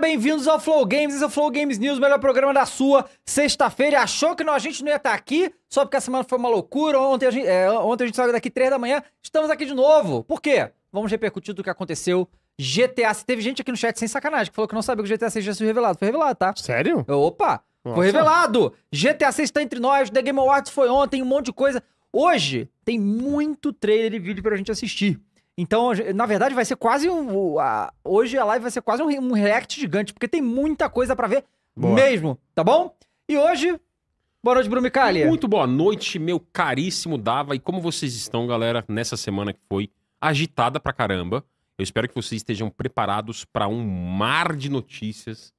bem-vindos ao Flow Games, esse é o Flow Games News, o melhor programa da sua sexta-feira. Achou que não, a gente não ia estar tá aqui, só porque a semana foi uma loucura, ontem a gente, é, ontem a gente saiu daqui três da manhã, estamos aqui de novo. Por quê? Vamos repercutir do que aconteceu GTA. Se teve gente aqui no chat sem sacanagem que falou que não sabia que o GTA 6 já foi revelado. Foi revelado, tá? Sério? Opa! Nossa. Foi revelado! GTA 6 está entre nós, The Game Awards foi ontem, um monte de coisa. Hoje tem muito trailer e vídeo pra gente assistir. Então, na verdade, vai ser quase um. A, hoje a live vai ser quase um, um react gigante, porque tem muita coisa para ver boa. mesmo, tá bom? E hoje. Boa noite, Bruno Micali. Muito boa noite, meu caríssimo Dava. E como vocês estão, galera, nessa semana que foi agitada pra caramba. Eu espero que vocês estejam preparados para um mar de notícias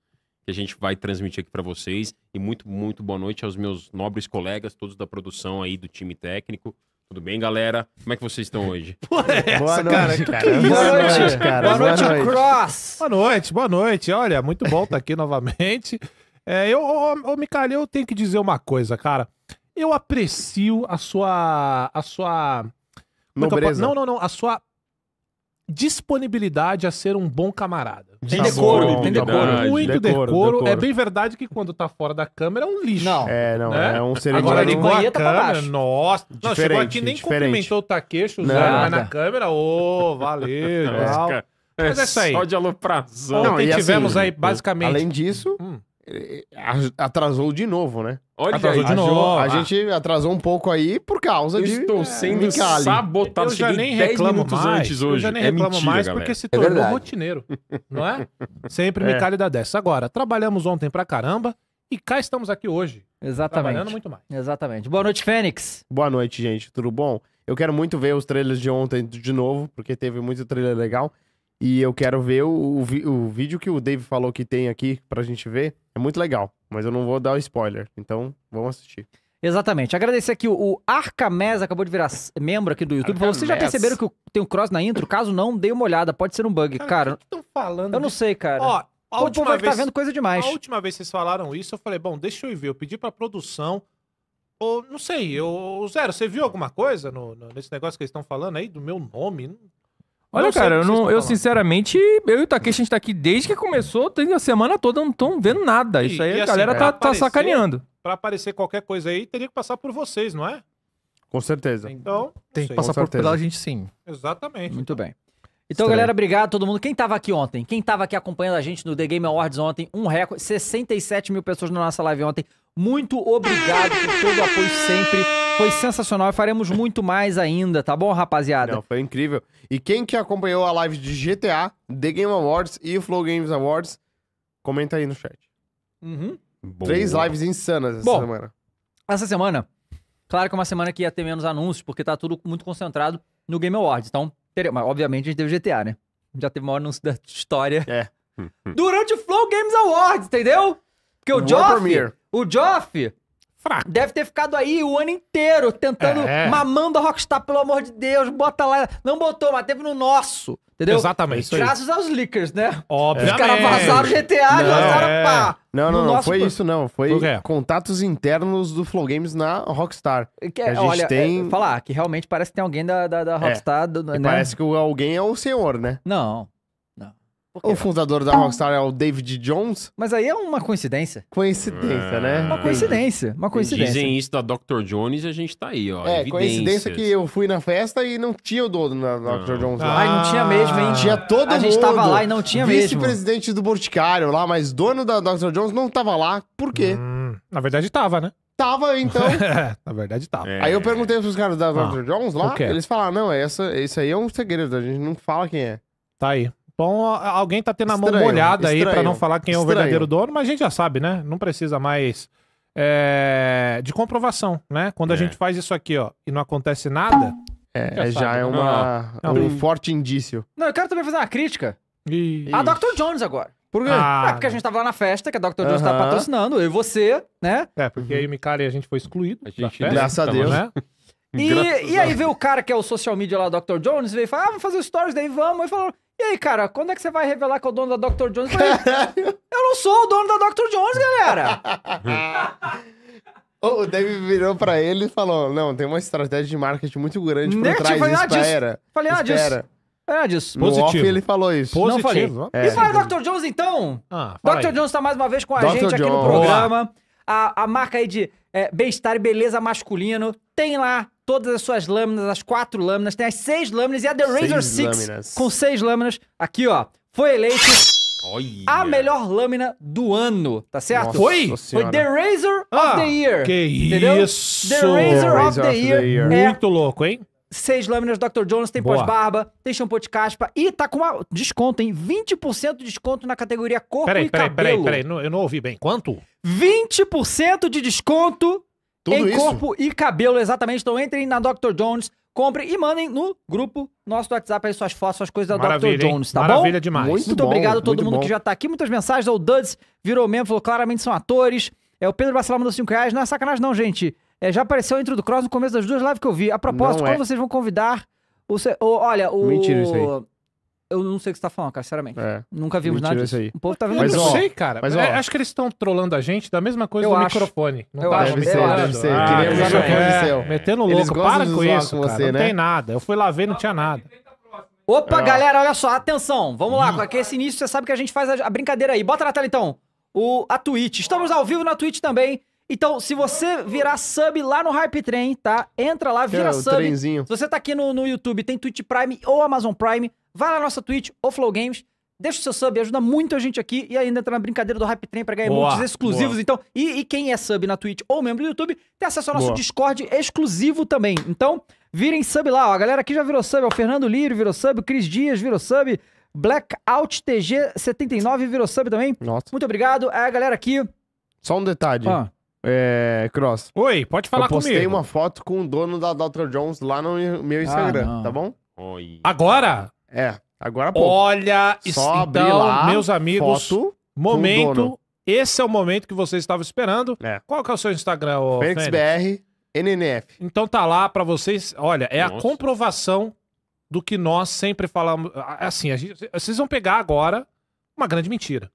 que a gente vai transmitir aqui para vocês. E muito, muito boa noite aos meus nobres colegas, todos da produção aí do time técnico. Tudo bem, galera? Como é que vocês estão hoje? é essa, boa noite, cara. Boa noite, cara. Boa noite, boa noite. Cross. Boa noite, boa noite. Olha, muito bom estar tá aqui novamente. É, eu, ô, ô, eu tenho que dizer uma coisa, cara. Eu aprecio a sua. A sua. É Nobreza. Não, não, não. A sua disponibilidade a ser um bom camarada. Tem tá decoro, tem decoro. Muito decoro, decoro. decoro, É bem verdade que quando tá fora da câmera é um lixo. Não. É, não, né? é um ser Agora com a câmera, nossa. Diferente, não, chegou aqui nem diferente. cumprimentou o Takeshi, o Zé, mas na câmera, ô, oh, valeu, Mas é isso é aí. Só de alopração. Não, Ontem tivemos assim, aí, basicamente... Além disso... Hum. É, é, atrasou de novo, né? Olha, atrasou de novo. A ah. gente atrasou um pouco aí por causa Estou de. Estou é, sendo Micali. sabotado. Eu já nem reclamo mais. Antes hoje. Eu já nem é reclamo mentira, mais porque se tornou é rotineiro, não é? Sempre é. me da dessa. Agora, trabalhamos ontem pra caramba e cá estamos aqui hoje. Exatamente. Trabalhando muito mais. Exatamente. Boa noite, Fênix. Boa noite, gente. Tudo bom? Eu quero muito ver os trailers de ontem de novo, porque teve muito trailer legal. E eu quero ver o, o, o, vídeo que o Dave falou que tem aqui pra gente ver. É muito legal, mas eu não vou dar o spoiler. Então, vamos assistir. Exatamente. Agradecer aqui o, o Arcamés, acabou de virar membro aqui do YouTube. Arcamés. Vocês já perceberam que tem um cross na intro? Caso não, dei uma olhada. Pode ser um bug. Cara, cara falando? Eu não sei, cara. Ó, a o última tá vez, tá vendo coisa demais. A última vez que vocês falaram isso, eu falei, bom, deixa eu ver. Eu pedi pra produção ou não sei, eu, Zero, você viu alguma coisa no, no, nesse negócio que eles estão falando aí do meu nome? Olha, não cara, eu, não, eu sinceramente, eu e o Takeshi, a gente tá aqui desde que começou, tem a semana toda, não estão vendo nada. Isso aí a assim, galera tá, tá, aparecer, tá sacaneando. Pra aparecer qualquer coisa aí, teria que passar por vocês, não é? Com certeza. Então, tem que passar por pela gente sim. Exatamente. Muito bem. Então, Estranho. galera, obrigado a todo mundo. Quem tava aqui ontem? Quem tava aqui acompanhando a gente no The Game Awards ontem? Um recorde, 67 mil pessoas na nossa live ontem. Muito obrigado por todo o apoio sempre. Foi sensacional e faremos muito mais ainda, tá bom, rapaziada? Não, foi incrível. E quem que acompanhou a live de GTA, The Game Awards e o Flow Games Awards, comenta aí no chat. Uhum. Três lives insanas essa bom, semana. Essa semana, claro que é uma semana que ia ter menos anúncios, porque tá tudo muito concentrado no Game Awards. Então, mas obviamente a gente teve GTA, né? Já teve o maior anúncio da história. É. Durante o Flow Games Awards, entendeu? Porque o Joff, o Joff Fraco. Deve ter ficado aí o ano inteiro tentando, é. mamando a Rockstar, pelo amor de Deus, bota lá. Não botou, mas teve no nosso. Entendeu? Exatamente. Graças aos leakers, né? Óbvio. Os caras vazaram GTA, não, vazaram é. pá. Não, não, no não, foi pro... isso não. Foi contatos internos do Flow Games na Rockstar. Que, é que a gente olha, é, tem... É, falar que realmente parece que tem alguém da, da, da é, Rockstar. Do, né? Parece que alguém é o senhor, né? Não. O fundador da Rockstar é o David Jones? Mas aí é uma coincidência. Coincidência, né? é... né? Uma coincidência, uma coincidência. Dizem isso da Dr. Jones e a gente tá aí, ó. É, coincidência que eu fui na festa e não tinha o dono da Dr. Não. Jones lá. Ah, não tinha mesmo, hein? Tinha todo a mundo. A gente tava lá e não tinha Vice mesmo. Vice-presidente do Boticário lá, mas dono da Dr. Jones não tava lá. Por quê? Hum, na verdade tava, né? Tava, então. na verdade, tava. É. Aí eu perguntei pros caras da Dr. Ah, Jones lá, eles falaram: não, essa, esse aí é um segredo, a gente não fala quem é. Tá aí bom então, alguém tá tendo a mão molhada estranho, aí para não falar quem é o verdadeiro dono, mas a gente já sabe, né? Não precisa mais é, de comprovação, né? Quando é. a gente faz isso aqui, ó, e não acontece nada. É, já, já é né? uma, ah, é não, um forte indício. Não, eu quero também fazer uma crítica. E... A Dr. Jones agora. Por quê? Ah, é porque a gente tava lá na festa, que a Dr. Jones uh -huh. tava patrocinando, eu e você, né? É, porque aí o Micari e a gente foi excluído. A gente, festa, graças a então, Deus. Né? E, e aí veio o cara que é o social media lá, Dr. Jones, veio e falou: Ah, vamos fazer stories, daí vamos. E falou: e aí, cara, quando é que você vai revelar que é o dono da Dr. Jones? Eu, falei, eu não sou o dono da Dr. Jones, galera! o Dave virou pra ele e falou: Não, tem uma estratégia de marketing muito grande por Negativo, né? trás. Falei, espera. Falei, ah, espera. disso. É disso. No Positivo. Off, ele falou isso. Positivo. Não falei. É. E fala Dr. Jones, então? Ah, Dr. Aí. Jones tá mais uma vez com a Dr. gente Jones. aqui no programa. A, a, marca aí de é, bem-estar e beleza masculino. Tem lá todas as suas lâminas, as quatro lâminas, tem as seis lâminas e a The Razor 6 com seis lâminas. Aqui, ó, foi eleito Olha. a melhor lâmina do ano, tá certo? Nossa foi? Foi The Razor ah, of the Year. Que entendeu? isso! The Razor, of, the, year the year. É Muito louco, hein? seis lâminas Dr. Jones, tem pós-barba, tem shampoo de caspa e tá com uma desconto, hein? 20% de desconto na categoria corpo peraí, e peraí, cabelo. Peraí, peraí, peraí, eu não ouvi bem. Quanto? 20% de desconto tudo em isso? corpo e cabelo, exatamente. Então entrem na Dr. Jones, comprem e mandem no grupo nosso do WhatsApp aí suas fotos, suas coisas da Maravilha, Dr. Jones, tá bom? Maravilha demais. Muito, Muito bom, obrigado a todo mundo bom. que já tá aqui. Muitas mensagens. O Duds virou membro, falou claramente são atores. É, o Pedro Bacelar mandou 5 reais. Não é sacanagem não, gente. É, já apareceu intro do Cross no começo das duas lives que eu vi. A propósito, Não é. vocês vão convidar... O, o- olha, o... Mentira isso aí. Eu não sei o que você está falando, cara, sinceramente. É. Nunca vimos Mentira nada disso. Aí. O povo tá vendo mas, Eu sei, cara. Mas, é, ó, é, acho que eles estão trolando a gente da mesma coisa eu do acho. microfone. Não eu tá acho. Deve ser, deve ser. Ah, microfone é, seu. metendo louco, eles para com isso, com você, Não né? tem nada. Eu fui lá ver, não tinha nada. Opa, galera, olha só, atenção. Vamos lá, com esse início você sabe que a gente faz a brincadeira aí. Bota na tela então. O, a Twitch. Estamos ao vivo na Twitch também. Então, se você virar sub lá no Hype Train, tá? Entra lá, vira é, sub. Trenzinho. Se você tá aqui no, no YouTube, tem Twitch Prime ou Amazon Prime, Vai lá na nossa Twitch, o Flow Games. Deixa o seu sub, ajuda muito a gente aqui e ainda entra na brincadeira do Hype Train pra ganhar emotes exclusivos. Boa. Então, e, e, quem é sub na Twitch ou membro do YouTube, tem acesso ao nosso boa. Discord exclusivo também. Então, virem sub lá, ó. A galera aqui já virou sub, O Fernando Lírio virou sub, o Cris Dias virou sub, Blackout TG79 virou sub também. Nossa. Muito obrigado. É a galera aqui. Só um detalhe. Ah. É, Cross. Oi, pode falar comigo. Eu postei comigo. uma foto com o dono da Dr. Jones lá no meu ah, Instagram, ah, tá bom? Oi. Agora? É, agora pouco. Olha, Só então, lá, meus amigos, foto momento. Esse é o momento que vocês estavam esperando. É. Qual que é o seu Instagram, ô Fênix, BR NNF. Então tá lá para vocês. Olha, é Nossa. a comprovação do que nós sempre falamos. Assim, gente, vocês vão pegar agora uma grande mentira,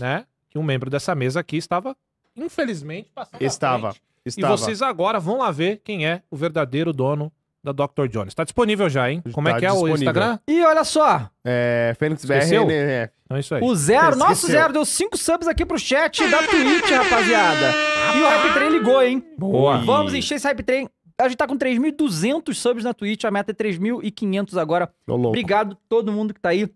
né? Que um membro dessa mesa aqui estava, infelizmente, passando Estava. Estava. E vocês agora vão lá ver quem é o verdadeiro dono da Dr. Jones. Tá disponível já, hein? Como é tá é que é disponível. o Instagram? E olha só. É, Fênix Esqueceu? BR, né? Então é isso aí. O Zero, nosso Zero, deu cinco subs aqui pro chat da Twitch, rapaziada. E o Hype Train ligou, hein? Boa. Vamos encher esse Hype Train. A gente tá com 3.200 subs na Twitch, a meta é 3.500 agora. Obrigado todo mundo que tá aí.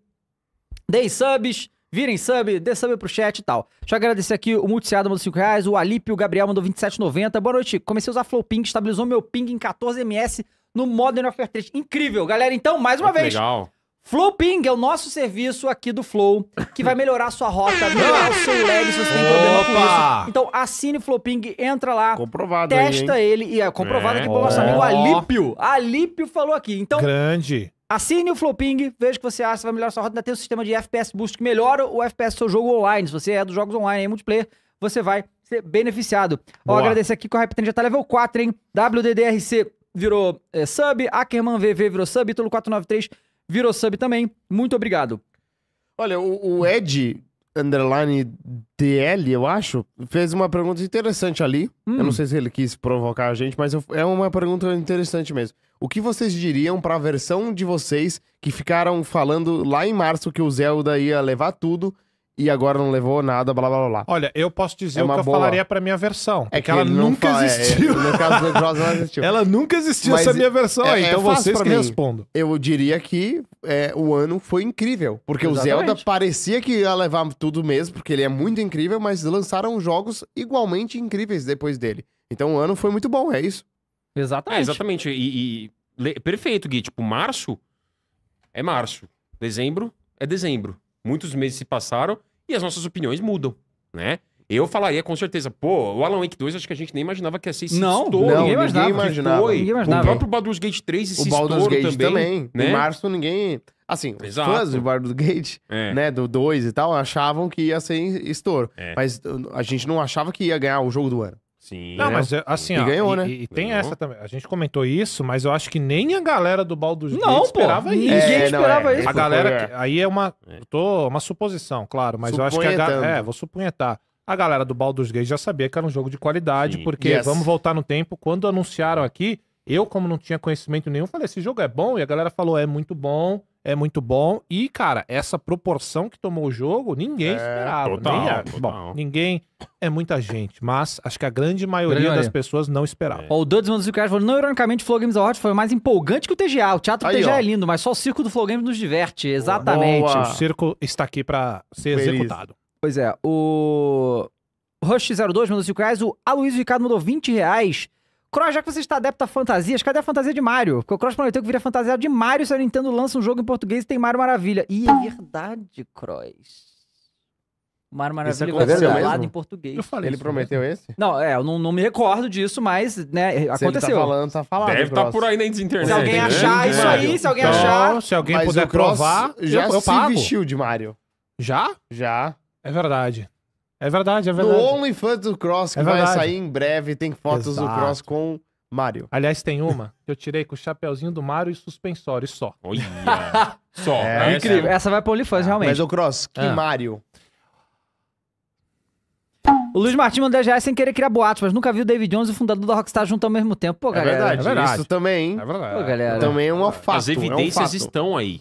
Dei subs, virem sub, dê sub pro chat e tal. Deixa eu agradecer aqui o Multiciado mandou 5 reais, o Alípio, o Gabriel mandou 27,90. Boa noite, comecei a usar Flowping, estabilizou meu ping em 14ms no Modern Warfare 3. Incrível, galera. Então, mais uma vez. Legal. Flowping é o nosso serviço aqui do Flow, que vai melhorar sua rota, melhorar o seu lag se você tem problema com isso. Então assine Flowping, entra lá, comprovado testa aí, ele, e é comprovado é. aqui pelo nosso amigo Alípio. Alípio falou aqui. Então, Grande. Assine o Flowping, veja o que você acha, vai melhorar sua rota, ainda tem o um sistema de FPS Boost que melhora o FPS do seu jogo online. Se você é dos jogos online, é multiplayer, você vai ser beneficiado. Boa. Ó, agradecer aqui que o Hype já tá level 4, hein? WDDRC virou é, sub. Ackerman VV virou sub. Ítalo 493 virou sub também. Muito obrigado. Olha, o, o Ed underline DL, eu acho, fez uma pergunta interessante ali. Hum. Eu não hum. sei se ele quis provocar a gente, mas eu, é uma pergunta interessante mesmo. O que vocês diriam para a versão de vocês que ficaram falando lá em março que o Zelda ia levar tudo e agora não levou nada, blá blá blá. Olha, eu posso dizer é o que eu falaria pra minha versão. É que ela nunca é, existiu. no caso do Bros, ela existiu. ela nunca existiu essa é minha é- versão aí, é, então vocês que mim. respondam. Eu diria que o ano foi incrível, porque Exatamente. o Zelda parecia que ia levar tudo mesmo, porque ele é muito incrível, mas lançaram jogos igualmente incríveis depois dele. Então o ano foi muito bom, é isso. Exatamente. exatamente. E, e, perfeito, Gui. Tipo, março é março. Dezembro é dezembro. Muitos meses se passaram e as nossas opiniões mudam, né? Eu falaria com certeza, pô, o Alan Wake 2 acho que a gente nem imaginava que ia ser esse não, estouro. Não, ninguém imaginava. Ninguém imaginava. Foi. Ninguém imaginava. O próprio Baldur's Gate 3 esse o Baldur's Gate também, também. Né? Em março ninguém... Assim, os fãs do Baldur's Gate, é. né, do 2 e tal, achavam que ia ser estouro. É. Mas a gente não achava que ia ganhar o jogo do ano. Sim. Não, mas né? assim, e ó, ganhou, e, né? E, tem ganhou. essa também. A gente comentou isso, mas eu acho que nem a galera do Baldur's Gate não, esperava pô, isso. Ninguém é, esperava é, isso. A galera, aí é uma, é. tô, uma suposição, claro, mas eu acho que a galera, é, vou supunhetar. A galera do Baldur's Gate já sabia que era um jogo de qualidade, Sim. porque yes. vamos voltar no tempo, quando anunciaram aqui, eu como não tinha conhecimento nenhum, falei, esse jogo é bom, e a galera falou, é muito bom é muito bom. E, cara, essa proporção que tomou o jogo, ninguém é, esperava. Total, nem, total. Bom, ninguém. É muita gente, mas acho que a grande maioria, grande das pessoas não esperava. É. Ó, o Dudes mandou falou: não, ironicamente, o Flow Games Awards foi mais empolgante que o TGA. O teatro do TGA ó. é lindo, mas só o circo do Flow Games nos diverte. Exatamente. Boa. O circo está aqui para ser Feliz. executado. Pois é, o. Rush02 mandou 5 reais, o Aloysio Ricardo mandou 20 reais. Cross, já que você está adepto a fantasias, cadê a fantasia de Mario? Porque o Cross prometeu que viria fantasia de Mario se a Nintendo lança um jogo em português e tem Mario Maravilha. E é verdade, Cross. Mario Maravilha vai ser dublado em português. Ele isso, prometeu né? esse? Não, é, eu não, não, me recordo disso, mas, né, aconteceu. Se ele tá falando, tá Deve estar tá por aí na internet. Se alguém né? achar é, isso aí, se alguém então, achar... Se alguém puder provar, já eu, eu se vestiu de Mario. Já? Já. É verdade. É verdade, é verdade. No OnlyFans do Cross, é que é vai sair em breve, tem fotos Exato. do Cross com Mario. Aliás, tem uma que eu tirei com o chapeuzinho do Mario e suspensório só. Olha! só. É, é incrível. Essa vai pro OnlyFans, ah. realmente. Mas o Cross, que ah. Mario? O Luiz Martins mandou 10 reais sem querer criar boatos, mas nunca viu o David Jones e o fundador da Rockstar junto ao mesmo tempo. Pô, é galera. É verdade, é verdade. isso também, hein? É verdade. Pô, galera. Também é um fato. As evidências é um fato. estão aí.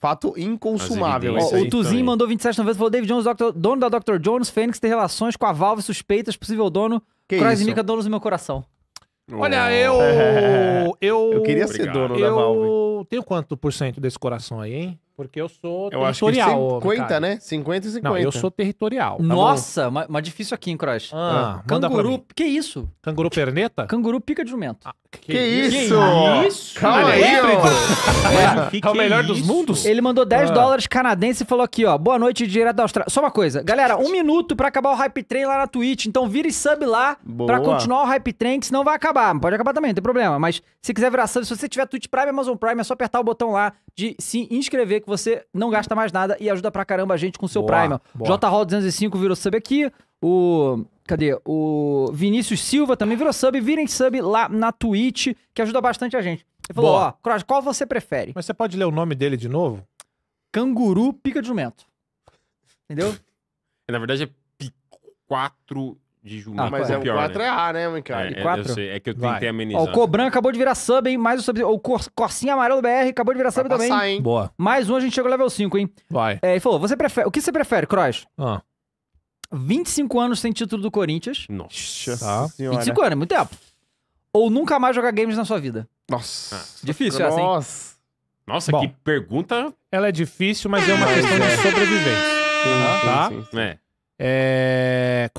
Fato inconsumável. É o Tuzinho mandou 27 vezes, falou: David Jones, doctor, dono da Dr. Jones, Fênix tem relações com a Valve suspeitas, possível dono. Cross Mica, dono do meu coração. Olha, oh. eu. Eu, eu queria ser Obrigado. dono eu da Valve. Eu tenho quanto por cento desse coração aí, hein? Porque eu sou eu territorial. Acho que 50, cara. né? 50 e 50. Não, eu sou territorial. Tá Nossa, mas, difícil aqui, hein, Cross? Ah, ah, canguru. Que isso? Canguru perneta? Canguru pica de jumento. Ah, que, que, isso? que, isso? Calma aí, ó. É, é, o melhor isso? dos mundos? Ele mandou 10 ah. dólares canadense e falou aqui, ó. Boa noite, direto da Austrália. Só uma coisa, galera, um minuto pra acabar o hype train lá na Twitch. Então vira e sub lá Boa. pra continuar o hype train, que senão vai acabar. Pode acabar também, não tem problema. Mas se quiser virar sub, se você tiver Twitch Prime, Amazon Prime, é só apertar o botão lá de se inscrever, que você não gasta mais nada e ajuda pra caramba a gente com o seu Boa. Prime. Boa. J Hall 205 virou sub aqui. O Cadê? O Vinícius Silva também virou sub. Virem sub lá na Twitch, que ajuda bastante a gente. Ele falou, Boa. ó, Cross, qual você prefere? Mas você pode ler o nome dele de novo? Canguru pica de jumento. Entendeu? Na verdade é pi 4 de jumento. Ah, é mas é, é o pior, 4 né? é A, né, cara? É, é, quatro? eu sei, é que eu Vai. tentei amenizar. Ó, o Cobran acabou de virar sub, hein? Mais um sub. O Corsinha Amarelo BR acabou de virar Vai sub passar, também. Hein? Boa. Mais um, a gente chegou ao level 5, hein? Vai. É, ele falou: você prefere. O que você prefere, Cross? Ah. 25 anos sem título do Corinthians. Nossa tá. senhora. 25 anos, é muito tempo. Ou nunca mais jogar games na sua vida. Nossa. É difícil essa, Nossa. Nossa, Bom, que pergunta. Ela é difícil, mas é uma questão de é. sobrevivência. tá? Sim, sim. É. É...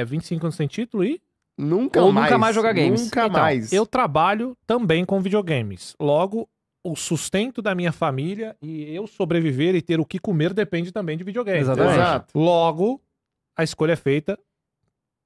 é 25 é anos sem título e? Nunca Ou mais. nunca mais jogar games. Nunca então, mais. Eu trabalho também com videogames. Logo, o sustento da minha família e eu sobreviver e ter o que comer depende também de videogames. Exatamente. Exato. Logo, a escolha é feita.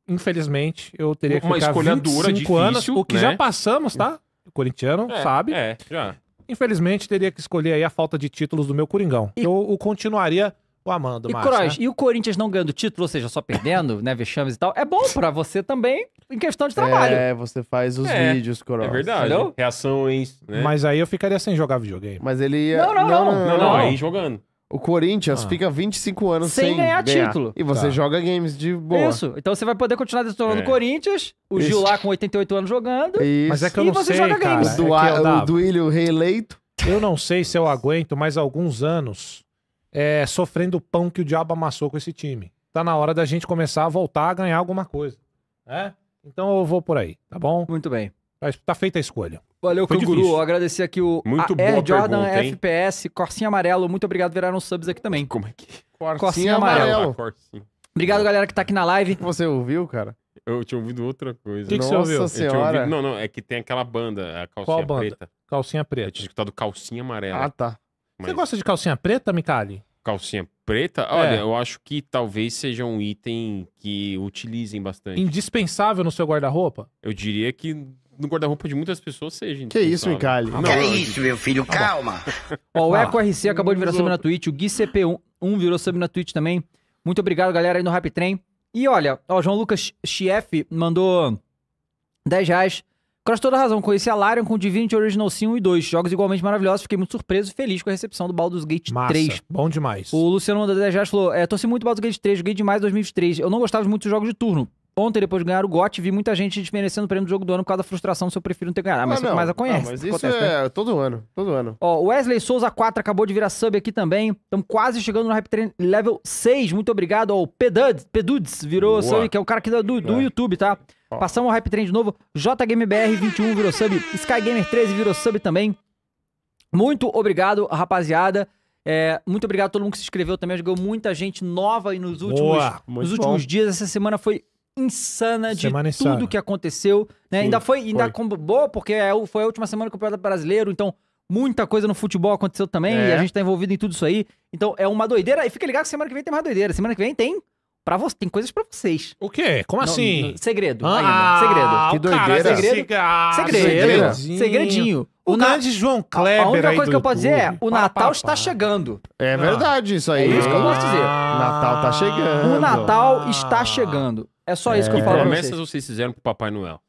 Infelizmente, eu teria que Uma ficar escolha 25 dura, difícil, anos, o que né? já passamos, tá? O corintiano é, sabe. É, já. Infelizmente, teria que escolher aí a falta de títulos do meu Coringão. E... Eu, continuaria o amando, e, Croix, né? e o Corinthians não ganhando título, ou seja, só perdendo, né, vexames e tal, é bom para você também em questão de trabalho. É, você faz os é, vídeos, é Cross. É verdade. Entendeu? Reações, né? Mas aí eu ficaria sem jogar videogame. Mas ele ia... Não, não, não. Não, não, não, não, não aí jogando. O Corinthians ah. fica 25 anos sem, sem ganhar, ganhar, título. E você tá. joga games de boa. Isso. Então você vai poder continuar detonando o é. Corinthians, o Isso. Gil lá com 88 anos jogando. Isso. Mas é que eu não sei, joga games. O, é o Duílio reeleito. Eu não sei se eu aguento mais alguns anos é, sofrendo o pão que o diabo amassou com esse time. Tá na hora da gente começar a voltar a ganhar alguma coisa. É? Então eu vou por aí, tá bom? Muito bem. Tá feita a escolha. Valeu, Foi Canguru. Agradecer aqui o muito a Air é, Jordan pergunta, FPS, Corsinha Amarelo. Muito obrigado, viraram subs aqui também. Como é que... Corsinha, corsinha Amarelo. amarelo. Ah, Obrigado, galera, que tá aqui na live. Você ouviu, cara? Eu tinha ouvido outra coisa. O que, que você ouviu? Senhora. Ouvido... Não, não, é que tem aquela banda, a calcinha Qual banda? preta. Calcinha preta. Eu tinha escutado calcinha amarela. Ah, tá. Mas... Você gosta de calcinha preta, Mikali? Calcinha preta? Olha, é. eu acho que talvez seja um item que utilizem bastante. Indispensável no seu guarda-roupa? Eu diria que no guarda-roupa de muitas pessoas seja. Que isso, Micali? que é isso, meu filho, tá calma. Ó, o Eco RC acabou de virar sub na Twitch, o Gui CP1 virou sub na Twitch também. Muito obrigado, galera, aí no Rap Trem. E olha, ó, João Lucas Chief mandou 10 reais. Cross toda razão, conheci a Larian com Divinity Original Sin 1 e 2, jogos igualmente maravilhosos, fiquei muito surpreso e feliz com a recepção do Baldur's Gate Massa, 3. bom demais. O Luciano da 10 reais falou, é, torci muito Baldur's Gate 3, joguei demais 2003, eu não gostava muito dos jogos de turno, Ontem, depois de ganhar o GOT, vi muita gente desmerecendo o prêmio do jogo do ano por causa da frustração do seu prefiro não ter ganhado. Ah, mas, a ah, conhece. Ah, mas isso acontece, né? é né? todo ano, todo ano. Ó, Wesley Souza 4 acabou de virar sub aqui também. Estamos quase chegando no Hype Train Level 6. Muito obrigado ao o Pedudes, virou Boa. sub, que é o cara aqui do, do é. YouTube, tá? Ó. Passamos o Hype Train de novo. JGMBR21 virou sub. SkyGamer13 virou sub também. Muito obrigado, rapaziada. É, muito obrigado a todo mundo que se inscreveu também. Jogou muita gente nova aí nos últimos, Boa, nos últimos dias. Essa semana foi insana de tudo que aconteceu. Né? ainda foi, ainda foi. boa, porque é foi a última semana do Campeonato Brasileiro, então muita coisa no futebol aconteceu também é. e a é. gente tá envolvido em tudo isso aí. Então é uma doideira. E fica ligado que semana que vem tem mais doideira. Semana que vem tem. Pra você, tem coisas pra vocês. O quê? Como não, assim? Não, segredo. Ah, ainda. Segredo. Que doideira. Cara, segredo. Cigarro, segredo. Segredinho. segredinho. O, o na... grande João Kleber. A única coisa que eu posso dizer é: o pá, Natal pá, está pá. chegando. É verdade, isso aí. É isso que eu posso ah. dizer. Ah, Natal tá chegando. O Natal está chegando. É só isso que eu é. falo pra vocês. promessas vocês fizeram pro Papai Noel?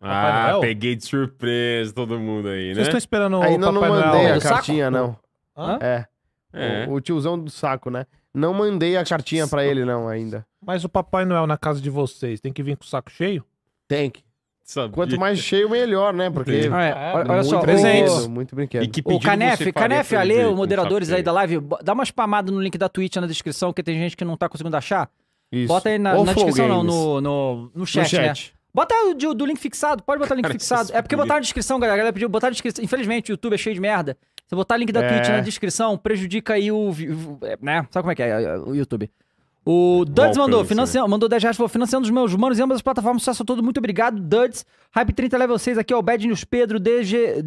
Papai ah, Noel? peguei de surpresa todo mundo aí, né? Vocês estão esperando o Papai Noel. Ainda não mandei a saco? cartinha, não. Hã? É. É. O, o tiozão do saco, né? Não mandei a cartinha pra ele, não, ainda. Mas o Papai Noel na casa de vocês tem que vir com o saco cheio? Tem que. Sabia. Quanto mais cheio, melhor, né? Porque. Ah, é. Olha, muito só, presentes. Muito brinquedo. E que O Canef, Canef, pra os moderadores aí da live, dá uma spamada no link da Twitch na descrição, porque tem gente que não tá conseguindo achar. Isso. Bota aí na, na descrição, não, no, no, no chat, no né? chat. né? Bota o do, do, link fixado, pode botar o link Cara, fixado. É porque botar na descrição, galera. A galera pediu botar na descrição. Infelizmente, o YouTube é cheio de merda. você botar o link da é. Twitch na descrição, prejudica aí o. É, né? Sabe como é que é, é, é o YouTube? O Duds mandou, financiando, mandou 10 reais, falou, financiando os meus manos em ambas as plataformas, sucesso todo, muito obrigado, Duds. Hype 30 Level 6 aqui, ó, Bad News Pedro, DG,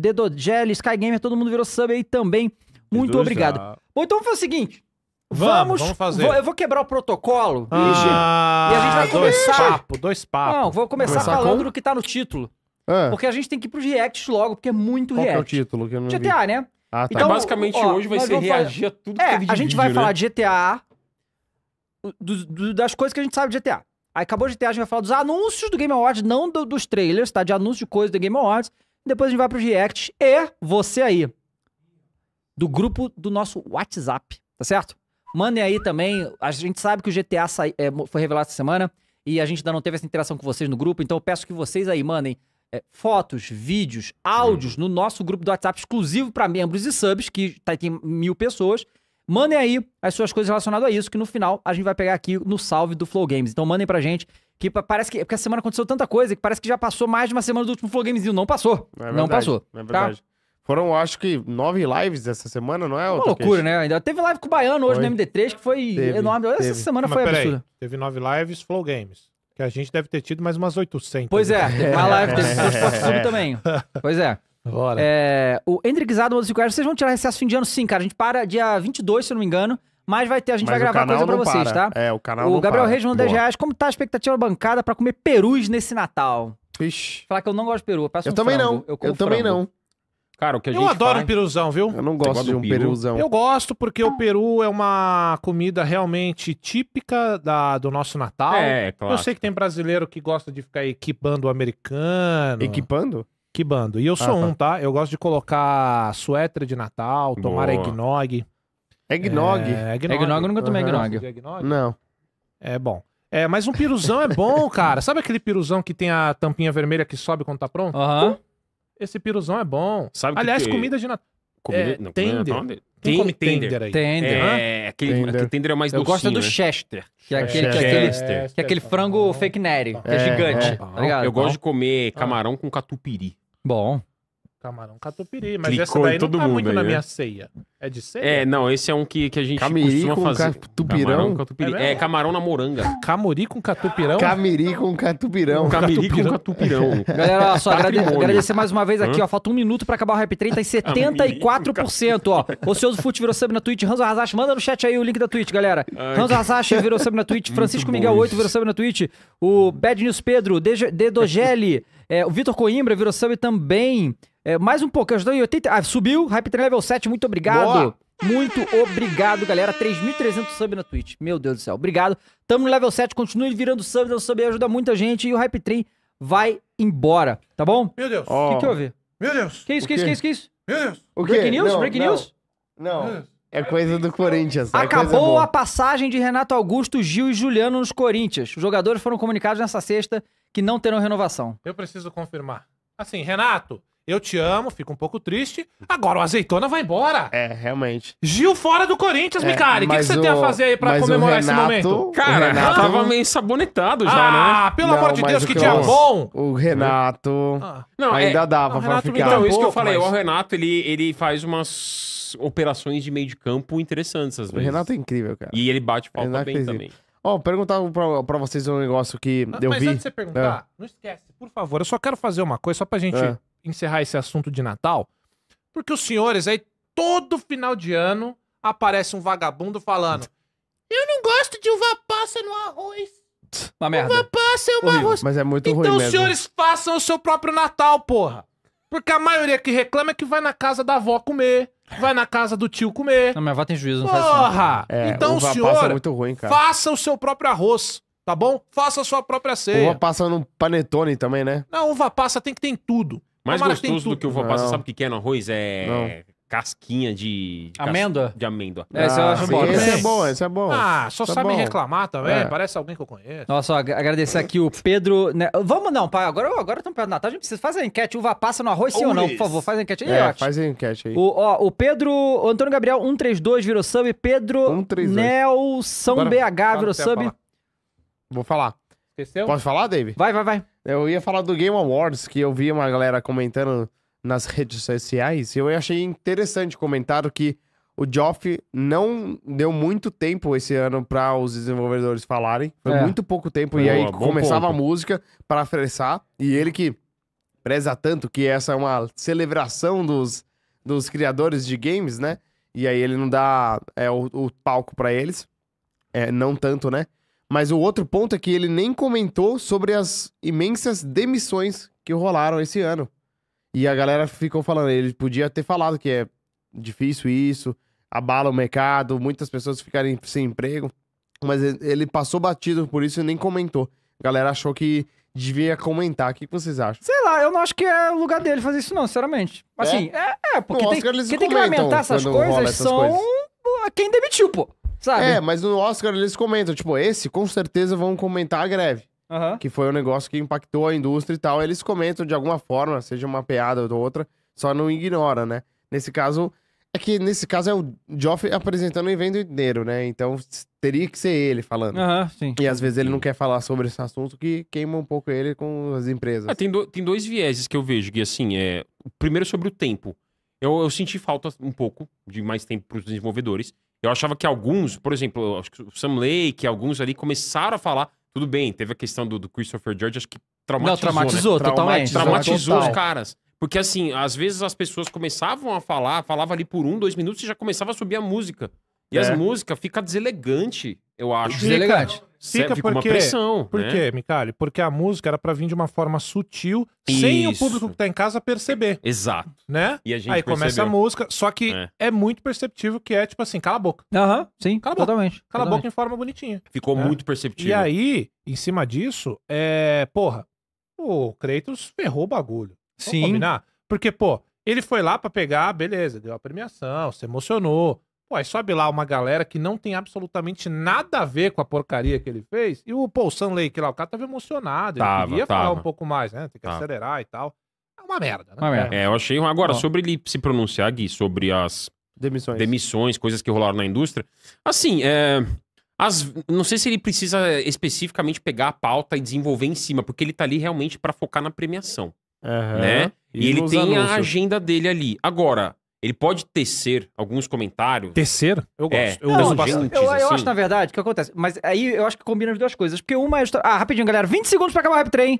Sky Gamer, todo mundo virou sub aí também, muito obrigado. Já. Bom, então foi o seguinte, Vamos, vamos fazer. Vou, eu vou quebrar o protocolo. Ah, e a gente vai começar. Dois papos, dois papos. Não, vou começar, começar falando com? do que tá no título. É. Porque a gente tem que ir pros reacts logo, porque é muito Qual react. Qual é o título? Que eu não GTA, vi. né? Ah, tá. Então, basicamente ó, hoje vai ser reagir a tudo que é, teve de A gente vídeo, vai né? falar de GTA, do, do, das coisas que a gente sabe de GTA. Aí acabou o GTA, a gente vai falar dos anúncios do Game Awards, não do, dos trailers, tá? De anúncios de coisas do Game Awards. Depois a gente vai pros reacts e você aí, do grupo do nosso WhatsApp, tá certo? Mandem aí também. A gente sabe que o GTA é, foi revelado essa semana e a gente ainda não teve essa interação com vocês no grupo, então eu peço que vocês aí mandem é, fotos, vídeos, áudios uhum. no nosso grupo do WhatsApp exclusivo para membros e subs, que tá, tem mil pessoas. Mandem aí as suas coisas relacionadas a isso, que no final a gente vai pegar aqui no salve do Flow Games. Então mandem pra gente, que parece que. É porque a semana aconteceu tanta coisa que parece que já passou mais de uma semana do último Flow Games e não passou. Não, é verdade, não passou. É verdade. É tá? Foram, acho que, nove lives essa semana, não é? Uma loucura, né? Ainda teve live com o Baiano hoje foi. no MD3, que foi teve, enorme. Teve. Essa semana Mas foi peraí, absurda. Teve nove lives, Flow Games. Que a gente deve ter tido mais umas 800. Pois é, uma live, teve é. também. Pois é. Bora. É, o Endrixado 150 vocês vão tirar recesso fim de ano sim, cara. A gente para dia 22, se eu não me engano. Mas vai ter, a gente mas vai gravar coisa pra vocês, para. tá? É, o canal O Gabriel Reis mandou 10 reais. Como tá a expectativa bancada pra comer perus nesse Natal? Ixi. Falar que eu não gosto de peru. Eu, peço eu um também frango, não. Eu, eu também não. Cara, o que a eu gente adoro faz... um peruzão, viu? Eu não gosto de um peru? peruzão. Eu gosto porque o peru é uma comida realmente típica da, do nosso Natal. É, claro. Eu sei que tem brasileiro que gosta de ficar equipando o americano. Equipando? Equipando. E eu ah, sou ah, tá. um, tá? Eu gosto de colocar suéter de Natal, tomar Boa. eggnog. Eggnog? É, eggnog. eggnog eu nunca tomei uhum. eggnog. Não. É bom. É, mas um piruzão é bom, cara. Sabe aquele piruzão que tem a tampinha vermelha que sobe quando tá pronto? Aham. Uhum. Esse piruzão é bom. Sabe Aliás, que comida de Natal. Comida... É, não, é tender. Comida Tem, come tender, tender aí. Tender. É, é, aquele tender, aquele tender é o mais docinho, Eu gosto do né? Chester. Que é, é aquele, Chester. Que é aquele, que é aquele frango fake neri, é gigante. Tá Eu gosto de comer ah. camarão com catupiry. Bom. Camarão catupiry, mas Clicou essa daí todo não tá mundo muito aí, na né? minha ceia. É de ceia? É, não, esse é um que, que a gente Camiri costuma com fazer. catupirão? Camarão, catupiry. É É, camarão na moranga. Camuri com catupirão? Camiri com catupirão. Camiri com catupirão. Galera, só agrade- agradecer mais uma vez aqui, ó. Falta um minuto pra acabar o Rap 30 e 74%, ó. Ocioso Fute virou sub na Twitch. Hanzo Hazashi, manda no chat aí o link da Twitch, galera. Hanzo Hazashi virou sub na Twitch. Francisco Miguel 8 virou sub na Twitch. O Bad News Pedro, Dedogeli. É, o Vitor Coimbra virou sub também. É, mais um pouco, ajudou em 80. Ah, subiu, Hype Train level 7, muito obrigado. Boa. Muito obrigado, galera. 3.300 subs na Twitch. Meu Deus do céu, obrigado. Tamo no level 7, continue virando subs, dando é sub, ajuda muita gente. E o Hype Train vai embora, tá bom? Meu Deus. O oh. que, que houve? Meu Deus. Que isso, que isso, que isso, que isso? Meu Deus. O Breaking news? Não, Breaking não. news? Não. É coisa do Corinthians. É Acabou a passagem de Renato Augusto, Gil e Juliano nos Corinthians. Os jogadores foram comunicados nessa sexta que não terão renovação. Eu preciso confirmar. Assim, Renato, eu te amo, fico um pouco triste. Agora o azeitona vai embora. É, realmente. Gil fora do Corinthians, é, Micari. O que, que você o, tem a fazer aí pra comemorar Renato, esse momento? Cara, Renato... tava meio sabonetado já, ah, né? Ah, pelo não, amor de Deus, que, que dia bom! O Renato ah. não, ainda é, dava não, pra Renato ficar. Então, isso que eu falei, mas... o Renato, ele, ele faz umas operações de meio de campo interessantes às vezes. O Renato é incrível, cara. E ele bate falta Renato bem também. Ó, oh, perguntar pra, pra vocês um negócio que ah, eu mas vi. Mas antes de você perguntar, é. não esquece, por favor, eu só quero fazer uma coisa só pra gente... É encerrar esse assunto de Natal, porque os senhores aí, todo final de ano, aparece um vagabundo falando: Eu não gosto de uva passa no arroz. Uma merda. Uva passa é um Horrível, arroz. Mas é muito então, ruim Então, senhores, façam o seu próprio Natal, porra. Porque a maioria que reclama é que vai na casa da avó comer, vai na casa do tio comer. Não, minha avó tem juízo, não Porra! faz isso. Porra! É, então, uva senhor, passa é muito ruim, cara. faça o seu próprio arroz, tá bom? Faça a sua própria ceia. Uva passa no panetone também, né? Não, uva passa tem que ter em tudo. Mais gostoso do tudo. que o vou sabe o que é no arroz? É casquinha de. de cas- Amêndoa? De amêndoa. É, você Ah, acha bom, esse é bom, esse é bom. Ah, só é sabe reclamar também. É. Parece alguém que eu conheço. Nossa, ó, agradecer aqui o Pedro. né? Vamos não, pai. Agora, agora estamos perto do Natal. A gente precisa fazer a enquete. Uva passa no arroz, sim ou não? Por favor, faz a enquete aí, é, faz a enquete aí. O, ó, o Pedro, o Antônio Gabriel 132 virou sub, Pedro 132. Nelson Agora, BH virou Agora sub. falar. Vou falar. Esqueceu? falar, David? Vai, vai, vai. Eu ia falar do Game Awards, que eu vi uma galera comentando nas redes sociais, e eu achei interessante o comentário que o Joff não deu muito tempo esse ano para os desenvolvedores falarem. Foi é. muito pouco tempo, e aí começava ponto. a música para fressar, e ele que preza tanto que essa é uma celebração dos, dos criadores de games, né? E aí ele não dá é, o, o palco para eles. É, não tanto, né? Mas o outro ponto é que ele nem comentou sobre as imensas demissões que rolaram esse ano. E a galera ficou falando, ele podia ter falado que é difícil isso, abala o mercado, muitas pessoas ficarem sem emprego, mas ele passou batido por isso e nem comentou. A galera achou que devia comentar. O que vocês acham? Sei lá, eu não acho que é o lugar dele fazer isso, não, sinceramente. Assim, é, é, é porque tem, quem tem que lamentar essas coisas essas são coisas. quem demitiu, pô. Sabe? É, mas no Oscar eles comentam, tipo, esse com certeza vão comentar a greve. Uhum. Que foi um negócio que impactou a indústria e tal. Eles comentam de alguma forma, seja uma piada ou outra, só não ignora, né? Nesse caso, é que nesse caso é o Joffrey apresentando e vendo dinheiro, né? Então teria que ser ele falando. Aham, sim. E às vezes ele não quer falar sobre esse assunto que queima um pouco ele com as empresas. É, tem, do, tem dois vieses que eu vejo, Gui, assim, é... O primeiro sobre o tempo. Eu, eu senti falta um pouco de mais tempo para os desenvolvedores. Eu achava que alguns, por exemplo, acho que o Sam Lake, alguns ali começaram a falar. Tudo bem, teve a questão do, do Christopher George, acho que traumatizou. Não, né? traumatizou, né? totalmente. Traumatizou total. os caras. Porque, assim, às vezes as pessoas começavam a falar, falava ali por um, dois minutos e já começava a subir a música. E é. as músicas fica deselegante. Eu acho fica, deselegante. Fica, fica tipo, porque, uma pressão. Por né? quê, Micali? Porque a música era para vir de uma forma sutil, Isso. sem o público que tá em casa perceber. Exato. Né? E a gente Aí percebeu. começa a música, só que é. é. muito perceptível que é tipo assim, cala a boca. Aham, uhum, sim, cala totalmente. Boca. Cala totalmente. a boca em forma bonitinha. Ficou né? muito perceptível. E aí, em cima disso, é... Porra, o Kratos ferrou o bagulho. Vamos sim. combinar? Porque, pô, ele foi lá para pegar, beleza, deu a premiação, se emocionou, Pô, aí sobe lá uma galera que não tem absolutamente nada a ver com a porcaria que ele fez. E o Paul Stanley, que lá, o cara tava emocionado. Ele tava, queria tava. falar um pouco mais, né? Tem que tava. acelerar e tal. É uma merda, né? Uma merda. É, eu achei. Agora, sobre ele se pronunciar, Gui, sobre as demissões, demissões coisas que rolaram na indústria. Assim, é. As, não sei se ele precisa especificamente pegar a pauta e desenvolver em cima, porque ele tá ali realmente para focar na premiação. Uhum. Né? E, e ele tem anúncios. a agenda dele ali. Agora, ele pode tecer alguns comentários. Tecer? Eu é. gosto. É, eu, não, gosto bastante. eu, eu acho, assim. na verdade, o que acontece. Mas aí eu acho que combina as duas coisas. Porque uma é. Ah, rapidinho, galera. 20 segundos pra acabar o rap Train.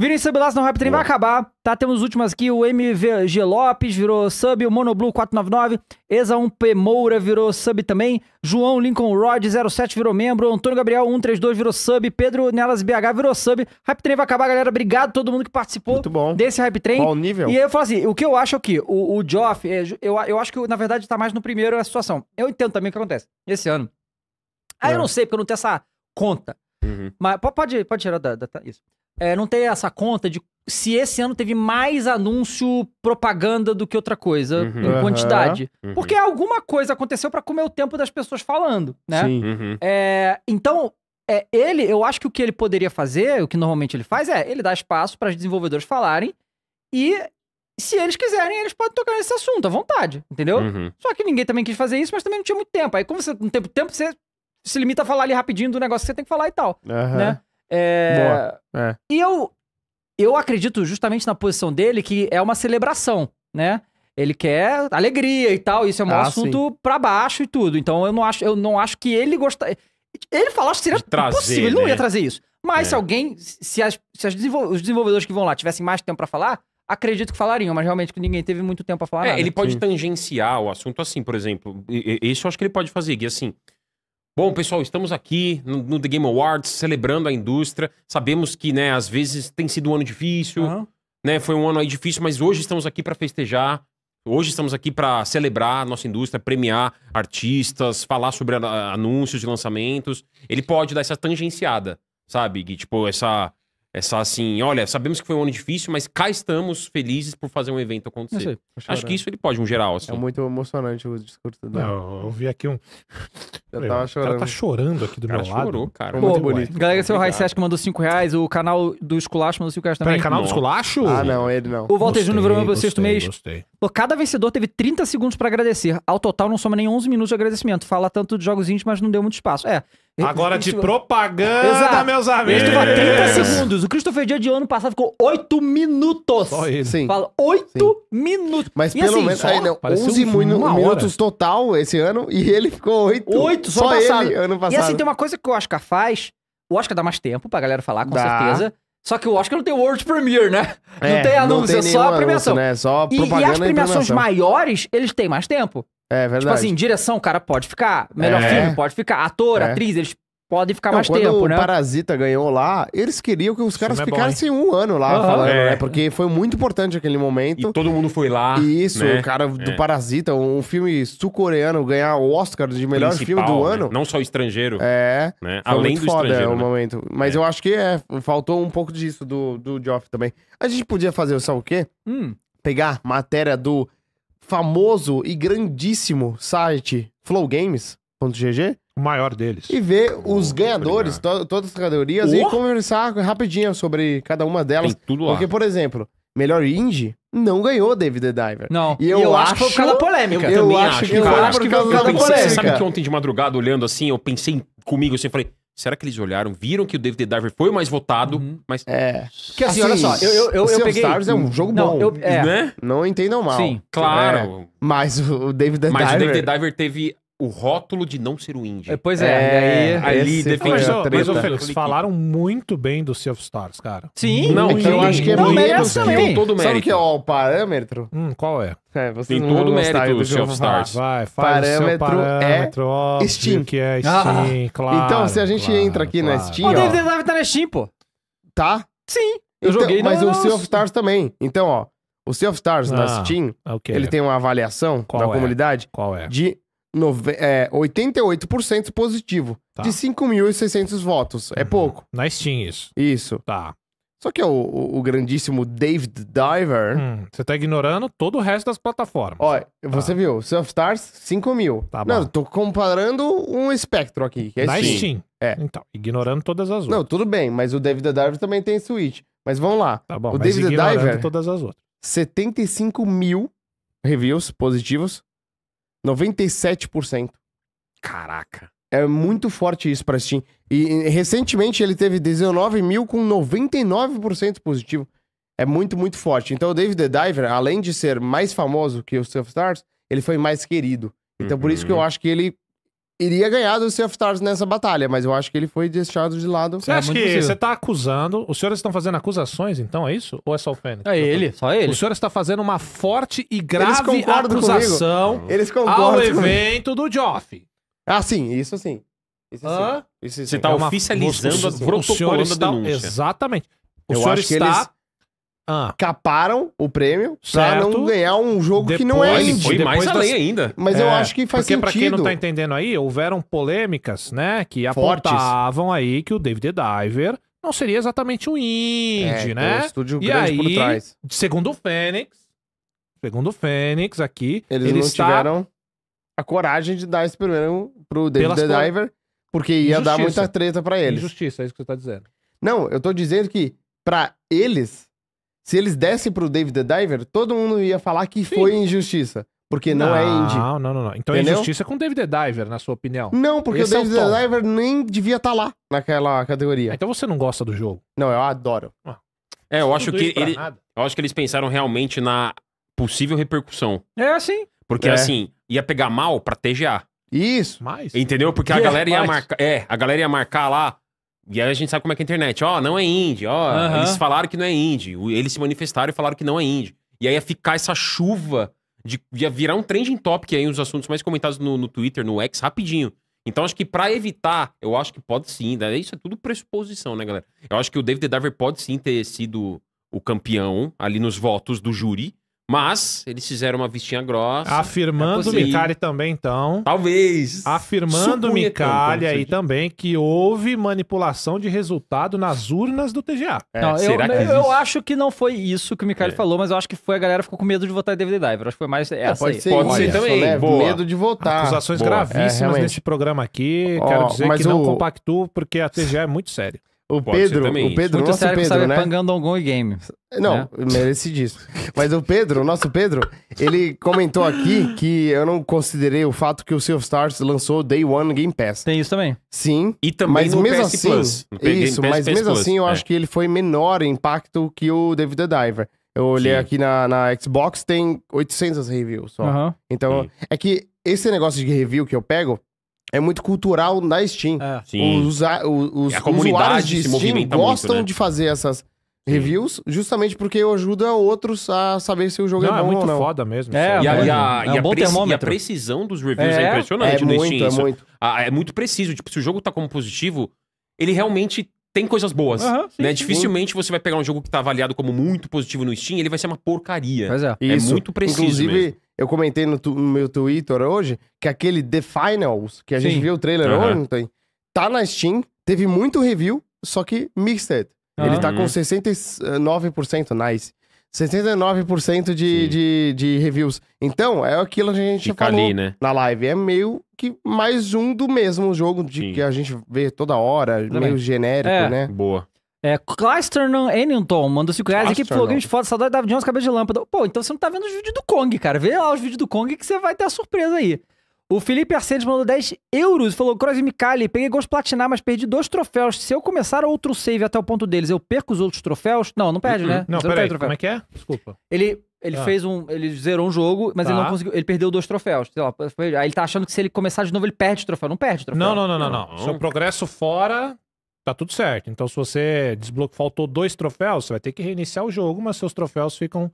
Vinícius Belas no Rap Trem vai acabar, tá? Temos os últimos aqui, o MVG Lopes virou sub, o Monoblue 499, Exa1 P Moura virou sub também, João Lincoln Rod 07 virou membro, Antônio Gabriel 132 virou sub, Pedro Nelas BH virou sub. Hype Trem vai acabar, galera, obrigado a todo mundo que participou Muito bom. desse Rap Trem. Qual nível? E aí eu falo assim, o que eu acho aqui, é o, o Joff, é, eu, eu acho que na verdade tá mais no primeiro a situação. Eu entendo também o que acontece, esse ano. Aí é. eu não sei, porque eu não tenho essa conta. Uhum. Mas pode, pode tirar da, da tá, isso é, não ter essa conta de se esse ano teve mais anúncio propaganda do que outra coisa uhum. em quantidade. Uhum. Porque alguma coisa aconteceu para comer o tempo das pessoas falando, né? Sim. Uhum. É, então, é, ele, eu acho que o que ele poderia fazer, o que normalmente ele faz, é ele dá espaço para os desenvolvedores falarem e se eles quiserem, eles podem tocar nesse assunto à vontade, entendeu? Uhum. Só que ninguém também quis fazer isso, mas também não tinha muito tempo. Aí, como você não tem tempo, você se limita a falar ali rapidinho do negócio que você tem que falar e tal, né? É... é... E eu, eu acredito justamente na posição dele que é uma celebração, né? Ele quer alegria e tal, isso é um ah, assunto sim. pra baixo e tudo. Então eu não acho, eu não acho que ele gostaria. Ele falou que seria trazer, possível, ele né? não ia né? trazer isso. Mas é. se alguém, se, as, se as desenvol os desenvolvedores que vão lá tivessem mais tempo para falar, acredito que falariam, mas realmente que ninguém teve muito tempo para falar. É, nada. ele né? pode Sim. tangenciar o assunto assim, por exemplo. Isso eu acho que ele pode fazer, Gui, assim. Bom, pessoal, estamos aqui no, The Game Awards celebrando a indústria. Sabemos que, né, às vezes tem sido um ano difícil, uhum. né? Foi um ano aí difícil, mas hoje estamos aqui para festejar. Hoje estamos aqui para celebrar a nossa indústria, premiar artistas, falar sobre anúncios de lançamentos. Ele pode dar essa tangenciada, sabe? Que, tipo, essa é só assim, olha, sabemos que foi um ano difícil, mas cá estamos felizes por fazer um evento acontecer. Sei, Acho que isso ele pode, um geral, assim. É muito emocionante o discurso dele. eu vi aqui um. Eu tava tá chorando. tá chorando aqui do cara meu lado. chorou, cara. Pô, bonito. Galera, tá seu é Rai que mandou 5 reais, o canal do Esculacho mandou 5 reais também. Peraí, canal do Esculacho? Ah, não, ele não. O Walter Júnior virou meu sexto mês. Gostei. Pô, cada vencedor teve 30 segundos para agradecer. Ao total, não soma nem 11 minutos de agradecimento. Fala tanto de jogos íntimos, mas não deu muito espaço. É. Agora de propaganda, Exato. meus amigos. Christopher, 30 segundos. O Christopher Dia de ano passado ficou 8 minutos. Só ele. Sim. Fala 8 Sim. minutos. Mas e pelo assim, menos, aí, não, né, 11 um, minutos total esse ano e ele ficou 8. 8 só, só ele, ano passado. E assim, tem uma coisa que o Oscar faz. O Oscar dá mais tempo pra galera falar, com dá. certeza. Só que eu acho que não tem World Premiere, né? É, não tem anúncio, não tem é só a premiação. Anúncio, né? É só e, e as premiações maiores, eles têm mais tempo. É tipo verdade. Tipo assim, direção, cara, pode ficar. Melhor é. filme, pode ficar. Ator, é. atriz, eles pode ficar mais quando tempo, o né? o Parasita ganhou lá, eles queriam que os caras é ficassem bom, um ano lá uhum. falando, né? é. né? Porque foi muito importante aquele momento. E todo mundo foi lá. E isso, né? o cara do é. Parasita, um filme sul-coreano ganhar o Oscar de melhor Principal, filme do né? ano. Não só estrangeiro. É. Né? Além do foda, estrangeiro, é, o né? momento. Mas é. eu acho que é, faltou um pouco disso do, do Joff também. A gente podia fazer, sabe o quê? Hum. Pegar matéria do famoso e grandíssimo site flowgames.gg o maior deles. E ver os ganhadores, to, todas as categorias, oh. e conversar rapidinho sobre cada uma delas. Tem tudo lá. Porque, por exemplo, melhor indie não ganhou David the Diver. Não. E eu, eu acho que foi por causa da polêmica. Eu, eu acho, acho que foi por causa da polêmica. Você sabe que ontem de madrugada, olhando assim, eu pensei comigo, assim, eu falei... Será que eles olharam, viram que o David the Diver foi o mais votado, uhum. mas... É. Porque assim, assim, olha só, assim, eu, eu, eu, eu peguei... Stars é um jogo não, bom, eu, é. né? Não entendam mal. Sim, claro. É. Mas o David the Diver... Mas o David the Diver teve o rótulo de não ser o indie. É, pois é, é aí, ali definiu. Mas, ô, Felix, falaram muito bem do Sea of Stars, cara. Sim, não, então eu acho que é não, menos que todo o mérito. Sabe o que é o parâmetro? Hum, qual é? é Tem todo o mérito do Sea então of Stars. Vai, parâmetro, parâmetro é óbvio, Steam. que é ah. Steam, ah. claro. Então, se a gente claro, entra aqui claro. na Steam... O DVD deve estar na Steam, pô. Tá? Sim. Eu então, joguei Mas não, o Sea of Stars também. Então, ó, o Sea of Stars na ah, Steam, ele tem uma avaliação da é? comunidade qual é? de é, 88% positivo, tá. de 5.600 votos. É uhum. É pouco. Na Steam, isso. Isso. Tá. Só que é o, o, o grandíssimo David Diver. Hum, você tá ignorando todo o resto das plataformas. Olha, você tá. viu, Sea of Stars, 5 mil. Tá bom. Não, tô comparando um espectro aqui. Que é Na Steam. Steam. É. Então, ignorando todas as outras. Não, tudo bem, mas o David Diver também tem Switch. Mas vamos lá. Tá bom, o David Diver. todas as outras. 75 mil reviews positivos 97%. Caraca. É muito forte isso pra Steam. E, recentemente ele teve 19 mil com 99% positivo. É muito, muito forte. Então o David the Diver, além de ser mais famoso que o Self Stars, ele foi mais querido. Então uhum. por isso que eu uhum. acho que ele iria ganhar do Sea of Stars nessa batalha, mas eu acho que ele foi deixado de lado. Você é acha que possível. você está acusando... Os senhores estão fazendo acusações, então, é isso? Ou é só o Fênix? É ele, só ele. O senhor está fazendo uma forte e grave Eles acusação Eles ao evento comigo. do Joff. Ah, sim, isso sim. Isso, sim. isso sim. Você tá é está é oficializando, uma... protocolando a denúncia. Exatamente. O eu senhor está eles... Ah. Caparam o prêmio certo. pra não ganhar um jogo depois, que não é indie. Foi mais além ainda. Mas é, eu acho que faz porque sentido. Porque pra quem não tá entendendo aí, houveram polêmicas, né, que Fortes. apontavam aí que o David Diver não seria exatamente um indie, é, né? Um estúdio e aí, por trás. segundo o Fênix, segundo o Fênix aqui, eles ele não está... tiveram a coragem de dar esse prêmio pro David Pelas Diver, porque ia Injustiça. dar muita treta para eles. Injustiça, é isso que você tá dizendo. Não, eu tô dizendo que para eles se eles dessem pro David the Diver, todo mundo ia falar que Sim. foi injustiça. Porque não, é não, é indie. Não, não, não. Então é Entendeu? é injustiça com o David the Diver, na sua opinião. Não, porque Esse o é David é o the Diver nem devia estar tá lá naquela categoria. Ah, então você não gosta do jogo? Não, eu adoro. Ah. É, eu acho que ele, eu acho que eles pensaram realmente na possível repercussão. É assim. Porque é. assim, ia pegar mal pra TGA. Isso. Mais. Entendeu? Porque yeah, a galera ia mais. marcar, é, a galera ia marcar lá e aí a gente sabe como é que é a internet. Ó, oh, não é indie, ó. Oh, uhum. Eles falaram que não é indie. Eles se manifestaram e falaram que não é indie. E aí ia ficar essa chuva de. ia virar um trending topic aí, os assuntos mais comentados no, no Twitter, no X, rapidinho. Então acho que para evitar, eu acho que pode sim. Né? Isso é tudo pressuposição, né, galera? Eu acho que o David Darver pode sim ter sido o campeão ali nos votos do júri. Mas eles fizeram uma vistinha grossa. Afirmando é Micali também, então. Talvez. Afirmando o Micali aí também que houve manipulação de resultado nas urnas do TGA. É, não, será eu, que existe? eu acho que não foi isso que o Micali é. falou, mas eu acho que foi a galera ficou com medo de votar em David Diver. Acho que foi mais é, essa pode aí. Ser, pode Olha, ser também. Boa. Medo de votar. Acusações Boa. É, gravíssimas nesse programa aqui. Quero dizer que o... não compactuo porque a TGA é muito séria. O Pedro, o Pedro, Muito nosso sério Pedro, que sabe né? Pangandongon e Game. Não, né? disso. Mas o Pedro, nosso Pedro, ele comentou aqui que eu não considerei o fato que o Sea of Stars lançou Day One Game Pass. Tem isso também. Sim. E também mas no mesmo PS assim, Plus. Isso, mas PS mesmo Plus. assim eu é. acho que ele foi menor impacto que o David the Diver. Eu olhei Sim. aqui na, na Xbox, tem 800 reviews só. Então, Sim. é que esse negócio de review que eu pego, é muito cultural na Steam. É. Sim. Os, os, os a usuários de Steam gostam muito, né? de fazer essas reviews, justamente porque ajuda outros a saber se o jogo não, é, é bom é muito ou não. foda mesmo. É, e a, e a, é um e, a e a precisão dos reviews é, é impressionante é muito, Steam, É muito. é muito preciso. Tipo, se o jogo tá como positivo, ele realmente tem coisas boas. Uhum, sim, né? Dificilmente você vai pegar um jogo que tá avaliado como muito positivo no Steam, ele vai ser uma porcaria. Pois é. é muito preciso Inclusive, mesmo. Eu comentei no, tu, no meu Twitter hoje que aquele The Finals, que a Sim. gente viu o trailer uhum. ontem, tá na Steam, teve muito review, só que mixed. Uhum. Ele tá com 69%, nice. 69% de, de, de, reviews. Então, é aquilo que a gente Fica falou ali, né? na live. É meio que mais um do mesmo jogo de, Sim. que a gente vê toda hora, Também. meio genérico, é. né? Boa. É, Clysternan Ennington mandou 5 reais aqui, plugin de foto, saudade David Jones, cabeça de lâmpada. Pô, então você não tá vendo os vídeos do Kong, cara. Vê lá os vídeos do Kong que você vai ter a surpresa aí. O Felipe Arcedes mandou 10 euros, e falou, Cross Mikali, peguei gols platinar, mas perdi dois troféus. Se eu começar outro save até o ponto deles, eu perco os outros troféus? Não, não perde, uh -uh. né? Não, peraí, como é que é? Desculpa. Ele, ele ah. fez um, ele zerou um jogo, mas tá. ele não tá. conseguiu, ele perdeu dois troféus. Sei lá, aí ele tá achando que se ele começar de novo, ele perde o troféu. Não perde o troféu. Não, não, não, não. não. não. Seu progresso fora tá tudo certo. Então, se você desbloqueou, faltou dois troféus, você vai ter que reiniciar o jogo, mas seus troféus ficam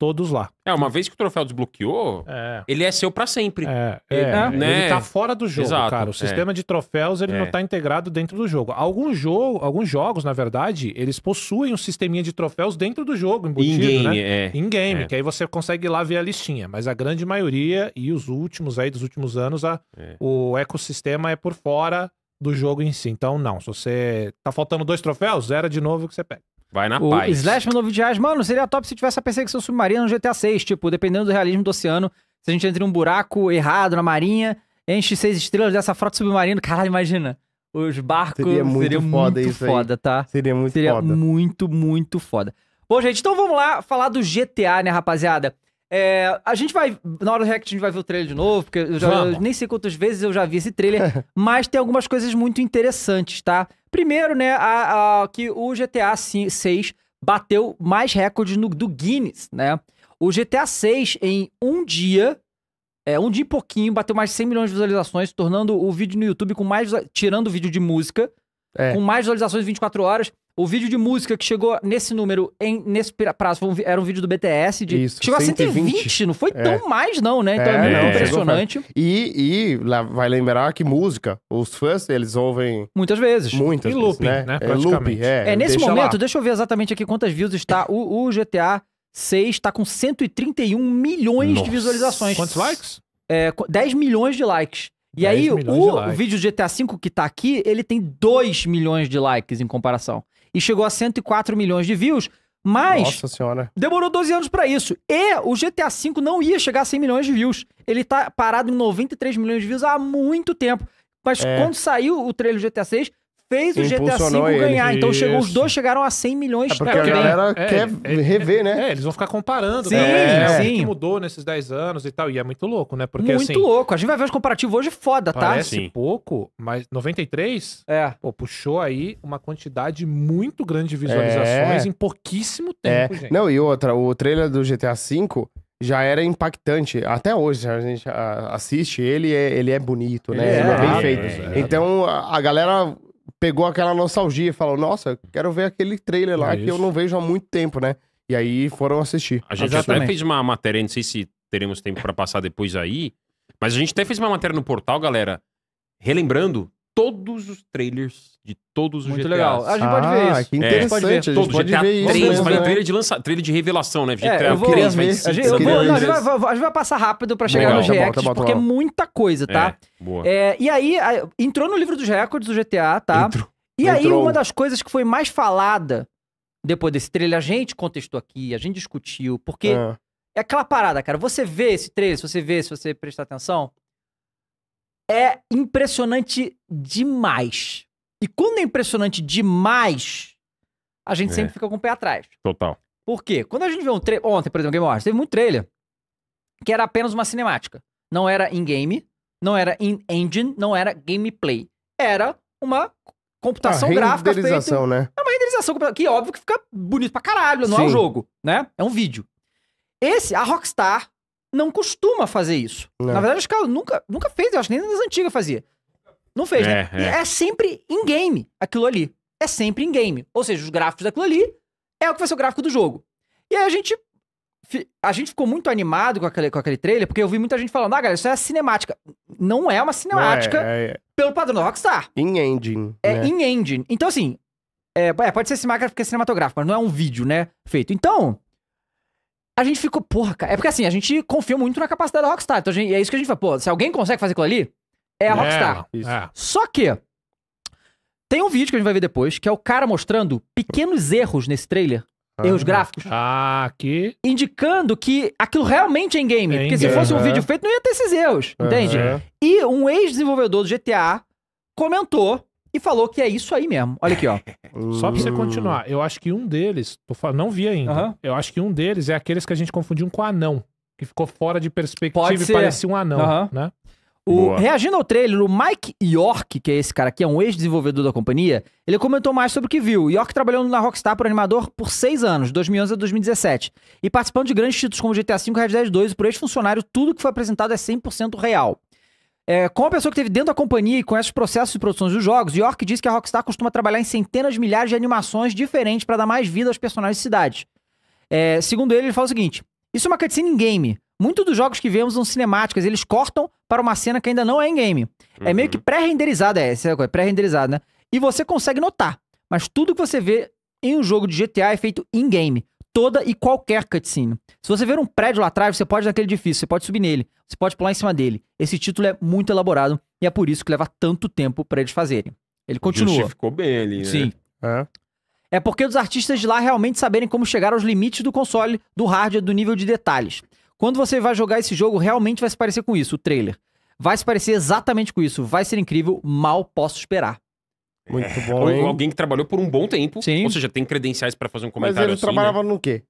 todos lá. É, uma vez que o troféu desbloqueou, é. ele é seu para sempre. É, é, tá- né? Ele tá fora do jogo, Exato, cara. O é. sistema de troféus, ele não é. tá integrado dentro do jogo. Alguns, jogo, alguns jogos, na verdade, eles possuem um sisteminha de troféus dentro do jogo, embutido, -game, né? É. In-game, que aí você consegue lá ver a listinha. Mas a grande maioria, e os últimos aí, dos últimos anos, a, o ecossistema é por fora do jogo em si. Então, não. Se você tá faltando dois troféus, zera de novo que você pega. Vai na o paz. Slash no 20 reais. Mano, seria top se tivesse a perseguição submarina no GTA 6. Tipo, dependendo do realismo do oceano, se a gente entra em um buraco errado na marinha, enche seis estrelas dessa frota submarina. Caralho, imagina. Os barcos. Seria muito, seria foda, muito foda tá? Seria muito seria foda. Seria muito, muito foda. Bom, gente, então vamos lá falar do GTA, né, rapaziada? É, a gente vai, na hora do react, a gente vai ver o trailer de novo, porque eu, já, eu nem sei quantas vezes eu já vi esse trailer, mas tem algumas coisas muito interessantes, tá? Primeiro, né, a, a, que o GTA 6 bateu mais recordes no, do Guinness, né? O GTA 6, em um dia, é, um dia e pouquinho, bateu mais 100 milhões de visualizações, tornando o vídeo no YouTube com mais. Tirando o vídeo de música, é. com mais visualizações em 24 horas, o vídeo de música que chegou nesse número, em, nesse prazo, um, era um vídeo do BTS. De, Isso, chegou 120. a 120, não foi é. tão mais não, né? Então é, é muito impressionante. E, e vai lembrar que música, os fãs, eles ouvem... Muitas vezes. Muitas e vezes, looping, né? né? É, Loop é. é nesse deixa momento, lá. deixa eu ver exatamente aqui quantas views está o, o GTA 6, está com 131 milhões Nossa. de visualizações. Quantos likes? É, 10 milhões de likes. E aí, o, o vídeo do GTA V que tá aqui, ele tem 2 milhões de likes em comparação e chegou a 104 milhões de views. Mas Nossa senhora. demorou 12 anos para isso. E o GTA V não ia chegar a 100 milhões de views. Ele tá parado em 93 milhões de views há muito tempo. Mas é. quando saiu o trailer do GTA 6, fez o GTA V ganhar. Ele. Então chegou, os dois chegaram a 100 milhões. É porque também. a galera é, quer é, é, rever, né? É, eles vão ficar comparando, sim, né? Sim. É, o que mudou nesses 10 anos e tal. E é muito louco, né? Porque, muito assim, louco. A gente vai ver os comparativos hoje foda, tá? Parece sim. pouco, mas 93 é. Pô, puxou aí uma quantidade muito grande de visualizações é. em pouquíssimo tempo, gente. Não, e outra, o trailer do GTA V já era impactante. Até hoje a gente assiste ele, ele é bonito, né? Ele é, ele é bem feito. É, então a galera pegou aquela nostalgia, e falou, nossa, quero ver aquele trailer lá é que eu não vejo há muito tempo, né? E aí foram assistir. A gente até fez uma matéria, não sei se teremos tempo para passar depois aí, mas a gente até fez uma matéria no portal, galera, relembrando todos os trailers de todos os Muito GTAs. legal. A gente ah, pode ver ah, isso. Que é, interessante. É. Todos, pode GTA ver 3, isso, mas né? trailer de lança, trailer de revelação, né? GTA é, eu vou, 3, A gente, eu vou, não, a, gente vai, a gente vai passar rápido pra chegar legal. nos tá tá, tá porque é muita coisa, tá? É, boa. É, e aí, a, entrou no livro dos recordes do GTA, tá? Entrou. E entrou. aí, uma das coisas que foi mais falada depois desse trailer, a gente contestou aqui, a gente discutiu, porque é, é aquela parada, cara. Você vê esse trailer, se você vê, se você prestar atenção é impressionante demais. E quando é impressionante demais, a gente é. sempre fica com o pé atrás. Total. Por quê? Quando a gente vê um trailer. Ontem, por exemplo, Game Awards, teve muito trailer que era apenas uma cinemática. Não era in-game, não era in-engine, não era gameplay. Era uma computação gráfica. Uma renderização, feita... né? É uma renderização que, óbvio, que fica bonito pra caralho, não Sim. é um jogo, né? É um vídeo. Esse, a Rockstar, não costuma fazer isso. Não. É. Na verdade, acho que ela nunca, nunca fez, eu acho que nem nas antigas fazia. Não fez, né? é, né? É. é sempre em game aquilo ali. É sempre em game. Ou seja, os gráficos daquilo ali é o que vai ser o gráfico do jogo. E aí a gente. A gente ficou muito animado com aquele, com aquele trailer, porque eu vi muita gente falando, ah, galera, isso é cinemática. Não é uma cinemática é, é, é, pelo padrão da Rockstar. In-engine. É né? in-engine. Então, assim, é, pode ser cinematográfico, mas não é um vídeo, né? Feito. Então, a gente ficou, porra, cara. É porque assim, a gente confia muito na capacidade da Rockstar. Então gente, é isso que a gente fala, pô, se alguém consegue fazer aquilo ali, é a é, Rockstar. É, Só que tem um vídeo que a gente vai ver depois, que é o cara mostrando pequenos erros nesse trailer. Ah, erros gráficos. Ah, que. Indicando que aquilo realmente é in-game. É porque in -game, se fosse um é. vídeo feito, não ia ter esses erros. Entende? É. E um ex-desenvolvedor do GTA comentou e falou que é isso aí mesmo. Olha aqui, ó. Só pra você continuar, eu acho que um deles, tô falando, não vi ainda, eu acho que um deles é aqueles que a gente confundiu com anão, que ficou fora de Pode perspectiva ser. e parecia um anão, né? O- reagindo ao trailer, o Mike York, que é esse cara aqui, é um ex-desenvolvedor da companhia, ele comentou mais sobre o que viu. York trabalhou na Rockstar por animador por seis anos, 2011 a 2017, e participando de grandes títulos como GTA V, Red Dead 2 para por ex-funcionário, tudo que foi apresentado é 100% real. É, com a pessoa que teve dentro da companhia e conhece os processos de produção dos jogos, York diz que a Rockstar costuma trabalhar em centenas de milhares de animações diferentes para dar mais vida aos personagens e cidades. É, segundo ele, ele fala o seguinte: Isso é uma cutscene in game. Muitos dos jogos que vemos são cinemáticas, eles cortam para uma cena que ainda não é em game. É uhum. É meio que pré-renderizada, é, é pré-renderizada, né? E você consegue notar, mas tudo que você vê em um jogo de GTA é feito in-game toda e qualquer cutscene. Se você ver um prédio lá atrás, você pode ir naquele edifício, você pode subir nele, você pode pular em cima dele. Esse título é muito elaborado e é por isso que leva tanto tempo para eles fazerem. Ele continua. Ficou bem ali, né? Sim. É. é porque os artistas de lá realmente saberem como chegar aos limites do console, do hardware, do nível de detalhes. Quando você vai jogar esse jogo, realmente vai se parecer com isso, o trailer. Vai se parecer exatamente com isso. Vai ser incrível, mal posso esperar. É. Muito é, bom. Alguém que trabalhou por um bom tempo. Sim. Ou seja, tem credenciais para fazer um comentário Mas ele assim, trabalhava né? no quê?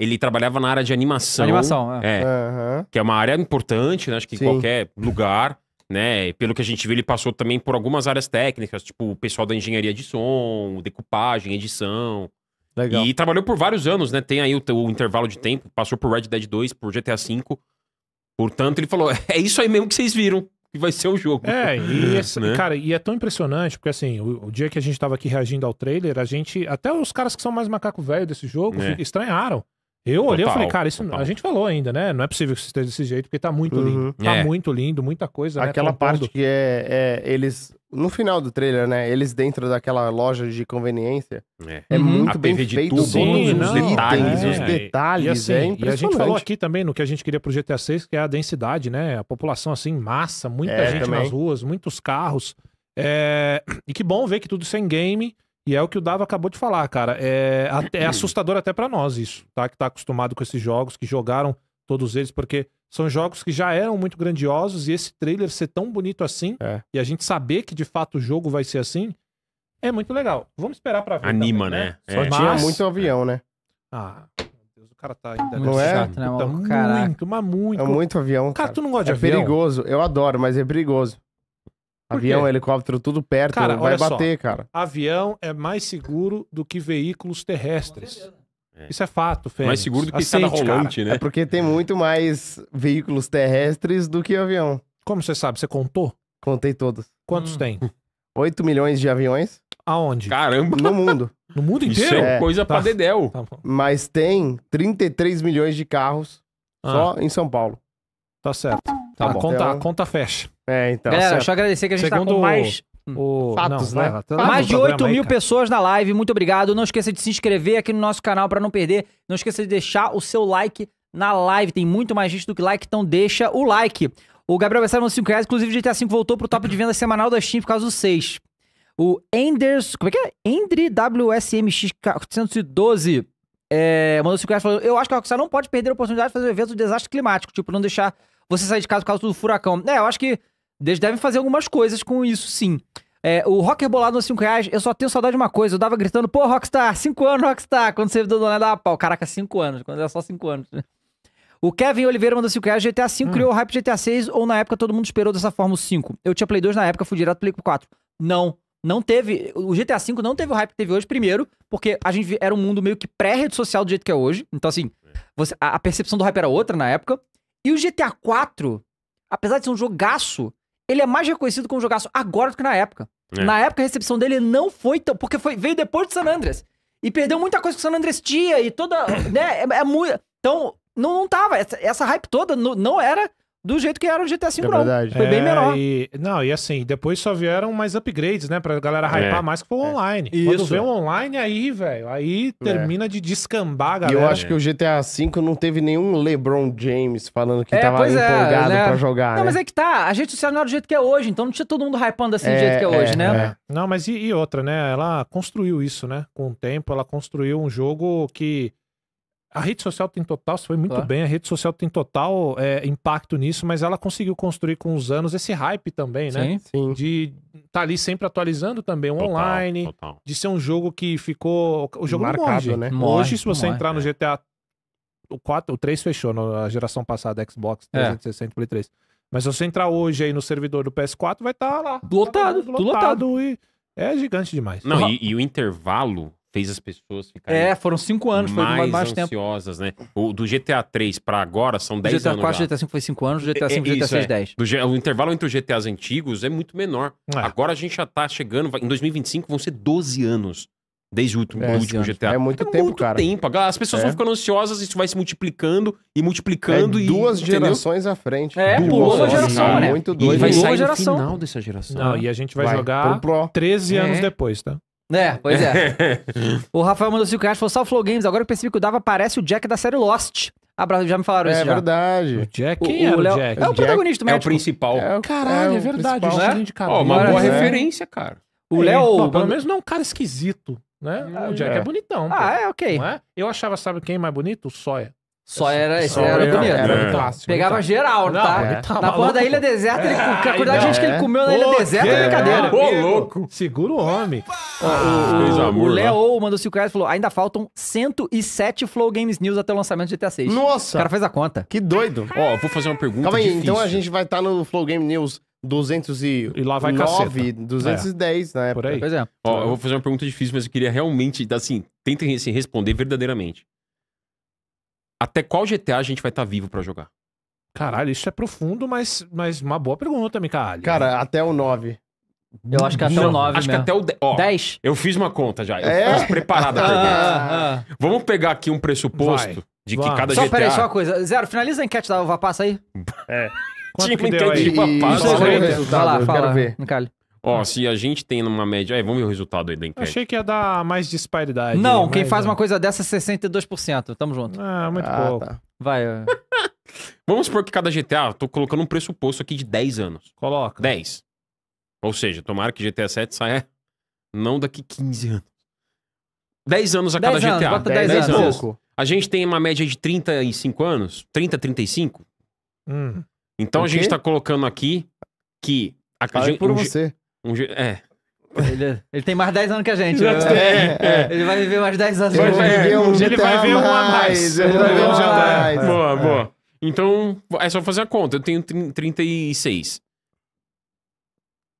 Ele trabalhava na área de animação. Animação, é. é uhum. Que é uma área importante, né? Acho que em qualquer lugar, né? Pelo que a gente viu ele passou também por algumas áreas técnicas, tipo o pessoal da engenharia de som, decupagem, edição. Legal. E trabalhou por vários anos, né? Tem aí o, o intervalo de tempo, passou por Red Dead 2, por GTA V. Portanto, ele falou: é isso aí mesmo que vocês viram que vai ser o jogo. É, e esse, é assim, né? cara, e é tão impressionante, porque assim, o, o, dia que a gente tava aqui reagindo ao trailer, a gente, até os caras que são mais macaco velho desse jogo, é. estranharam. Eu olhei e falei, cara, isso total. a gente falou ainda, né? Não é possível que esteja desse jeito, porque tá muito uhum. lindo. Tá é. muito lindo, muita coisa. Né? Aquela né? parte que é, é, eles. No final do trailer, né? Eles dentro daquela loja de conveniência. É, é uhum. muito a bem TV feito. Tudo, Sim, todos os detalhes, os é. detalhes. E, é assim, e, a gente falou aqui também no que a gente queria pro GTA 6, que é a densidade, né? A população assim, massa, muita é, gente também. nas ruas, muitos carros. E que bom ver que tudo sem game e é o que o Dava acabou de falar, cara. É, é assustador até para nós isso, tá? Que tá acostumado com esses jogos, que jogaram todos eles, porque são jogos que já eram muito grandiosos e esse trailer ser tão bonito assim é. e a gente saber que de fato o jogo vai ser assim é muito legal. Vamos esperar para ver. Anima, também, né? né? Só é. tinha muito avião, né? Ah, meu Deus, o cara tá ainda não é? Chato, né, tá muito, mas muito. É muito avião. Cara, cara tu não gosta de é avião? É perigoso. Eu adoro, mas é perigoso. Avião, helicóptero, tudo perto. Cara, vai bater, só. cara. Avião é mais seguro do que veículos terrestres. É. Isso é fato, Fênix. Mais seguro do que Aceite, rolante, cara. né? É porque tem muito mais veículos terrestres do que avião. Como você sabe? Você contou? Contei todos. Quantos hum. tem? 8 milhões de aviões. Aonde? Caramba! No mundo. No mundo inteiro? Isso é, é coisa é. pra dedéu. Tá Mas tem 33 milhões de carros ah. só em São Paulo. Tá certo. Tá, tá bom. Conta, então... conta fecha. É, então. Galera, certo. só agradecer que a gente tá Segundo tá com mais. Hum, o... Fatos, né? não, né? mais de 8 tá mil aí, pessoas na live, muito obrigado. Não esqueça de se inscrever aqui no nosso canal para não perder. Não esqueça de deixar o seu like na live. Tem muito mais gente do que like, então deixa o like. O Gabriel Bessar mandou 5 reais, inclusive o GTA V voltou pro top de venda semanal da Steam por causa do 6. O Enders. Como é que é? Endre WSMX 412 é, mandou 5 reais falando: Eu acho que a Rockstar não pode perder a oportunidade de fazer o um evento do desastre climático, tipo, não deixar você sair de casa por causa do furacão. É, eu acho que eles devem fazer algumas coisas com isso, sim. É, o Rocker Bolado nos 5 reais, eu só tenho saudade de uma coisa. Eu dava gritando, pô, Rockstar, 5 anos, Rockstar. Quando o servidor da online dava pau. Caraca, 5 anos. Quando era só 5 anos. O Kevin Oliveira mandou 5 reais. GTA V hum. criou o hype GTA 6 ou na época todo mundo esperou dessa forma o 5? Eu tinha Play 2 na época, fui direto Play 4. Não. Não teve. O GTA V não teve o hype que teve hoje, primeiro, porque a gente era um mundo meio que pré-rede social do jeito que é hoje. Então, assim, você, a, a percepção do hype era outra na época. E o GTA IV, apesar de ser um jogaço, ele é mais reconhecido como jogaço agora do que na época. É. Na época a recepção dele não foi tão. Porque foi, veio depois de San Andreas. E perdeu muita coisa que o San Andreas tinha e toda. né, é, é muito. Então, não, não tava. Essa, essa hype toda não, não era do jeito que era o GTA V é Pro. Foi é, bem menor. E, não, e assim, depois só vieram mais upgrades, né? Pra galera é. mais que foi é. online. Isso. Quando vê o online, aí, velho, aí é. termina de descambar a galera. E eu acho que o GTA V não teve nenhum LeBron James falando que é, tava empolgado né? pra jogar. Não, né? mas é que tá, a gente não era do jeito que é hoje, então não tinha todo mundo hypando assim do jeito que é hoje, né? Não, mas e, e outra, né? Ela construiu isso, né? Com o tempo, ela construiu um jogo que a rede social tem total, foi muito claro. bem, a rede social tem total é, impacto nisso, mas ela conseguiu construir com os anos esse hype também, né? Sim, sim. De estar tá ali sempre atualizando também, o total, online, total. de ser um jogo que ficou. O jogo Marcado, né? Morre, Hoje, se você morre, é. entrar no é. GTA. O, 4, o 3 fechou na geração passada, Xbox 360 é. Play 3. Mas se você entrar hoje aí no servidor do PS4, vai estar tá lá. Lotado, tá lotado. lotado. E é gigante demais. Não, e, e o intervalo fez as pessoas ficarem. É, foram cinco anos, mais foi mais, mais tempo. ansiosas, né? O, do GTA 3 para agora são 10 anos. GTA 4 já. GTA 5 foi 5 anos, GTA 5 GTA 6 é. 10. É. Do, o intervalo entre os GTAs antigos é muito menor. É. Agora a gente já tá chegando, em 2025 vão ser 12 anos. Desde o último, é, último GTA. É muito é tempo, muito cara. tempo. As pessoas é. vão ficando ansiosas, isso vai se multiplicando e multiplicando. É, duas e, gerações entendeu? à frente. É, duas pulou a geração, é né? Muito doido. E vai sair no geração. final dessa geração. Não, e a gente vai, vai jogar pro. 13 anos é. depois, tá? É, pois é. o Rafael mandou 5 reais e falou: o Flow Games, agora eu percebi que o Dava parece o Jack da série Lost. Abraço, já me falaram é, isso. É verdade. O Jack, quem é o, Léo... Jack? É o protagonista, mesmo. É o principal. É o... Caralho, é, é verdade. É? De Oh, uma boa é. referência, cara. O Léo. Pô, pelo menos não é um cara esquisito, né? Ah, o Jack é, é bonitão. Ah, é, ok. É? Eu achava, sabe quem é mais bonito? O Sawyer. Só era, esse era, bonito. Era, né? é. Pegava geral, não, tá? É. tá Na porra da ilha deserta, ele, é, a quantidade de gente que é. ele comeu na ilha deserta é brincadeira. Ô, louco. Segura o homem. Ah, o Leo mandou 5 reais e falou: ainda faltam 107 Flow Games News até o lançamento do GTA 6. Nossa! O cara fez a conta. Que doido. Ó, vou fazer uma pergunta. Calma aí, difícil. então a gente vai estar tá no Flow Game News 200 e... lá vai 9, 210 é. na época. Por aí. Pois é. Ó, eu vou fazer uma pergunta difícil, mas eu queria realmente, assim, tentem assim, responder verdadeiramente até qual GTA a gente vai estar tá vivo para jogar? Caralho, isso é profundo, mas, mas uma boa pergunta, Mikael. Cara, né? até o 9. Eu acho que até Não, o 9 Acho mesmo. que até o de... ó, 10. Eu fiz uma conta já. Eu é? preparada a pergunta. Ah, ah. Vamos pegar aqui um pressuposto vai, de que cada só, GTA... Só, peraí, só uma coisa. Zero, finaliza a enquete da Uva Passa aí. É. Quanto Tinha uma enquete de Uva Passa. Vai lá, fala, Mikael. Ó, se a gente tem numa média. É, vamos ver o resultado aí da enquete. Achei que ia dar mais disparidade. Não, quem faz é. uma coisa dessa é 62%. Tamo junto. Ah, muito ah, pouco. Tá. Vai. vamos supor que cada GTA, tô colocando um pressuposto aqui de 10 anos. Coloca. 10. Ou seja, tomara que GTA 7 saia não daqui 15 anos. 10 anos a cada 10 anos, GTA. Bota 10, 10, anos. Pouco. A gente tem uma média de 35 anos, 30, 35. Hum. Então okay. a gente tá colocando aqui que a, por um, você. Um, é. Ele, ele tem mais 10 anos que a gente. né? É. é, Ele vai viver mais 10 anos. Vai, ele vai ver um a mais. Ele vai viver um a mais. Boa, boa. Então, é só fazer a conta. Eu tenho 36.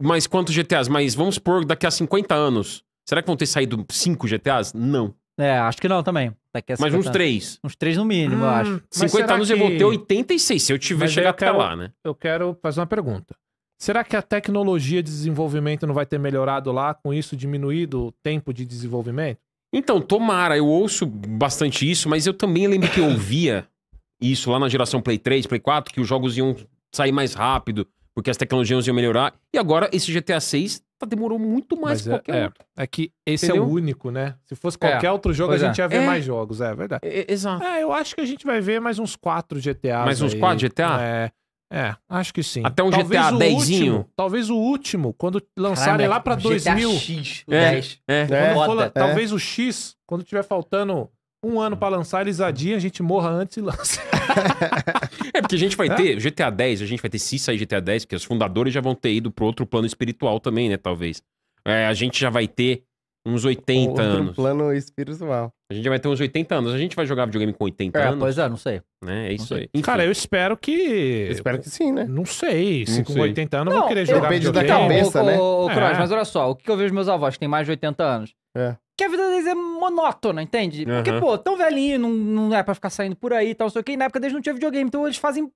Mas quantos GTAs? Mas vamos supor, daqui a 50 anos. Será que vão ter saído 5 GTAs? Não. É, acho que não também. Daqui a Mas uns 3. Uns 3 no mínimo, hum, eu acho. 50 anos que... eu vou ter 86, se eu tiver chegar até lá, né? Eu quero fazer uma pergunta. Será que a tecnologia de desenvolvimento não vai ter melhorado lá, com isso diminuído o tempo de desenvolvimento? Então, tomara, eu ouço bastante isso, mas eu também lembro que eu ouvia isso lá na geração Play 3, Play 4, que os jogos iam sair mais rápido, porque as tecnologias iam melhorar. E agora, esse GTA 6 tá, demorou muito mais mas que é, qualquer é, outro. É que esse Entendeu? é o único, né? Se fosse qualquer é. outro jogo, a gente é. ia ver é. mais jogos, é verdade. exato. É, eu acho que a gente vai ver mais uns quatro GTAs. Mais uns quatro GTA? É. É, acho que sim. Até um talvez GTA 10 Talvez o último, quando lançarem Caramba, lá pra 2000. GTA X, o é, 10. É, é, é. for, é, Talvez o X, quando tiver faltando um ano para lançar, eles adiam, a gente morra antes e lança. é, porque a gente vai é. ter GTA 10, a gente vai ter se sair GTA 10, porque os fundadores já vão ter ido pro outro plano espiritual também, né, talvez. É, a gente já vai ter uns 80 outro anos. plano espiritual. A gente vai ter uns 80 anos. A gente vai jogar videogame com 80 é, anos? Pois é, não sei. Né? É isso sei. aí. Enfim. Cara, eu espero que. Eu espero que sim, né? Não sei. Se não com sei. 80 anos não, vão querer jogar depende videogame. Depende da cabeça, né? Ô, ô, é. mas olha só. O que eu vejo meus avós que têm mais de 80 anos? É. Que a vida deles é monótona, entende? Porque, pô, tão velhinho, não, não é pra ficar saindo por aí e tal, sei o que. E na época deles não tinha videogame, então eles fazem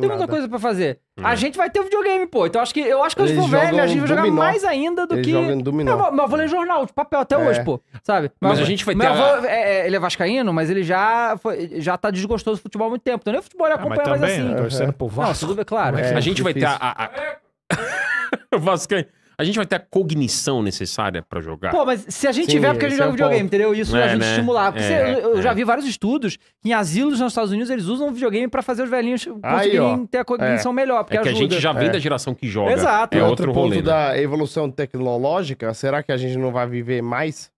tem muita coisa pra fazer. Hum. A é. gente vai ter o videogame, pô. Então acho que eu acho que eu Eles velho, a gente vai jogar dominó. mais ainda do Eles que. dominó. eu vou ler jornal de papel até é. hoje, pô. Sabe? Mas, mas a gente vai ter. Avô, é, é, ele é vascaíno, mas ele já, foi, já tá desgostoso do futebol há muito tempo. Então nem o futebol ele é, acompanha mas também, mais assim. Né? Torcendo pro Vasco. Não, tudo bem, claro. É a gente difícil. vai ter a. a, a... Vascaíno. A gente vai ter a cognição necessária para jogar. Pô, mas se a gente Sim, tiver, porque a gente joga é videogame, entendeu? Isso é, a gente né? estimular. Porque é, você, eu, é. já vi vários estudos que em asilos nos Estados Unidos eles usam videogame para fazer os velhinhos conseguirem ter a cognição é. melhor. Porque é que ajuda. a gente já vem é. da geração que joga. Exato. É outro, outro ponto rolê, né? da evolução tecnológica. Será que a gente não vai viver mais?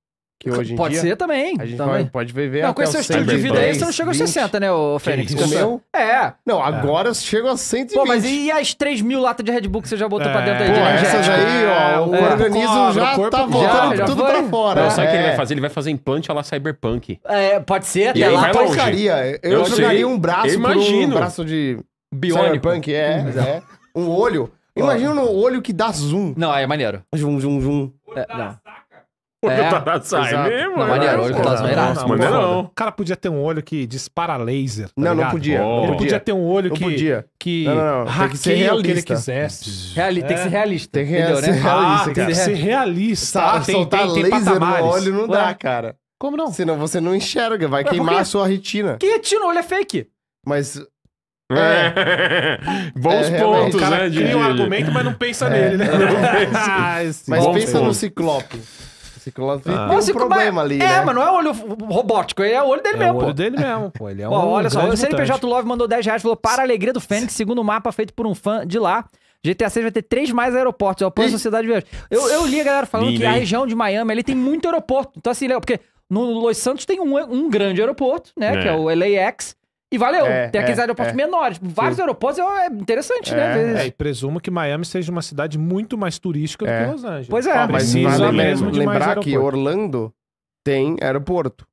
Que hoje pode dia, ser também. A gente também. pode viver não, até com esse estilo de vida aí, você não chega aos 60, né, ô Fênix? O meu? É. Não, agora é. chega aos 120. Pô, mas e as 3 mil latas de Red Bull que você já botou é. pra dentro aí? Pô, de essas aí, ó, é. o é. organismo Cobra, já corpo, tá voltando já, tudo já pra fora. Não, sabe o que ele vai é. fazer? Ele vai fazer implante à la Cyberpunk. É, pode ser. Até e lá. Eu trocaria. Eu, eu jogaria um braço eu imagino. um braço de Biônico. Cyberpunk, é, uhum. é. Um olho. Imagina o olho que dá zoom. Não, é maneiro. Zoom, zoom, zoom. É, não olho é, tá sai mesmo. Não, é maneiro, olho tá zoeiraço. Maneiro não. O cara podia ter um olho que dispara laser. Tá não, ligado? não podia. Oh. Ele podia ter um olho não que. Podia. Que Hackeia que o que ele quisesse. Reali é. Tem que ser é. realista. Tem que entendeu, ser né? realista. Ah, tem que ser realista. Ah, tem, soltar tem, laser tem patamares. no olho não dá, cara. Como não? Senão você não enxerga, vai Mas queimar a sua retina. Que retina? O olho é fake. Mas é. é. Bons é, pontos, né? Cria um argumento, mas não pensa é. nele, né? Ah, mas, mas pensa no Ciclope. Ciclope ah. tem um Ciclo... problema ali, é, né? É, mas não é o olho robótico, é o olho dele é mesmo, o olho pô. dele mesmo, pô. Ele é um olha só, o CNPJ Love mandou 10 reais, falou, para a alegria do Fênix, segundo o mapa feito por um fã de lá, GTA 6 vai ter três mais aeroportos, eu Eu, eu li a galera falando Lindo, que a região de Miami, ele tem muito aeroporto, então assim, né, porque no Los Santos tem um, um grande aeroporto, né, é. que é, é o LAX, e valeu. É, tem aqueles é, aeroportos é. menores. Vários Sim. aeroportos é, é interessante, né? É, é, e presumo que Miami seja uma cidade muito mais turística do é. que Los Angeles. Pois é. mas Precisa vale mesmo lembrar que Orlando tem aeroporto.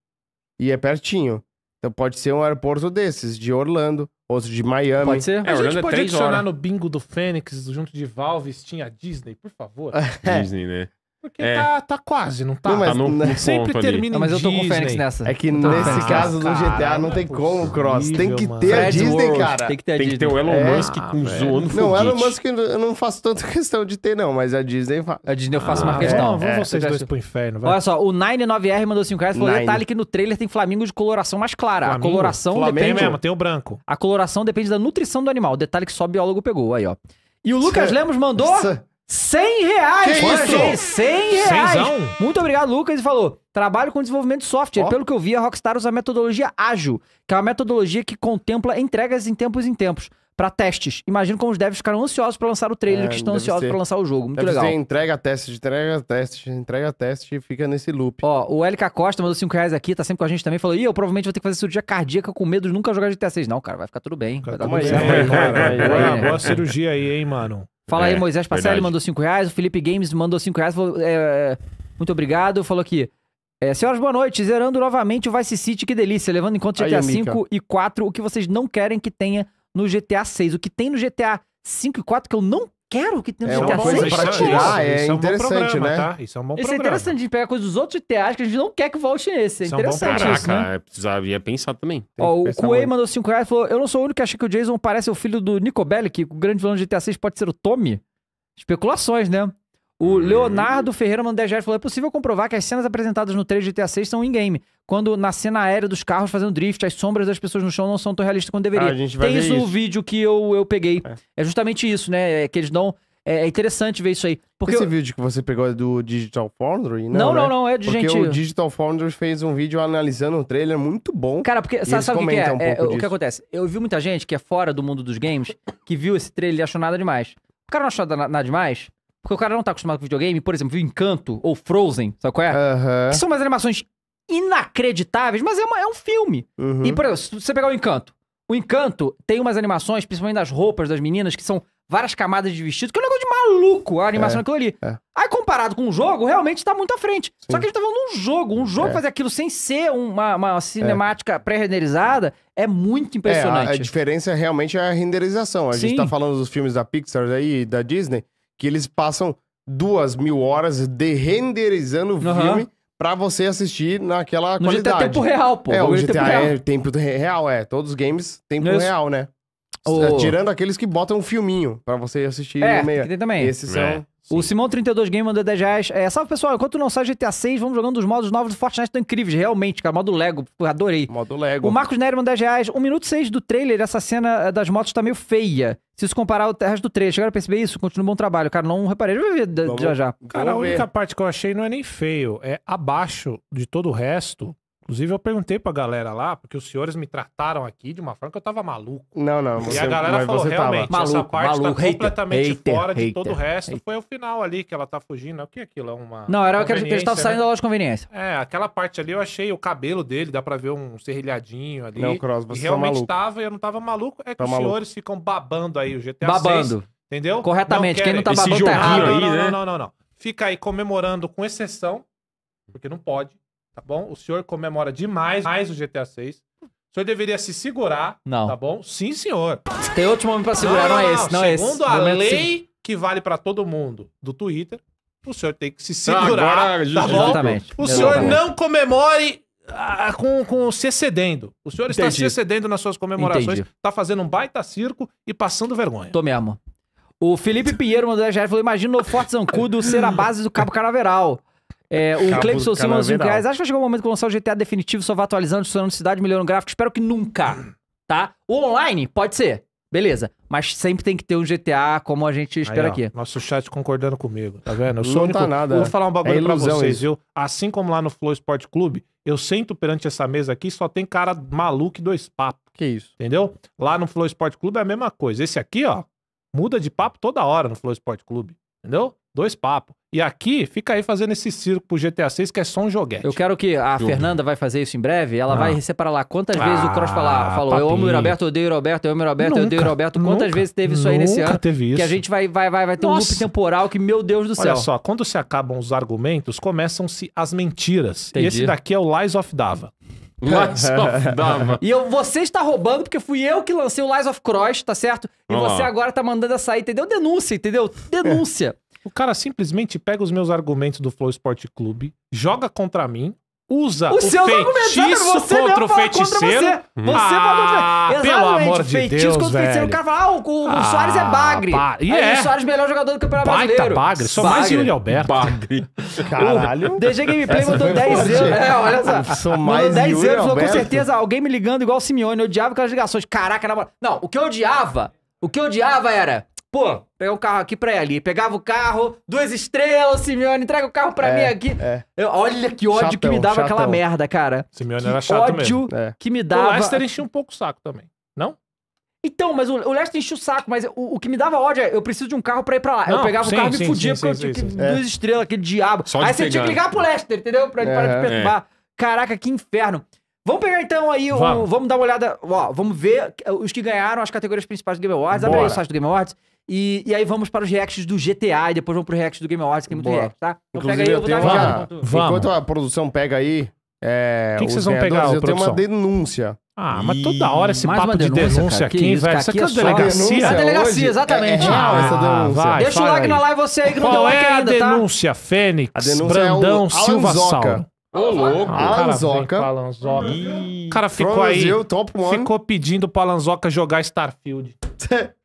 E é pertinho. Então pode ser um aeroporto desses, de Orlando, outro de Miami. Pode ser. É, a gente Orlando pode adicionar horas. no bingo do Fênix, junto de Valve, tinha Disney, por favor. Disney, né? Porque é. tá, tá quase, não tá? Não, mas, tá no, no né? sempre termina ali. Não, mas eu tô com o Fênix nessa. É que nesse caso do GTA não tem é como, Cross. tem que ter mano. a Disney, cara. Tem que ter, tem que ter o Elon é. Musk com é. zoando Não, o Elon Musk eu não faço tanta questão de ter, não, mas a Disney A Disney eu faço ah, uma questão. É. Não, vamos é, vocês dois pro inferno, vai. Olha só, o 99R mandou 5 reais e falou: detalhe que no trailer tem flamingo de coloração mais clara. Flamingo? A coloração Flamingo depende. Tem mesmo, tem o branco. A coloração depende da nutrição do animal. Detalhe que só o biólogo pegou aí, ó. E o Lucas Lemos mandou. 100 reais! Que achei, 100 reais! Cenzão? Muito obrigado, Lucas. E falou: trabalho com desenvolvimento de software. Oh. Pelo que eu vi, a Rockstar usa a metodologia ágil, que é uma metodologia que contempla entregas em tempos em tempos para testes. Imagino como os devs ficaram ansiosos para lançar o trailer, é, que estão ansiosos para lançar o jogo. Muito deve legal. Ser entrega teste, entrega teste, entrega teste e fica nesse loop. Ó, o LK Costa mandou 5 reais aqui, tá sempre com a gente também. Falou: Ih, eu provavelmente vou ter que fazer cirurgia cardíaca com medo de nunca jogar GTA 6. Não, cara, vai ficar tudo bem. Vai dar boa cirurgia aí, hein, mano. Fala é, aí, Moisés Pacelli mandou 5 reais, o Felipe Games mandou 5 reais, falou, é, muito obrigado, falou aqui. É, senhoras, boa noite. Zerando novamente o Vice City, que delícia. Levando em conta GTA V e 4, o que vocês não querem que tenha no GTA 6. O que tem no GTA 5 e 4 que eu não quero que tem é uma coisa assim pra tirar, ah, é, isso é interessante, né? Isso é um bom programa. Né? Tá? Isso é, é interessante, de pegar coisas dos outros GTAs que a gente não quer que volte nesse. É, é interessante isso, né? Caraca, né? precisaria pensar também. Ó, o Kuei mandou 5 reais e falou, eu não sou o único que acha que o Jason parece o filho do Nico Bellic, o grande vilão de GTA 6 pode ser o Tommy. Especulações, né? O Leonardo Ferreira Mandegeri falou: é possível comprovar que as cenas apresentadas no 3 de GTA 6 são in-game. Quando na cena aérea dos carros fazendo drift, as sombras das pessoas no chão não são tão realistas quanto deveria. Ah, a gente vai Tem ver isso, isso. o vídeo que eu, eu peguei. É. é justamente isso, né? É que eles dão é, é interessante ver isso aí. Porque Esse eu... vídeo que você pegou é do Digital Foundry? Não, não, né? não, não, é de porque gente. Porque o Digital Foundry fez um vídeo analisando um trailer muito bom. Cara, porque sabe, sabe o que, é? Um é o que acontece? Eu vi muita gente que é fora do mundo dos games que viu esse trailer e achou nada demais. O cara não achou nada demais porque o cara não tá acostumado com videogame, por exemplo, viu Encanto ou Frozen, sabe qual é? Que são umas animações inacreditáveis, mas é, uma, é um filme. Uhum. E, por exemplo, se você pegar o Encanto, o Encanto tem umas animações, principalmente das roupas das meninas, que são várias camadas de vestido, que é um negócio de maluco a animação é, daquilo ali. É. Aí, comparado com o jogo, realmente tá muito à frente. Sim. Só que a gente tá falando de um jogo. Um jogo é. fazer aquilo sem ser uma, uma cinemática é. pré-renderizada é muito impressionante. É, a, a, diferença realmente é a renderização. A Sim. gente tá falando dos filmes da Pixar aí da Disney que eles passam duas mil horas de renderizando o uhum. filme pra você assistir naquela no qualidade. GTA é tempo real, pô. É, o GTA tempo é tempo real, é. Todos os games, tempo é Isso. real, né? Oh. Tirando aqueles que botam um filminho pra você assistir é, no meio. Tem também. Esses é. são... O Simão 32 Game mandou 10 reais. É, salve pessoal, enquanto não sai GTA 6, vamos jogando os modos novos do Fortnite estão incríveis, realmente, cara. Modo Lego, adorei. Modo Lego. O Marcos Nery mandou 10 reais. 1 minuto 6 do trailer, essa cena eh, das motos tá meio feia. Se isso comparar ao resto do trailer, chegaram a perceber isso? Continua um bom trabalho, cara. Não reparei, já ver já já. Cara, a única parte que eu achei não é nem feio, é abaixo de todo o resto. Inclusive, eu perguntei pra galera lá, porque os senhores me trataram aqui de uma forma que eu tava maluco. Não, não. Você, e a galera falou, realmente, tava. essa maluco, parte tá maluco, tá hater, completamente hater, fora hater, de todo o resto. Foi o final ali que ela tá fugindo. É o que é aquilo? É uma não, era aquele que estava né? saindo né? da loja de conveniência. É, aquela parte ali eu achei o cabelo dele, dá pra ver um serrilhadinho ali. Não, Cross, você e tá realmente tá tava, eu não tava maluco. É que tá os maluco. senhores ficam babando aí o GTA Babando. 6, entendeu? Corretamente, não quem não tá babando tá errado. Aí, não, não, né? não, não, não. Fica aí comemorando com exceção, porque não pode tá bom? O senhor comemora demais mais o GTA 6. O senhor deveria se segurar, não. tá bom? Sim, senhor. Tem outro momento pra segurar, não, não, é não é esse, não é esse. Segundo a lei que vale para todo mundo do Twitter, o senhor tem que se segurar, agora, tá bom? Exatamente. O senhor exatamente. não comemore ah, com, com se cedendo. O senhor Entendi. está se cedendo nas suas comemorações, Entendi. tá fazendo um baita circo e passando vergonha. Tô mesmo. O Felipe Pinheiro mandou a falou: imagina o Forte Zancudo ser a base do Cabo Canaveral. É, o Cabo, Cleibson Simons, 5 reais. Acho que vai chegar o momento que lançar o GTA definitivo, só vai atualizando, adicionando cidade, melhorando gráfico. Espero que nunca, tá? O online pode ser, beleza. Mas sempre tem que ter um GTA como a gente espera Aí, ó, aqui. Nosso chat concordando comigo, tá vendo? Eu sou Não tá único... tá nada. vou falar um bagulho é ilusão, pra vocês, isso. viu? Assim como lá no Flow Esporte Clube, eu sento perante essa mesa aqui só tem cara maluco e dois papos. Que isso. Entendeu? Lá no Flow Esporte Clube é a mesma coisa. Esse aqui, ó, muda de papo toda hora no Flow Esporte Clube. Entendeu? Dois papos. E aqui, fica aí fazendo esse circo pro GTA 6, que é só um joguete. Eu quero que a Fernanda vai fazer isso em breve. Ela ah. vai separar lá quantas ah, vezes o Cross falar, falou: papinho. Eu amo o Roberto, eu odeio o Roberto, eu amo o Roberto, nunca, eu odeio o Roberto. Quantas nunca, vezes teve isso aí nesse ano? Teve isso. Que a gente vai, vai, vai, vai ter Nossa. um loop temporal que, meu Deus do céu. Olha só, quando se acabam os argumentos, começam-se as mentiras. Entendi. E esse daqui é o Lies of Dava. Lies of Dava. e eu, você está roubando porque fui eu que lancei o Lies of Cross, tá certo? E Vamos você lá. agora tá mandando essa aí, entendeu? Denúncia, entendeu? Denúncia. O cara simplesmente pega os meus argumentos do Flow Esporte Clube, joga contra mim, usa o, o seu feitiço contra o feiticeiro. Contra você. Hum. você ah, contra... Pelo amor de feitiço Deus, contra velho. feiticeiro. O cara fala, ah, o, o ah, é bagre. Ba... Yeah. Aí, é. o Soares é melhor jogador do Campeonato Baita Brasileiro. bagre. Só bagre. mais Yuri Alberto. Bagre. Caralho. O DG Gameplay Essa botou 10 forte. euros. É, olha só. São 10 euros. Falou, com certeza, alguém me ligando igual o Simeone. Eu odiava aquelas ligações. Caraca, na moral. Não, o que eu odiava... O que eu odiava era Pô, pegar um carro aqui pra ir ali. Pegava o carro, duas estrelas, Simeone, entrega o carro pra é, mim aqui. É. Eu, olha que ódio chatão, que me dava chatão. aquela merda, cara. Simeone que era chato mesmo. É. que me dava. O Leicester enchia um pouco o saco também, não? Então, mas o, o Leicester enchia o saco, mas o, o, que me dava ódio é eu preciso de um carro pra ir pra lá. Não, eu pegava sim, o carro e me fudia porque sim, eu tinha que, é. duas estrelas, aquele diabo. Só Aí você tinha que ligar pro Leicester, entendeu? Pra ele parar de perturbar. É. Caraca, que inferno. Vamos pegar então aí, vamos, vamos dar uma olhada, ó, vamos ver os que ganharam as categorias principais do Game Awards. Bora. Abre aí o site do Game Awards. E, e aí vamos para os reacts do GTA e depois vamos para o react do Game Awards, que é muito Boa. react, tá? Então Inclusive, pega aí, eu vou dar uma olhada. Enquanto a produção pega aí. É, o que, vocês vão pegar, Eu tenho uma denúncia. Ah, mas toda hora esse Mais papo de denúncia aqui, velho. Isso aqui é, é delegacia. É delegacia, exatamente. É, é, ah, essa denúncia. Vai, Deixa o like aí. na live você aí que Qual não deu like é a tá? denúncia, Fênix, a denúncia é Brandão, é o Silva Sal. Ô, louco. Ah, Alanzoca. O Alanzoca. cara ficou aí, ficou pedindo pro Alanzoca jogar Starfield.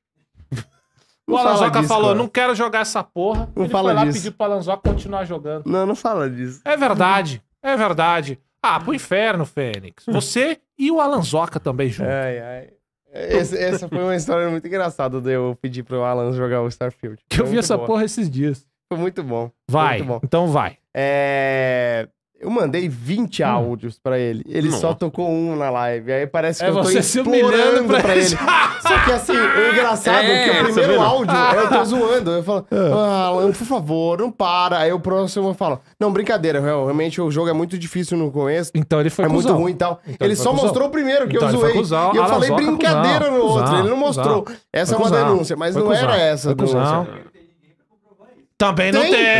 O Alanzoca falou, cara. não quero jogar essa porra. Não Ele fala foi lá disso. pedir pro Alanzoca continuar jogando. Não, não fala disso. É verdade, é verdade. Ah, pro inferno, Fênix. Você e o Alanzoca também junto. Ai, ai. Esse- essa foi uma história muito engraçada de eu pedir pro Alan jogar o Starfield. Que Foi eu vi essa boa. porra esses dias. Foi muito bom. Vai, Muito bom. então vai. É, eu mandei 20 hum. áudios pra ele. Ele só tocou um na live. Aí parece que é eu tô explorando pra, pra ele. só que assim, o engraçado é, que o é, primeiro áudio eu tô zoando. Eu falo, é. ah, por favor, não para. Aí o próximo eu falo, não, brincadeira, realmente o jogo é muito difícil no começo. Então ele foi É muito ruim e tal. Então, ele, só mostrou o primeiro que então, eu zoei. E eu falei brincadeira no outro. Ele não mostrou. Essa é uma denúncia, mas não era essa denúncia. Também não tem. Tem, tem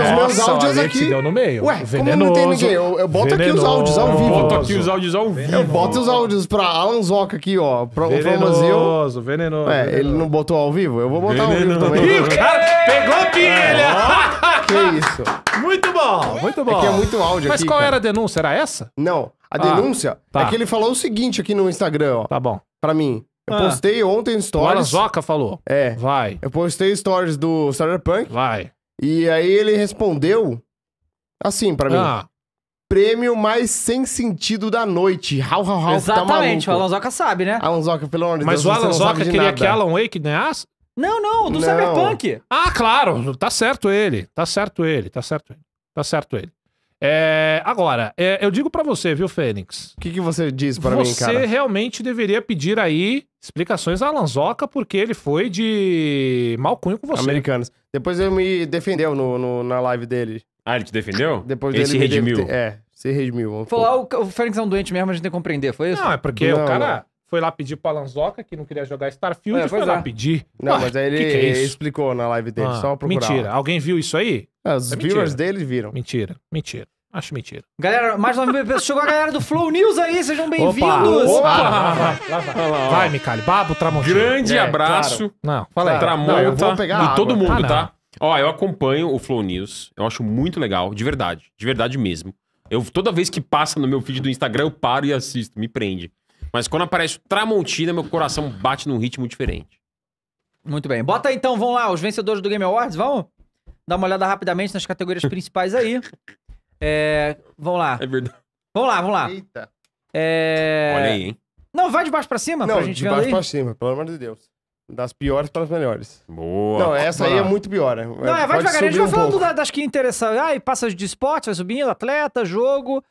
os meus é. Nossa, áudios aqui. Deu no meio. Ué, Venenoso. como não tem ninguém? Eu, eu boto Venenoso. aqui os áudios ao vivo. Eu boto aqui os áudios ao vivo. Eu boto os áudios pra Alan Zoca aqui, ó. Pra, venenoso, venenoso. É, ele não botou ao vivo? Eu vou botar ao vivo também. Ih, o cara pegou a pilha! que isso. Muito bom, é muito é bom. É é muito áudio Mas aqui, qual cara. era a denúncia? Era essa? Não. A ah, denúncia tá. é que ele falou o seguinte aqui no Instagram, ó. Tá bom. Pra mim. Eu ah. postei ontem stories. O Arazoca falou. É. Vai. Eu postei stories do Cyberpunk. Vai. E aí ele respondeu assim para mim. Ah. Prêmio mais sem sentido da noite. How, how, how, Exatamente, tá o Alanzoca sabe, né? Alanzoca, pelo amor de Mas Deus. Mas o Alanzoca queria nada. que Alan Wake ganhasse? Né? Não, não, do não. Cyberpunk. Ah, claro, tá certo ele, tá certo ele, tá certo ele, tá certo ele. É, agora, é, eu digo para você, viu, Fênix? O que, que você diz para mim, cara? Você realmente deveria pedir aí explicações à Lanzoca, porque ele foi de cunho com você. Americanos. Depois ele me defendeu no, no na live dele. Ah, ele te defendeu? Depois ele se redimiu. Deve... É, se redimiu. falou o, o Fênix é um doente mesmo, a gente tem que compreender, foi isso? Não, é porque não, o cara... Não foi lá pedir pro Alanzoca, que não queria jogar Starfield, é, foi lá é. pedir. Não, mas aí ele, que que é explicou na live dele, ah, só procurar. Mentira. Alguém viu isso aí? É, os é viewers dele viram. Mentira, mentira. Acho mentira. Galera, mais uma pessoas. Chegou a galera do Flow News aí, sejam bem-vindos. Opa, opa. vai, Micali. Babo, Tramontina. Grande é, abraço. Claro. Não, fala aí. Tramonta não, pegar todo água. mundo, ah, tá? Ó, eu acompanho o Flow News. Eu acho muito legal, de verdade. De verdade mesmo. Eu, toda vez que passa no meu feed do Instagram, eu paro e assisto. Me prende. Mas quando aparece o Tramontina, meu coração bate num ritmo diferente. Muito bem. Bota então, vão lá, os vencedores do Game Awards, vão? Dar uma olhada rapidamente nas categorias principais aí. É, vão lá. É verdade. Vamos lá, vamos lá. Eita. É... Olha aí, hein? Não, vai de baixo pra cima Não, pra gente de baixo aí. pra cima, pelo amor de Deus. Das piores para as melhores. Boa. Não, essa aí é muito pior. Né? Não, é, vai devagar. A gente vai um falando pouco. das que interessam. Ah, e passa de esporte, vai subindo, atleta, jogo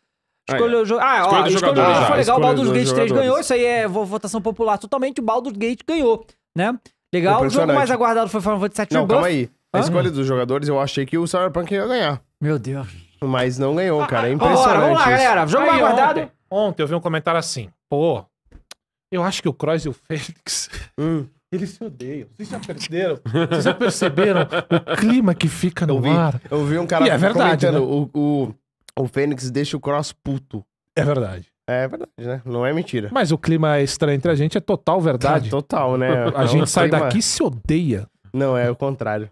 escolheu ah, é. o jogo. Ah, olha ó, do escolha jogador. Ah, foi legal, o Baldur's Gate 3 ganhou. Isso aí é votação popular totalmente. O Baldur's Gate ganhou, né? Legal. O jogo mais aguardado foi Final Fantasy VII Não, calma aí. A escolha dos jogadores, eu achei que o Cyberpunk ia ganhar. Meu Deus. Mas não ganhou, ah, cara. É ah, impressionante. vamos lá, galera. Jogo aí, aguardado. Ontem, ontem, eu vi um comentário assim. Pô, eu acho que o Cross e o Fênix. Hum. Eles se odeiam. Vocês já perceberam? Vocês já perceberam o clima que fica no eu vi, ar? Eu vi um cara e é verdade, comentando né? o, o o Fênix deixa o Cross puto. É verdade. É verdade, né? Não é mentira. Mas o clima é estranho entre a gente é total verdade. É total, né? a é gente um sai clima... daqui e se odeia. Não, é o contrário.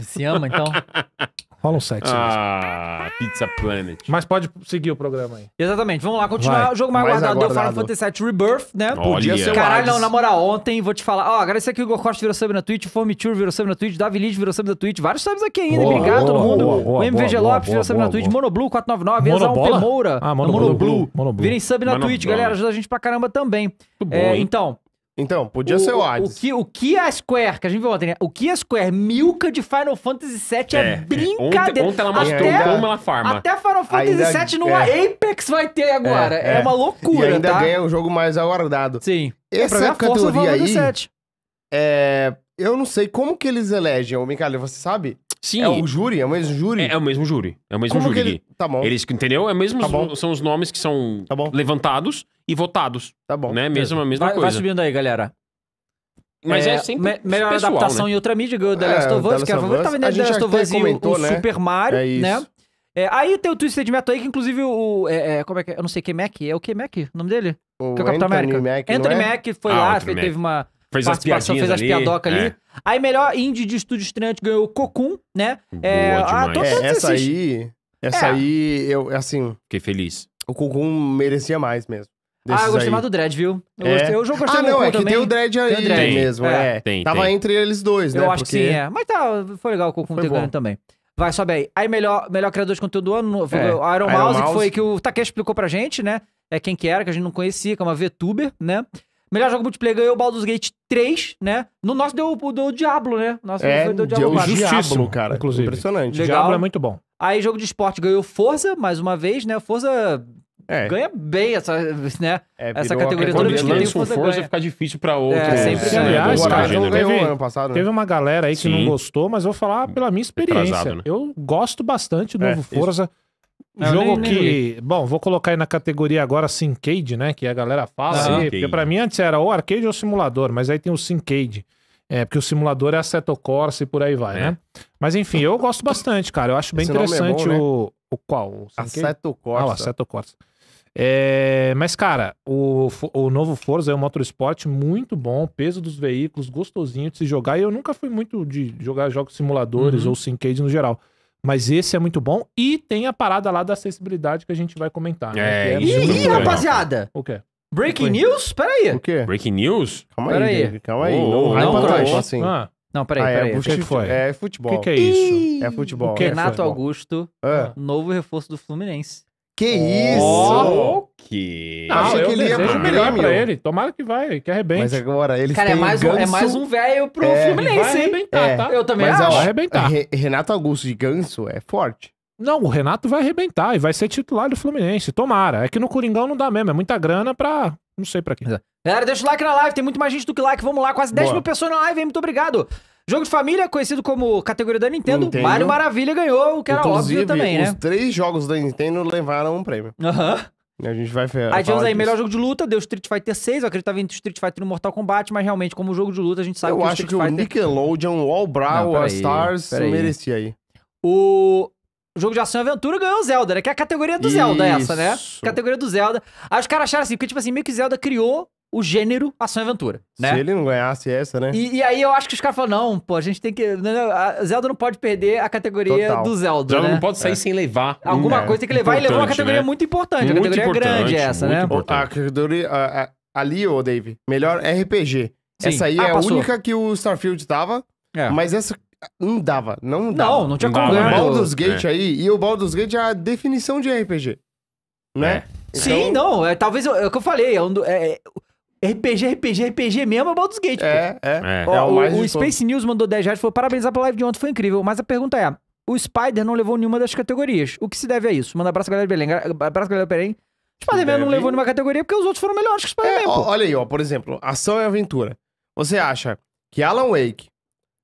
Se ama, então? Rola um Ah, Pizza Planet. Mas pode seguir o programa aí. Exatamente. Vamos lá, continuar. Vai. O jogo mais, mais aguardado do né? Final Fantasy VII Rebirth, né? Podia ser Caralho, não, na moral, ontem vou te falar. Ó, oh, agradecer aqui o Igor virou sub na Twitch, o Formiture virou sub na Twitch, Davi Lid virou sub na Twitch, vários subs aqui ainda. Boa, Obrigado boa, todo mundo. Boa, boa, o MVG Lopes virou sub na Twitch, Monoblue 499, Exaon P. Ah, Monoblue. Monoblue. Virem sub na Twitch, galera. Ajuda a gente pra caramba também. Muito bom, é, então, então, podia o, ser o Hades. O que, o que a Square, que a gente viu ontem, né? O que a Square milca de Final Fantasy VII é, é, é brincadeira. Ontem, ontem ela mostrou até, como ela farma. Até Final Fantasy ainda, VII no é, Apex vai ter agora. É, é, é, uma loucura, e ainda tá? ganha o um jogo mais aguardado. Sim. É Essa é categoria aí... É, eu não sei como que eles elegem, Ô, Mikael, você sabe? Sim. É o júri? É o mesmo júri? É, é o mesmo júri. É o mesmo Como júri. Ele... Tá bom. Eles, entendeu? É mesmo tá os, são os nomes que são tá levantados e votados. Tá bom. Né? mesma, a mesma vai, coisa. Vai subindo aí, galera. Mas é, é sempre me, melhor pessoal, adaptação né? em outra mídia, ganhou The é, Last of Us, que é a favorito, tá vendendo The Last of Us e o, o né? Super Mario, é né? É, aí tem o Twisted Metal aí, que inclusive o... É, é, como é que é? Eu não sei, é Mac? É o que Mac? O nome dele? O, o Capitão América. Mac, Anthony Mac foi ah, lá, teve Mac. uma Fez as piadinhas fez as ali, piadocas é. ali. Aí, melhor indie de estúdio estreante ganhou o Cocum, né? Boa é, ah, demais. ah, tô É, essa aí... Essa é. aí, eu, é assim... Fiquei feliz. O Cocum merecia mais mesmo. Ah, eu gostei aí. mais do Dread, viu? Eu, é. gostei, eu já ah, não, é que também. tem o Dread aí tem, o mesmo, é. é. Tem, Tava tem. entre eles dois, né? Eu acho Porque... que sim, é. Mas tá, foi legal o Cocum ter ganho também. Vai, sobe aí. Aí, melhor, melhor criador de conteúdo do ano, foi é. Iron, Iron Mouse, Mouse, que foi que o Takeshi explicou pra gente, né? É quem que era, que a gente não conhecia, que é uma VTuber, né? Melhor jogo multiplayer ganhou o Baldur's Gate 3, né? No nosso deu o Diablo, né? Nosso é, deu o Diablo, deu Diablo cara. Inclusive. Impressionante. Legal. Diablo é muito bom. Aí jogo de esporte ganhou Forza, mais uma vez, né? Forza é. ganha bem essa, né? É, essa categoria é toda vez que tem Forza, Forza ganha. fica difícil pra outro. É, sempre ganha. Aliás, é cara, teve, ganhou né? ano passado, né? teve uma galera aí que Sim. não gostou, mas eu vou falar pela minha experiência. Atrasado, né? Eu gosto bastante do é, novo Forza. Isso jogo nem, que. Nem... Bom, vou colocar aí na categoria agora Syncade, né? Que a galera fala. Ah, aí, porque pra mim antes era ou arcade ou simulador, mas aí tem o Syncade. É, porque o simulador é a Corsa e por aí vai, é. né? Mas enfim, eu gosto bastante, cara. Eu acho bem Esse é interessante é bom, né? o, o qual? O Assetto ah Corsa. Ah, o Assetto Corsa. É, mas, cara, o, o novo Forza é um motorsport muito bom, peso dos veículos, gostosinho de se jogar. E eu nunca fui muito de jogar jogos simuladores uhum. ou syncade no geral. Mas esse é muito bom. E tem a parada lá da acessibilidade que a gente vai comentar. Né? É, Que é muito é Ih, Ih, rapaziada! O quê? Breaking news? Pera aí. O quê? Breaking news? Calma Pera aí. aí. Calma aí. Ô, não, não vai não, assim. Ah, Não, peraí, Ah, é, puxa- O que que foi? é O futebol. que, que é isso? É futebol. O que é? Renato Augusto, É. novo reforço do Fluminense. Que isso! Oh, que... Não, eu que ele ia pro melhor pra ele. Tomara que vai, que arrebente. Mas agora ele é têm é mais, Ganso... um, é mais um velho pro é, Fluminense, vai arrebentar, é. tá? Eu também Mas, acho. Vai arrebentar. Renato Augusto de Ganso é forte. Não, o Renato vai arrebentar e vai ser titular do Fluminense. Tomara. É que no Coringão não dá mesmo. É muita grana pra... Não sei pra quê. Galera, deixa o like na live. Tem muito mais gente do que like. Vamos lá. Quase 10 Boa. mil pessoas na live, hein? Muito obrigado. Jogo de família, conhecido como categoria da Nintendo, Nintendo. Mario Maravilha ganhou, o que era Inclusive, óbvio também, né? Os três jogos da Nintendo levaram um prêmio. Aham. Uhum. A gente vai ver. Aí tivemos aí disso. melhor jogo de luta, deu Street Fighter 6. Eu acreditava entre Street Fighter e Mortal Kombat, mas realmente, como jogo de luta, a gente sabe eu que o Street Fighter. Eu acho que o Nickelodeon, o All Brawl, All Stars peraí. merecia aí. O jogo de ação e aventura ganhou Zelda, né? Que é a categoria do Isso. Zelda essa, né? Categoria do Zelda. Aí os caras acharam assim, porque, tipo assim, meio que Zelda criou o gênero ação e aventura, né? Se ele não ganhasse essa, né? E, e aí eu acho que os caras falam, não, pô, a gente tem que... Né, a Zelda não pode perder a categoria Total. do Zelda, Zelda né? não pode sair é. sem levar. Alguma é. coisa tem que levar, importante, e levou uma categoria né? muito importante, muito a categoria importante, grande essa, né? Importante. A categoria... ali, ô, Dave, melhor RPG. Sim. Essa aí ah, é passou. a única que o Starfield tava, é. mas essa não dava, não dava. Não, não tinha como ganhar. Né? O Baldur's Gate é. aí, e o Baldur's Gate é a definição de RPG, né? É. Então... Sim, não. É, talvez é, o que eu falei. É um do, é, é RPG, RPG, RPG mesmo é Baldur's Gate. É, é. é. Ó, é o, mais o, Space News mandou 10 reais e falou: parabenizar pela live de ontem, foi incrível. Mas a pergunta é: o Spider não levou nenhuma das categorias. O que se deve a isso? Manda abraço, galera de Belém. Abraço, galera de Belém. Spider-Man não levou nenhuma categoria porque os outros foram melhores que o é, Spider-Man. É, olha aí, ó, por exemplo, ação e aventura. Você acha que Alan Wake,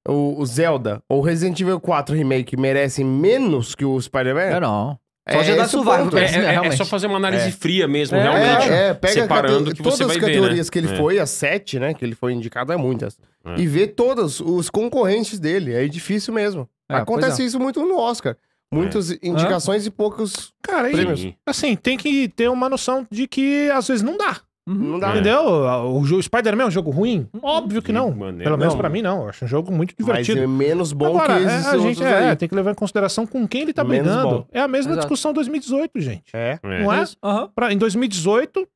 o, o Zelda ou Resident Evil 4 Remake merecem menos que o Spider-Man? Eu não é, Survival. é, é, é, é, só fazer uma análise é. fria mesmo, é, realmente. É, é pega separando que todas as categorias ver, né? que ele foi, as sete, né? Que ele foi indicado, é muitas. E ver todos os concorrentes dele. É difícil mesmo. Acontece isso muito no Oscar. Muitas indicações e poucos Cara, prêmios. E, assim, tem que ter uma noção de que às vezes não dá. Uhum. Não dá. É. Entendeu? O Spider-Man é um jogo ruim? Óbvio que não. Maneiro. Pelo menos não. pra mim, não. Eu acho um jogo muito divertido. Mas é menos bom Agora, que esses é, a gente é, aí. tem que levar em consideração com quem ele tá menos brigando. Bom. É a mesma Exato. discussão 2018, gente. É. é. Não é? é? Uhum. Pra, em 2018,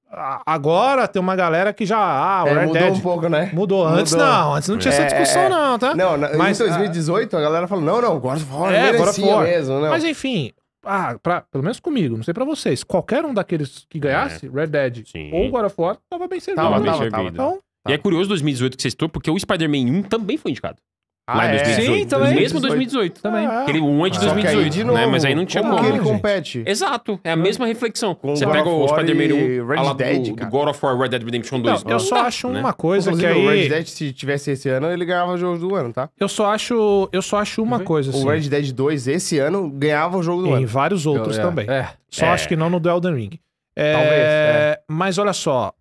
agora tem uma galera que já. Ah, o é, mudou Dead. um pouco, né? Mudou. mudou. Antes não, antes não tinha é, essa é, discussão, não, tá? Não, na, Mas, ah, em 2018 a galera falou: não, não, Agora fora. agora é, mesmo, não. Mas enfim, ah, pra, pelo menos comigo, não sei pra vocês. Qualquer um daqueles que ganhasse, é. Red Dead Sim. ou God of War, tava bem servido. Tava bem servido. Então, E é curioso 2018 que você citou, porque o Spider-Man 1 também foi indicado. Ah, lá em 2018. É? Sim, também. Mesmo 2018. Também. Ah, Aquele um antes é de 2018, de né? novo, né? Mas aí não tinha como. como ele compete? Exato. É a mesma reflexão. Com Você pega o Spider-Man 1, Red Dead, do, do God of War Red Dead Redemption 2. Não, eu só tá, acho né? uma coisa que aí... o Red Dead, se tivesse esse ano, ele ganhava o jogo do ano, tá? Eu só acho, eu só acho uma uhum. coisa, assim. O Red Dead 2, esse ano, ganhava o jogo do em ano. Em vários outros eu, é. também. É. Só é. acho que não no do Elden Ring. Talvez. Mas olha só,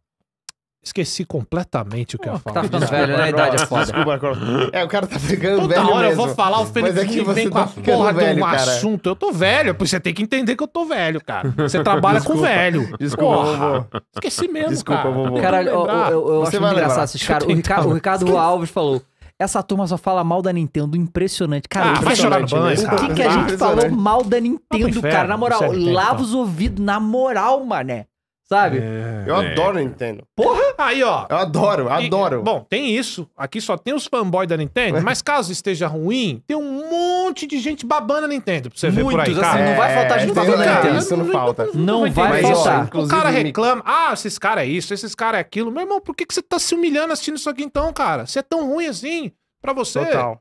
Esqueci completamente o que oh, eu ia tá falar. Tá ficando velho, né? A idade é foda. Desculpa, é, o cara tá ficando Toda velho Toda hora mesmo. eu vou falar, o Felipe é vem tá com a porra velho, de um cara. assunto. Eu tô velho, você tem que entender que eu tô velho, cara. Você trabalha desculpa, com velho. Desculpa, porra. Esqueci mesmo, desculpa, cara. Vovô. Caralho, eu, eu, eu acho engraçado esses caras. O Ricardo, o Ricardo Alves falou... Essa turma só fala mal da Nintendo, impressionante. Cara, ah, impressionante. Vai chorar no banho, o que, que a gente falou mal da Nintendo, cara? Na moral, é lava os ouvidos, na moral, mané. Sabe? É, eu é. adoro Nintendo. Porra! Aí, ó. Eu adoro, adoro. E, bom, tem isso. Aqui só tem os fanboys da Nintendo, mas caso esteja ruim, tem um monte de gente babando a Nintendo pra você Muitos, ver por aí, assim, cara. não vai é, faltar gente babando a Nintendo. Isso não, não falta. Não, não vai faltar. Ó, o cara reclama, ah, esses caras é isso, esses caras é aquilo. Meu irmão, por que, que você tá se humilhando assistindo isso aqui então, cara? Você é tão ruim assim pra você. Total.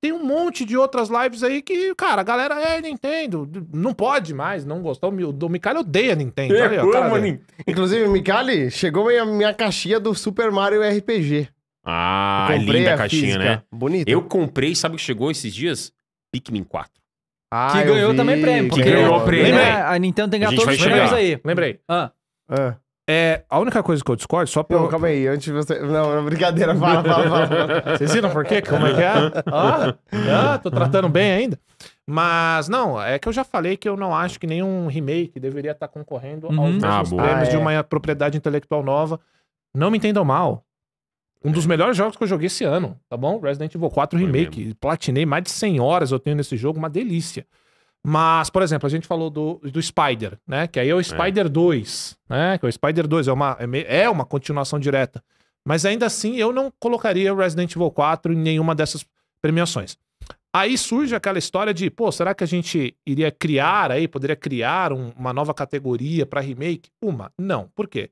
Tem um monte de outras lives aí que, cara, a galera é Nintendo. Não pode mais, não gostou. O Mikali odeia Nintendo. É, olha, como, Nintendo. Inclusive, Mikali, chegou a minha caixinha do Super Mario RPG. Ah, linda a caixinha, né? física. né? Bonita. Eu comprei, sabe o que chegou esses dias? Pikmin 4. Ah, que ganhou também prêmio. Que ganhou prêmio. Lembrei. A Nintendo tem os prêmios aí. Lembrei. Ah. ah. É, a única coisa que eu discordo, só pra. Não, calma aí, antes de você. Não, é brincadeira, fala, fala, fala. Vocês viram por quê? Como é que é? Ah, ah, tô tratando bem ainda. Mas, não, é que eu já falei que eu não acho que nenhum remake deveria estar tá concorrendo uhum. aos ah, prêmios ah, é. de uma propriedade intelectual nova. Não me entendam mal. Um dos melhores jogos que eu joguei esse ano, tá bom? Resident Evil 4 Remake. Platinei mais de 100 horas eu tenho nesse jogo, uma delícia. Mas, por exemplo, a gente falou do, do Spider, né? Que aí é o é. Spider é. 2, né? Que é o Spider 2 é uma, é, é uma continuação direta. Mas ainda assim, eu não colocaria o Resident Evil 4 em nenhuma dessas premiações. Aí surge aquela história de, pô, será que a gente iria criar aí, poderia criar um, uma nova categoria para remake? Uma, não. Por quê?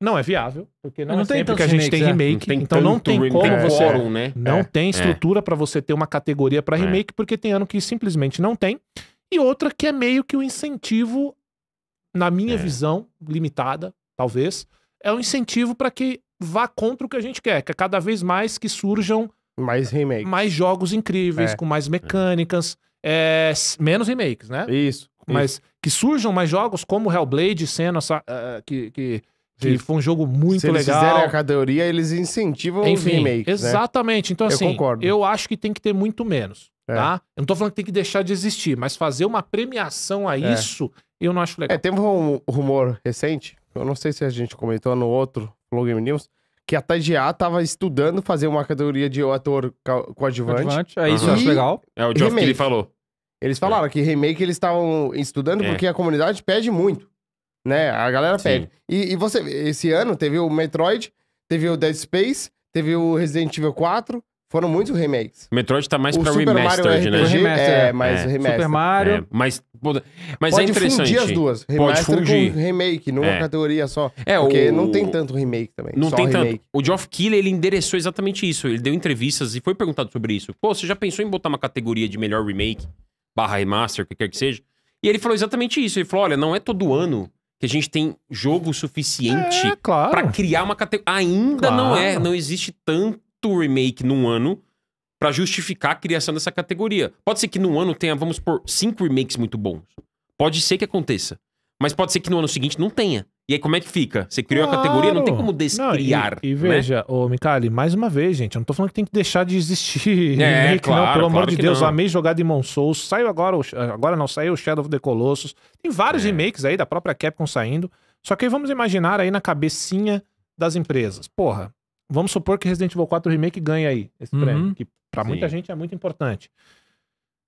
Não é viável, porque não, não é tem sempre que a gente remakes, tem né? remake, não tem então não tem como você. Fórum, né? Não é, tem é. estrutura é. para você ter uma categoria para remake, porque tem ano que simplesmente não tem e outra que é meio que o um incentivo, na minha é. visão, limitada, talvez, é um incentivo para que vá contra o que a gente quer, que é cada vez mais que surjam mais remakes, mais jogos incríveis, é. com mais mecânicas, é. menos remakes, né? Isso. Mas isso. que surjam mais jogos como Hellblade, sendo uh, que, que que foi um jogo muito Se eles legal. Eles a categoria, eles incentivam Enfim, os remakes. Né? Exatamente. Né? Então, assim, eu, concordo. eu acho que tem que ter muito menos. É. Tá? Eu não tô falando que tem que deixar de existir, mas fazer uma premiação a é. isso, eu não acho legal. É, teve um rumor recente, eu não sei se a gente comentou no outro Flow Game News, que a Tadiá tava estudando fazer uma categoria de ator coadjuvante. coadjuvante é isso, uhum. eu acho legal. É o Geoff que ele falou. Eles falaram é. que remake eles estavam estudando é. porque a comunidade pede muito. Né? A galera Sim. pede. E, e você, esse ano teve o Metroid, teve o Dead Space, teve o Resident Evil 4, foram muitos remakes. Metroid tá mais o pra Super remastered, Mario RPG, né? É, é, mais é. remaster. Super Mario. É, mas mas é Pode é interessante. fundir as duas. Pode fundir. com remake, numa é. categoria só. É, porque o... não tem tanto remake também. Não tem remake. tanto. O Geoff Keighley, ele endereçou exatamente isso. Ele deu entrevistas e foi perguntado sobre isso. Pô, você já pensou em botar uma categoria de melhor remake, barra remaster, o que quer que seja? E ele falou exatamente isso. Ele falou, olha, não é todo ano que a gente tem jogo suficiente é, claro. para criar uma categoria. Ainda claro. não é, não existe tanto muito remake num ano para justificar a criação dessa categoria. Pode ser que num ano tenha, vamos por cinco remakes muito bons. Pode ser que aconteça. Mas pode ser que no ano seguinte não tenha. E aí, como é que fica? Você criou claro. a categoria, não tem como descriar. Não, e, e né? veja, né? ô Mikali, mais uma vez, gente, eu não tô falando que tem que deixar de existir é, remake, claro, não. Pelo claro amor de Deus, não. amei jogar de Souls. Saiu agora, agora não, saiu o Shadow of the Colossus. Tem vários é. remakes aí da própria Capcom saindo. Só que aí vamos imaginar aí na cabecinha das empresas. Porra, Vamos supor que Resident Evil 4 Remake ganhe aí esse uhum. prêmio, que para muita gente é muito importante.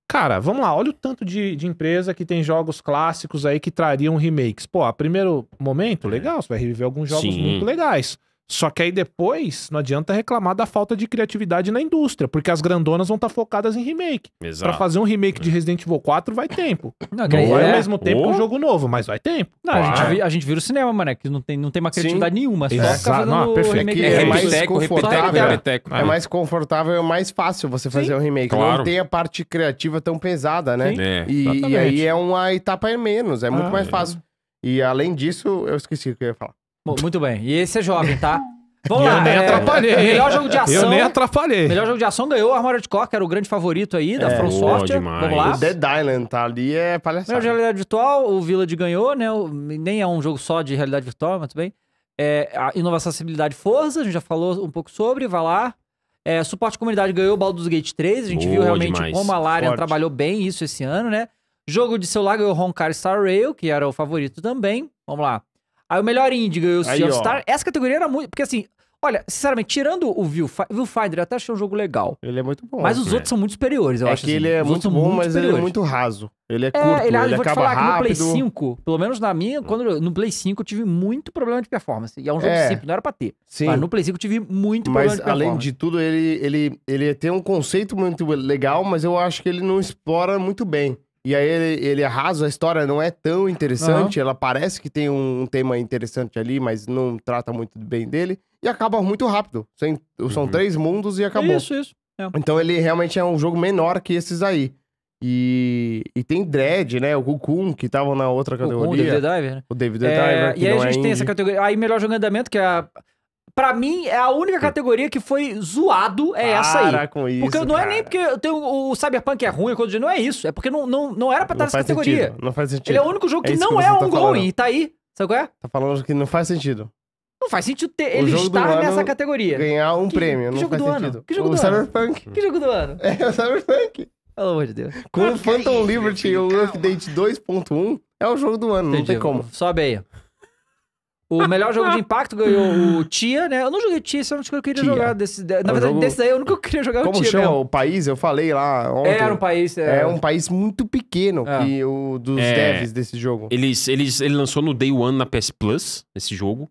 Cara, vamos lá, olha o tanto de, de empresa que tem jogos clássicos aí que trariam remakes. Pô, a primeiro momento, é. legal, você vai reviver alguns jogos Sim. muito legais. Só que aí depois não adianta reclamar da falta de criatividade na indústria, porque as grandonas vão estar tá focadas em remake. Exato. Pra fazer um remake de é. Resident Evil 4 vai tempo. Não, não é. vai ao mesmo tempo que um jogo novo, mas vai tempo. Não, a, gente, a gente vira o cinema, mano, que não tem, não tem uma criatividade Sim. nenhuma. Só não, perfeito. É, é, é, mais repeteco, É mais confortável, é mais fácil você fazer um remake. Claro. Não tem a parte criativa tão pesada, né? É, e, e, aí é uma etapa menos, é ah, muito mais é. fácil. E além disso, eu esqueci o que eu ia falar. Muito bem. E esse é jovem, tá? Vamos lá. Eu nem é, atrapalhei. Melhor jogo de ação. Eu nem atrapalhei. Melhor jogo de ação ganhou o Armored Core, que era o grande favorito aí da é, From Software. Vamos lá. O Dead Island tá ali, é palhaçada. Melhor de realidade virtual, o Village ganhou, né? nem é um jogo só de realidade virtual, mas tudo bem. É, a inovação, acessibilidade força, a gente já falou um pouco sobre, vai lá. É, suporte à comunidade ganhou o Baldur's Gate 3, a gente Boa, viu realmente demais. como a Larian Forte. trabalhou bem isso esse ano, né? Jogo de celular ganhou o Honkai Star Rail, que era o favorito também. Vamos lá. Aí o melhor indie ganhou o Sea of Star. Essa categoria era muito. Porque assim, Olha, sinceramente, tirando o Viewfinder, Viewfinder eu até achei um jogo legal. Ele é muito bom. Mas os né? outros são muito superiores, eu é acho. que assim. ele é muito bom, muito mas superiores. ele é muito raso. Ele é, é curto, ele, é ele acaba falar rápido. Que no Play 5, pelo menos na minha, quando no Play 5 eu tive muito problema de performance. E é um jogo é, simples, não era pra ter. Sim. Mas no Play 5 eu tive muito mas, problema de performance. além de tudo, ele, ele, ele tem um conceito muito legal, mas eu acho que ele não explora muito bem. E aí ele, ele arrasa, é a história não é tão interessante, uhum. ela parece que tem um, um, tema interessante ali, mas não trata muito bem dele, e acaba muito rápido. Sem, São uhum. três mundos e acabou. Isso, isso. É. Então ele realmente é um jogo menor que esses aí. E, e tem Dread, né? O Kukun, que tava na outra categoria. Né? O, David Driver, O David é, Driver. e aí a é gente é tem essa categoria. Aí melhor jogo em andamento, que é a Pra mim, é a única hum. categoria que foi zoado é essa aí. Para com isso, Porque não é cara. é nem porque eu tenho, o Cyberpunk é ruim, eu não é isso. É porque não, não, não era pra estar nessa categoria. Sentido. Não faz sentido. Ele é o único jogo é que, não que é um tá gol e tá aí. Sabe qual é? Tá falando que não faz sentido. Não faz sentido ter, ele estar nessa categoria. Ganhar um que, prêmio, que não faz sentido. Ano? Que jogo o do Cyberpunk. ano? Que jogo do ano? É o Cyberpunk. Pelo amor de Deus. Com o Phantom Liberty e o Update 2.1, é o jogo do ano, Entendi. não tem como. Sobe aí. O melhor jogo de impacto ganhou o Tia, né? Eu não joguei Tia, só não é que eu queria Tia. jogar. Desse, na é verdade, jogo... desse daí eu nunca queria jogar Como o Tia. Como chama mesmo. o país? Eu falei lá ontem. É, era um país. É, é um país muito pequeno e ah. que o, dos é... devs desse jogo. Eles, eles, ele lançou no Day One na PS Plus, esse jogo.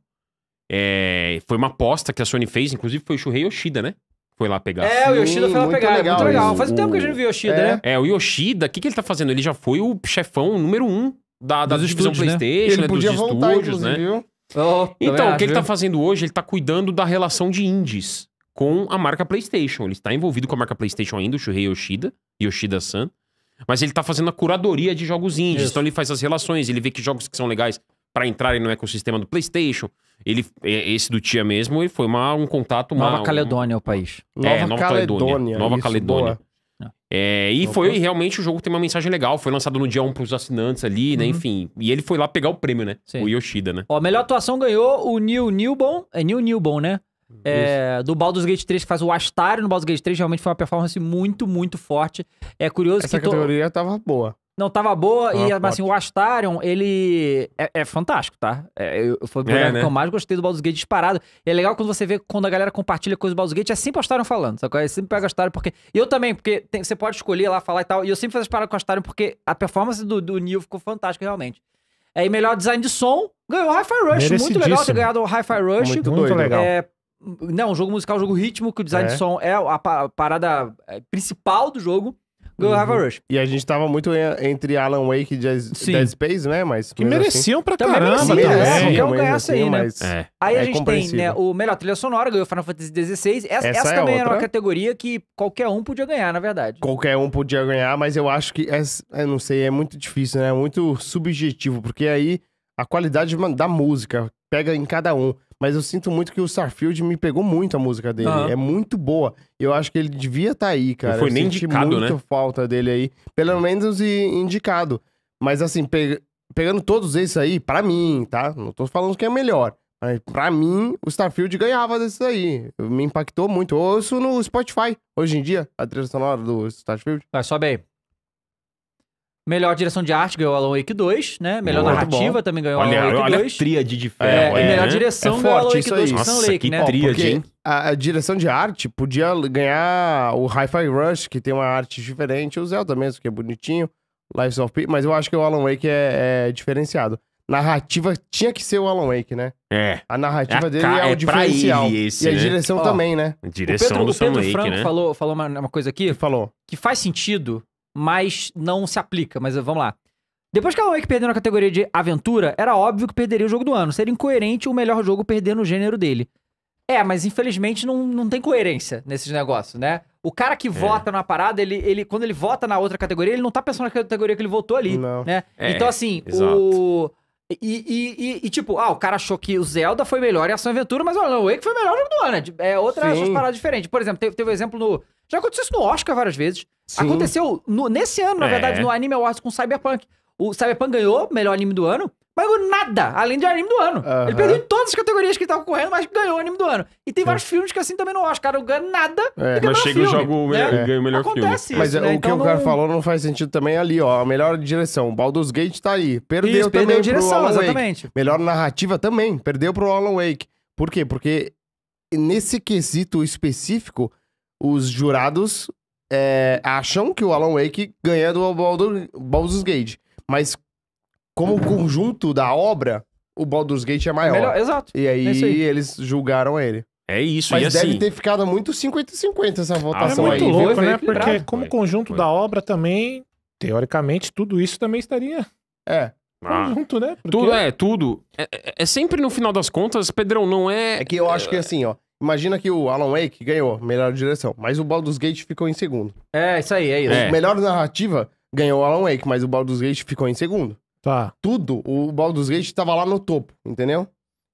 É, foi uma aposta que a Sony fez, inclusive foi o Shurei Yoshida, né? Foi lá pegar. É, o Yoshida foi lá muito pegar, legal, muito legal. O... Faz tempo que a gente não viu o Yoshida, né? É, o Yoshida, o que, que ele tá fazendo? Ele já foi o chefão número um da, da divisão né? PlayStation, ele né? podia dos voltar, estúdios, né? Viu? Oh, então, o que ele está fazendo hoje, ele está cuidando da relação de indies com a marca PlayStation. Ele está envolvido com a marca PlayStation ainda, o Shuhei Yoshida, Yoshida-san. Mas ele está fazendo a curadoria de jogos indies. Isso. Então ele faz as relações, ele vê que jogos que são legais para entrarem no ecossistema do PlayStation. Ele, é, esse do Tia mesmo, ele foi uma, um contato... Uma, Nova Caledônia é o país. É, Nova é, Nova Caledônia. Caledônia Nova isso, Caledônia. Boa. É, e foi realmente o jogo tem uma mensagem legal. Foi lançado no dia 1 pros assinantes ali, né? Uhum. Enfim. E ele foi lá pegar o prêmio, né? Sim. O Yoshida, né? Ó, a melhor atuação ganhou o New Newbon. É New Newbon, né? É, do Baldur's Gate 3, que faz o Astar no Baldur's Gate 3, realmente foi uma performance muito, muito forte. É curioso Essa que. Essa categoria to... tava boa. Não tava boa, ah, e mas, assim, o Astarion, ele é, é fantástico, tá? É, eu, foi o é, né? que eu mais gostei do Baldur's Gate disparado. E é legal quando você vê quando a galera compartilha coisa do Baldur's Gate, é sempre o Astarion falando, sacou? É sempre pega o Astarion, porque... eu também, porque tem, você pode escolher lá, falar e tal, e eu sempre faço as paradas com o Astarion, porque a performance do, do Neil ficou fantástica, realmente. É, e melhor design de som, ganhou o Hi-Fi Rush. Muito legal ter ganhado o Hi-Fi Rush. Muito, muito legal. É, não, jogo musical, jogo ritmo, que o design de é. som é a parada é, principal do jogo. Go uhum. Have a uhum. Rush. E a gente tava muito entre Alan Wake e Dead Space, né? Mas, que assim mereciam assim, pra caramba. Também merecia, é, né? qualquer um aí, assim, né? É, aí a é gente tem né, o melhor trilha sonora, ganhou Final Fantasy XVI. Essa, essa, essa é também era é uma categoria que qualquer um podia ganhar, na verdade. Qualquer um podia ganhar, mas eu acho que, essa, eu não sei, é muito difícil, né? É muito subjetivo, porque aí a qualidade da música pega em cada um mas eu sinto muito que o Starfield me pegou muito a música dele. É muito boa. Eu acho que ele devia estar tá aí, cara. Não foi eu nem indicado, muito né? falta dele aí. Pelo menos indicado. Mas assim, pe... pegando todos esses aí, para mim, tá? Não tô falando que é melhor. Mas pra mim, o Starfield ganhava desses aí. Me impactou muito. Eu ouço no Spotify hoje em dia, a trilha sonora do Starfield. Ah, sobe aí. Melhor direção de arte ganhou Alan Wake 2, né? Melhor Muito narrativa bom. também ganhou olha, Alan Wake olha 2. A tríade de é, ferro. É, é, e melhor é. direção é ganhou Alan Wake 2 Nossa, Alan que né? Tríade, Porque hein? A, a, direção de arte podia ganhar o Hi-Fi Rush, que tem uma arte diferente, o Zelda mesmo, que é bonitinho, Life of P, mas eu acho que o Alan Wake é, é diferenciado narrativa tinha que ser o Alan Wake, né? É. A narrativa é a dele é, é o diferencial. Esse, e a né? direção oh, também, né? Direção o Pedro, do o Pedro Sam Franco Wake, né? falou, falou uma, uma coisa aqui. Que falou. Que faz sentido mas não se aplica. Mas vamos lá. Depois que a Wake perdeu na categoria de aventura, era óbvio que perderia o jogo do ano. Seria incoerente o melhor jogo perder no gênero dele. É, mas infelizmente não, não tem coerência nesses negócios, né? O cara que é. vota numa parada, ele, ele, quando ele vota na outra categoria, ele não tá pensando na categoria que ele votou ali, não. né? É, então, assim, exato. o e, e, e, e, tipo, ah, o cara achou que o Zelda foi melhor em Ação e Aventura, mas o Alan Wake foi o melhor jogo do ano, É, é outra parada diferente. Por exemplo, teve, teve um exemplo no. Já aconteceu isso no Oscar várias vezes. Sim. Aconteceu no, nesse ano, na é. verdade, no Anime Awards com Cyberpunk. O Cyberpunk ganhou melhor anime do ano. Mas ganhou nada, além de anime do ano. Uhum. Ele perdeu em todas as categorias que ele tava correndo, mas ganhou anime do ano. E tem vários filmes que assim também não acho, cara. eu ganho nada. É. Mas chega o jogo né? e ganha o melhor Acontece filme. Isso, mas é, né? o então, que o cara falou não faz sentido também ali, ó. A melhor direção. Baldur's Gate tá aí. Perdeu isso, também. Perdeu direção, pro exatamente. Wake. Melhor narrativa também. Perdeu pro Alan Wake. Por quê? Porque nesse quesito específico, os jurados é, acham que o Alan Wake ganha do Baldur, Baldur's Gate. Mas como conjunto da obra, o Baldur's Gate é maior. Melhor, exato. E aí, é aí. eles julgaram ele. É isso, Mas e assim... deve ter ficado muito 50-50 essa ah, votação aí. é muito aí. Louco, né? Porque como conjunto foi. da obra também, teoricamente, tudo isso também estaria... É. Ah. né? Porque... Tudo, é, tudo. É, é, é, sempre no final das contas, Pedrão, não é... É que eu acho que assim, ó. Imagina que o Alan Wake ganhou melhor direção, mas o Baldur's Gate ficou em segundo. É, isso aí, é isso. É. Melhor narrativa ganhou o Alan Wake, mas o Baldur's Gate ficou em segundo. Tá. Tudo, o Baldur's Gate estava lá no topo, entendeu?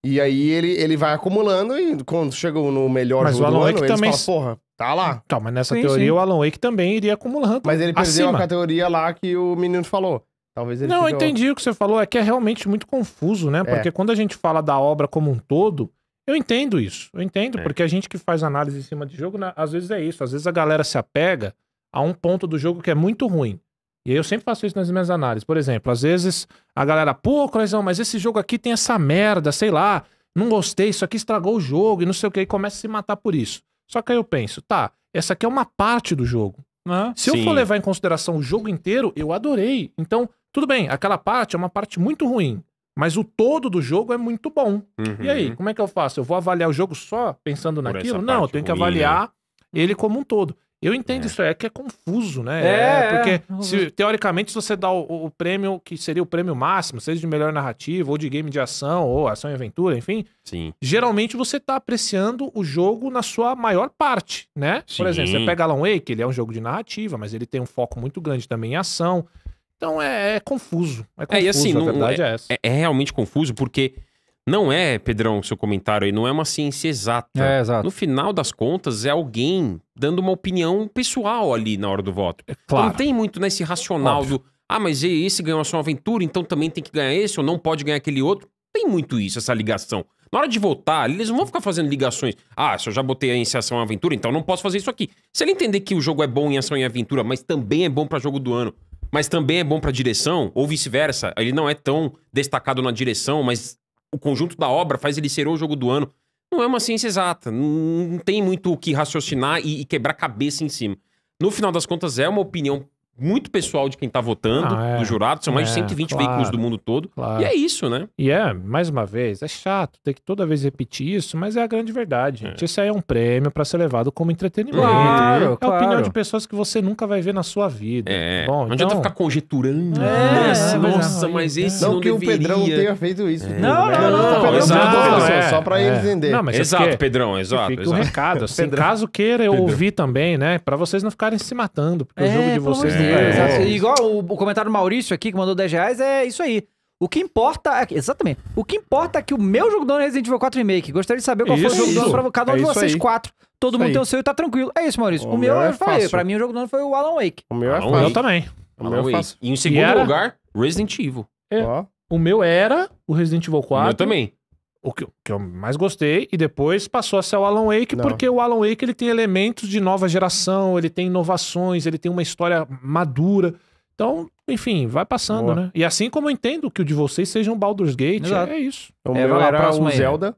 E aí ele, ele vai acumulando e quando chegou no melhor mas jogo o Alan do Wake ano, também... porra, tá lá. Tá, mas nessa sim, teoria sim. o Alan Wake também iria acumulando Mas ele perdeu acima. a categoria lá que o menino falou. Talvez ele Não, eu entendi outro. o que você falou, é que é realmente muito confuso, né? É. Porque é. quando a gente fala da obra como um todo, eu entendo isso. Eu entendo, é. porque a gente que faz análise em cima de jogo, né, às vezes é isso. Às vezes a galera se apega a um ponto do jogo que é muito ruim. E aí eu sempre faço isso nas minhas análises. Por exemplo, às vezes a galera, pô, Clezão, mas esse jogo aqui tem essa merda, sei lá, não gostei, isso aqui estragou o jogo e não sei o que, e começa a se matar por isso. Só que aí eu penso, tá, essa aqui é uma parte do jogo. Né? Se Sim. eu for levar em consideração o jogo inteiro, eu adorei. Então, tudo bem, aquela parte é uma parte muito ruim, mas o todo do jogo é muito bom. Uhum. E aí, uhum. como é que eu faço? Eu vou avaliar o jogo só pensando por naquilo? Não, eu tenho que né? avaliar né? ele como um todo. Eu entendo é. isso, é que é confuso, né? É, é, é. porque, se, teoricamente, se você dá o, o, prêmio, que seria o prêmio máximo, seja de melhor narrativa, ou de game de ação, ou ação e aventura, enfim. Sim. Geralmente você está apreciando o jogo na sua maior parte, né? Sim. Por exemplo, você pega Alan Wake, ele é um jogo de narrativa, mas ele tem um foco muito grande também em ação. Então é, é confuso. É confuso, é, e assim, a não, verdade é, é essa. É, é realmente confuso porque não é, Pedrão, seu comentário aí, não é uma ciência exata. É, exato. No final das contas, é alguém dando uma opinião pessoal ali na hora do voto. É, claro. Não tem muito nesse né, racional Óbvio. do, ah, mas esse ganhou a sua aventura, então também tem que ganhar esse, ou não pode ganhar aquele outro. Tem muito isso, essa ligação. Na hora de votar, eles não vão ficar fazendo ligações. Ah, se eu já botei a em ação e aventura, então não posso fazer isso aqui. Se ele entender que o jogo é bom em ação e aventura, mas também é bom para jogo do ano, mas também é bom para direção, ou vice-versa, ele não é tão destacado na direção, mas o conjunto da obra faz ele ser o jogo do ano. Não é uma ciência exata. Não tem muito o que raciocinar e, e quebrar cabeça em cima. No final das contas, é uma opinião muito pessoal de quem tá votando, ah, é, do jurado, são mais é, de 120 claro, veículos do mundo todo. Claro. E é isso, né? E é, mais uma vez, é chato ter que toda vez repetir isso, mas é a grande verdade, é. gente. É. Isso aí é um prêmio para ser levado como entretenimento. Claro, é claro. a opinião de pessoas que você nunca vai ver na sua vida. É. Bom, não então... adianta ficar conjeturando. É, né? é nossa, nossa mas, esse não, não que deveria. o Pedrão tenha feito isso. Não, não, tá não. não, exato, só para eles entenderem. exato, assim, Pedrão, exato. Fica o recado. caso queira eu ouvir também, né? Para vocês não ficarem se matando, porque o jogo de vocês não é, é, é, Igual o, o comentário do Maurício aqui, que mandou 10 reais, é isso aí. O que importa é que, exatamente. O que importa é que o meu jogo do ano é Resident Evil 4 Remake. Gostaria de saber qual isso, foi o jogo do ano pra cada um é de vocês aí. quatro. Todo isso mundo aí. tem o seu e tá tranquilo. É isso, Maurício. O, o meu, meu, é eu falei, fácil. pra mim o jogo do ano foi o Alan Wake. O meu é fácil. também. O meu é, é fácil. E em segundo e era... lugar, Resident Evil. É. O meu era o Resident Evil 4. Eu também o que, que, eu mais gostei, e depois passou a ser o Alan Wake, Não. porque o Alan Wake ele tem elementos de nova geração, ele tem inovações, ele tem uma história madura. Então, enfim, vai passando, Boa. né? E assim como eu entendo que o de vocês seja um Baldur's Gate, Exato. é isso. É o é, meu era o Zelda,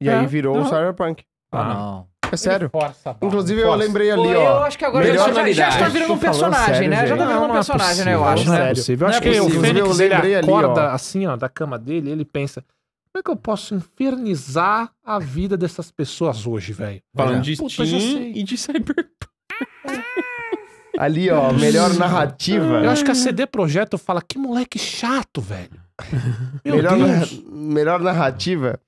e é, aí virou o Cyberpunk. Ah, ah, não. É sério. Força, Inclusive, força. eu lembrei ali, Pô, ó. Eu acho que agora já, tá já, já está virando um personagem, sério, né? Já tá virando não, um é personagem, né? Eu acho, é né? É possível. Eu acho que o Fênix, ele acorda ali, assim, ó, da cama dele, ele pensa... Como é que eu posso infernizar a vida dessas pessoas hoje, velho? Falando é. de Puta, Steam e de Cyberpunk. Ali, ó, melhor narrativa. Eu acho que a CD Projeto fala que moleque chato, velho. melhor, na... melhor narrativa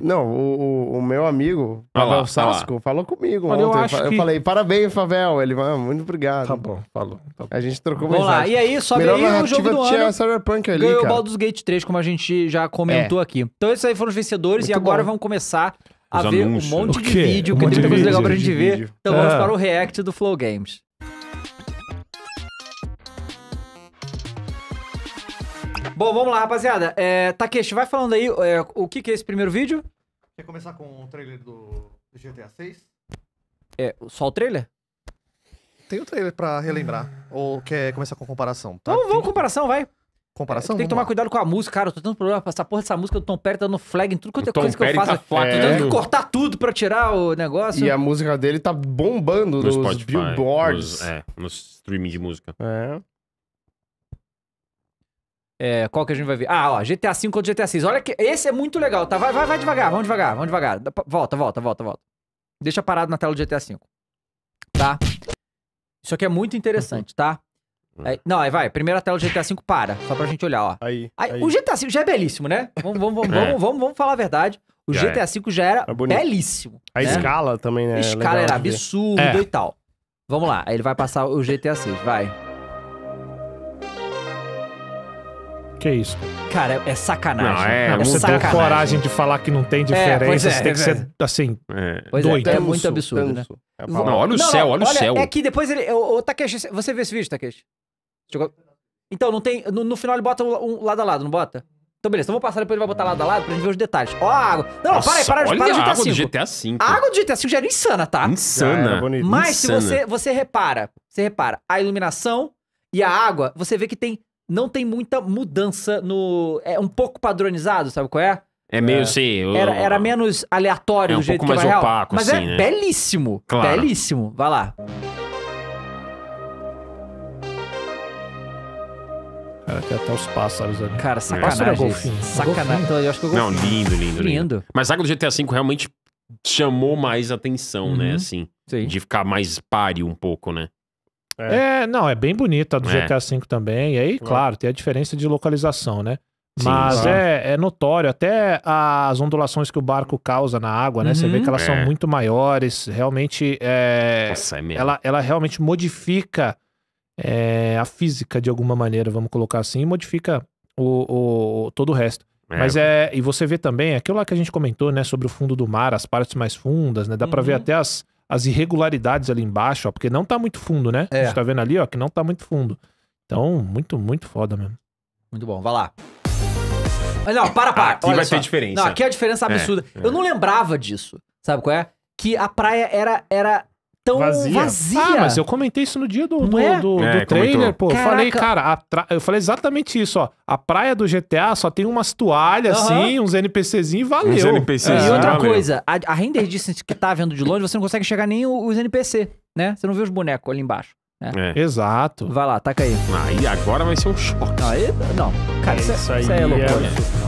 não, o, o, meu amigo, ah Sasco, falou comigo ontem. Eu, eu que... falei, parabéns, Favel, Ele falou, ah, muito obrigado. Tá bom, falou. Tá bom. A gente trocou Vamos mensagem. lá, e aí, sobe Melhor aí o jogo do tinha ano. Cyberpunk ali, ganhou cara. o Baldur's Gate 3, como a gente já comentou é. aqui. Então esses aí foram os vencedores muito e agora bom. vamos começar a os ver anúncios. um monte de vídeo, que tem muita coisa legal pra gente ver. Então é. vamos para o react do Flow Games. Bom, vamos lá, rapaziada. É, Takeshi, vai falando aí é, o que, que é esse primeiro vídeo. Quer começar com o trailer do GTA 6? É, só o trailer? Tem o trailer pra relembrar. Ou quer começar com comparação? Tá? Vamos, vamos, comparação, vai. Comparação? É, tem que tomar lá. cuidado com a música, cara. Eu tô tendo problema com essa porra dessa música do Tom Perry tá dando flag em tudo quanto é coisa Perry que eu faço. Tá Tô tendo que cortar tudo pra tirar o negócio. E a música dele tá bombando no nos Spotify, billboards. Nos, é, nos streaming de música. É. É, qual que a gente vai ver? Ah, ó, GTA V contra GTA VI. Olha que esse é muito legal, tá? Vai, vai, vai devagar, vamos devagar, vamos devagar. Volta, volta, volta, volta. Deixa parado na tela do GTA V. Tá? Isso aqui é muito interessante, tá? Uhum. Aí, não, aí vai. Primeira tela do GTA V para, só pra gente olhar, ó. Aí, aí, aí. O GTA V já é belíssimo, né? Vamos, vamos, vamos, é. vamos, vamos, vamos, falar a verdade. O já GTA V é. já era é belíssimo. A né? escala também, né? A é escala era absurda é. e tal. Vamos lá, aí ele vai passar o GTA VI, vai. que é isso? Cara, é sacanagem. Não, é, você é sacanagem. coragem de falar que não tem é, diferença, é, é, tem que ser, é. assim, pois doido. É, muito absurdo, né? Não, olha o não, céu, olha, olha, o céu. É que depois ele... O, Takeshi, você viu esse vídeo, Takeshi? Então, não tem... No, no final ele bota um, lado a lado, não bota? Então, beleza, então vou passar depois ele vai botar lado a lado pra gente ver os detalhes. Ó, a água. Não, Nossa, para aí, para, olha para, para a água do GTA V. A água do GTA V já era insana, tá? Insana. Mas insana. se você, você repara, você repara, a iluminação e a água, você vê que tem não tem muita mudança no. É um pouco padronizado, sabe qual é? É meio é. assim. É. Era, era, menos aleatório é um do jeito pouco mais opaco, Mas é assim, é né? belíssimo. Claro. Belíssimo. Vai lá. Cara, tem até os pássaros ali. Cara, é. sacanagem. É. Sacanagem. Então, eu acho que eu Não, lindo, lindo, lindo, lindo. Mas a saga do GTA assim, V realmente chamou mais atenção, né, uhum. né? Assim. Sim. De ficar mais páreo um pouco, né? É. é. não, é bem bonita tá é. a do GTA V também. E aí, claro, tem a diferença de localização, né? Sim, Mas claro. é, é notório, até as ondulações que o barco causa na água, né? Uhum. Você vê que elas são uhum. é. muito maiores, realmente. É, Nossa, é mesmo. Ela, ela realmente modifica é, a física de alguma maneira, vamos colocar assim, e modifica o, o, todo o resto. É. Mas é. E você vê também aquilo lá que a gente comentou, né? Sobre o fundo do mar, as partes mais fundas, né? Dá uhum. pra ver uhum. até as, as irregularidades ali embaixo, ó, porque não tá muito fundo, né? É. A gente tá vendo ali, ó, que não tá muito fundo. Então, muito, muito foda mesmo. Muito bom, vai lá. Não, para, para. Aqui Olha vai só. ter diferença. Não, aqui é a diferença é, absurda. É, é. Eu não lembrava disso, sabe qual é? Que a praia era, era tão vazia. vazia. Ah, mas eu comentei isso no dia do, do, é? do, do é, trailer, comentou. pô. Eu falei, cara, tra... eu falei exatamente isso, ó. A praia do GTA só tem umas toalhas, assim, uns NPCzinhos e valeu. Uns NPCzinhos. É. E outra coisa, a, a render distance que tá vendo de longe, você não consegue chegar nem os NPC, né? Você não vê os bonecos ali embaixo. É. É. Exato. Vai lá, taca aí. Aí ah, agora vai ser um choque. Aí, não, cara, isso, é, isso, aí, isso aí é, é loucura.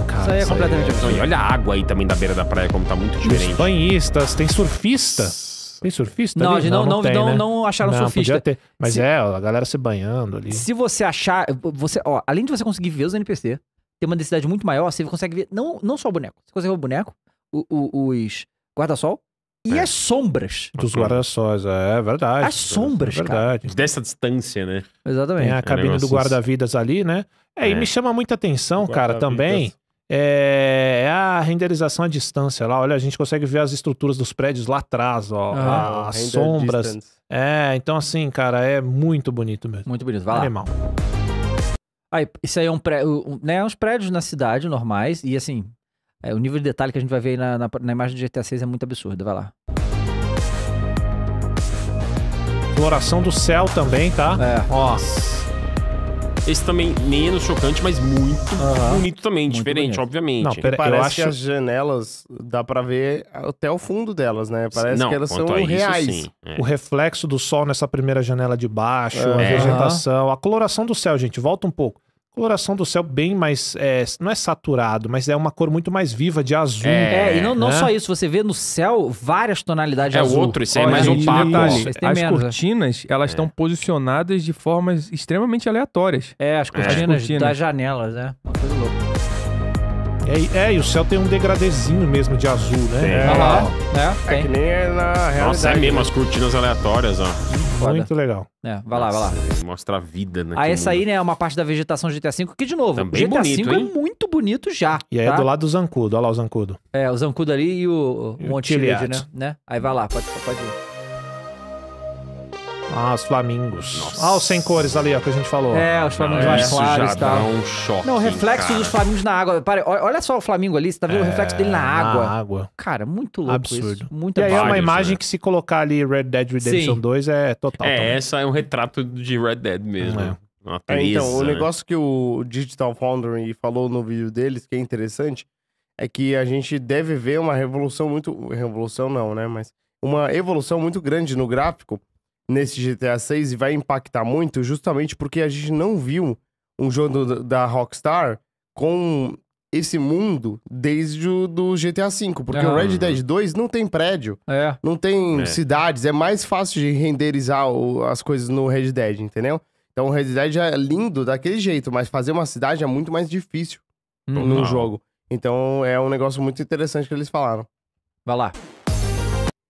Cara, isso aí é completamente é absurdo. E olha a água aí também da beira da praia, como tá muito diferente. Tem banhistas, tem surfista. Tem surfista? Não, ali? Não, não, não, tem, não, né? não acharam não, surfista. Podia ter. Mas se, é, a galera se banhando ali. Se você achar. Você, ó, além de você conseguir ver os NPC, tem uma densidade muito maior, você consegue ver não, não só o boneco. Você consegue ver o boneco, o, o, os guarda-sol, e é. as sombras. Dos guarda-sóis, é verdade. As sombras, é verdade. Cara. Dessa distância, né? Exatamente. Tem a cabine é, do guarda-vidas ali, né? É, é, e me chama muita atenção, cara, também, é, é, a renderização à distância lá. Olha, a gente consegue ver as estruturas dos prédios lá atrás, ó. Ah, as sombras. Distance. É, então assim, cara, é muito bonito mesmo. Muito bonito, vai Animal. lá. Ah, aí, isso aí é um prédio, né, é uns prédios na cidade normais e assim, é, o nível de detalhe que a gente vai ver aí na, na, na imagem do GTA 6 é muito absurdo, vai lá. Exploração do céu também, tá? É. Ó. Nossa. Esse também menos chocante, mas muito uhum. bonito também, muito diferente, bonito. obviamente. Não, pera, parece eu acho... que as janelas dá para ver até o fundo delas, né? Parece Não, que elas são isso, reais. Sim, é. O reflexo do sol nessa primeira janela de baixo, é. a vegetação, a coloração do céu, gente, volta um pouco coloração do céu bem mais. É, não é saturado, mas é uma cor muito mais viva de azul. É, é e não, não né? só isso, você vê no céu várias tonalidades é azul. É outro, isso é mais opaco. as menos, né? cortinas, elas é. estão posicionadas de formas extremamente aleatórias. É, as é, cortinas, as cortinas. das janelas, é. Uma coisa louca. É, é, e o céu tem um degradezinho mesmo de azul, né? Tem. Ah, né? É, é que nem na realidade. Nossa, é né? mesmo, as cortinas aleatórias, ó. Foda. Muito legal. É, vai lá, vai lá. Mostra a vida, né? Ah, essa aí, né, é uma parte da vegetação GTA V, que, de novo, Também GTA bonito, V é hein? é muito bonito já. E aí é tá? é do lado do Zancudo, olha lá o Zancudo. É, o Zancudo ali e o, o Monte Verde, né? né? Aí vai lá, pode, pode ir. Ah, os flamingos. Nossa. Ah, os sem cores ali, ó, que a gente falou. É, os flamingos ah, mais claros e tal. Dá um choque, Não, o reflexo cara. dos flamingos na água. olha só o flamingo ali, você tá vendo é, o reflexo é, dele na água. Na água. Cara, muito louco Absurdo. Isso. Muito e aí é uma imagem que se colocar ali Red Dead Redemption Sim. 2 é total. É, também. essa é um retrato de Red Dead mesmo. É. é, então, o né? negócio que o Digital Foundry falou no vídeo deles, que é interessante, é que a gente deve ver uma revolução muito. Revolução não, né? Mas uma evolução muito grande no gráfico nesse GTA 6 e vai impactar muito, justamente porque a gente não viu um jogo da Rockstar com esse mundo desde o do GTA V, porque ah, o Red Dead 2 não tem prédio, é. não tem é. cidades, é mais fácil de renderizar o, as coisas no Red Dead, entendeu? Então o Red Dead é lindo daquele jeito, mas fazer uma cidade é muito mais difícil hum, no não. Uhum. jogo. Então é um negócio muito interessante que eles falaram. Vai lá.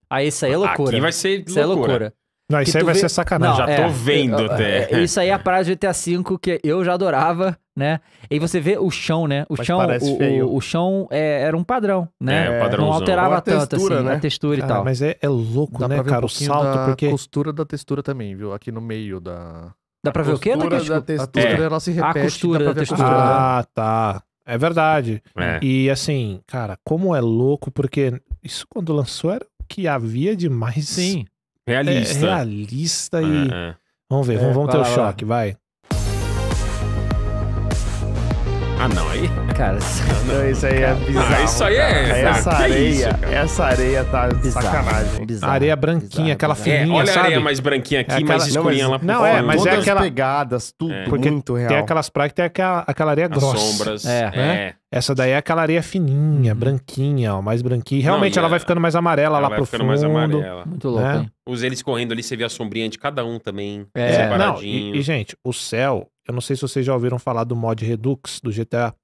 Ah, isso é aí é loucura. Aqui vai ser loucura. Isso é loucura. Não, isso aí vai vê... ser sacanagem. Não, já é, tô vendo até. É, é, isso aí é a praia de GTA V que eu já adorava, né? E você vê o chão, né? O Mas chão, o, o, o, chão é, era um padrão, né? É, Não alterava textura, tanto, assim, né? a textura cara, e ah, tal. Mas é, é louco, Dá né, cara? Um o salto, da porque... costura da textura também, viu? Aqui no meio da... Dá pra a ver o quê? A da textura, é. ela se repete. A costura da né? textura. Ah, tá. É verdade. É. E assim, cara, como é louco, porque isso quando lançou era que havia de mais Sim realista. É, realista e. É, é. Vamos ver, vamos, vamos ter o choque, vai. Ah, não, aí. Cara, isso, é não, não, isso aí é cara. é bizarro. Ah, isso aí é. Cara. Essa ah, areia, isso, essa areia tá bizarro, sacanagem. Bizarro, areia branquinha, bizarro, aquela é, fininha, é, olha sabe? a areia mais branquinha aqui, é aquela, mais escurinha não, mas, lá Não, é, mas Todas é aquela pegadas, tudo, é. Porque muito real. Tem aquelas praias que tem aquela, aquela areia As grossa. sombras. É, né? é. Essa daí é aquela areia fininha, uhum. branquinha, ó, mais branquinha. Realmente não, ela é... vai ficando mais amarela ela lá pro fundo. Vai ficando mais amarela. Muito louco, né? Os eles correndo ali, você vê a sombrinha de cada um também, é. separadinho. Não, e, e, gente, o céu eu não sei se vocês já ouviram falar do mod Redux do GTA.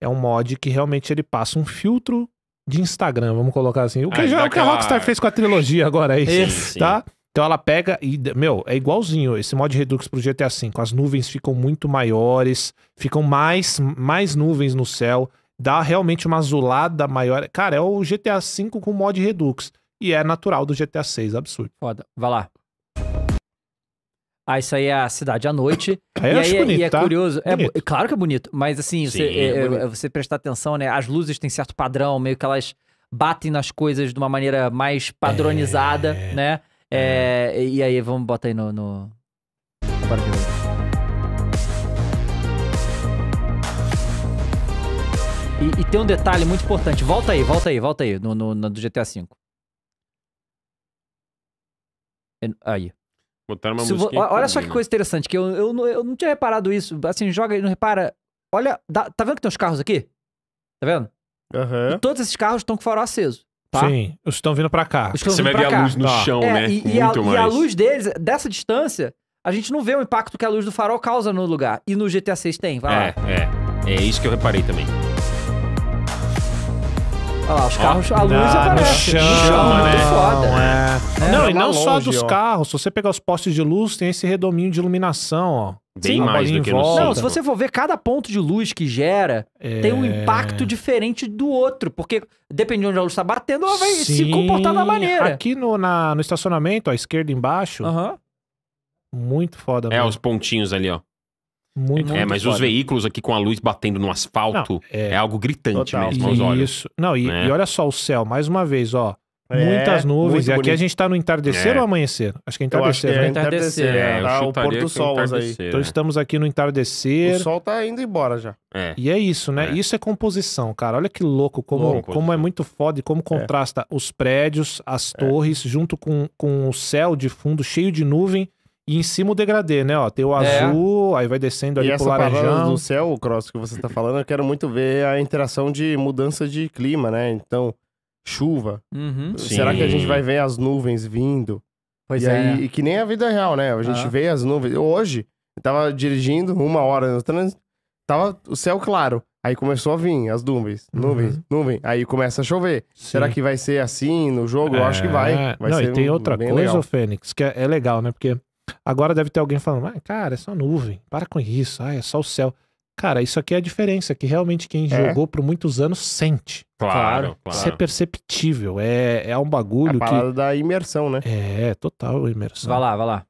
É um mod que realmente ele passa um filtro de Instagram, vamos colocar assim. O que, ah, já, o que a Rockstar fez com a trilogia agora aí, isso, tá? Então ela pega e, meu, é igualzinho esse mod Redux pro GTA V. As nuvens ficam muito maiores, ficam mais, mais nuvens no céu, dá realmente uma azulada maior. Cara, é o GTA V com mod Redux. E é natural do GTA VI, absurdo. Foda. Vai lá. Ah, isso aí é a cidade à noite. É, e aí é, bonito, tá? e é curioso. É, claro que é bonito, mas assim, Sim, você, é, é, é você prestar atenção, né? As luzes têm certo padrão, meio que elas batem nas coisas de uma maneira mais padronizada, é. né? E aí, vamos botar aí no. no... Bora ver. E, e tem um detalhe muito importante. Volta aí, volta aí, volta aí, no, no, no do GTA V. Aí. Botaram uma música. Olha só que coisa interessante, que eu, eu, eu não tinha reparado isso. Assim, joga e não repara. Olha, dá, tá vendo que tem uns carros aqui? Tá vendo? Uhum. E todos esses carros estão com o farol aceso. Tá? Sim, os estão vindo para cá. Você vai ver cá. a luz no tá. chão, é, né? E, Muito a, mais. e a luz deles, dessa distância, a gente não vê o impacto que a luz do farol causa no lugar. E no GTA 6 tem, vai é, lá. É, é isso que eu reparei também. Olha lá, os carros, a luz aparece. Chama, chama, né? muito Foda. É. É, não, e tá não longe, só dos ó. carros. Se você pegar os postes de luz, tem esse redominho de iluminação, ó. Bem Sim, mais do que no Não, se você for ver, cada ponto de luz que gera é... tem um é. impacto diferente do outro. Porque, dependendo de onde a luz está batendo, ela vai Sim. se comportar da maneira. Aqui no, na, no estacionamento, à esquerda embaixo, uh -huh. muito foda. É, os pontinhos ali, ó. Muito, é, mas os veículos aqui com a luz batendo no asfalto não, é... é... algo gritante Total. mesmo aos olhos. Isso. Não, e, né? e olha só o céu, mais uma vez, ó. É, Muitas nuvens. E aqui bonito. a gente tá no entardecer é. ou amanhecer? Acho que é entardecer. Acho que é, né? entardecer. É, tá o pôr do é sol aí. Então é. estamos aqui no entardecer. O sol tá indo embora já. É. E é isso, né? Isso é composição, cara. Olha que louco como, louco, como é muito foda e como contrasta os prédios, as torres, junto com, com o céu de fundo cheio de nuvem e em cima o degradê, né? Ó, tem o é. azul, é. aí vai descendo ali e pro laranjão. do céu, o cross que você tá falando, eu quero muito ver a interação de mudança de clima, né? Então, chuva. Uhum. Será que a gente vai ver as nuvens vindo? Pois e é. Aí, e que nem a vida real, né? A gente ah. vê as nuvens. Hoje, eu tava dirigindo uma hora no trânsito, tava o céu claro. Aí começou a vir as nuvens, uhum. nuvens, uhum. nuvem. Aí começa a chover. Sim. Será que vai ser assim no jogo? É... Eu acho que é. vai. vai Não, e tem outra coisa, legal. Fênix, que é, é legal, né? Porque Agora deve ter alguém falando, ah, cara, é só nuvem, para com isso, ah, é só o céu. Cara, isso aqui é a diferença, que realmente quem é. jogou por muitos anos sente. Claro, claro. Isso é perceptível, é, é um bagulho é a que... da imersão, né? É, total imersão. Vai lá, vai lá.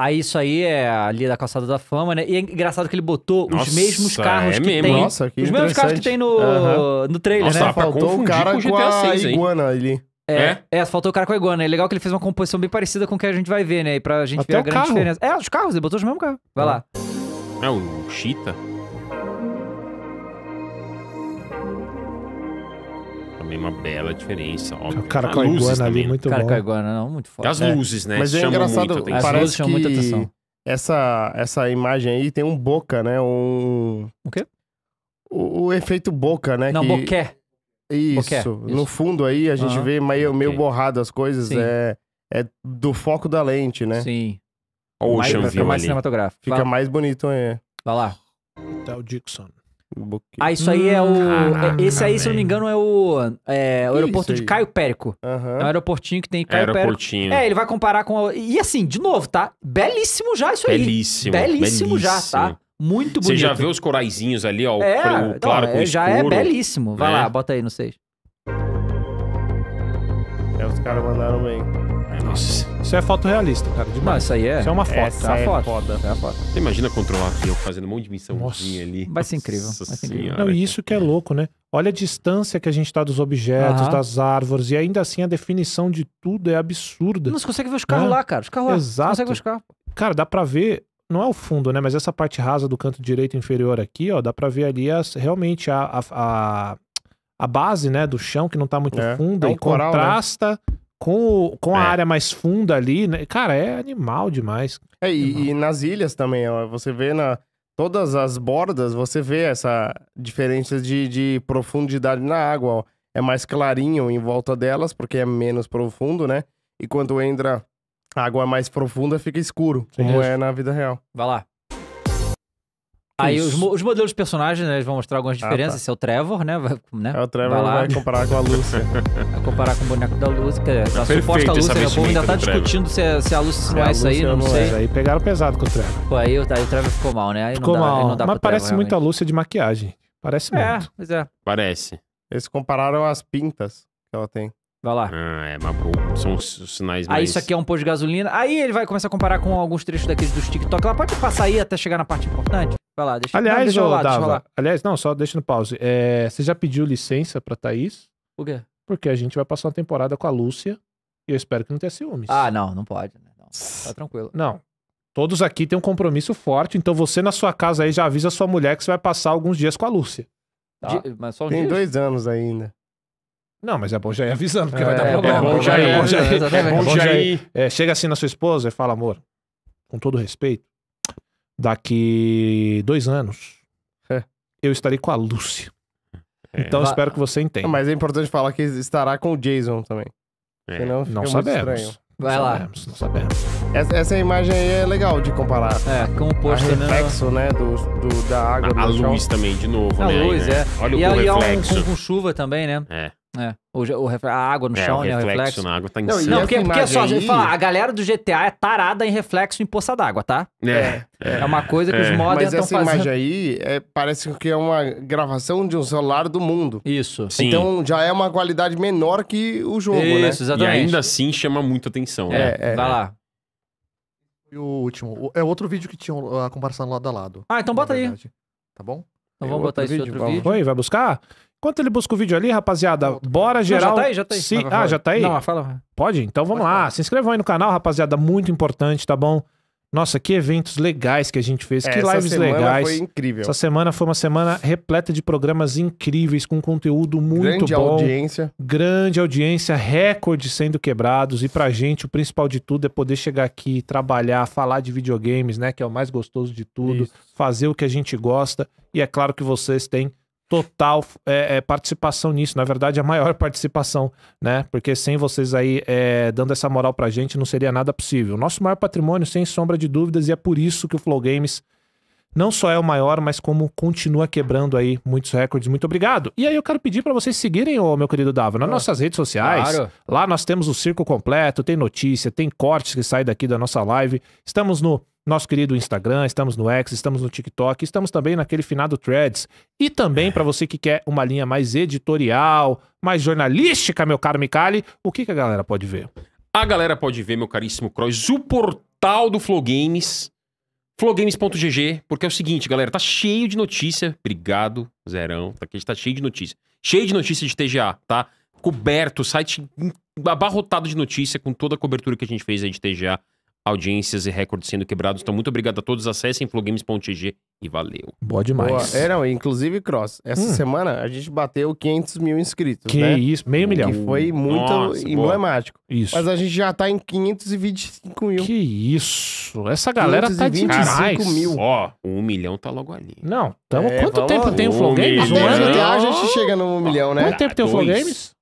Aí isso aí é ali da calçada da fama, né? E é engraçado que ele botou Nossa, os mesmos carros é que mesmo. tem. Nossa, que os mesmos carros que tem no, uhum. no trailer, Nossa, né? Faltou o cara com, com a 6, iguana ali. É, é, é, faltou o cara com a iguana. É legal que ele fez uma composição bem parecida com o que a gente vai ver, né? E pra gente Até ver a grande carro. diferença. É, os carros, ele botou os mesmos carros. Vai é. lá. É, o Cheetah. Também uma bela diferença, óbvio. O cara com a iguana ali, é muito bom. O cara com a iguana, não, muito forte. As é. luzes, né? Mas é engraçado, muito, parece que muita atenção. Essa, essa imagem aí tem um boca, né? Um... O quê? O, o efeito boca, né? Não, que... boqué. Isso. isso. No fundo aí a gente uhum. vê meio, meio borrado as coisas. É, é do foco da lente, né? Sim. Ou o chãozinho Fica mais ali. cinematográfico. Fica Vai. mais bonito, é. Vai lá. o Dixon. Um ah, isso aí é o. esse aí, se eu não me engano, é o, é, o aeroporto de Caio Périco. Uhum. É um aeroportinho que tem Caio aeroportinho. Périco. É, ele vai comparar com. A... E assim, de novo, tá? Belíssimo já isso aí. Belíssimo. Belíssimo, belíssimo. já, tá? Muito bonito. Você já vê os coraizinhos ali, ó, é, é, o, claro não, com o Já é escuro. é belíssimo. Vai é. lá, bota aí no 6. É, os caras mandaram bem. Nossa. Isso é foto realista, cara. Demais. isso aí é. Isso é uma foto. Essa é, é foto. foda. É foto. Você imagina controlar aqui, eu fazendo um monte de missãozinha ali. Vai ser incrível. Nossa vai ser incrível. Não, e isso que é louco, né? Olha a distância que a gente tá dos objetos, das árvores, e ainda assim a definição de tudo é absurda. Não, você consegue ver os carros é. lá, cara. Os carros Exato. Você consegue ver os carros. Cara, dá pra ver não é o fundo, né? Mas essa parte rasa do canto direito inferior aqui, ó, dá pra ver ali as, realmente a, a, a, a, base, né, do chão, que não tá muito é. funda é um e coral, né? contrasta né? com, com a é. área mais funda ali, né? Cara, é animal demais. É, e, e, nas ilhas também, ó, você vê na todas as bordas, você vê essa diferença de, de profundidade na água, ó. É mais clarinho em volta delas, porque é menos profundo, né? E quando entra água mais profunda fica escuro, Sim, como é na vida real. Vai lá. Aí os, os, modelos de personagens, né, eles vão mostrar algumas ah, diferenças. Ah, tá. Esse é o Trevor, né? Vai, né? É o Trevor, vai, lá. vai comparar com a Lúcia. vai comparar com o boneco da Lúcia, é tá que é, é a suposta Lúcia, né? O povo ainda tá discutindo se, é, se a Lúcia não é, isso é aí, não, não sei. Aí pegaram pesado com o Trevor. Pô, aí, aí o Trevor ficou mal, né? Aí ficou não dá, mal. Não dá Mas parece Trevor, muito realmente. a Lúcia de maquiagem. Parece é, muito. É, pois é. Parece. Eles compararam as pintas que ela tem. Vai lá. Ah, é, mas são os sinais mais... Aí isso aqui é um pôr de gasolina. Aí ele vai começar a comparar com alguns trechos daqueles dos TikTok. Ela pode passar aí até chegar na parte importante? Vai lá, deixa, aliás, não, deixa eu lá, deixa eu lá. Aliás, não, só deixa no pause. É, você já pediu licença pra Thaís? Por quê? Porque a gente vai passar uma temporada com a Lúcia e eu espero que não tenha ciúmes. Ah, não, não pode. Né? Não, tá tranquilo. Não, todos aqui têm um compromisso forte, então você na sua casa aí já avisa a sua mulher que você vai passar alguns dias com a Lúcia. Tá? Mas só Tem dias? dois anos ainda. Não, mas é bom já ir avisando, porque vai dar é, é problema. É bom já ir. É bom já ir. É chega assim na sua esposa e fala, amor, com todo respeito, daqui dois anos é. eu estarei com a Lúcia. Então espero que você entenda. Mas é importante falar que estará com o Jason também. Senão fica não muito sabemos. estranho. Vai não lá. Sabemos, não sabemos. Essa, essa, imagem aí é legal de comparar. É, com o posto, né? reflexo, né, do, do da água. A, a luz também, de novo, a né? A luz, né? é. Olha e o aí, reflexo. E com, com, chuva também, né? É. É. O, o, a água no é, chão, né, o né? Reflexo o reflexo na água tá insano. Não, não porque, porque é só, aí... fala, a galera do GTA é tarada em reflexo em poça d'água, tá? É é, é. é, uma coisa que os é. mods estão fazendo. Mas essa imagem aí é, parece que é uma gravação de um celular do mundo. Isso. Sim. Então já é uma qualidade menor que o jogo, Isso, né? Isso, exatamente. E ainda assim chama muita atenção, né? É, Vai lá. E o último. É outro vídeo que tinha a comparação lado a lado. Ah, então bota aí. Tá bom? Então vamos botar vídeo, outro vamos. vídeo. Oi, vai buscar? Enquanto ele busca o vídeo ali, rapaziada, bora geral. Não, já tá aí, já tá aí. Se... Ah, já tá aí? Não, fala. Pode? Então vamos Pode lá. Falar. Se inscrevam aí no canal, rapaziada, muito importante, tá bom? Nossa, que eventos legais que a gente fez, é, que lives legais. Foi incrível. Essa semana foi uma semana repleta de programas incríveis, com conteúdo muito grande bom. Grande audiência. Grande audiência, recordes sendo quebrados. E pra gente, o principal de tudo é poder chegar aqui, trabalhar, falar de videogames, né? Que é o mais gostoso de tudo, Isso. fazer o que a gente gosta. E é claro que vocês têm total é, é, participação nisso. Na verdade, a maior participação, né? Porque sem vocês aí é, dando essa moral pra gente, não seria nada possível. Nosso maior patrimônio, sem sombra de dúvidas, e é por isso que o Flow Games não só é o maior, mas como continua quebrando aí muitos recordes. Muito obrigado. E aí eu quero pedir para vocês seguirem o meu querido Dava nas ah, nossas redes sociais. Claro. Lá nós temos o circo completo, tem notícia, tem cortes que saem daqui da nossa live. Estamos no nosso querido Instagram, estamos no X, estamos no TikTok, estamos também naquele finado Threads. E também, para você que quer uma linha mais editorial, mais jornalística, meu caro Micali, o que, que a galera pode ver? A galera pode ver, meu caríssimo Crois, o portal do Flow Games, flowgames.gg, porque é o seguinte, galera, tá cheio de notícia. Obrigado, Zerão. Tá, gente tá cheio de notícia. Cheio de notícia de TGA, tá? Coberto, site abarrotado de notícia com toda a cobertura que a gente fez aí de TGA audiências e recordes sendo quebrados. Então, muito obrigado a todos. Acessem flowgames.gg e valeu. Boa demais. Boa. É, não, inclusive, Cross, essa hum. semana a gente bateu 500 mil inscritos, Que né? isso, meio milhão. Que foi muito Nossa, emblemático. Boa. É isso. Mas a gente já tá em 525 mil. Que isso. Essa galera tá de demais. mil. Ó, um milhão tá logo ali. Não, tamo... É, quanto tempo lá. tem o Flow Games? Um ano? A gente chega no um milhão, né? Quanto tempo tem o Flow Games?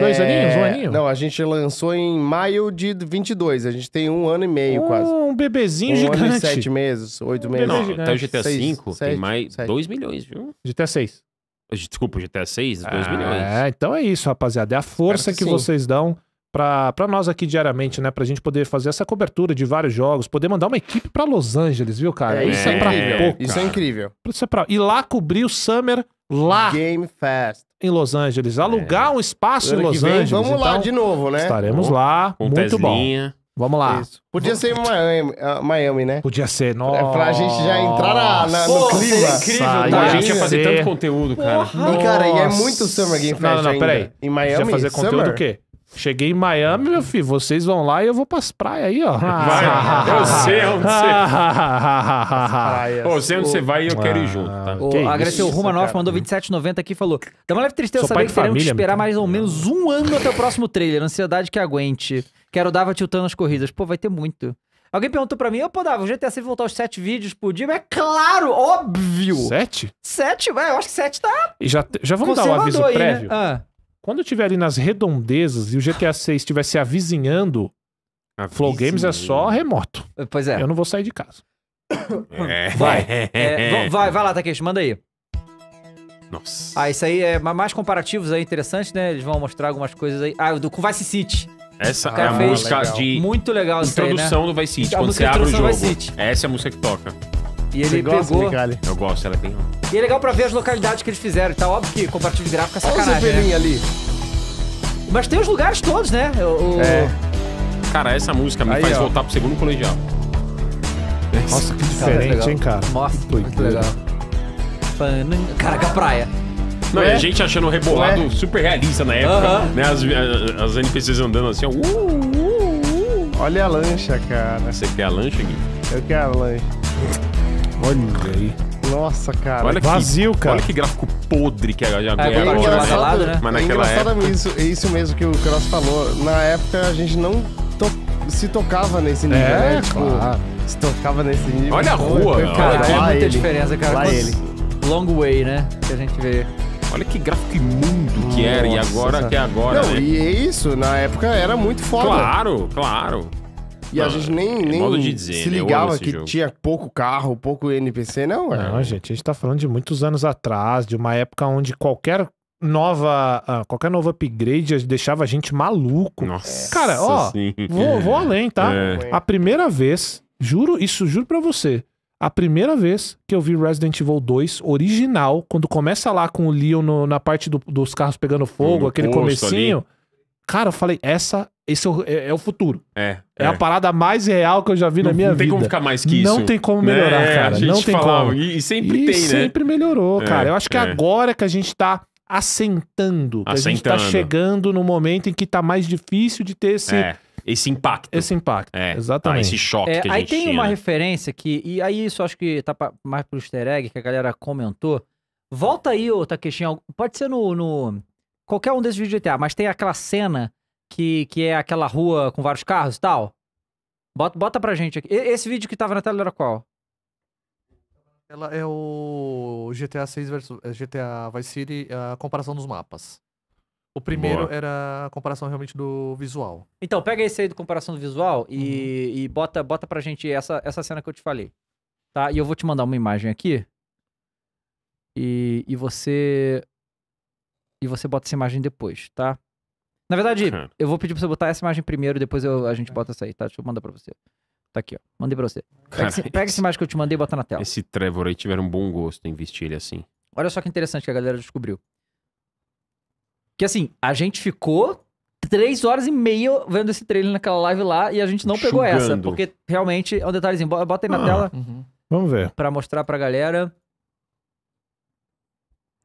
Dois é, aninhos? Um aninho? Não, a gente lançou em maio de 22. A gente tem um ano e meio um quase. Um bebezinho um gigante. Um ano e sete meses, oito um meses. Não, até o GTA V tem mais dois milhões, viu? GTA 6. Desculpa, GTA 6, dois ah, milhões. É, então é isso, rapaziada. É a força que, que vocês dão para nós aqui diariamente, né? Pra gente poder fazer essa cobertura de vários jogos, poder mandar uma equipe para Los Angeles, viu, cara? É, isso é, é pra pouco. Isso é incrível. Isso é pra... E lá cobrir o Summer lá. Game Fest em Los Angeles, alugar é. um espaço em Los vem, Angeles. Vamos então, lá de novo, né? Estaremos lá. Um muito bom. Vamos lá. Isso. Podia ser Miami, ah, Miami, né? Podia ser, nossa. Pra gente já entrar na, na, Pô, no clima. É incrível, tá? a gente ia fazer tanto conteúdo, cara. Porra. E, cara, e é muito Summer Game Fest Não, não, não, peraí. Em Miami, Você ia fazer conteúdo Summer? o quê? Cheguei em Miami, meu filho, vocês vão lá e eu vou pras praias aí, ó. Vai, eu sei onde você vai. Eu sei onde você vai e eu quero ir junto, tá? O, agradeceu o Romanoff, mandou 27,90 aqui e falou: Dá uma leve tristeza saber que teremos que esperar mais ou menos um ano até o próximo trailer. Ansiedade que aguente. Quero Dava tiltando as corridas. Pô, vai ter muito. Alguém perguntou pra mim, ô, pô, Dava, o GTA 6 voltar os sete vídeos por dia? Mas é claro, óbvio! Sete? Sete, ué, eu acho que sete tá. E já, já vamos dar um aviso né? prévio? Né? Ah. Quando eu estiver ali nas redondezas e o GTA 6 estiver se avizinhando, a Flow Games é só remoto. Pois é. Eu não vou sair de casa. É. Vai. É, vai, vai lá, Takeshi, manda aí. Nossa. Ah, isso aí é mais comparativos aí, interessantes, né? Eles vão mostrar algumas coisas aí. Ah, do com Vice City. Essa é a música legal. de muito legal introdução aí, né? do Vice City, a quando você abre o jogo. Essa é a música que toca. E ele Você gosta, pegou. Eu gosto, ela é bem. E é legal pra ver as localidades que eles fizeram. Tá óbvio que compartilho de gráfico é sacanagem. Olha o né? ali. Mas tem os lugares todos, né? O, É. Cara, essa música me Aí, faz ó. voltar pro segundo colegial. Nossa, que diferente, cara, hein, cara? Nossa, que muito legal. Caraca, é praia. Não, é? e a gente achando o rebolado é? super realista na época, uh -huh. né? As, as, NPCs andando assim, ó. Uh, uh, uh, Olha a lancha, cara. Você quer a lancha, Gui? Eu quero a lancha. Olha aí. Nossa, cara. Olha vazio, que, cara. Olha que gráfico podre que a gente É, agora. Engraçado, né? Mas naquela é época... Isso, isso mesmo que o Cross falou. Na época a gente não to se tocava nesse é, nível, é, né? Tipo, claro. se tocava nesse nível. Olha a rua, cara. cara olha, é muita ele. diferença, cara. ele. Long way, né? Que a gente vê. Olha que gráfico imundo Nossa, que era e agora sabe. que é agora. Não, né? e é isso, na época era muito foda. Claro, claro. E não, a gente nem, é nem modo de dizer, se né? ligava que jogo. tinha pouco carro, pouco NPC, não, é. Não, gente, a gente tá falando de muitos anos atrás, de uma época onde qualquer nova, ah, qualquer novo upgrade deixava a gente maluco. Nossa. Cara, ó, vou, vou além, tá? É. A primeira vez, juro, isso juro para você. A primeira vez que eu vi Resident Evil 2 original, quando começa lá com o Leon no, na parte do, dos carros pegando fogo, um aquele comecinho. Ali. Cara, eu falei, essa esse é, é o futuro. É, é. É a parada mais real que eu já vi não, na minha vida. Não tem vida. como ficar mais que isso. Não tem como melhorar, é, cara. não tem falava, como. E, e sempre e tem, sempre né? sempre melhorou, é, cara. Eu acho que é. agora que a gente tá assentando, que assentando. a gente tá chegando no momento em que tá mais difícil de ter esse esse impacto. Esse impacto, é, exatamente. Tá, esse choque é, que a Aí gente tem tinha, uma né? referência que, e aí isso acho que tá pra, mais pro easter egg, que a galera comentou. Volta aí, ô Takeshin, pode ser no, no, qualquer um desses vídeos de GTA, mas tem aquela cena que, que é aquela rua com vários carros e tal? Bota, bota pra gente aqui. Esse vídeo que tava na tela era qual? Ela é o GTA 6 versus é, GTA Vice City, a comparação dos mapas. O primeiro Boa. era a comparação realmente do visual. Então, pega esse aí do comparação do visual e, uhum. e bota, bota pra gente essa, essa cena que eu te falei. Tá? E eu vou te mandar uma imagem aqui. E, e você. E você bota essa imagem depois, tá? Na verdade, uhum. eu vou pedir pra você botar essa imagem primeiro, depois eu, a gente bota essa aí, tá? Deixa eu mandar pra você. Tá aqui, ó. Mandei pra você. Pega, esse, pega essa imagem que eu te mandei e bota na tela. Esse Trevor aí tiveram um bom gosto em vestir ele assim. Olha só que interessante que a galera descobriu. Que assim, a gente ficou três horas e meia vendo esse trailer naquela live lá e a gente não pegou essa, porque realmente é um detalhezinho. Bota aí na ah, tela. Uhum. Vamos ver. Pra mostrar pra galera.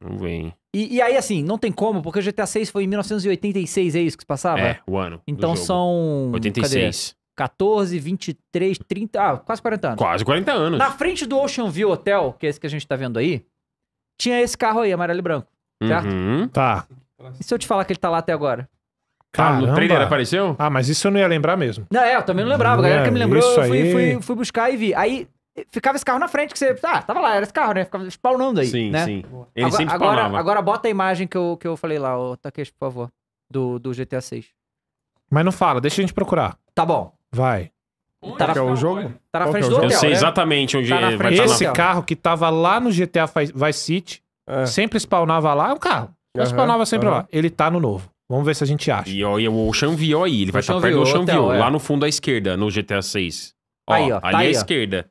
Vamos E, e, aí, assim, não tem como, porque o GTA 6 foi em 1986, é isso que se passava? É, o ano. Então são. 86. Cadê? 14, 23, 30. Ah, quase 40 anos. Quase 40 anos. Na frente do Ocean View Hotel, que é esse que a gente tá vendo aí, tinha esse carro aí, amarelo e branco. Certo? Uhum. Tá. E se eu te falar que ele tá lá até agora? Tá, Caramba. Ah, no trailer apareceu? Ah, mas isso eu não ia lembrar mesmo. Não, é, eu também não lembrava. A galera que me é, lembrou, eu fui, fui, fui buscar e vi. Aí ficava esse carro na frente, que você. Ah, tava lá, era esse carro, né? Ficava spawnando aí. Sim, né? sim. Ele agora, sempre agora, spawnava. agora bota a imagem que eu, que eu falei lá, o Takeshi, por favor. Do, do GTA 6. Mas não fala, deixa a gente procurar. Tá bom. Vai. tá na, é o jogo? Tá na frente é do hotel. Eu sei né? exatamente onde tá é, vai Esse carro que tava lá no GTA Vice City, é. sempre spawnava lá, é um carro. Uhum, spawnava sempre uhum. lá. Ele tá no novo. Vamos ver se a gente acha. E, ó, e o Ocean View aí, ele vai estar tá perto do Ocean View, é. lá no fundo à esquerda, no GTA 6. Ó, aí, ó. Ali tá à esquerda.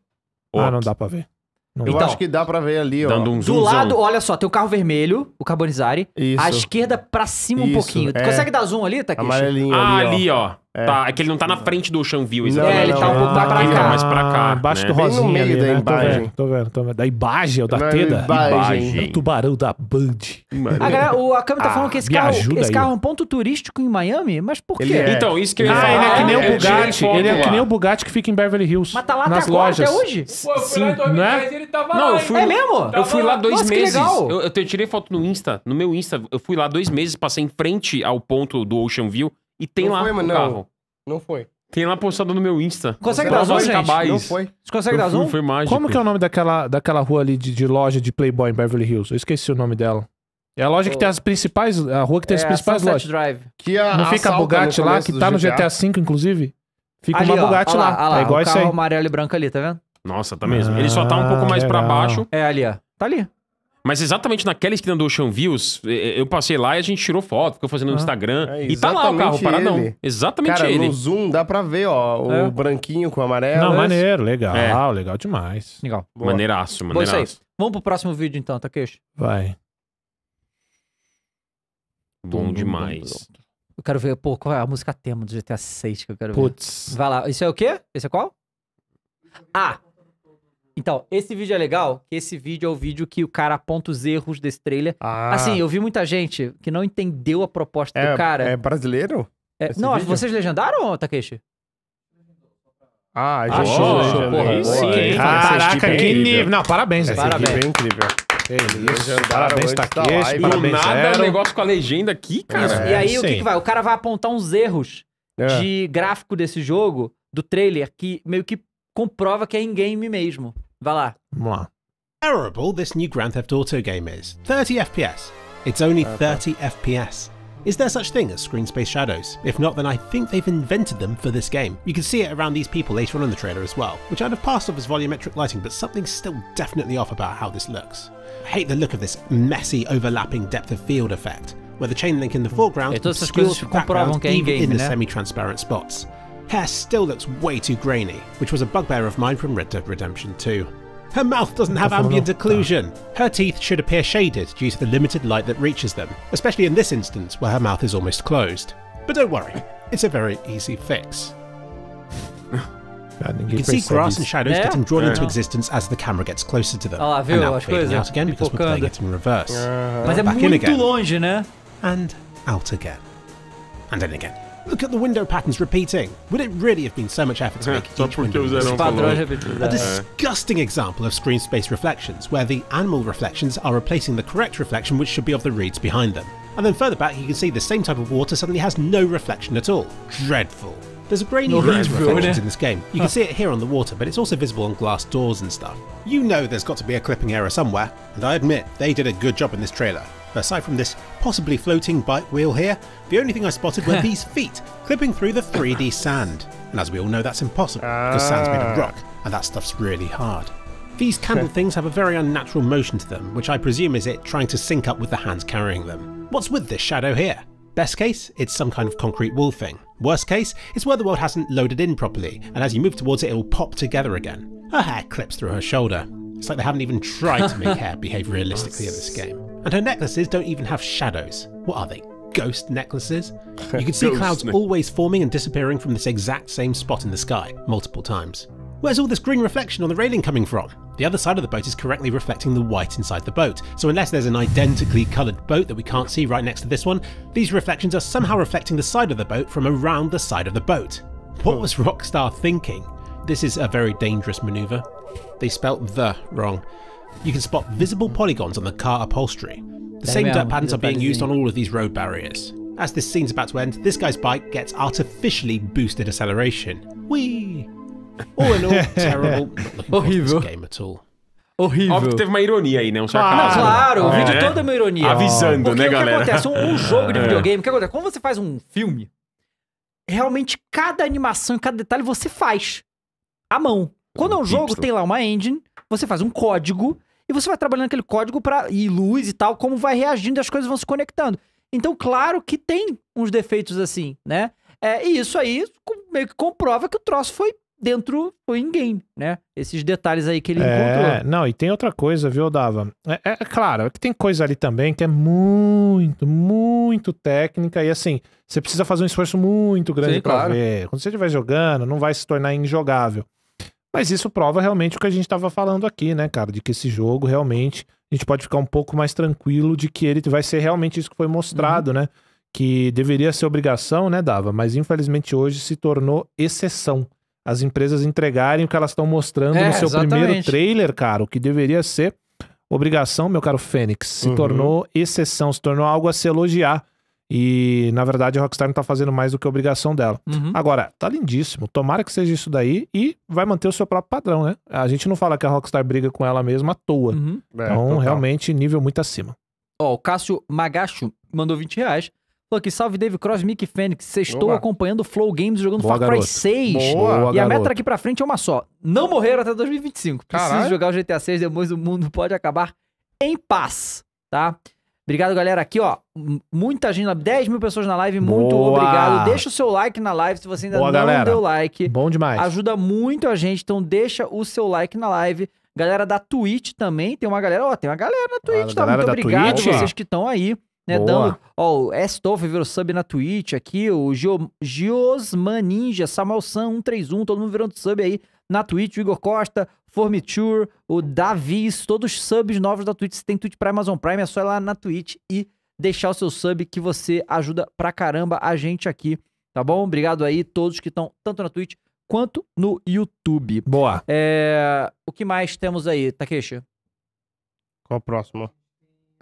Ah, não dá pra ver. Não eu acho que dá pra ver ali, ó. Dando um zoom, Do lado, olha só, tem o carro vermelho, o Carbonizari. Isso. À esquerda, pra cima Isso, um pouquinho. Tu é. consegue dar zoom ali, Takeshi? Amarelinho ah, ó. ali, ó. É. Tá, é que ele não tá na frente do View, exatamente. é, ele tá um pouco ah, pra cá. Não, ah, pra cá. Abaixo né? do rosinha no meio ali, da né? imagem. Tô vendo, tô vendo, Da imagem, ou da não, teda? Imagem. O tubarão da Band. A o Akami tá ah, falando que esse carro, esse carro é um ponto turístico em Miami? Mas por quê? É. Então, isso que eu ia ah, ele é que nem o é, é Bugatti. Ele é que nem o Bugatti que fica em Beverly Hills. Mas tá lá nas até agora, até hoje? Pô, eu fui Sim, lá em né? ele tava não, lá. Fui, é mesmo? Eu fui lá dois meses. Eu tirei foto no Insta, no meu Insta. Eu fui lá dois meses, passei em frente ao ponto do Ocean View. E tem não lá foi, não, carro. Não foi. Tem lá postado no meu Insta. Consegue dar zoom, gente? Não foi. Você consegue dar zoom? Foi mágico. Como que é o nome daquela, daquela rua ali de, de loja de Playboy em Beverly Hills? Eu esqueci o nome dela. É a loja que tem as principais, a rua que tem é as principais lojas. Drive. Que a, não fica a Bugatti lá, que tá no GTA V, inclusive? Fica ali, uma ó, Bugatti ó, lá. lá. É igual o isso aí. amarelo e branco ali, tá vendo? Nossa, tá mesmo. Ah, Ele só tá um pouco mais para baixo. É ali, ó. Tá ali. Mas exatamente naquela esquina do Ocean Views, eu passei lá e a gente tirou foto, ficou fazendo no ah, Instagram. É, e tá lá o carro paradão. Ele. Exatamente Cara, ele. no zoom dá pra ver, ó, o é. branquinho com o amarelo. Não, é maneiro, legal, é. legal demais. Legal. Boa. Maneiraço, maneiraço. Bom, isso Vamos pro próximo vídeo então, queixo? Vai. Bom demais. Eu quero ver, pô, qual é a música tema do GTA 6 que eu quero Puts. ver. Putz. Vai lá, isso é o quê? Esse é qual? Ah! Então, esse vídeo é legal, esse vídeo é o vídeo que o cara aponta os erros desse trailer. Ah. Assim, eu vi muita gente que não entendeu a proposta é, do cara. É brasileiro? É, não, vídeo? vocês legendaram, Takeshi? Ah, já achou, achou, porra. Sim, Caraca, é que nível. Não, parabéns. Essa parabéns. é incrível. Isso, parabéns, tá do parabéns, nada, é zero. um negócio com a legenda aqui, é, cara. É, e aí, sim. o que, que, vai? O cara vai apontar uns erros de gráfico desse jogo, do trailer, que meio que comprova que é in-game mesmo. Vai lá. Vamos lá. Terrible this new Grand Theft Auto game is. 30 FPS. It's only 30 FPS. Is there such thing as screen space shadows? If not, then I think they've invented them for this game. You can see it around these people later on in the trailer as well, which I'd have passed off as volumetric lighting, but something's still definitely off about how this looks. I hate the look of this messy, overlapping depth of field effect, where the chain link in the foreground obscures the background, even in the semi semi-transparent spots hair still looks way too grainy, which was a bugbear of mine from Red Dead Redemption 2. Her mouth doesn't have ambient occlusion. Her teeth should appear shaded due to the limited light that reaches them, especially in this instance where her mouth is almost closed. But don't worry, it's a very easy fix. You can see grass and shadows yeah. getting drawn yeah. into existence as the camera gets closer to them. Oh, And now fading out again because we're playing it in reverse. back in again. longe, né? And out again. And in again. Look at the window patterns repeating. Would it really have been so much effort to make each window? A disgusting example of screen space reflections, where the animal reflections are replacing the correct reflection which should be of the reeds behind them. And then further back you can see the same type of water suddenly has no reflection at all. Dreadful. There's a grainy no reeds reflections in this game. You can see it here on the water, but it's also visible on glass doors and stuff. You know there's got to be a clipping error somewhere, and I admit they did a good job in this trailer. Aside from this possibly floating bike wheel here, the only thing I spotted were these feet clipping through the 3D sand. And as we all know, that's impossible because sand's made of ah. rock and that stuff's really hard. These candle things have a very unnatural motion to them, which I presume is it trying to sync up with the hands carrying them. What's with this shadow here? Best case, it's some kind of concrete wall thing. Worst case, it's where the world hasn't loaded in properly, and as you move towards it, it'll pop together again. Her hair clips through her shoulder. It's like they haven't even tried to make hair behave realistically in this game. And her necklaces don't even have shadows. What are they? Ghost necklaces? You can see clouds always forming and disappearing from this exact same spot in the sky, multiple times. Where's all this green reflection on the railing coming from? The other side of the boat is correctly reflecting the white inside the boat, so unless there's an identically coloured boat that we can't see right next to this one, these reflections are somehow reflecting the side of the boat from around the side of the boat. What was Rockstar thinking? This is a very dangerous manoeuvre. They spelt the wrong you can spot visible polygons on the car upholstery. The same dirt patterns are being used on all of these road barriers. As this scene's about to end, this guy's bike gets artificially boosted acceleration. Whee! All in all, terrible. Not looking forward to this game at all. Horrível. Óbvio que teve uma ironia aí, né? Um sarcasmo. Ah, claro, o é. vídeo todo é uma ironia. Avisando, Porque né, o galera? O que acontece? Um, um, jogo de videogame, o que acontece? Quando você faz um filme, realmente cada animação e cada detalhe você faz à mão. Quando é um jogo, tem lá uma engine, Você faz um código e você vai trabalhando aquele código para e luz e tal, como vai reagindo e as coisas vão se conectando. Então, claro que tem uns defeitos assim, né? É, e isso aí meio que comprova que o troço foi dentro foi em game, né? Esses detalhes aí que ele é, encontrou. Não, e tem outra coisa, viu, Dava? É, é, é claro, é que tem coisa ali também que é muito, muito técnica e assim, você precisa fazer um esforço muito grande para claro. ver. Quando você estiver jogando, não vai se tornar injogável. Mas isso prova realmente o que a gente estava falando aqui, né, cara? De que esse jogo realmente a gente pode ficar um pouco mais tranquilo de que ele vai ser realmente isso que foi mostrado, uhum. né? Que deveria ser obrigação, né, Dava? Mas infelizmente hoje se tornou exceção. As empresas entregarem o que elas estão mostrando é, no seu exatamente. primeiro trailer, cara, o que deveria ser obrigação, meu caro Fênix, se uhum. tornou exceção, se tornou algo a se elogiar. E, na verdade, a Rockstar não tá fazendo mais do que a obrigação dela. Uhum. Agora, tá lindíssimo. Tomara que seja isso daí e vai manter o seu próprio padrão, né? A gente não fala que a Rockstar briga com ela mesma à toa. Uhum. É, então, total. realmente, nível muito acima. Ó, oh, o Cássio Magacho mandou 20 reais. Falou que salve Dave Cross, Mickey Fênix. Vocês estou acompanhando o Flow Games jogando Boa, Far Cry 6. Boa. Boa, e a meta aqui pra frente é uma só. Não morrer até 2025. Preciso jogar o GTA 6, depois o mundo pode acabar em paz, tá? Obrigado, galera. Aqui, ó, muita gente, 10 mil pessoas na live, muito Boa. obrigado. Deixa o seu like na live se você ainda Boa, não galera. deu like. Bom demais. Ajuda muito a gente, então deixa o seu like na live. Galera da Twitch também, tem uma galera, ó, tem uma galera na Twitch, tá? Muito obrigado Twitch. vocês que estão aí, né, Boa. dando... Ó, o Estolf virou sub na Twitch aqui, o Gio, Giosman Ninja, Samuel 131, todo mundo virando sub aí na Twitch, o Igor Costa, Formiture, o Davis, todos os subs novos da Twitch. Se tem Twitch para Amazon Prime, é só ir lá na Twitch e deixar o seu sub que você ajuda pra caramba a gente aqui, tá bom? Obrigado aí todos que estão tanto na Twitch quanto no YouTube. Boa. É... O que mais temos aí, Takeshi? Qual o próximo?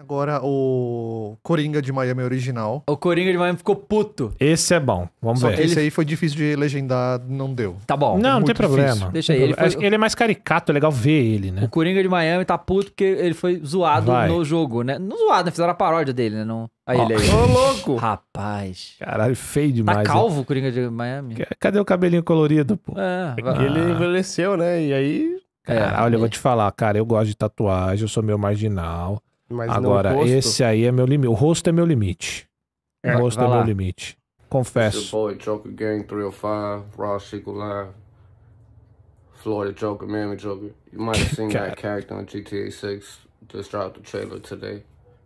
Agora o Coringa de Miami original. O Coringa de Miami ficou puto. Esse é bom. Vamos Só ver. Que Ele- Esse aí foi difícil de legendar, não deu. Tá bom. Não, não tem problema. difícil. Deixa aí, ele foi- ele é mais caricato, é legal ver ele, né O Coringa de Miami tá puto porque ele foi zoado Vai. no jogo, né? Não zoado, né? Fizeram a paródia dele, né? Não... Aí ele aí. Ô, louco! Rapaz. Caralho, feio tá demais. tá calvo o Coringa de Miami? Cadê o cabelinho colorido, pô? É, vai- Ele envelheceu, né? E aí. Cara, é, olha, eu vou te falar, cara, eu gosto de tatuagem, eu sou meio marginal. Mas Agora, esse aí é meu limite. O rosto é meu limite. É, o rosto é lá. meu limite. Confesso. Boy, Joker Gang 305, Raw Chico Florida Joker, Miami Joker. You might have seen that character on GTA 6. Just dropped the trailer today.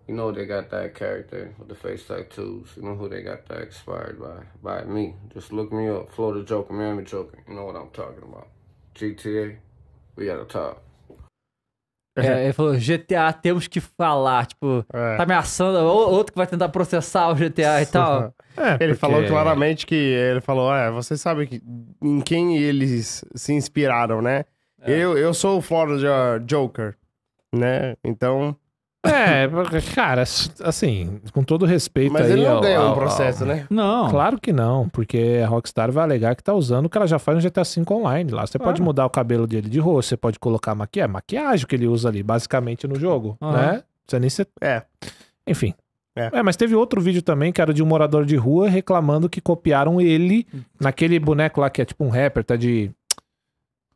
You know they got that character with the face tattoos. You know who they got that inspired by? By me. Just look me up. Florida Joker, Miami Joker. You know what I'm talking about. GTA, we at the é, é, ele falou, GTA temos que falar, tipo, é. tá ameaçando, outro que vai tentar processar o GTA e tal. É, é porque... ele falou claramente que, ele falou, é, vocês sabem que, em quem eles se inspiraram, né? É. Eu, eu sou o Florida Joker, né? Então, é, cara, assim, com todo respeito Mas aí... Mas ele não ao, ganhou um processo, ao... né? Não. Claro que não, porque a Rockstar vai alegar que tá usando o que ela já faz no GTA V Online lá. Você pode ah. mudar o cabelo dele de rosto, você pode colocar maquiagem, é, maquiagem que ele usa ali, basicamente, no jogo, uhum. né? Você nem se... É. Enfim, é. é. mas teve outro vídeo também que era de um morador de rua reclamando que copiaram ele naquele boneco lá que é tipo um rapper, tá de.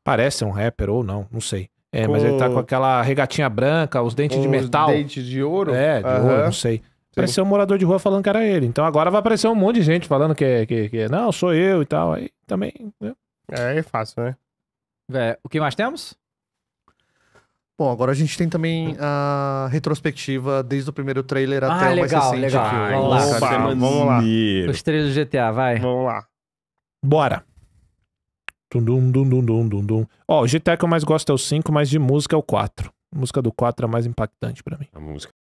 Parece um rapper ou não, não sei. É, com... mas ele tá com aquela regatinha branca, os dentes com de metal. Os dentes de ouro? É, de uhum. ouro, não sei. Apareceu um morador de rua falando que era ele. Então agora vai aparecer um monte de gente falando que é, que, que não, sou eu e tal. Aí também. Né? É, é fácil, né? o que mais temos? Bom, agora a gente tem também a retrospectiva desde o primeiro trailer ah, até legal, o mais recente. Legal, legal. Vamos lá. Opa, vamos lá. Os trailers do GTA, vai. Vamos lá. Bora. Dum, dum, dum, dum, dum, dum. Ó, o GTE que eu mais gosto é o 5, mas de música é o 4. A música do 4 é a mais impactante para mim. A música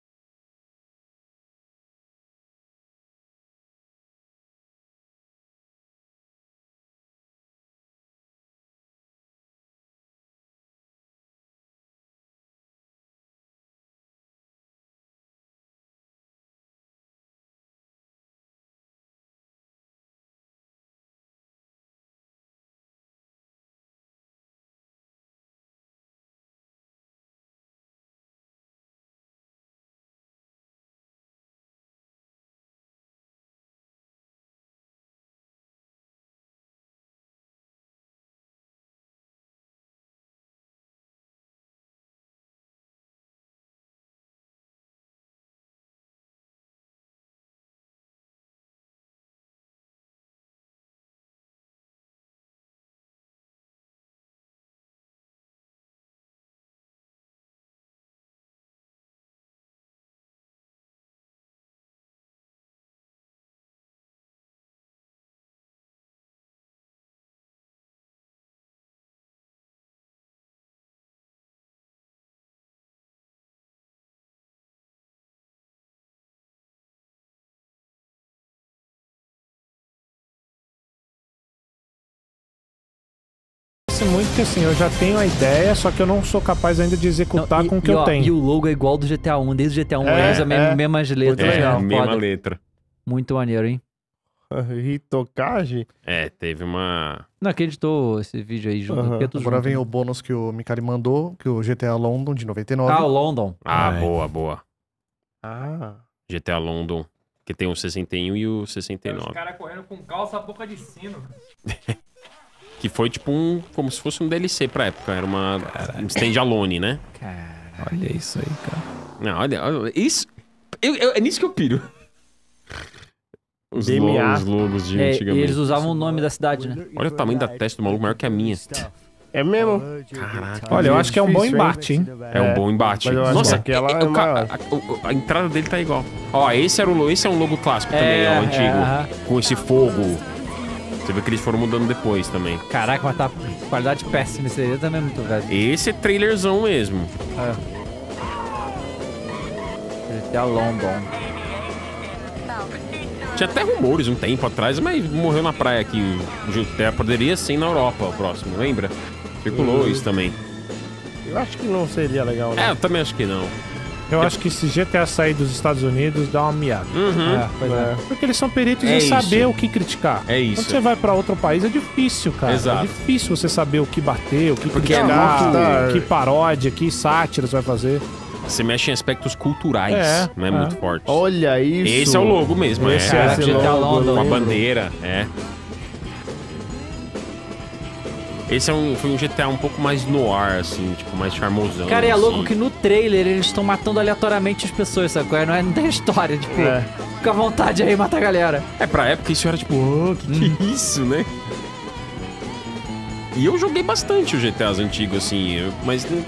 acontece muito que assim, eu já tenho a ideia, só que eu não sou capaz ainda de executar não, e, com o que e, eu ó, tenho. E o logo é igual do GTA 1, desde o GTA 1 é, usa é, mesmo, mesmas letras. É, mesma foda. letra. Muito maneiro, hein? Hitokage? É, teve uma. Não, acreditou esse vídeo aí junto? Uhum. Agora junto. vem né? o bônus que o Mikari mandou, que o GTA London de 99. Ah, o London. Ah, boa, boa. Ah. GTA London. Que tem o 61 e o 69. Tem os caras correndo com calça boca de sino. Que foi tipo um. Como se fosse um DLC pra época. Era uma. Um standalone, né? Cara. Olha isso aí, cara. Não, olha, olha isso. Eu, eu, é nisso que eu piro. Os, lo, os logos de é, antigamente. eles usavam o nome da cidade, né? Olha o tamanho da testa do maluco, maior que a minha. É mesmo? Caraca. Olha, eu acho que é um bom embate, hein? É, um bom embate. Nossa, que ela é, é a, a, entrada dele tá igual. Ó, esse, era o, esse é um logo clássico é, também, é, o antigo. Com esse fogo. Você vê que eles foram mudando depois também. Caraca, mas tá qualidade péssima esse aí também é muito velho. Esse é trailerzão mesmo. É. GTA London. Tinha até rumores um tempo atrás, mas morreu na praia aqui. O GTA poderia ser na Europa o próximo, lembra? Circulou uhum. isso também. Eu acho que não seria legal, né? É, eu também acho que não. Eu acho que se GTA sair dos Estados Unidos, dá uma miada. Uhum. É, é. pois é. Porque eles são peritos é em saber o que criticar. É isso. Quando você vai para outro país, é difícil, cara. É Exato. É difícil você saber o que bater, o que Porque é criticar, é muito... que paródia, que sátira você vai fazer. Você mexe em aspectos culturais, é, né? é, muito forte. Olha isso! Esse é o logo mesmo, Esse é. é, logo, logo, né? com a bandeira, é. Esse é um, foi um GTA um pouco mais no ar, assim, tipo, mais charmosão. Cara, é assim. louco que no trailer eles estão matando aleatoriamente as pessoas, sabe? É? Não, é, não tem história, tipo, é. fica à vontade aí, matar a galera. É, pra época isso era tipo, oh, que, que hum. É isso, né? E eu joguei bastante o GTAs antigos assim, mas não,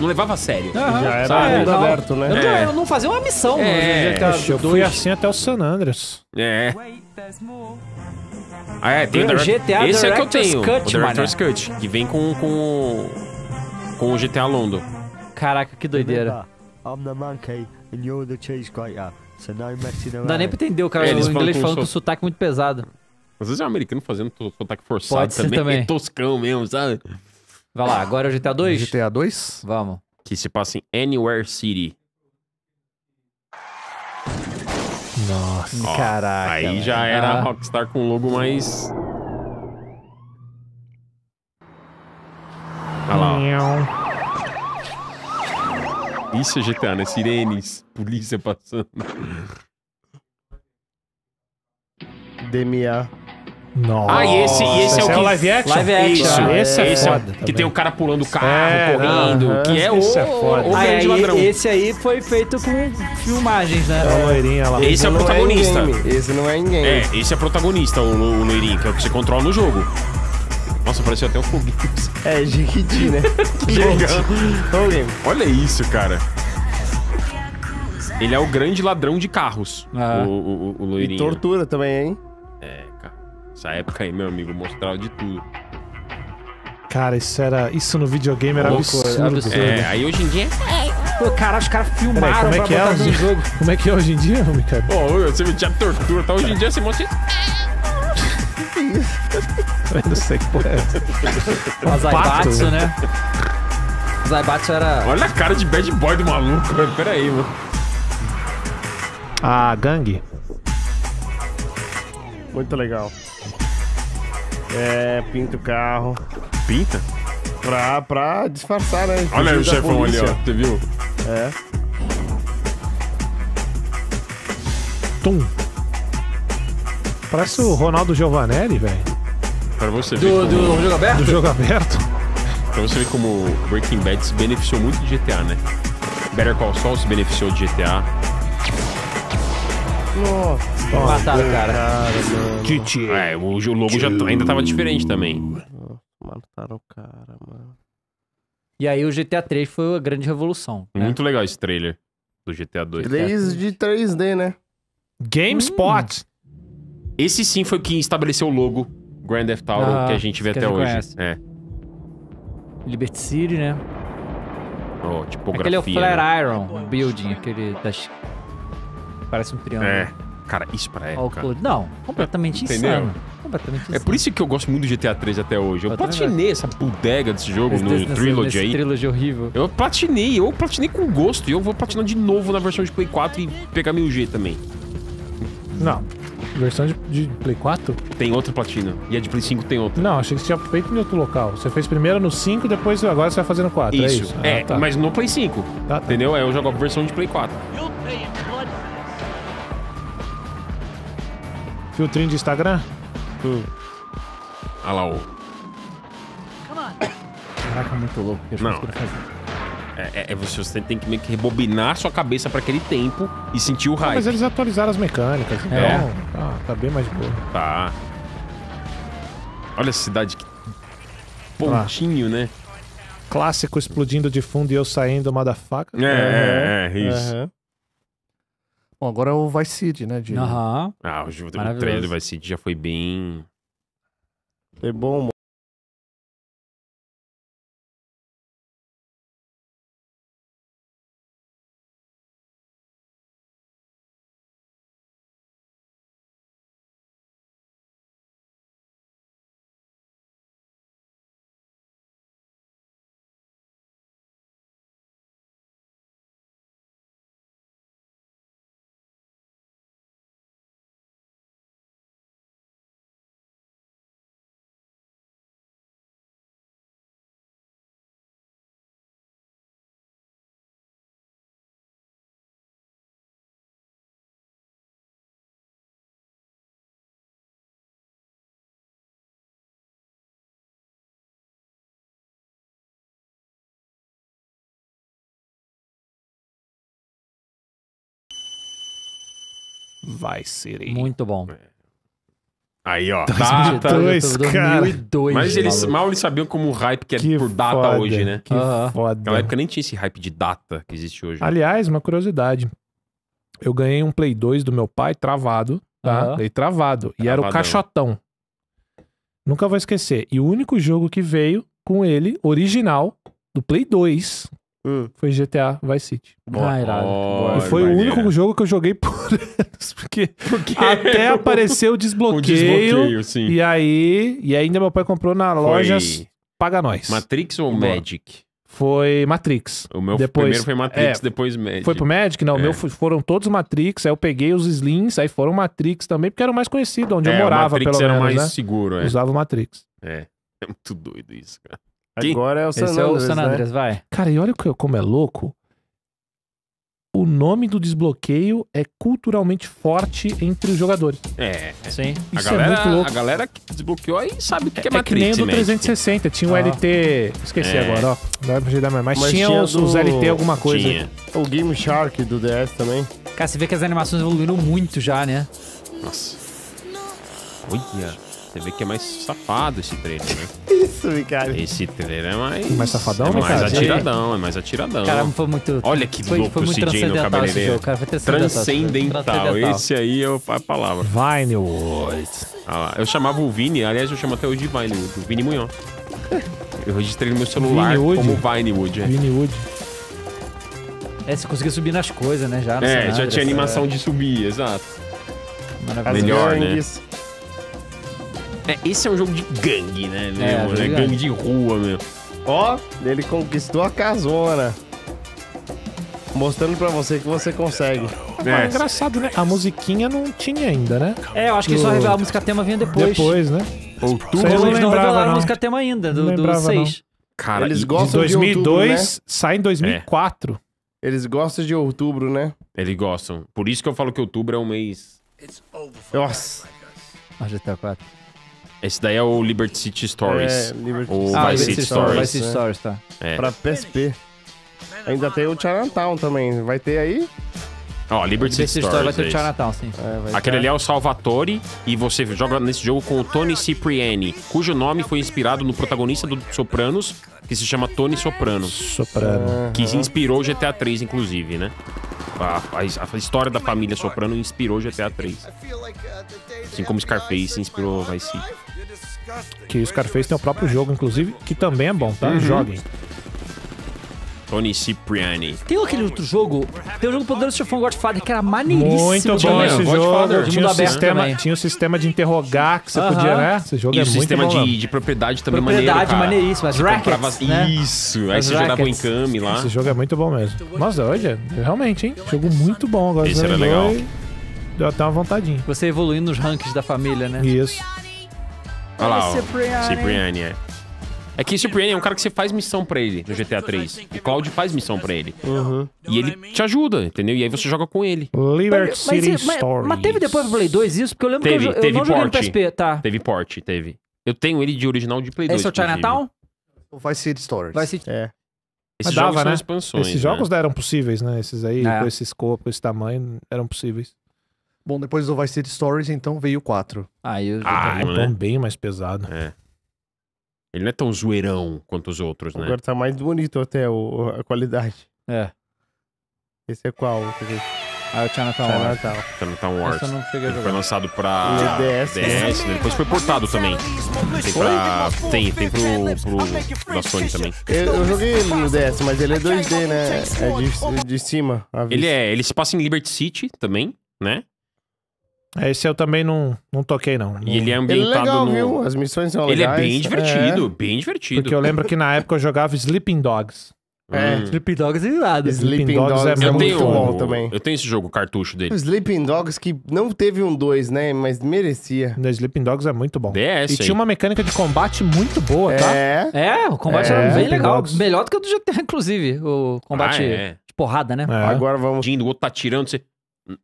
não levava a sério. Aham, Já era mundo aberto, né? Eu, é. eu, não fazia uma missão é. no GTA. Eu fui assim até o San Andreas. É. Wait, ah, é, tem, o, o GTA Esse é que eu tenho, Cut, o Director's mané. Cut, que vem com, com, com o GTA London. Caraca, que doideira. I'm the monkey and you're the cheese grater. So no messing Não dá nem pra entender o cara, é, o inglês falam com falando com o sotaque muito pesado. Às vezes é um americano fazendo sotaque forçado Pode também, também. É toscão mesmo, sabe? Vai lá, agora é o GTA 2? GTA 2? Vamos. Que se passa em Anywhere City. Nossa, caraca. Aí velho. já era ah. Rockstar com logo mais. Olha lá. Ó. Isso é GTA, né? Sirenes, polícia passando. DMA. Nossa. Ah, e esse, e esse, é esse é o que... É o live action? Live action. Isso. Ah, esse é, esse é foda. que tem o cara pulando o é, carro, é, correndo, que é o, esse é foda. o grande é ladrão. Esse aí foi feito com filmagens, né? É a loirinha lá. Esse, esse é o protagonista. É esse não é ninguém. É, esse é protagonista, o, o loirinho, que é o que você controla no jogo. Nossa, pareceu até um foguinho. É, Jiquiti, né? que legal. Olha isso, cara. Ele é o grande ladrão de carros, ah. o, o, o loirinho. E tortura também, hein? É, essa época aí, meu amigo, mostrava de tudo. Cara, isso era. Isso no videogame era absurdo. absurdo. É, aí hoje em dia. É Pô, cara, os caras filmaram Peraí, como é que é hoje... jogo. Como é que é hoje em dia, Ricardo? Pô, você metia tortura, tá? Hoje em dia você mostra. Eu não sei que porra é essa. um Aibatsu, né? Mas Aibatsu era. Olha a cara de bad boy do maluco, velho. Pera aí, mano. A gangue? Muito legal. É, pinta o carro. Pinta? Pra, pra disfarçar, né? Olha aí o chefão polícia. ali, ó. Você viu? É. Tum. Parece o Ronaldo Giovanelli, velho. Pra você ver. Do, como... do jogo aberto? Do jogo aberto. pra você ver como Breaking Bad se beneficiou muito de GTA, né? Better Call Saul se beneficiou de GTA. Nossa, mataram o cara. Titi. É, o, o logo já ainda tava diferente também. mataram o cara, mano. E aí o GTA 3 foi a grande revolução. Né? Muito legal esse trailer do GTA 2. 3 de 3D, né? GameSpot. Hum. Esse sim foi quem estabeleceu o logo Grand Theft Auto ah, que a gente vê até hoje. Conhece. É. Liberty City, né? Oh, tipografia. Aquele é o né? Flatiron né? Building, aquele das parece um triângulo. É. Cara, isso pra época. Não, completamente Entendeu? insano. Completamente é insano. por isso que eu gosto muito do GTA 3 até hoje. Eu, eu platinei essa bodega desse jogo no nesse, Trilogy aí. Trilogy horrível. Eu platinei, eu platinei com gosto. E eu vou platinar de novo na versão de Play 4 e pegar meu g também. Não. Versão de, de, Play 4? Tem outra platina. E a de Play 5 tem outra. Não, achei que você tinha feito em outro local. Você fez primeiro no 5, depois agora você vai fazer no 4. Isso. É, isso? Ah, é ah, tá. mas no Play 5. Tá, tá. Entendeu? É, eu jogo a versão de Play 4. Eu tenho Filtrinho de Instagram? Do... Olha ah lá o. Caraca, é muito louco. Deixa Não. Eu fazer. É, é, é, você, você tem que meio que rebobinar sua cabeça para aquele tempo e sentir o raio. mas eles atualizaram as mecânicas, é. então é. tá, tá, bem mais boa. Tá. Olha a cidade que pontinho, ah. né? Clássico explodindo de fundo e eu saindo, motherfucker. É, é, é, isso. Uhum. Bom, agora é o Vice City, né? De... Aham. Ah, o jogo do Vice City já foi bem. Foi bom, Vai ser Muito bom. É. Aí, ó. Data, dois, cara. 2002, Mas eles maluco. mal eles sabiam como o hype que é que por data hoje, né? Que uhum. foda. Na época nem tinha esse hype de data que existe hoje. Né? Aliás, uma curiosidade. Eu ganhei um Play 2 do meu pai travado, tá? Uhum. Dei travado. E era o caixotão. Nunca vou esquecer. E o único jogo que veio com ele, original, do Play 2, Hum. Foi GTA Vice City. Ah, irado. Boa, e foi o único jogo que eu joguei por anos, porque até apareceu o desbloqueio. o desbloqueio, sim. E aí, e ainda meu pai comprou na foi... loja Paga Nós. Matrix ou Magic? Foi Matrix. O meu depois, primeiro foi Matrix, é, depois Magic. Foi pro Magic? Não, é. o meu foram todos Matrix, aí eu peguei os Slims, aí foram Matrix também, porque era o mais conhecido, onde é, eu morava, pelo menos. era mais né? seguro, é. Usava o Matrix. É, é muito doido isso, cara. Agora é o San Esse Andreas, é o San né? Andreas, né? vai. Cara, e olha como é louco. O nome do desbloqueio é culturalmente forte entre os jogadores. É. Sim. A Isso é galera, é muito louco. A galera que desbloqueou aí sabe o que é, é Matrix. É que nem o do 360. Né? Tinha o ah. LT... Esqueci é. agora, ó. Não vai pra dar mais. Mas, Mas tinha, tinha os, do... os, LT alguma coisa. Tinha. O Game Shark do DS também. Cara, você vê que as animações evoluíram muito já, né? Nossa. Olha. Você vê que é mais safado esse trailer, né? Isso, Micali. Esse trailer é mais. Mais safadão, é mais cara? atiradão, é mais atiradão. Cara, foi muito. Olha que foi, louco foi muito o CJ no cabeleireiro. Jogo, cara, foi transcendental, Esse aí é a palavra. Vinewood. Ah lá. Eu chamava o Vini, aliás, eu chamo até hoje de Vinewood, o Vini Munhoz. Eu registrei no meu celular Vinewood. como Vinewood. É. Vinewood. É, você conseguia subir nas coisas, né? Já, é, cenário, já tinha animação de subir, exato. Maravilhoso. Melhor, é né? Isso. É, esse é um jogo de gangue, né? é, é, é Gangue de rua mesmo. Ó, ele conquistou a casona. Mostrando pra você que você consegue. É. é. engraçado, né? A musiquinha não tinha ainda, né? É, eu acho que só revelar a música tema vinha depois. Depois, né? Outubro. Eles não revelaram a música tema ainda, do, não do 6. Cara, eles gostam de 2002, de outubro, né? sai em 2004. É. Eles gostam de outubro, né? Eles gostam. Por isso que eu falo que outubro é um mês... Nossa. A GTA 4. Esse daí é o Liberty City Stories. É, Liberty... ah, Vice City Stories. Vice City Stories, tá. É. Pra PSP. Ainda tem o Chinatown também. Vai ter aí? Ó, oh, Liberty City Stories. Vai ter o é Chinatown, sim. É, Aquele ter... ali é o Salvatore e você joga nesse jogo com o Tony Cipriani, cujo nome foi inspirado no protagonista do Sopranos, que se chama Tony Soprano. Soprano. Que Que inspirou GTA 3, inclusive, né? A, a, a, história da família Soprano inspirou GTA 3. Assim como Scarface inspirou Vice City. Que o Scarface tem o próprio jogo, inclusive, que também é bom, tá? Uhum. Joguem. Tony Cipriani. Tem aquele outro jogo, tem o jogo Poderoso Chefão Godfather, que era maneiríssimo. Muito bom esse jogo. Tinha o sistema, tinha o sistema de interrogar que você uh -huh. podia, né? Esse jogo e é o muito sistema de, de, propriedade também propriedade maneiro, Propriedade maneiríssima. As rackets, né? Isso. Aí as você rackets. jogava o encame lá. Esse jogo é muito bom mesmo. Nossa, hoje é realmente, hein? Jogo muito bom. Agora esse era legal. E... Deu até uma vontadinha. Você evoluindo nos rankings da família, né? Isso. Olha lá, ó. Cipriani, é. É que Cipriani é um cara que você faz missão pra ele no GTA 3. O Cloud faz missão pra ele. Uhum. E ele te ajuda, entendeu? E aí você joga com ele. Liberty City mas, Stories. Mas teve depois do Play 2 isso? Porque eu lembro teve, que eu, eu joguei no PSP, tá? Teve port, teve. Eu tenho ele de original de Play 2. Esse é o Chinatown? Ou Vice City Stories? Vai City... É. Esses dava, jogos né? expansões. Esses né? jogos eram possíveis, né? Esses aí, é. com esse escopo, com esse tamanho, eram possíveis. Bom, depois do Vice City Stories, então veio o 4. Aí ah, eu ah, tá né? bem mais pesado. É. Ele não é tão zoeirão quanto os outros, né? Agora tá mais bonito até o, a qualidade. É. Esse é qual? Ah, o Chinatown Wars. Chinatown Wars. Esse eu não cheguei a jogar. Foi lançado pra DS, né? DS né? depois foi portado também. Tem pra... Tem, tem pro, pro... da Sony também. Eu, eu, joguei ele no DS, mas ele é 2D, né? É de, de cima. Ele é... Ele se passa em Liberty City também, né? É, esse eu também não, não toquei, não. E ele é ambientado ele é legal, no... Viu? As missões são legais. Ele é bem divertido, é. bem divertido. Porque eu lembro que na época eu jogava Sleeping Dogs. É. Hum. Sleeping Dogs é nada. Sleeping, Dogs, Dogs é, é muito tenho, bom também. Eu tenho esse jogo, o cartucho dele. Sleeping Dogs que não teve um 2, né? Mas merecia. No Sleeping Dogs é muito bom. DS, e tinha uma mecânica de combate muito boa, tá? É. É, o combate é. era bem legal. Dogs. Melhor do que o do GTA, inclusive. O combate ah, é. de porrada, né? É. Agora vamos... o outro tá tirando você...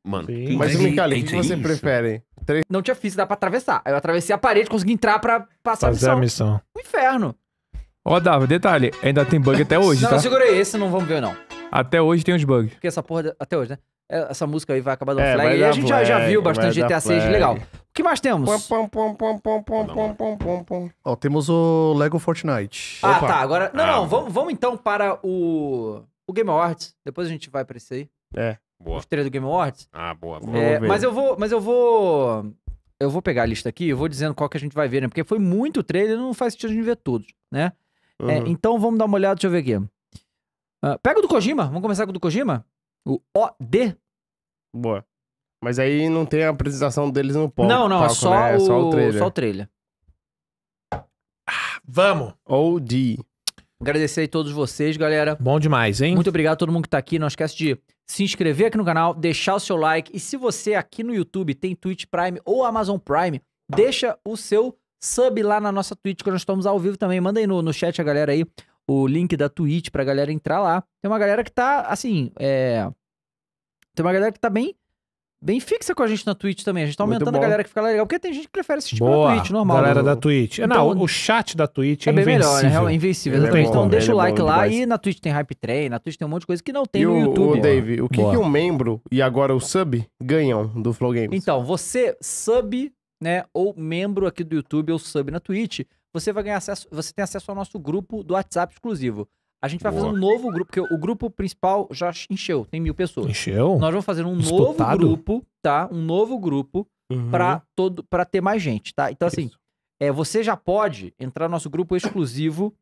Mano, Sim. mas o que você isso? prefere? Três... Não tinha física, dá pra atravessar. Eu atravessei a parede, consegui entrar pra passar Fazer a missão. a missão. O inferno. Ó, oh, Dava, detalhe, ainda tem bug até hoje, não, tá? Não, segurei esse, não vamos ver, não. Até hoje tem uns bugs. Porque essa porra, até hoje, né? É, essa música aí vai acabar dando é, flag. E a gente flag, já, já, viu bastante GTA 6, legal. O que mais temos? Pum, pum, pum, Ó, temos o Lego Fortnite. Ah, Opa. tá, agora... Não, ah. não, vamos, vamos então para o... O Game Awards. Depois a gente vai pra esse. aí. É. Boa. Os três do Game Awards. Ah, boa, boa. É, mas eu vou, mas eu vou. Eu vou pegar a lista aqui e vou dizendo qual que a gente vai ver, né? Porque foi muito trailer, não faz sentido a gente ver todos, né? É, uhum. É, então vamos dar uma olhada, deixa eu ver aqui. Uh, pega o do Kojima, vamos começar com o do Kojima? O OD. Boa. Mas aí não tem a apresentação deles no palco. Não, não, palco, né? é, só, né? o... é só o trailer. Só o trailer. Ah, vamos! OD. Agradecer a todos vocês, galera. Bom demais, hein? Muito obrigado a todo mundo que tá aqui. Não esquece de se inscrever aqui no canal, deixar o seu like. E se você aqui no YouTube tem Twitch Prime ou Amazon Prime, deixa o seu sub lá na nossa Twitch, que nós estamos ao vivo também. Manda aí no, no chat a galera aí o link da Twitch pra galera entrar lá. Tem uma galera que tá, assim, é... Tem uma galera que tá bem bem fixa com a gente na Twitch também. A gente tá aumentando a galera que fica legal, porque tem gente que prefere assistir Boa, pela Twitch, normal. galera da Twitch. Ah, então, não, o chat da Twitch é, é bem né? invencível. melhor, é invencível, é Então deixa o é like lá demais. e na Twitch tem Hype Train, na Twitch tem um monte de coisa que não tem e no o, YouTube. O Dave, o que, que um membro e agora o sub ganham do Flow Games? Então, você sub, né, ou membro aqui do YouTube ou sub na Twitch, você vai ganhar acesso, você tem acesso ao nosso grupo do WhatsApp exclusivo. A gente vai fazer um novo grupo, porque o grupo principal já encheu, tem mil pessoas. Encheu? Nós vamos fazer um Estotado. novo grupo, tá? Um novo grupo uhum. pra, todo, pra ter mais gente, tá? Então, assim, é, você já pode entrar no nosso grupo exclusivo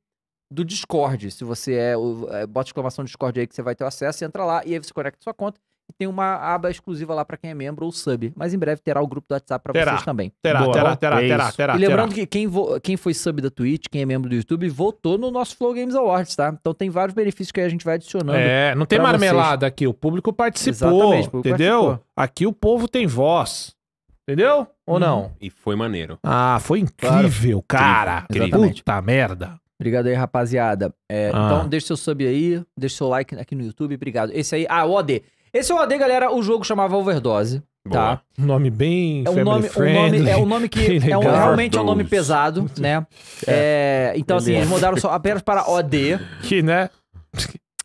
do Discord. Se você é, o, é bota exclamação Discord aí que você vai ter acesso, entra lá e aí você conecta sua conta tem uma aba exclusiva lá para quem é membro ou sub. Mas em breve terá o grupo do WhatsApp para vocês também. Terá, Boa, terá, terá, é terá, terá, E lembrando terá. que quem, quem foi sub da Twitch, quem é membro do YouTube, votou no nosso Flow Games Awards, tá? Então tem vários benefícios que a gente vai adicionando. É, não tem marmelada vocês. aqui. O público participou, o público entendeu? Participou. Aqui o povo tem voz. Entendeu? Ou hum. não? E foi maneiro. Ah, foi incrível, claro. cara. Incrível. Puta merda. Obrigado aí, rapaziada. É, então, ah. Então, deixa seu sub aí, deixa seu like aqui no YouTube. Obrigado. Esse aí, ah, o OD. Esse eu é OD, galera. O jogo chamava Overdose. Tá? Boa. Tá. Nome bem é um nome, friendly, um nome, é um nome que, é um, realmente é um nome pesado, né? É. É, então, assim, eles mudaram só apenas para OD. Que, né?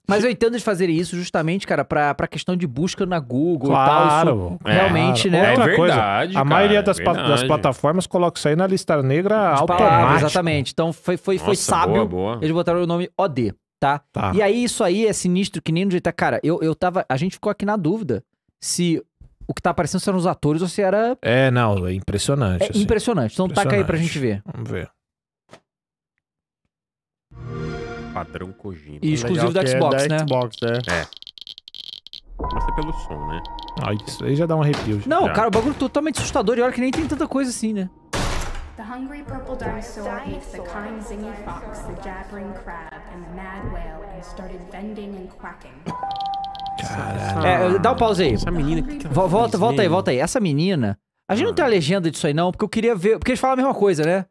Mas eu entendo de fazer isso justamente, cara, pra, pra questão de busca na Google claro, e tal. É, realmente, claro. né? É Outra é verdade, coisa, a maioria das, é das, plataformas coloca isso aí na lista negra de automática. exatamente. Então foi, foi, Nossa, foi sábio. Boa, boa. Eles botaram o nome OD tá? tá? E aí isso aí é sinistro que nem no jeito. Cara, eu, eu tava. A gente ficou aqui na dúvida se o que tá aparecendo eram os atores ou se era. É, não, é impressionante. É assim. impressionante. Então impressionante. taca aí pra gente ver. Vamos ver. Padrão Kojima. E exclusivo da é Xbox, é da né? Xbox, é. é. Começa pelo som, né? Ah, isso aí já dá um arrepio. Não, já. cara, o bagulho é totalmente assustador e olha que nem tem tanta coisa assim, né? The hungry purple dinosaur hates the kind zingy fox, the jabbering crab, and the mad whale and started vending and quacking. É, dá um pause aí. Essa menina que tá volta, volta aí, né? volta aí. Essa menina. A gente não tem a legenda disso aí, não, porque eu queria ver. Porque eles falam a mesma coisa, né?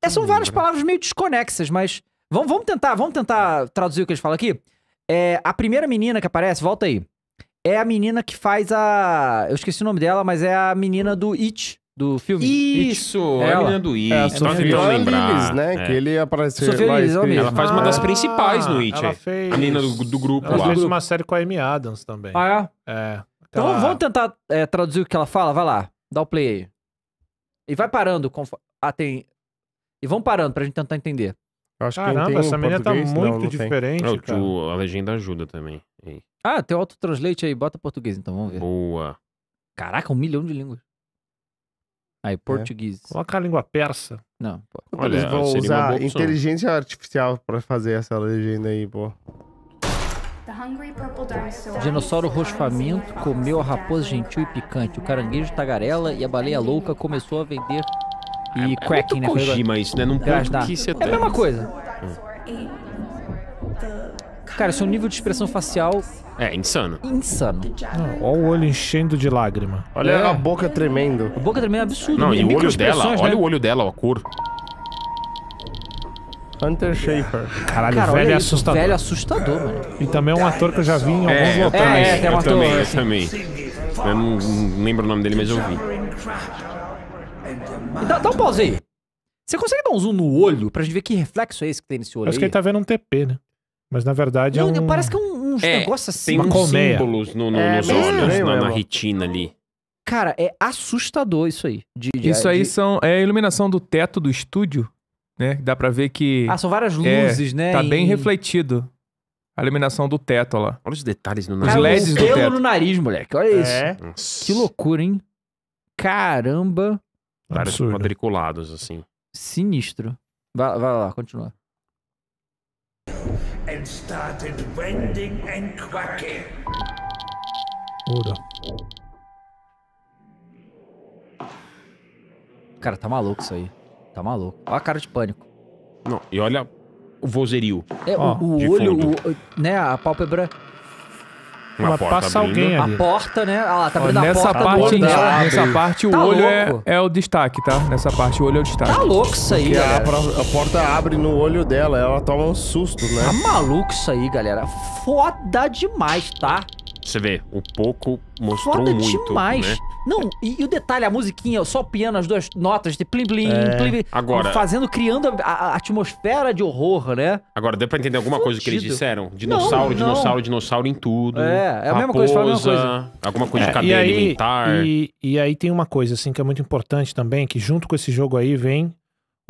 É, são várias né? palavras meio desconexas, mas. Vamos, vamos tentar, vamos tentar traduzir o que eles falam aqui. É, a primeira menina que aparece, volta aí. É a menina que faz a. Eu esqueci o nome dela, mas é a menina do It do filme. Isso, é a menina do It. Então é, a Sofia lembrar. Lillis, né? É. Que ele apareceu Sofia Lillis, Ela faz uma das ah. principais no It. Ela é. fez... A menina do, do grupo ela lá. Ela fez uma série com a Amy Adams também. Ah, é? É. Então ela... vamos tentar é, traduzir o que ela fala? Vai lá, dá o play aí. E vai parando. Com... Ah, tem... E vão parando pra gente tentar entender. Eu acho Caramba, que essa menina tá muito não, diferente, não, cara. a legenda ajuda também. Ah, tem o auto-translate aí. Bota português então, vamos ver. Boa. Caraca, um milhão de línguas. Aí, é. português. Coloca a língua persa. Não, pô. Olha, Eles vão usar inteligência artificial pra fazer essa legenda aí, pô. Dinossauro roxo faminto comeu a raposa gentil e picante, o caranguejo tagarela e a baleia louca começou a vender. É, e é, é cracking, muito né? Kojima isso, né? Não pode que É a mesma coisa. Hum. Cara, seu nível de expressão facial é insano. Insano. Não, ah, olha o olho enchendo de lágrima. Olha é. a boca tremendo. A boca tremendo é absurdo. Não, né? e o olho dela, né? olha o olho dela, a cor. Hunter Schafer. Caralho, Cara, velho é assustador. Velho é assustador, mano. E também é um ator que eu já vi em alguns é, locais. É, é, é um ator. Eu também, eu assim. também. Eu não, não, lembro o nome dele, mas eu vi. Dá, dá um pause aí. Você consegue dar um zoom no olho pra gente ver que reflexo é esse que tem nesse olho Acho aí? que ele tá vendo um TP, né? Mas na verdade é não, é um... Parece que é um, um é, negócio assim. Tem uns símbolos no, no, é, nos olhos, na, na retina ali. Cara, é assustador isso aí. De, de, isso é, aí de... são, é a iluminação do teto do estúdio, né? Dá pra ver que... Ah, são várias é, luzes, né? Tá bem refletido. A iluminação do teto lá. Olha os detalhes no nariz. os LEDs do teto. no nariz, moleque. Olha isso. Que loucura, hein? Caramba. Vários quadriculados, assim. Sinistro. Vai, vai lá, continua and started wending and quacking. Ouro. Cara, tá maluco isso aí. Tá maluco. Olha a cara de pânico. Não, e olha o vozerio. É, ó, o, o olho, o, né, a pálpebra uma Ela porta passa abrindo. alguém ali. A porta, né? Ah, lá, tá abrindo Ó, a porta do parte, olho Nessa parte o Tá olho é, é o destaque, tá? Nessa parte o olho é o destaque. Tá louco isso aí, E a, galera. a porta abre no olho dela, ela toma um susto, né? Tá né? maluco isso aí, galera. Foda demais, tá? Você vê, o pouco mostrou Foda muito, demais. Né? Não, e, e, o detalhe, a musiquinha, só o piano, as duas notas de plim plim, é. plim, plim Agora, fazendo, criando a, a, atmosfera de horror, né? Agora, deu pra entender alguma coisa que eles disseram? Dinossauro, não, não. dinossauro, dinossauro em tudo. É, é a raposa, mesma coisa, a mesma coisa. Alguma coisa de é, cadeia e aí, alimentar. E, e aí tem uma coisa, assim, que é muito importante também, que junto com esse jogo aí vem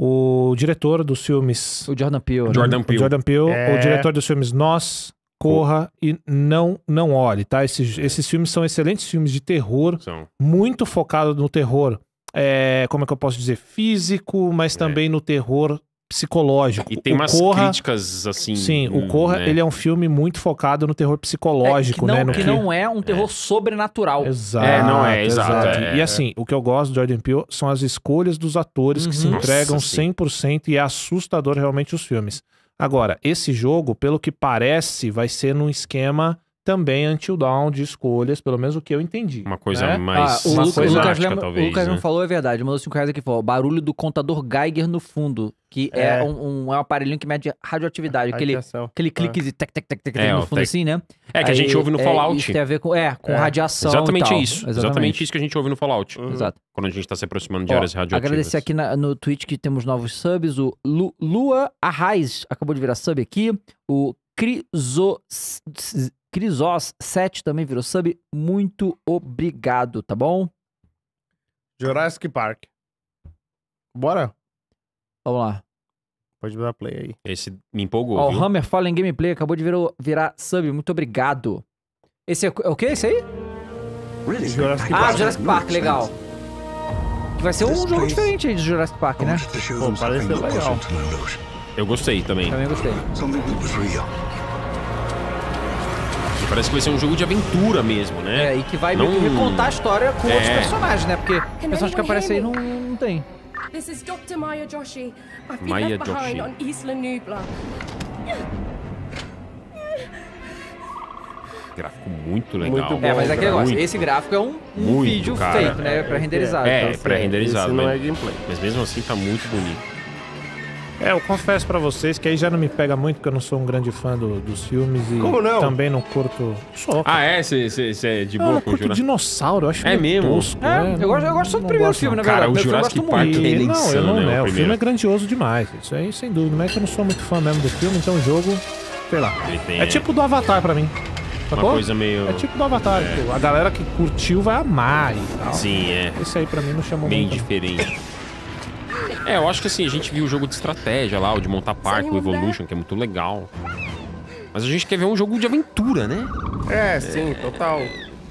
o diretor dos filmes... O Jordan Peele. Né? Jordan Peele. O Jordan Peele, é... o diretor dos filmes Nós, corra e não não olhe, tá? Esses, esses filmes são excelentes filmes de terror, são. muito focado no terror, é, como é que eu posso dizer, físico, mas é. também é. no terror psicológico. E tem umas Corra, críticas assim. Sim, o Corra né? ele é um filme muito focado no terror psicológico, é, que né? não, né? No que, que, não é um terror é. sobrenatural. Exato. É, não é, exato. É. E assim, o que eu gosto do Jordan Peele são as escolhas dos atores uhum. que se uhum. entregam Nossa, 100% sim. e é assustador realmente os filmes. Agora, esse jogo, pelo que parece, vai ser num esquema também until down de escolhas, pelo menos o que eu entendi. Uma coisa né? mais. Ah, o, Lucas, ática, talvez, o Lucas né? não falou, é verdade. Mandou 5 reais aqui falou: barulho do contador Geiger no fundo. Que é, é um, um, é um aparelhinho que mede radioatividade. Aquele, radiação. aquele ah. clique de tec, tec, tec, tec, é, no fundo, tec. assim, né? É, que Aí, a gente ouve no é, Fallout. isso tem a ver com, é, com é. radiação. Exatamente isso. Exatamente. Exatamente. isso que a gente ouve no Fallout. Uhum. Exato. Quando a gente está se aproximando de Ó, áreas radioativas. Agradecer aqui na, no Twitch que temos novos subs. O Lu, Lua Arraiz acabou de virar sub aqui. O crisos Crisós 7 também virou sub. Muito obrigado, tá bom? Jurassic Park. Bora? Vamos lá. Pode dar play aí. Esse me empolgou. Ó, o Hammer Fallen Gameplay acabou de virar, virar sub. Muito obrigado. Esse é, é o que? Esse aí? Really? Jurassic ah, Park. Jurassic Park, legal. Que Vai ser um jogo diferente aí de Jurassic Park, né? Pô, parece ser legal. Eu gostei também. Também gostei. Parece que vai ser um jogo de aventura mesmo, né? É, e que vai não... contar a história com é. outros personagens, né? Porque personagens que aparecem aí não, não tem. This is Dr. Maya Joshi. I've been Maya left behind on Isla Nublar. Gráfico muito legal. Muito bom, é, mas é aquele negócio. Muito. Esse gráfico é um, um muito, vídeo cara, feito, né? É, pré-renderizado. É, então, é pré-renderizado. não é gameplay. Mas mesmo assim tá muito bonito. É, eu confesso para vocês que aí já não me pega muito, porque eu não sou um grande fã do, dos filmes e Como não? também não curto só. Ah, é? Você é de boa ah, com curto dinossauro, eu acho É mesmo? Tosco, é, né? eu, gosto, eu gosto só do primeiro filme, na verdade. Cara, o Jurassic Park é Não, insano, eu não, né, O, é, o filme é grandioso demais, isso aí sem dúvida. Mas é que eu não sou muito fã mesmo do filme, então o jogo, sei lá. Tem... É tipo do Avatar para mim. Sacou? Uma coisa meio. É tipo do Avatar, é. a galera que curtiu vai amar e tal. Sim, é. Isso aí pra mim não chamou Bem muito. Bem diferente. É, eu acho que assim, a gente viu o jogo de estratégia lá, o de montar parque, o Evolution, que é muito legal. Mas a gente quer ver um jogo de aventura, né? É, sim, é. total.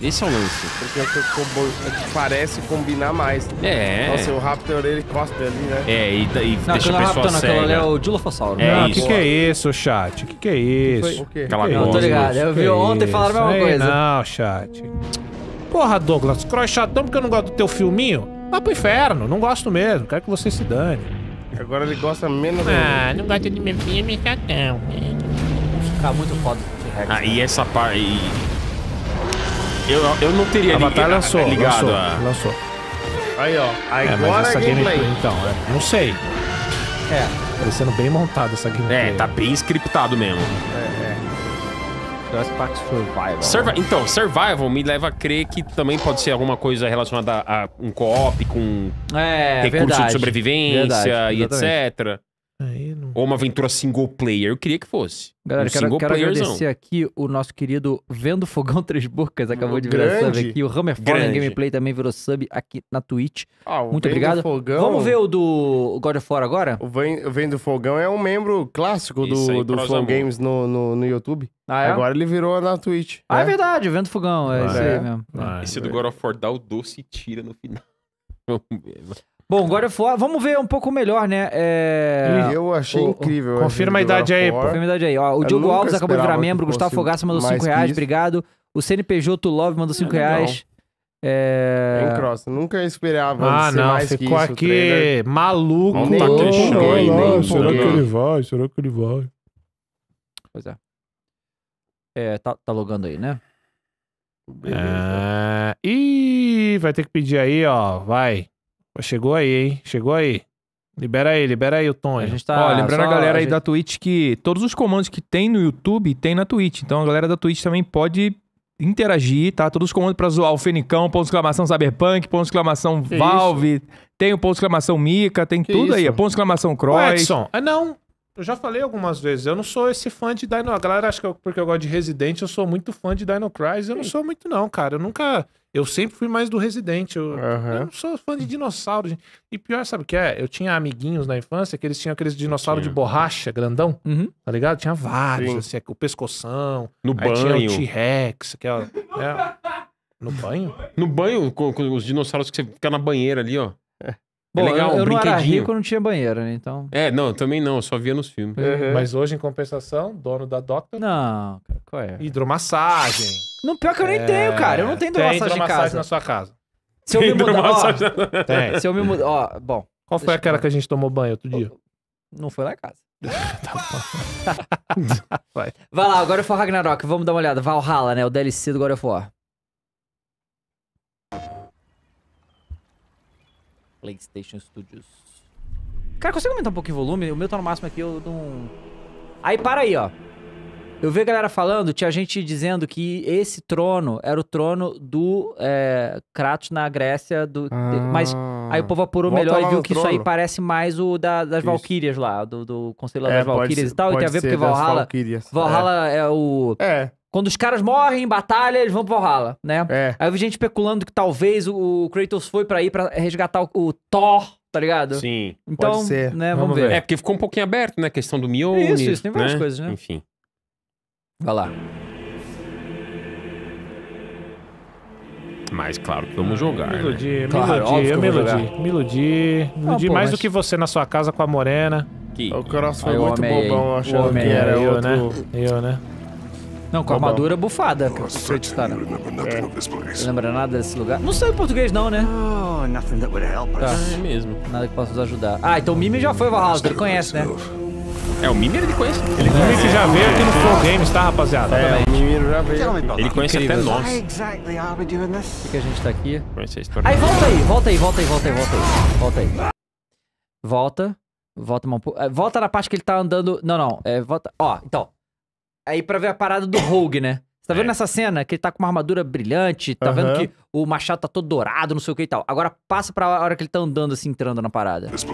Esse é o lance. Porque é o é parece combinar mais. É. Nossa, o Raptor ele costa ali, né? É, e, e não, deixa a pessoa Raptor, cega. é o Dilofossauro. É o que, que é isso, chat? O que, que é isso? O que? não, tô ligado. Eu vi ontem e falaram a mesma coisa. Não, chat. Porra, Douglas, Croix chatão porque eu não gosto do teu filminho. Vai pro inferno, não gosto mesmo, quero que você se dane. Agora ele gosta menos Ah, não gosta de mim, me cacão. Ficar muito foda T-Rex. Ah, né? e essa parte. Eu, eu não teria A batalha lançou, ligado. Lançou, lançou. Aí, ó. Aí, é, mas essa gameplay, então, é, não sei. É. Parecendo bem montada essa gameplay. É, tá bem scriptado mesmo. É, é. Jurassic Park Survival. Survi então, Survival me leva a crer que também pode ser alguma coisa relacionada a, um co-op com é, recurso verdade, de sobrevivência verdade, e etc. Aí, não... Ou uma aventura single player, eu queria que fosse. Galera, um quero, quero agradecer aqui o nosso querido Vendo Fogão Três Bocas, acabou de virar grande, sub aqui. O Hammer Gameplay também virou sub aqui na Twitch. Ah, Muito Vendo obrigado. Fogão... Vamos ver o do God of War agora? O Vendo Fogão é um membro clássico Isso do, do Flow Games no, no, no YouTube. Ah, é? Agora ele virou na Twitch. Ah, é, é? verdade, Vendo Fogão, é ah, isso é. aí mesmo. Ah, esse do God of War dá o doce e tira no final. Bom, God of War, vamos ver um pouco melhor, né? É... Eu achei o, incrível. Confirma a idade aí, pô. Confirma a idade aí. Ó, o é, Diogo Alves acabou de virar membro, Gustavo Fogaça mandou 5 reais, obrigado. O CNPJ Love mandou 5 é reais. É... Em cross, nunca esperava ah, não, mais ficou que isso, aqui maluco tá pra aí Será, será né? que ele vai? Será que ele vai? Pois é. É, tá, tá logando aí, né? Beleza. É... Ih, vai ter que pedir aí, ó. Vai. Chegou aí, hein? Chegou aí. Libera aí, libera aí o Tonho. A gente tá Ó, lembrando a galera a aí da Twitch que todos os comandos que tem no YouTube tem na Twitch. Então a galera da Twitch também pode interagir, tá? Todos os comandos pra zoar o Fenicão, ponto de exclamação Cyberpunk, ponto de exclamação que Valve, isso? tem o ponto de exclamação Mica, tem que tudo isso? aí. É ponto de exclamação Cross. Edson, ah, não. Eu já falei algumas vezes, eu não sou esse fã de Dino... A galera acha que eu, porque eu gosto de Resident, eu sou muito fã de Dino Crisis. Eu não sou muito não, cara. Eu nunca... Eu sempre fui mais do Resident. Eu, uhum. eu não sou fã de dinossauros. E pior, sabe o que é? Eu tinha amiguinhos na infância que eles tinham aqueles dinossauros de borracha grandão, uhum. tá ligado? Tinha vários, Sim. assim, é o pescoção. No banho. Tinha o T-Rex, que é, é, No banho? No banho, com, com os dinossauros que você fica na banheira ali, ó. É bom, é legal, eu, eu não era rico, não tinha banheiro, né? Então... É, não, eu também não, eu só via nos filmes. Uhum. uhum. Mas hoje, em compensação, dono da Doctor... Não, qual é? Hidromassagem. Não, pior que eu nem é... tenho, cara. Eu não tenho hidromassagem, tem hidromassagem na sua casa. Se eu me mudar, ó, tem. Se eu me mudar, ó, bom... Qual foi aquela eu... que a gente tomou banho outro dia? Não foi na em casa. Tá Vai. Vai lá, agora eu for Ragnarok, vamos dar uma olhada. Valhalla, né? O DLC do God of War. PlayStation Studios. Cara, consegue aumentar um pouquinho o volume? O meu tá no máximo aqui, eu não. Aí para aí, ó. Eu vi a galera falando, tinha gente dizendo que esse trono era o trono do é, Kratos na Grécia, do, ah, mas aí o povo apurou melhor e viu que trono. isso aí parece mais o da, das Valkyrias lá, do, do Conselho é, das Valkyrias e tal, e tem a ver porque Valhalla, Valhalla é. é. o... É, quando os caras morrem em batalha, eles vão pro Valhalla, né? É. Aí eu vi gente especulando que talvez o Kratos foi para ir para resgatar o, Thor, tá ligado? Sim. Então, pode ser. né, vamos, vamos ver. ver. É, porque ficou um pouquinho aberto, né? A questão do Mjolnir, Isso, isso, tem várias né? coisas, né? Enfim. Vai lá. Mas claro que vamos jogar. Me iludi, né? claro, claro, me iludi, me iludi. Me iludi, mais mas... do que você na sua casa com a morena. Que... O Cross foi muito bobão achando que era eu, outro... né? Eu, né? Não, com a tá armadura bufada, que acreditaram. Não é. Lembra nada desse lugar? Não sei o português não, né? Oh, Tá. Ah, é mesmo. Nada que possa nos ajudar. Ah, então o Mimi já foi Valhalla, ele conhece, né? É, o Mimir ele conhece. Ele é. que já veio aqui no Flow Games, tá, rapaziada? É, o Mimir já veio. Ele conhece até nós. Por que a gente tá aqui? Conhece a história. Aí, volta aí, volta aí, volta aí, volta aí, volta aí. Volta aí. Volta. Volta, volta, eh, volta na parte que ele tá andando... Não, não. É, volta... Ó, então aí pra ver a parada do Rogue, né? Você tá vendo é. essa cena que ele tá com uma armadura brilhante, tá vendo que o machado tá todo dourado, não sei o que e tal. Agora passa pra hora que ele tá andando assim, entrando na parada. This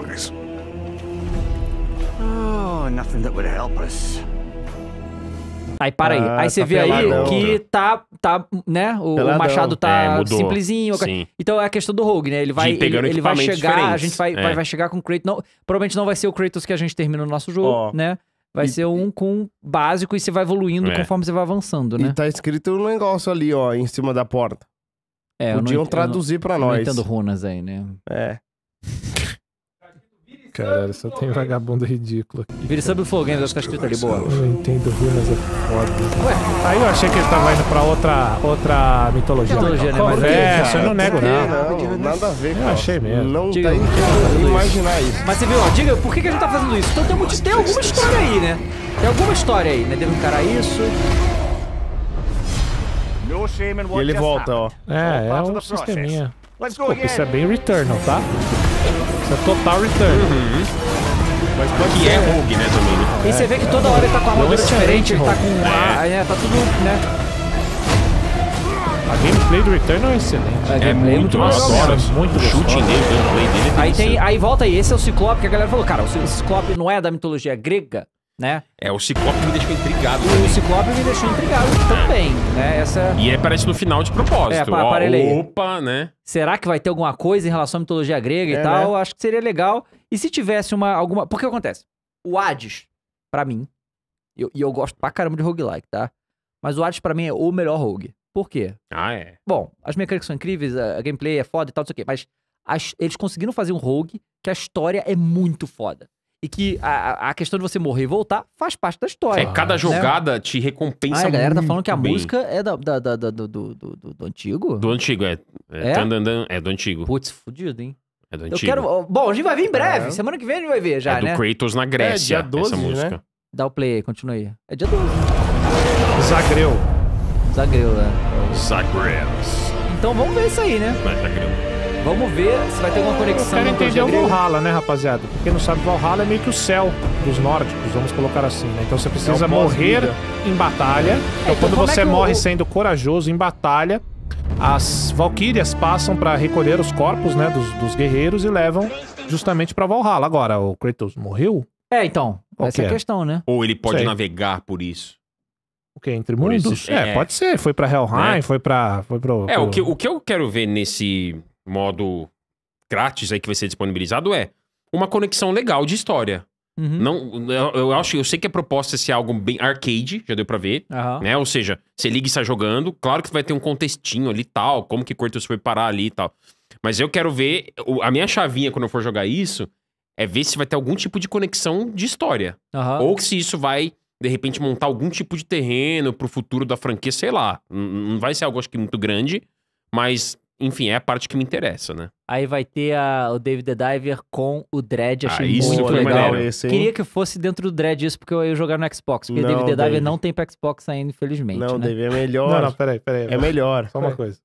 Oh, nothing that Aí para Ah, aí. Aí você tá vê aí que tá, tá, né? O, o machado tá É, simplesinho. Sim. Então é a questão do Rogue, né? Ele vai, ele, ele vai chegar, a gente vai, É. vai, vai chegar com o Kratos. Não, provavelmente não vai ser o Kratos que a gente termina no nosso jogo, né? Vai e, ser um com básico e você vai evoluindo é. conforme você vai avançando, né? E tá escrito um negócio ali, ó, em cima da porta. É, Podiam não, traduzir para nós. Não entendo runas aí, né? É. caralho, só tem vagabundo ridículo aqui. sabe o Flowgames, acho que tá escrito ali, boa. Eu não entendo mas é foda. Ué, aí eu achei que ele tava indo pra outra, outra mitologia. Mitologia, né? Mas é, isso tá- eu não nego, não. não. Nada a ver, cara. Eu achei mesmo. Não diga, tem como imaginar isso. Mas você viu, ó, diga, por que, que a gente tá fazendo isso? Então tem, tem alguma história aí, né? Tem alguma história aí, né? Devo encarar isso. E ele volta, ó. É, é um sisteminha. Desculpa, isso é bem Returnal, tá? Isso é total Return. Uhum. Mas que ser. é né? Rogue, né, Domingo? Né? e você vê que toda hora ele tá com a armadura é diferente, ele tá com... Ah, é. tá tudo, né... A gameplay do Return é excelente. É, é muito, eu adoro. Muito o chute dele, o gameplay dele é aí, tem, aí volta aí, esse é o Ciclope, que a galera falou, cara, o Ciclope não é da mitologia grega? né? É, o Ciclope me deixou intrigado. O Ciclope me deixou intrigado também, né? Essa... E parece no final de propósito. É, opa, né? Será que vai ter alguma coisa em relação à mitologia grega é, e tal? Né? Acho que seria legal. E se tivesse uma alguma... Porque acontece, o Hades, para mim, e eu, eu, gosto pra caramba de roguelike, tá? Mas o Hades para mim é o melhor rogue. Por quê? Ah, é? Bom, as mecânicas são incríveis, a, gameplay é foda e tal, não sei o quê. Mas as, eles conseguiram fazer um rogue que a história é muito foda. E que a, a questão de você morrer e voltar faz parte da história. É, cada né? jogada te recompensa muito. Ah, a galera tá muito tá falando que a bem. música é da, da, da, da do, do, do, do, antigo? Do antigo, é. É, é? é do antigo. Putz, fudido, hein? É do antigo. Eu quero... Bom, a gente vai vir em breve. É. Semana que vem a gente vai ver já, é do né? Kratos na é, Grécia, é, 12, essa né? música. Né? Dá o play, continua aí. É dia 12. Zagreu. Zagreu, né? Zagreus. Então vamos ver isso aí, né? Vai, Zagreus. Vamos ver se vai ter alguma conexão. Eu quero entender o Valhalla, né, rapaziada? Porque não sabe, Valhalla é meio que o céu dos nórdicos, vamos colocar assim, né? Então você precisa é morrer em batalha. É, então, então quando é você é morre eu... sendo corajoso em batalha, as valquírias passam para recolher os corpos, né, dos, dos guerreiros e levam justamente para Valhalla. Agora, o Kratos morreu? É, então. Qual essa é a é? questão, né? Ou ele pode Sei. navegar por isso. O que? Entre mundos? é, é, pode ser. Foi pra Helheim, é. foi pra. Foi pro, pro, É, o que, o que eu quero ver nesse modo grátis aí que vai ser disponibilizado é uma conexão legal de história. Uhum. Não, eu, eu, acho, eu sei que a proposta é ser algo bem arcade, já deu para ver, uhum. né? Ou seja, você liga e está jogando, claro que vai ter um contextinho ali tal, como que Cortes foi parar ali e tal. Mas eu quero ver, a minha chavinha quando eu for jogar isso é ver se vai ter algum tipo de conexão de história, uhum. ou se isso vai de repente montar algum tipo de terreno pro futuro da franquia, sei lá. Não vai ser algo acho que muito grande, mas enfim, é a parte que me interessa, né? Aí vai ter a, o David the Diver com o Dread, ah, Achei ah, isso muito legal. Esse, Queria que fosse dentro do Dread isso, porque eu ia jogar no Xbox. Porque o David the Diver não tem pra Xbox ainda, infelizmente. Não, né? David, é melhor. Não, não, peraí, peraí. É melhor. Só uma é. coisa.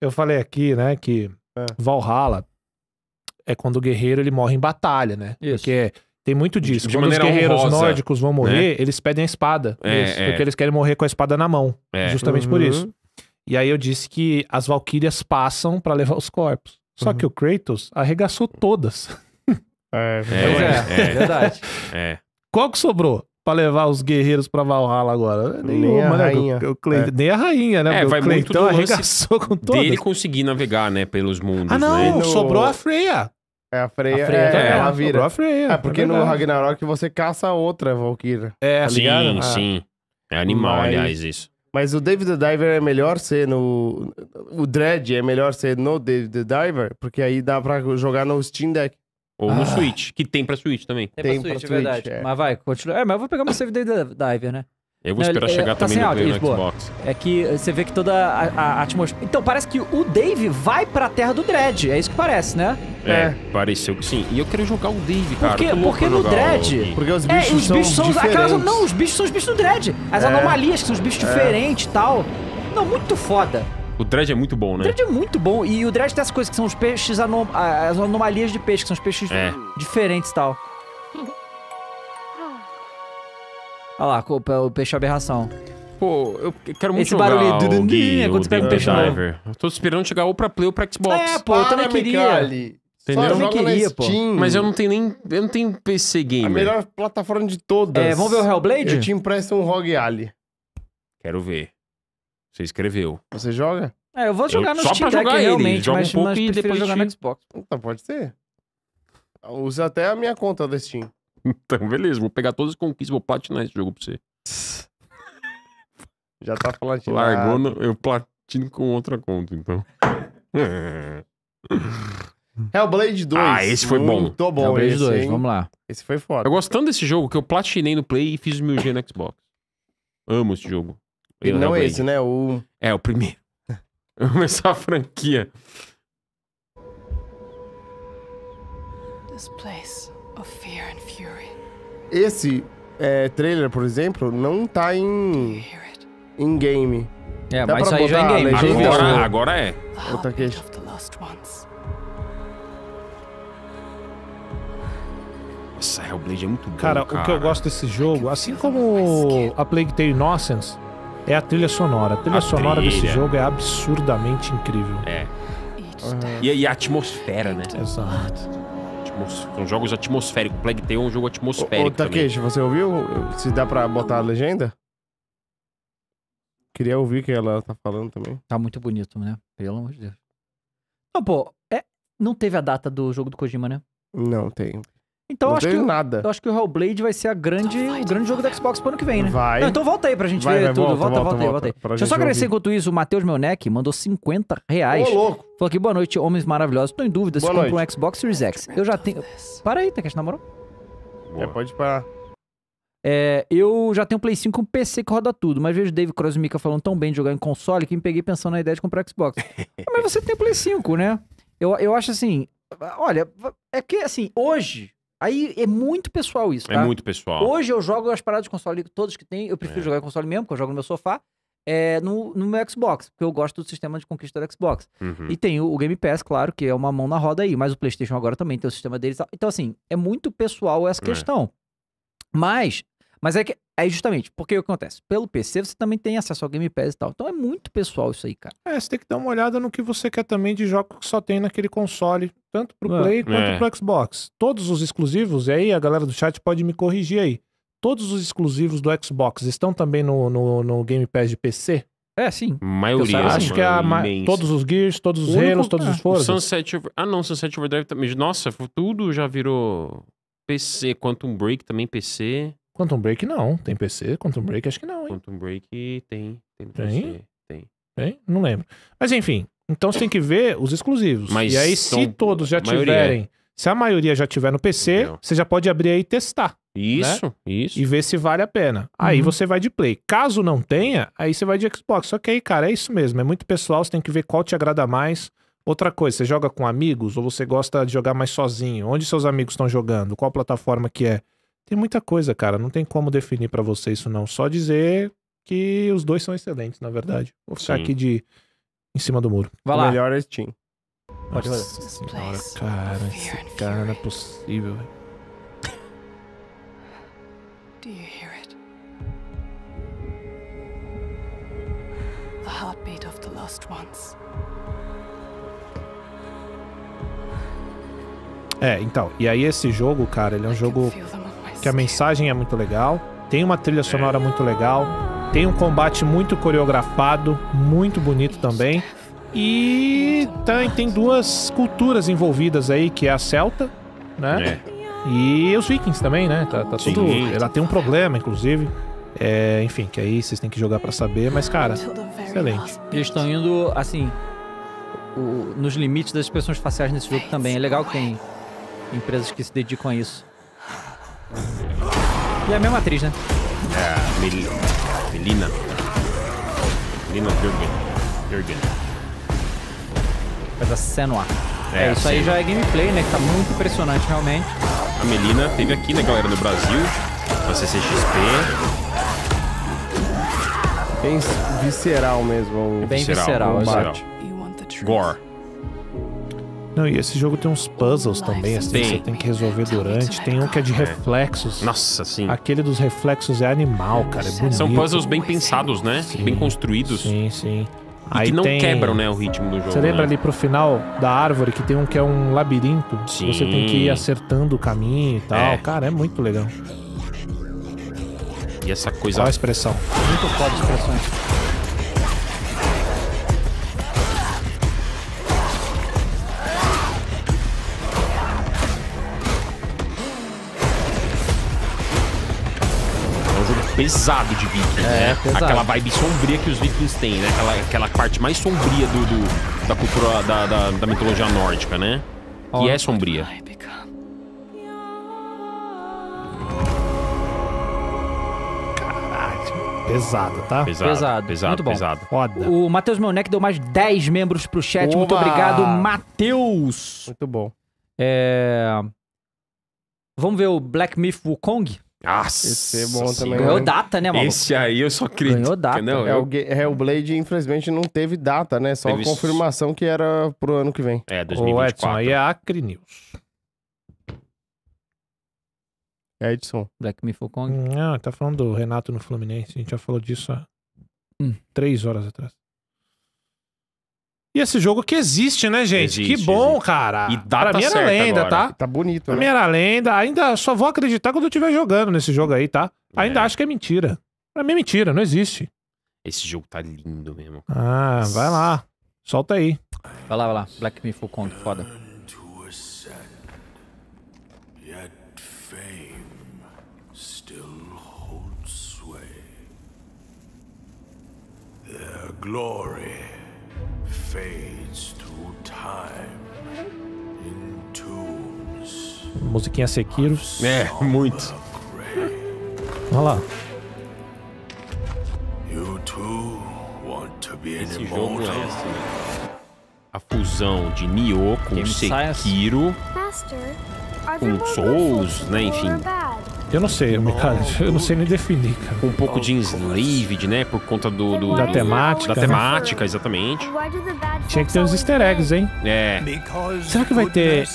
Eu falei aqui, né, que é. Valhalla é quando o guerreiro ele morre em batalha, né? Isso. Porque tem muito disso. De Quando maneira os guerreiros honrosa, nórdicos vão né? morrer, né? eles pedem a espada. É, isso, é. Porque eles querem morrer com a espada na mão. É. Justamente uhum. por isso. E aí eu disse que as valquírias passam para levar os corpos. Só uhum. que o Kratos arregaçou todas. É, é, é, é, é verdade. É. Qual que sobrou? Pra levar os guerreiros pra Valhalla agora. Nenhuma, a né? Rainha. O, o é. Nem a rainha, né? É, Porque vai o Cleitão arregaçou com todas. Dele conseguir navegar, né? Pelos mundos. Ah, não. Né? Sobrou a Freya. É, a Freya, a Freya é, ela A Freya, é, tá porque é no Ragnarok você caça outra Valkyria. É, tá sim, ah. sim. É animal, Mas... aliás, isso. Mas o David the Diver é melhor ser no. O Dread é melhor ser no David the Diver, porque aí dá pra jogar no Steam Deck. Ou no ah. Switch, que tem pra Switch também. Tem, tem Switch, pra Switch é verdade. É. Mas vai, continua. É, mas eu vou pegar meu save David the Diver, né? Eu vou não, esperar ele, chegar é, tá também no, áudio, no Xbox. É que você vê que toda a, a atmosfera... Então, parece que o Dave vai pra terra do Dredd. É isso que parece, né? É, é. pareceu que sim. E eu quero jogar o Dave, cara. Por quê? Porque no Dredd... O... Porque os é, bichos é, os são bichos são, diferentes. não, os bichos são os bichos do Dredd. As é. anomalias, que são os bichos é. diferentes e tal. Não, muito foda. O Dredd é muito bom, né? O Dredd é muito bom. E o Dredd tem essas coisas que são os peixes... Anom as anomalias de peixe, que são os peixes é. diferentes e tal. Olha lá, o peixe aberração. Pô, eu quero muito Esse jogar barulho do Gui, é quando você pega um peixe novo. Eu tô esperando chegar ou pra Play ou pra Xbox. É, pô, eu também queria. Entendeu? Eu também queria, pô. Mas eu não tenho nem... Eu não tenho PC Gamer. A melhor plataforma de todas. É, vamos ver o Hellblade? Eu te empresto um Rogue Ali. Quero ver. Você escreveu. Você joga? É, eu vou jogar eu, no Steam Deck, realmente, Joga mas, um pouco mas e depois jogar na no Xbox. Então, pode ser. Usa até a minha conta do Steam. Então, beleza, vou pegar todas as conquistas, vou platinar esse jogo pra você. Já tá platinado. Largou, no, eu platino com outra conta, então. Hellblade 2. Ah, esse foi bom. Muito bom Hellblade esse, 2, hein? vamos lá. Esse foi foda. Eu gostando desse jogo que eu platinei no Play e fiz o meu g no Xbox. Amo esse jogo. E não é esse, né? O... É, o primeiro. começar a franquia. This place of fear and fear. Esse é, trailer, por exemplo, não tá em. em game. É, Dá mas isso aí já é em game. Né? Agora, agora é. Outra questão. Hellblade é muito cara, cara, o que eu gosto desse jogo, assim como a Plague Tale Innocence, é a trilha sonora. A trilha a sonora trilha. desse jogo é absurdamente incrível. É. Uhum. E, e a atmosfera, né? Exato atmos... com jogos atmosféricos. Plague Tale é um jogo atmosférico. Ô, Takeshi, você ouviu? Se dá pra botar a legenda? Queria ouvir o que ela tá falando também. Tá muito bonito, né? Pelo amor de Deus. Não, pô, é... não teve a data do jogo do Kojima, né? Não tem. Então, não acho que, nada. eu acho que o Hellblade vai ser a grande, o então grande então jogo da Xbox pro ano que vem, né? Vai. Não, então volta aí pra gente vai, ver vai, tudo. Volta, volta, volta, volta, volta, volta aí, volta aí. Deixa eu só agradecer enquanto isso. O Matheus Melnec mandou 50 reais. Ô, louco. Falou aqui, boa noite, homens maravilhosos. Tô em dúvida boa se compro um Xbox Series X. Eu já tenho... Para aí, Takeshi, tá, na moral. É, boa. É, pode parar. É, eu já tenho um Play 5 com um PC que roda tudo, mas vejo Dave Cross e Mika falando tão bem de jogar em console que me peguei pensando na ideia de comprar Xbox. Ah, mas você tem o Play 5, né? Eu, eu acho assim... Olha, é que assim, hoje Aí é muito pessoal isso, é tá? É muito pessoal. Hoje eu jogo as paradas de console, todos que tem, eu prefiro é. jogar console mesmo, porque eu jogo no meu sofá, é, no, no meu Xbox, porque eu gosto do sistema de conquista do Xbox. Uhum. E tem o, o, Game Pass, claro, que é uma mão na roda aí, mas o PlayStation agora também tem o sistema deles. Então, assim, é muito pessoal essa é. questão. É. Mas mas é que é justamente porque o que acontece? Pelo PC você também tem acesso ao Game Pass e tal. Então é muito pessoal isso aí, cara. É, você tem que dar uma olhada no que você quer também de jogos que só tem naquele console, tanto pro é. Play quanto é. pro Xbox. Todos os exclusivos, e aí a galera do chat pode me corrigir aí. Todos os exclusivos do Xbox estão também no, no, no Game Pass de PC? É, sim. Maioria. Sabe, acho que é a ma... todos os Gears, todos os Halos, todos os Forza. Sunset Over... Ah, não, Sunset Overdrive também. Nossa, tudo já virou PC. Quantum Break também PC. Quantum Break não. Tem PC? Quantum Break acho que não, hein? Quantum Break tem. Tem tem? PC. Tem. Tem? Não lembro. Mas enfim, então você tem que ver os exclusivos. Mas e aí, se todos já tiverem. Se a maioria já tiver no PC, você já pode abrir aí e testar. Isso, né? isso. E ver se vale a pena. Uhum. Aí você vai de Play. Caso não tenha, aí você vai de Xbox. Só que aí, cara, é isso mesmo. É muito pessoal, você tem que ver qual te agrada mais. Outra coisa, você joga com amigos ou você gosta de jogar mais sozinho? Onde seus amigos estão jogando? Qual plataforma que é? Tem muita coisa, cara. Não tem como definir para você isso, não. Só dizer que os dois são excelentes, na verdade. Vou ficar Sim. aqui de. em cima do muro. Vai o lá. melhor é Steam. Pode Nossa cara. Esse cara não é possível, É, então, e aí esse jogo, cara, ele é um jogo que a mensagem é muito legal, tem uma trilha sonora muito legal, tem um combate muito coreografado, muito bonito também. E tá, tem duas culturas envolvidas aí, que é a celta, né? É. E os vikings também, né? Tá, tá tudo... Ela tem um problema, inclusive. É, enfim, que aí vocês têm que jogar para saber, mas cara, excelente. Eles estão indo, assim, o, nos limites das expressões faciais nesse jogo também. É legal que tem empresas que se dedicam a isso. E é a mesma atriz, né? É, Mel Melina. Melina Jürgen. Jürgen. É da Senua. É, é isso aí já é gameplay, né? Que tá muito impressionante, realmente. A Melina teve aqui, né, galera, no Brasil. Pra CCXP. Bem visceral mesmo. Bem visceral. visceral. Gore. Não, e esse jogo tem uns puzzles também, assim, que você tem que resolver durante. Tem um que é de reflexos. É. Nossa, sim. Aquele dos reflexos é animal, cara. É bonito. São puzzles bem pensados, né? Sim, bem construídos. Sim, sim. E Aí que não tem... quebram, né, o ritmo do jogo. Você lembra né? ali pro final da árvore que tem um que é um labirinto? Sim. Você tem que ir acertando o caminho e tal. É. Cara, é muito legal. E essa coisa. Olha a expressão. Muito foda a expressão. pesado de Viking, é, né? Pesado. Aquela vibe sombria que os Vikings têm, né? Aquela, aquela parte mais sombria do, do da cultura, da, da, da, mitologia nórdica, né? Que é sombria. Pesado, tá? Pesado, pesado. pesado muito bom. Pesado. Foda. O Matheus Melnec deu mais 10 membros pro chat. Oba! Muito obrigado, Matheus. Muito bom. É... Vamos ver o Black Myth Wukong? Nossa! Esse é bom também. Ganhou data, né, mano? Esse aí eu só acredito. Ganhou data. Não, é, eu... o, é, o Blade, infelizmente, não teve data, né? Só teve... confirmação que era pro ano que vem. É, 2024. O Edson, aí é Acre News. É, Edson. Black Me Kong. Não, hum, ah, tá falando do Renato no Fluminense. A gente já falou disso há hum. três horas atrás. E esse jogo que existe, né, gente? Existe, que bom, existe. cara. E dá pra mim era lenda, agora. tá? tá bonito, pra né? Pra mim era lenda. Ainda só vou acreditar quando eu estiver jogando nesse jogo aí, tá? Ainda é. acho que é mentira. Pra mim é mentira, não existe. Esse jogo tá lindo mesmo. Ah, vai lá. Solta aí. Vai lá, vai lá. Black Myth Kong, foda. Glory time Musiquinha Sekiro. É, muito. Olha lá. Esse jogo é assim. A fusão de Nioh com é Sekiro. Master com Souls, né? É enfim. Eu não sei, cara, eu não sei nem definir, cara. Um pouco de Enslaved, né? Por conta do... do da temática. Da né? temática, exatamente. Tinha que ter uns easter eggs, hein? É. Será que vai ter...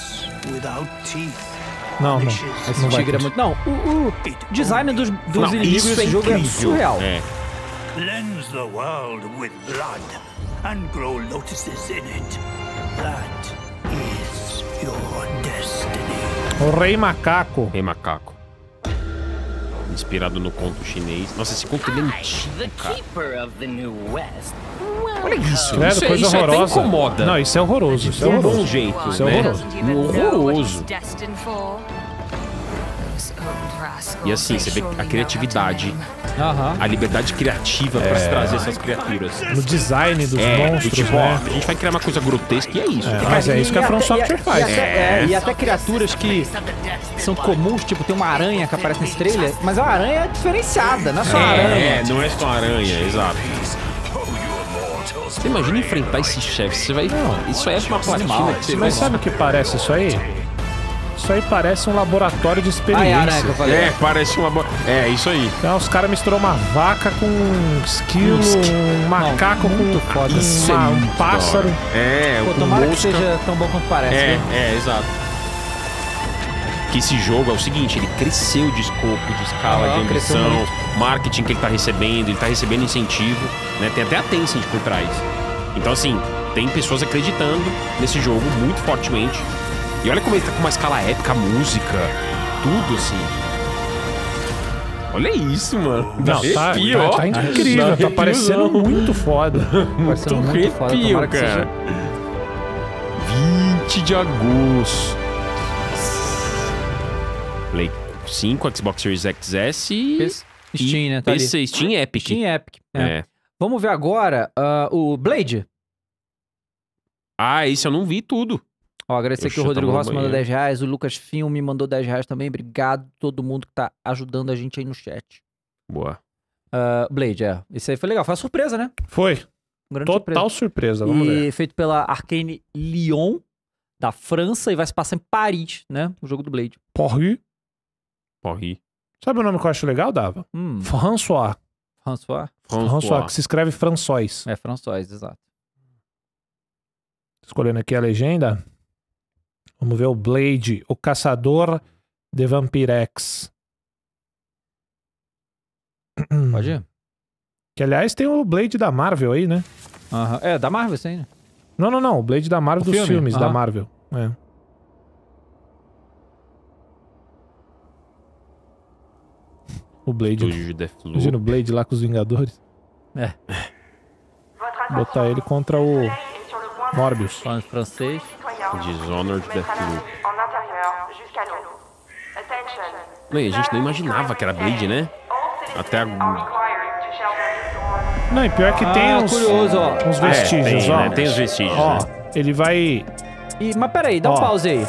Não, não. não, vai. não o, o design dos, dos não, inimigos é desse é jogo é surreal. É. Cleanse the world with blood and grow lotuses in it. That is your destiny. O Rei Macaco. Rei Macaco. Inspirado no conto chinês. Nossa, esse conto é antigo, cara. Olha isso. Cara, isso, é- coisa isso é horrorosa. incomoda. Não, isso é horroroso. É isso é horroroso. bom jeito, isso é horroroso. Né? Horroroso. E assim, você vê a criatividade, a liberdade criativa é. para trazer essas criaturas. No design dos é, monstros, tipo, né? A gente vai criar uma coisa grotesca e é isso. É, mas é isso que a From Software faz. E, é. e até criaturas que são comuns, tipo, tem uma aranha que aparece nesse trailer, mas é uma aranha diferenciada, não é só é, aranha. É, não é só aranha, exato. Você imagina enfrentar esse chefe, você vai. Não, isso é uma platina. Mas sabe o que parece isso aí? Isso aí parece um laboratório de experiência. é, é, parece um laboratório. É, isso aí. Então os caras misturou uma vaca com um esquilo, um, um macaco Não, com foda. Um, uma, um pássaro. É, Pô, tomara mosca. que seja tão bom quanto parece. É, né? é, exato que esse jogo é o seguinte, ele cresceu de escopo, de escala, de ambição, marketing que ele tá recebendo, ele tá recebendo incentivo, né? Tem até a Tencent por trás. Então, assim, tem pessoas acreditando nesse jogo muito fortemente e olha como ele tá com uma escala épica, música, tudo assim. Olha isso, mano. Não, tá, tá, tá incrível, tá parecendo muito foda. Tá parecendo muito, muito foda. cara. Seja... 20 de agosto. Play 5, Xbox Series XS e... Steam, né? Tá PC, ali. Steam Epic. Steam Epic, é. é. Vamos ver agora uh, o Blade. Ah, esse eu não vi tudo. Ó, agradecer aqui o tá Rodrigo Rossi mandou 10 reais, o Lucas Filme mandou 10 reais também. Obrigado todo mundo que tá ajudando a gente aí no chat. Boa. Uh, Blade, é. Isso aí foi legal. Foi uma surpresa, né? Foi. Grande Total surpresa. surpresa. Vamos e ver. feito pela Arcane Lyon, da França, e vai se passar em Paris, né? O jogo do Blade. Porri. Porri. Sabe o nome que eu acho legal, Dava? Hum. François. François? François. François, que se escreve François. É, François, exato. Escolhendo aqui a legenda. Vamos ver o Blade, o Caçador de Vampirex. Pode ir. Que, aliás, tem o Blade da Marvel aí, né? Uhum. É, da Marvel sim. Né? Não, não, não. O Blade da Marvel o dos filme. filmes uhum. da Marvel. É. O Blade. Imagina o Blade lá com os Vingadores. É. Botar ele contra o Morbius. Falando francês. Dishonored Deathloop. Não, e a gente não imaginava que era Blade, né? Até a... Não, e pior que ah, tem uns, curioso, ó. uns é, vestígios, é, tem, ó. Né? Tem os vestígios, ó, né? Ele vai... E, mas peraí, dá ó. um pause aí.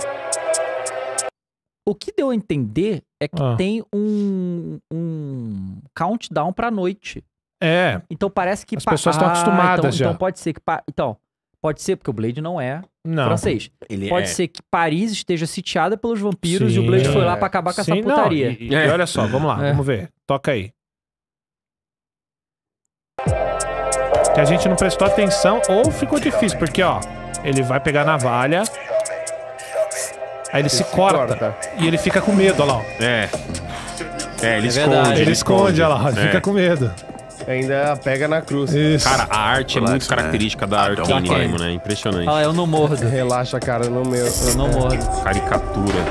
O que deu a entender é que ah. tem um, um countdown pra noite. É. Então parece que... As pessoas estão ah, acostumadas então, então já. Então pode ser que... Pa... Então, pode ser, porque o Blade não é não. francês. Ele Pode é. ser que Paris esteja sitiada pelos vampiros Sim, e o Blade é. foi lá pra acabar com Sim, essa putaria. e, e, olha só, vamos lá, é. vamos ver. Toca aí. Que a gente não prestou atenção ou ficou difícil, porque ó, ele vai pegar na navalha. Aí ele, ele se, se corta, corta, e ele fica com medo, olha lá. Ó. É. É, ele é esconde. Verdade, ele, esconde, esconde, olha lá, é. fica com medo ainda pega na cruz. Isso. Cara, a arte é muito né? característica né? da ah, arte então do anime, né? Impressionante. Ah, eu não mordo. Relaxa, cara, no meu. Eu não mordo. Caricatura.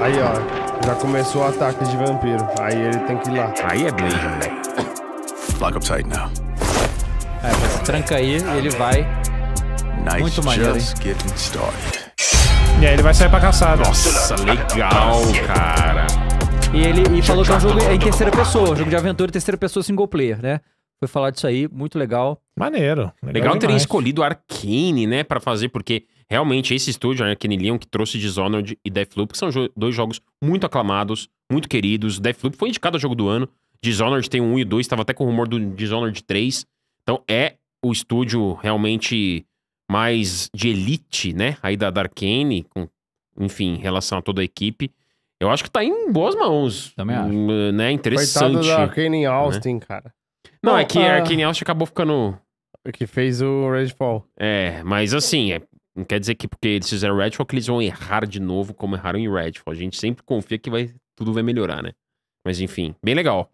Aí, ó. Já começou o ataque de vampiro. Aí ele tem que ir lá. Aí é Blade, né? Lock upside now. É, você tranca aí e ele vai. Nice muito maneiro, just getting started. E aí ele vai sair pra caçada. Nossa, legal, cara. E ele e falou que é um jogo em terceira pessoa, jogo de aventura em terceira pessoa single player, né? Foi falar disso aí, muito legal. Maneiro. Legal, legal terem escolhido Arkane, né, para fazer, porque realmente esse estúdio, a né, Arkane Leon, que trouxe Dishonored e Deathloop, que são dois jogos muito aclamados, muito queridos. Deathloop foi indicado ao jogo do ano. Dishonored tem um 1 e dois, estava até com o rumor do Dishonored 3. Então é o estúdio realmente mais de elite, né, aí da, da Arkane, com, enfim, em relação a toda a equipe. Eu acho que tá em boas mãos. Também acho. Hum, né? Interessante. Coitado da Arkane né? Austin, né? cara. Não, é Opa. é que a Arkane Austin acabou ficando... Que fez o Redfall. É, mas assim, é... não quer dizer que porque eles fizeram Redfall que eles vão errar de novo como erraram em Redfall. A gente sempre confia que vai... tudo vai melhorar, né? Mas enfim, bem legal.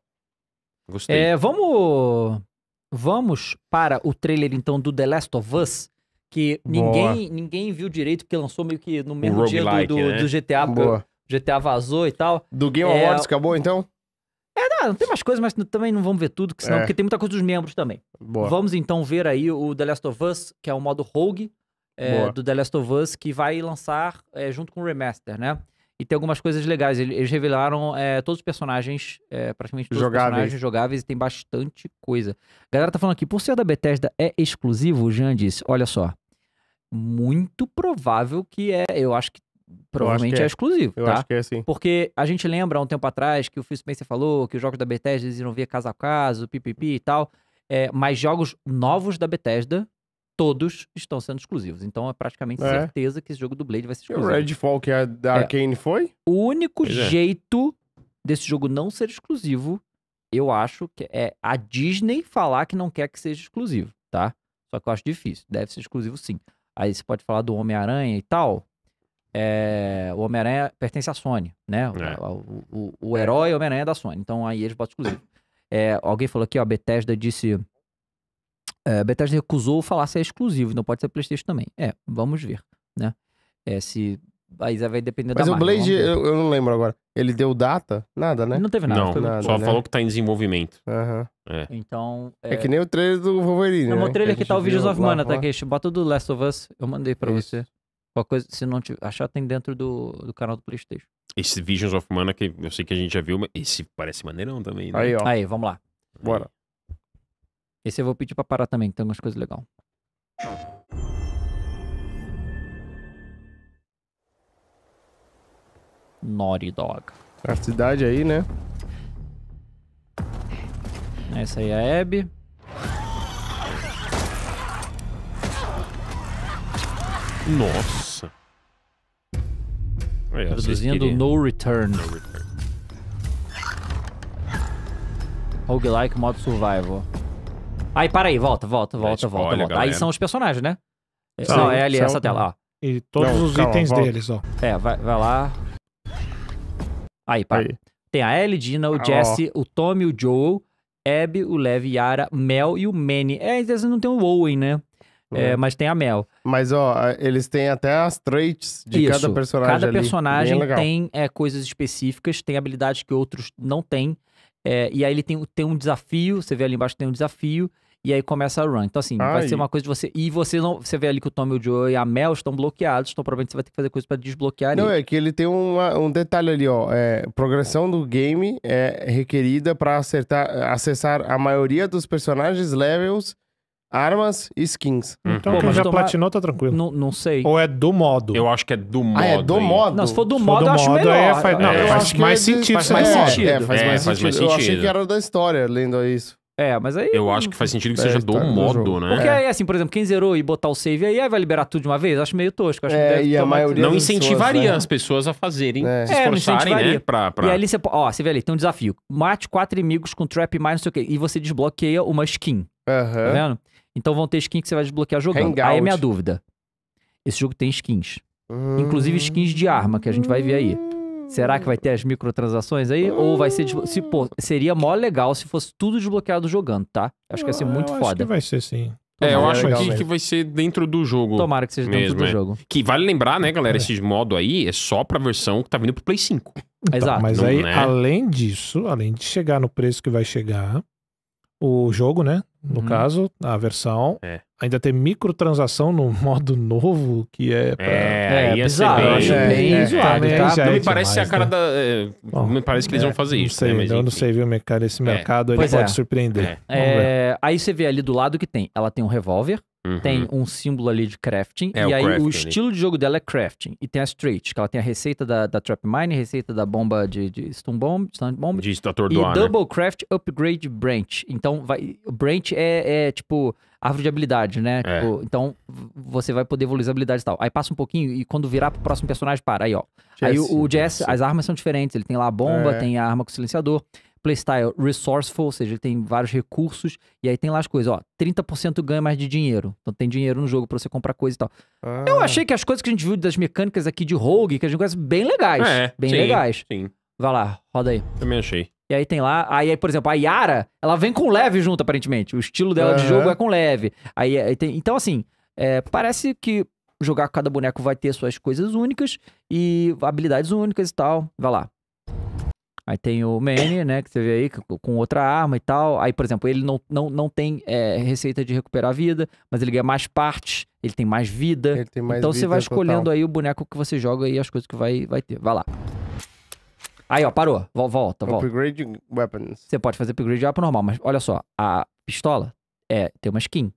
Gostei. É, vamos... Vamos para o trailer, então, do The Last of Us que ninguém, ninguém viu direito, porque lançou meio que no mesmo dia do, do, né? do GTA. Boa. GTA vazou e tal. Do Game é... Awards acabou então? É, não, não, tem mais coisas, mas também não vamos ver tudo, senão, é. porque tem muita coisa dos membros também. Boa. Vamos então ver aí o The Last of Us, que é o modo rogue é, do The Last of Us, que vai lançar é, junto com o remaster, né? E tem algumas coisas legais. Eles revelaram é, todos os personagens, é, praticamente todos jogáveis. os personagens jogáveis, e tem bastante coisa. A galera tá falando aqui, por ser da Bethesda é exclusivo, o Jean disse, olha só, muito provável que é, eu acho que Provavelmente é. é. exclusivo, Eu tá? acho que é sim. Porque a gente lembra há um tempo atrás que o Phil Spencer falou que os jogos da Bethesda eles iam ver caso a caso, pipipi e tal. É, mas jogos novos da Bethesda, todos estão sendo exclusivos. Então é praticamente é. certeza que esse jogo do Blade vai ser exclusivo. E o Redfall, que é da é. Arkane foi? O único pois é. jeito desse jogo não ser exclusivo, eu acho que é a Disney falar que não quer que seja exclusivo, tá? Só que eu acho difícil. Deve ser exclusivo, sim. Aí você pode falar do Homem-Aranha e tal é, o Homem-Aranha pertence à Sony, né? É. O, o, o, é. herói é Homem-Aranha é da Sony. Então aí eles botam exclusivo. É, alguém falou aqui, ó, Bethesda disse. É, Bethesda recusou falar se é exclusivo, não pode ser PlayStation também. É, vamos ver, né? É, se. Aí vai depender Mas da Mas o Blade, eu, eu, não lembro agora. Ele deu data? Nada, né? Não teve nada. Não, nada, só né? falou que tá em desenvolvimento. Uhum. É. Então. É... é... que nem o trailer do Wolverine. É um né? trailer que, que tá o Videos of Mana, tá? Que a gente bota do Last of Us. Eu mandei pra Isso. você. Qualquer coisa, se não tiver, achar, tem dentro do, do canal do PlayStation. Esse Visions of Mana, que eu sei que a gente já viu, mas esse parece maneirão também, né? Aí, ó. Aí, vamos lá. Bora. Esse eu vou pedir pra parar também, que tem algumas coisas legais. Naughty Dog. A cidade aí, né? Essa aí é a Abby. Nossa. Produzindo Traduzindo No Return. No Return. Roguelike modo survival. Aí, para aí, volta, volta, volta, é, volta, volta. Galera. Aí são os personagens, né? Sim, a é ali, essa tela, ó. E todos não, os calma, itens volta. deles, ó. É, vai, vai lá. Aí, para. Aí. Tem a Ellie, Dina, o ah, Jesse, ó. o Tommy, o Joe. Abby, o Lev, Yara, Mel e o Manny. É, às vezes não tem o Owen, né? É, é. mas tem a Mel. Mas, ó, eles têm até as traits de Isso. cada personagem. Cada ali. personagem tem é, coisas específicas, tem habilidades que outros não têm. É, e aí ele tem, tem um desafio, você vê ali embaixo tem um desafio, e aí começa a run. Então, assim, Ai. vai ser uma coisa de você. E você não. Você vê ali que o tommy e o Joe e a Mel estão bloqueados, então provavelmente você vai ter que fazer coisa para desbloquear Não, ele. é que ele tem uma, um detalhe ali, ó. É, progressão do game é requerida para acertar, acessar a maioria dos personagens, levels armas e skins. Uhum. Então Pô, quem já tomar- platinou tá tranquilo. Não, não sei. Ou é do modo? Eu acho que é do modo. Ah, é do aí. modo? Não, se for do Se for modo, eu acho melhor. aí é faz, é, não, faz acho que mais é sentido. faz mais sentido. É, faz, É, mais, faz sentido. mais Eu achei que era da história, lendo isso. É, mas aí. Eu acho que faz sentido que É, seja do do modo, né? Porque aí, assim, por exemplo, quem zerou e botar o save aí, aí vai liberar tudo de uma vez? Acho meio tosco. Acho que deve e a maioria Não assim. incentivaria pessoas, né? as pessoas a fazerem, É. se É, não né? Pra, pra... E ali você. Ó, você vê ali, tem um desafio. Mate quatro inimigos com trap mais não sei o quê. E você desbloqueia uma skin. Tá vendo? Então vão ter skins que você vai desbloquear jogando. Hangout. Aí é minha dúvida. Esse jogo tem skins. Hum... Inclusive skins de arma, que a gente vai ver aí. Será que vai ter as microtransações aí? Hum... Ou vai ser. Se, pô, seria mó legal se fosse tudo desbloqueado jogando, tá? Acho que ia ser muito eu foda. Acho que vai ser sim. É, eu acho que, que, vai ser dentro do jogo. Tomara que seja mesmo, dentro do é. jogo. Que vale lembrar, né, galera, é. esse modo aí é só pra versão que tá vindo pro Play 5. Então, Exato. Mas Não, aí, né? além disso, além de chegar no preço que vai chegar, o jogo, né, no uhum. caso, a versão. É. Ainda tem microtransação no modo novo, que é pra... É, é ia bizarro. Bem, eu acho é, bem é, zoado. É, né? tá? Não é me parece demais, a cara né? da... É, Bom, me parece que eles vão fazer não isso. Sei, né? Mas, eu não sei, viu, cara? Esse mercado ele pois pode surpreender. aí você vê ali do lado que tem... Ela tem um revólver, Uhum. Tem um símbolo ali de crafting. É, e o aí crafting, o estilo de jogo dela é crafting. E tem a straight, que ela tem a receita da, da trap mine, receita da bomba de, de stun bomb, stun bomb. De atordoar, E né? double né? craft upgrade branch. Então vai, branch é, é tipo árvore de habilidade, né? É. Tipo, então você vai poder evoluir as habilidades e tal. Aí passa um pouquinho e quando virar pro próximo personagem, para. Aí, ó. Jesse, aí o, o Jess, as armas são diferentes. Ele tem lá a bomba, é. tem a arma com silenciador playstyle resourceful, ou seja, ele tem vários recursos, e aí tem lá as coisas, ó, 30% ganha mais de dinheiro. Então tem dinheiro no jogo para você comprar coisa e tal. Ah. Eu achei que as coisas que a gente viu das mecânicas aqui de Rogue, que a gente conhece, bem legais. É, bem sim, legais. Sim. Vai lá, roda aí. Também achei. E aí tem lá, aí, por exemplo, a Yara, ela vem com leve junto, aparentemente. O estilo dela uhum. de jogo é com leve. Aí, é, aí tem, então, assim, é, parece que jogar com cada boneco vai ter suas coisas únicas e habilidades únicas e tal. Vai lá. Aí tem o Manny, né, que você vê aí, com outra arma e tal. Aí, por exemplo, ele não, não, não tem é, receita de recuperar a vida, mas ele ganha mais partes, ele tem mais vida. Ele tem mais então vida você vai escolhendo total. aí o boneco que você joga e as coisas que vai, vai ter. Vai lá. Aí, ó, parou. Volta, volta. Upgrade weapons. Você pode fazer upgrade de arma normal, mas olha só, a pistola é, tem uma skin.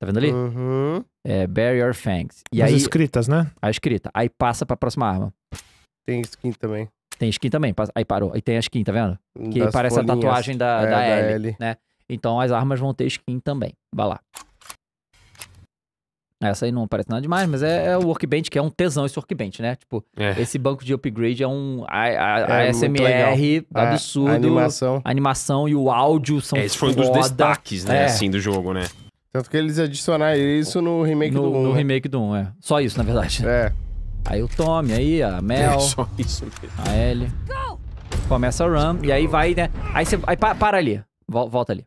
Tá vendo ali? Uhum. É Barrier Fangs. E As aí, escritas, né? A escrita. Aí passa pra próxima arma. Tem skin também. Tem skin também, aí parou. Aí tem a skin, tá vendo? Que das parece a tatuagem da, é, da, L, da, L, né? Então as armas vão ter skin também. Vai lá. Essa aí não parece nada demais, mas é, é o Workbench, que é um tesão esse Workbench, né? Tipo, é. esse banco de upgrade é um a, a, é ASMR é, absurdo. A, a animação. animação e o áudio são é, Esse foi um dos destaques, né, é. assim, do jogo, né? Tanto que eles adicionaram isso no remake no, do 1. No né? remake do 1, é. Só isso, na verdade. É. Aí o Tommy, aí a Mel, é só isso mesmo. a L, Começa a run, e aí vai, né? Aí você aí pa, para ali, vol, volta ali.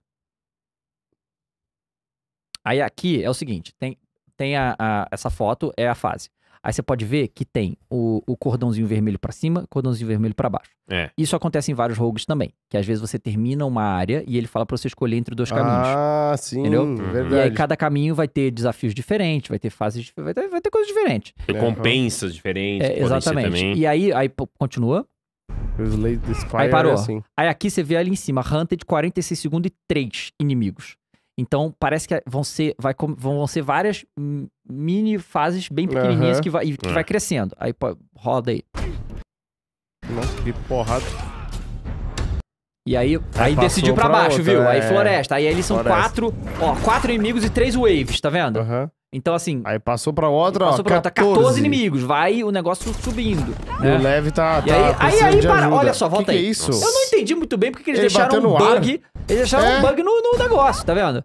Aí aqui é o seguinte, tem, tem a, a, essa foto, é a fase. Aí você pode ver que tem o, o cordãozinho vermelho para cima, cordãozinho vermelho para baixo. É. Isso acontece em vários rogues também, que às vezes você termina uma área e ele fala para você escolher entre dois caminhos. Ah, sim, entendeu? verdade. Uhum. E aí cada caminho vai ter desafios diferentes, vai ter fases, vai ter, vai ter coisas diferentes. Recompensas é. diferentes. É, exatamente. E aí, aí continua. Aí parou. É assim. Aí aqui você vê ali em cima, Hunter de 46 segundos e 3 inimigos. Então, parece que vão ser, vai, vão ser várias mini fases bem pequenininhas uhum. que, vai, que vai é. crescendo. Aí, roda aí. Nossa, que porrada. E aí, aí, aí decidiu pra, pra baixo, outra, viu? É... Aí floresta. Aí eles são floresta. quatro, ó, quatro inimigos e três waves, tá vendo? Uhum. Então, assim... Aí passou pra outra, passou ó, pra 14. outra. 14 inimigos. Vai o negócio subindo. Né? O leve tá... tá aí, aí, aí para. Olha só, volta que é aí. Que é isso? Eu não entendi muito bem porque eles Ele deixaram um bug... Ar eles acharam é. um bug no, no negócio, tá vendo?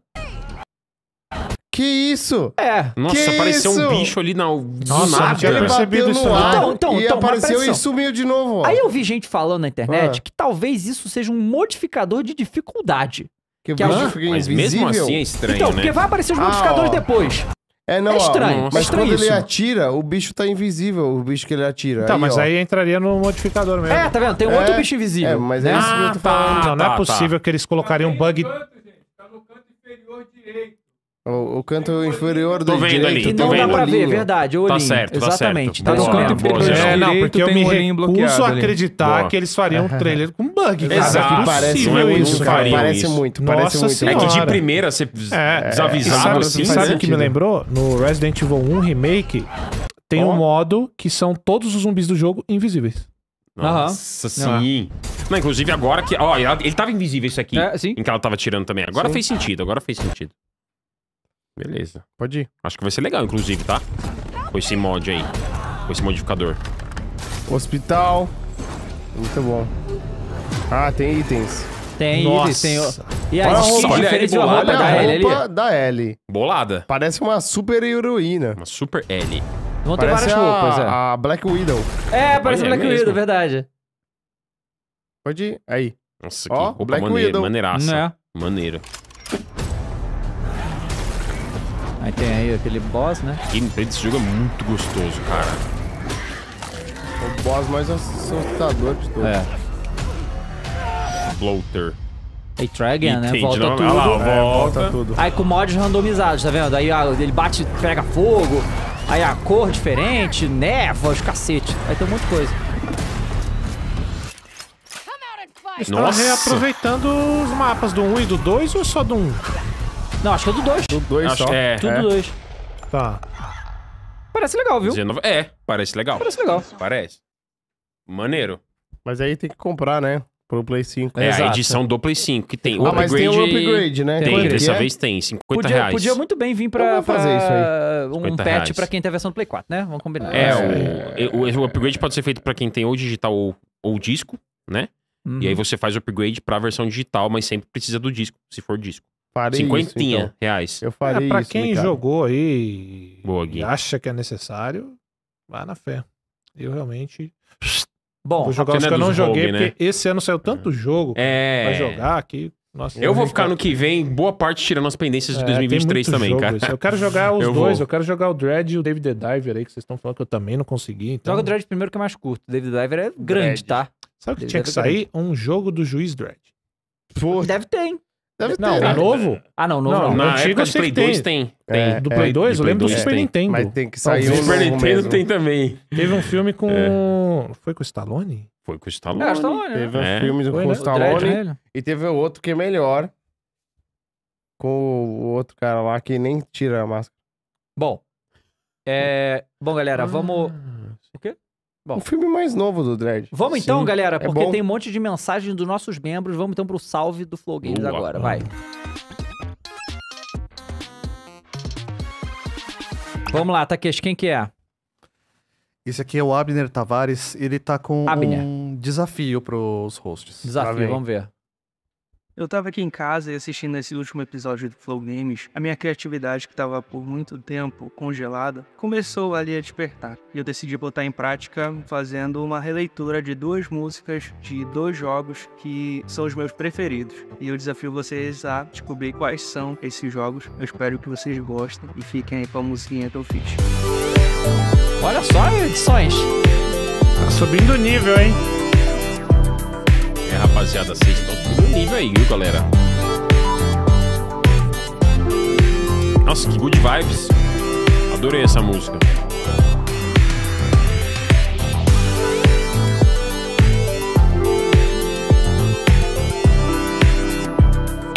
Que isso? É. Nossa, que apareceu isso? um bicho ali na. Nossa, nada. tinha percebido isso. Ar, então, então, e então, apareceu e sumiu de novo. Ó. Aí eu vi gente falando na internet ah. que talvez isso seja um modificador de dificuldade. Que, que é, mas mesmo assim é estranho, Então, né? porque vai aparecer os modificadores ah, depois. É, não, é estranho. Ó, mas estranho quando isso. ele atira, o bicho tá invisível, o bicho que ele atira. Tá, aí, mas ó. aí entraria no modificador mesmo. É, tá vendo? Tem um é, outro bicho invisível. É, mas é ah, isso que eu tô tá, tá, Não, não é tá, é possível tá. que eles colocariam um bug. Tá canto, gente. Tá no canto inferior direito. O, canto é, inferior do vendo direito. Ali, não dá pra ver, verdade. O tá certo, tá Exatamente. Tá, tá inferior é, não, porque eu me recuso a acreditar Boa. que eles fariam um trailer com bug. Cara. Exato. Cara, é parece não é muito isso, cara. Parece muito, Nossa parece muito. Senhora. É que de primeira você é, é desavisado sabe, assim. Sabe o né? que me lembrou? No Resident Evil 1 Remake tem oh. um modo que são todos os zumbis do jogo invisíveis. Nossa, sim. Não, inclusive agora que. Ó, ele tava invisível isso aqui. É, sim. Em que ela tava tirando também. Agora sim. fez sentido, agora fez sentido. Beleza, pode ir. Acho que vai ser legal, inclusive, tá? Com esse mod aí. Com esse modificador. Hospital. Muito bom. Ah, tem itens. Tem Nossa. itens, tem... E a skin olha diferente roupa da L roupa da L. Bolada. Parece uma super heroína. Uma super L. Vão ter várias a, roupas, é. a Black Widow. É, parece a é Black é Widow, verdade. Pode ir, aí. Nossa, Ó, que roupa Black Widow. maneiraça. É? Maneiro. Aí tem aí aquele boss, né? Gameplay desse jogo é muito gostoso, cara. O boss mais assustador de todos. É. Bloater. E dragon, né? Volta tudo. tudo. Lá, é, volta. É, volta tudo. Aí com mods randomizados, tá vendo? Aí ele bate, pega fogo. Aí a cor diferente, névoas, cacete. Aí tem um monte de coisa. Estão reaproveitando os mapas do 1 e do 2 ou só do 1? Não, acho que é do 2. Do 2 só? É. Tudo 2. É. Tá. Parece legal, viu? 19... É, parece legal. Parece legal. Parece. Maneiro. Mas aí tem que comprar, né? Pro Play 5. É, Exato. a edição do Play 5, que tem ah, upgrade. Mas tem um upgrade, né? Tem, Quanto dessa é? vez tem, 50 podia, reais. Podia muito bem vir pra, então fazer isso aí. um patch reais. pra quem tem a versão do Play 4, né? Vamos combinar. É, é. O, o, o, upgrade pode ser feito pra quem tem ou digital ou, ou disco, né? Uhum. E aí uhum. você faz o upgrade pra versão digital, mas sempre precisa do disco, se for disco. Farei Cinquentinha isso, então. reais. Eu farei é, pra isso, quem jogou aí Boa, e acha que é necessário, vá na fé. Eu realmente... Bom, vou jogar os é que eu não joguei, né? porque né? esse ano saiu tanto é. jogo é... pra jogar que... Nossa, eu vou ficar no que vem, boa parte tirando as pendências de é, 2023 também, jogo, cara. Isso. Eu quero jogar os eu dois, vou. eu quero jogar o Dread e o David the Diver aí, que vocês estão falando que eu também não consegui. Então... Joga o Dread primeiro que é mais curto, o David the Diver é grande, Dread. tá? Sabe o que tinha que é sair? um jogo do Juiz Dread. Deve ter, hein? Deve não, ter. novo? Ah, não, novo. Não, não. Na antigo do Play 2 tem. tem. É, do Play 2? eu lembro do Super Nintendo. Mas tem que sair o Super Nintendo mesmo. tem também. Teve um filme com... É. Foi com o Stallone? Foi com o Stallone. É, o Stallone. Né? Teve um é. filme com o né? Stallone. Né? e teve outro que é melhor. Com o outro cara lá que nem tira a máscara. Bom. É, bom, galera, ah. vamos... O quê? Bom. O filme mais novo do Dredd. Vamos então, galera, é porque tem um monte de mensagem dos nossos membros. Vamos então pro salve do Flow Games Boa, agora, vai. Vamos lá, Takeshi, quem que é? Esse aqui é o Abner Tavares, ele tá com Abner. um desafio pros hosts. Desafio, vamos ver. Eu tava aqui em casa e assistindo esse último episódio do Flow Games, a minha criatividade que tava por muito tempo congelada começou ali a despertar. E eu decidi botar em prática fazendo uma releitura de duas músicas de dois jogos que são os meus preferidos. E eu desafio vocês a descobrir quais são esses jogos. Eu espero que vocês gostem e fiquem aí com a musiquinha que eu fiz. Olha só, edições! Tá subindo o nível, hein? É, rapaziada, vocês estão nível aí, viu, galera? Nossa, que good vibes. Adorei essa música.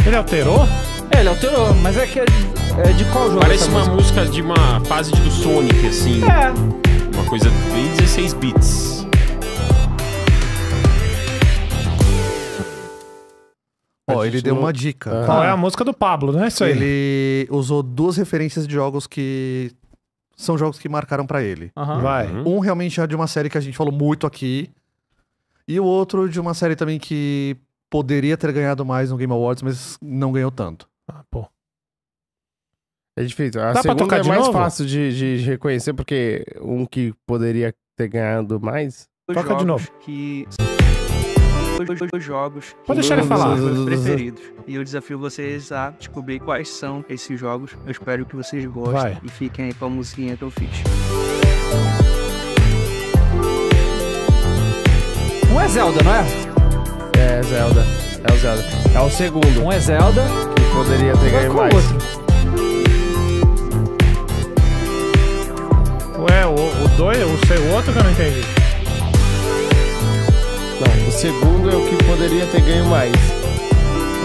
Ele alterou? É, ele alterou, mas é que é de, é qual jogo? Parece uma música? música? de uma fase do Sonic, assim. É. Uma coisa bem 16 bits. Ó, ele deu não- uma dica. Ah. Qual é a música do Pablo, né? Isso aí. Ele usou duas referências de jogos que são jogos que marcaram pra ele. Vai. Um realmente é de uma série que a gente falou muito aqui. E o outro de uma série também que poderia ter ganhado mais no Game Awards, mas não ganhou tanto. Ah, pô. É difícil. A Dá pra tocar é de mais novo? fácil de, de- de reconhecer, porque um que poderia ter ganhado mais. Toca de novo. Que dois jogos. Pode deixar ele falar. Meus preferidos. E eu desafio vocês a descobrir quais são esses jogos. Eu espero que vocês gostem Vai. e fiquem aí com a musiquinha que eu fiz. Um é Zelda, não é? É, é Zelda. É o Zelda. É o segundo. Um é Zelda. Que poderia ter ganho mais. Outro. Ué, o 2, o, dois, o outro que eu não entendi. Não, o segundo é o que poderia ter ganho mais.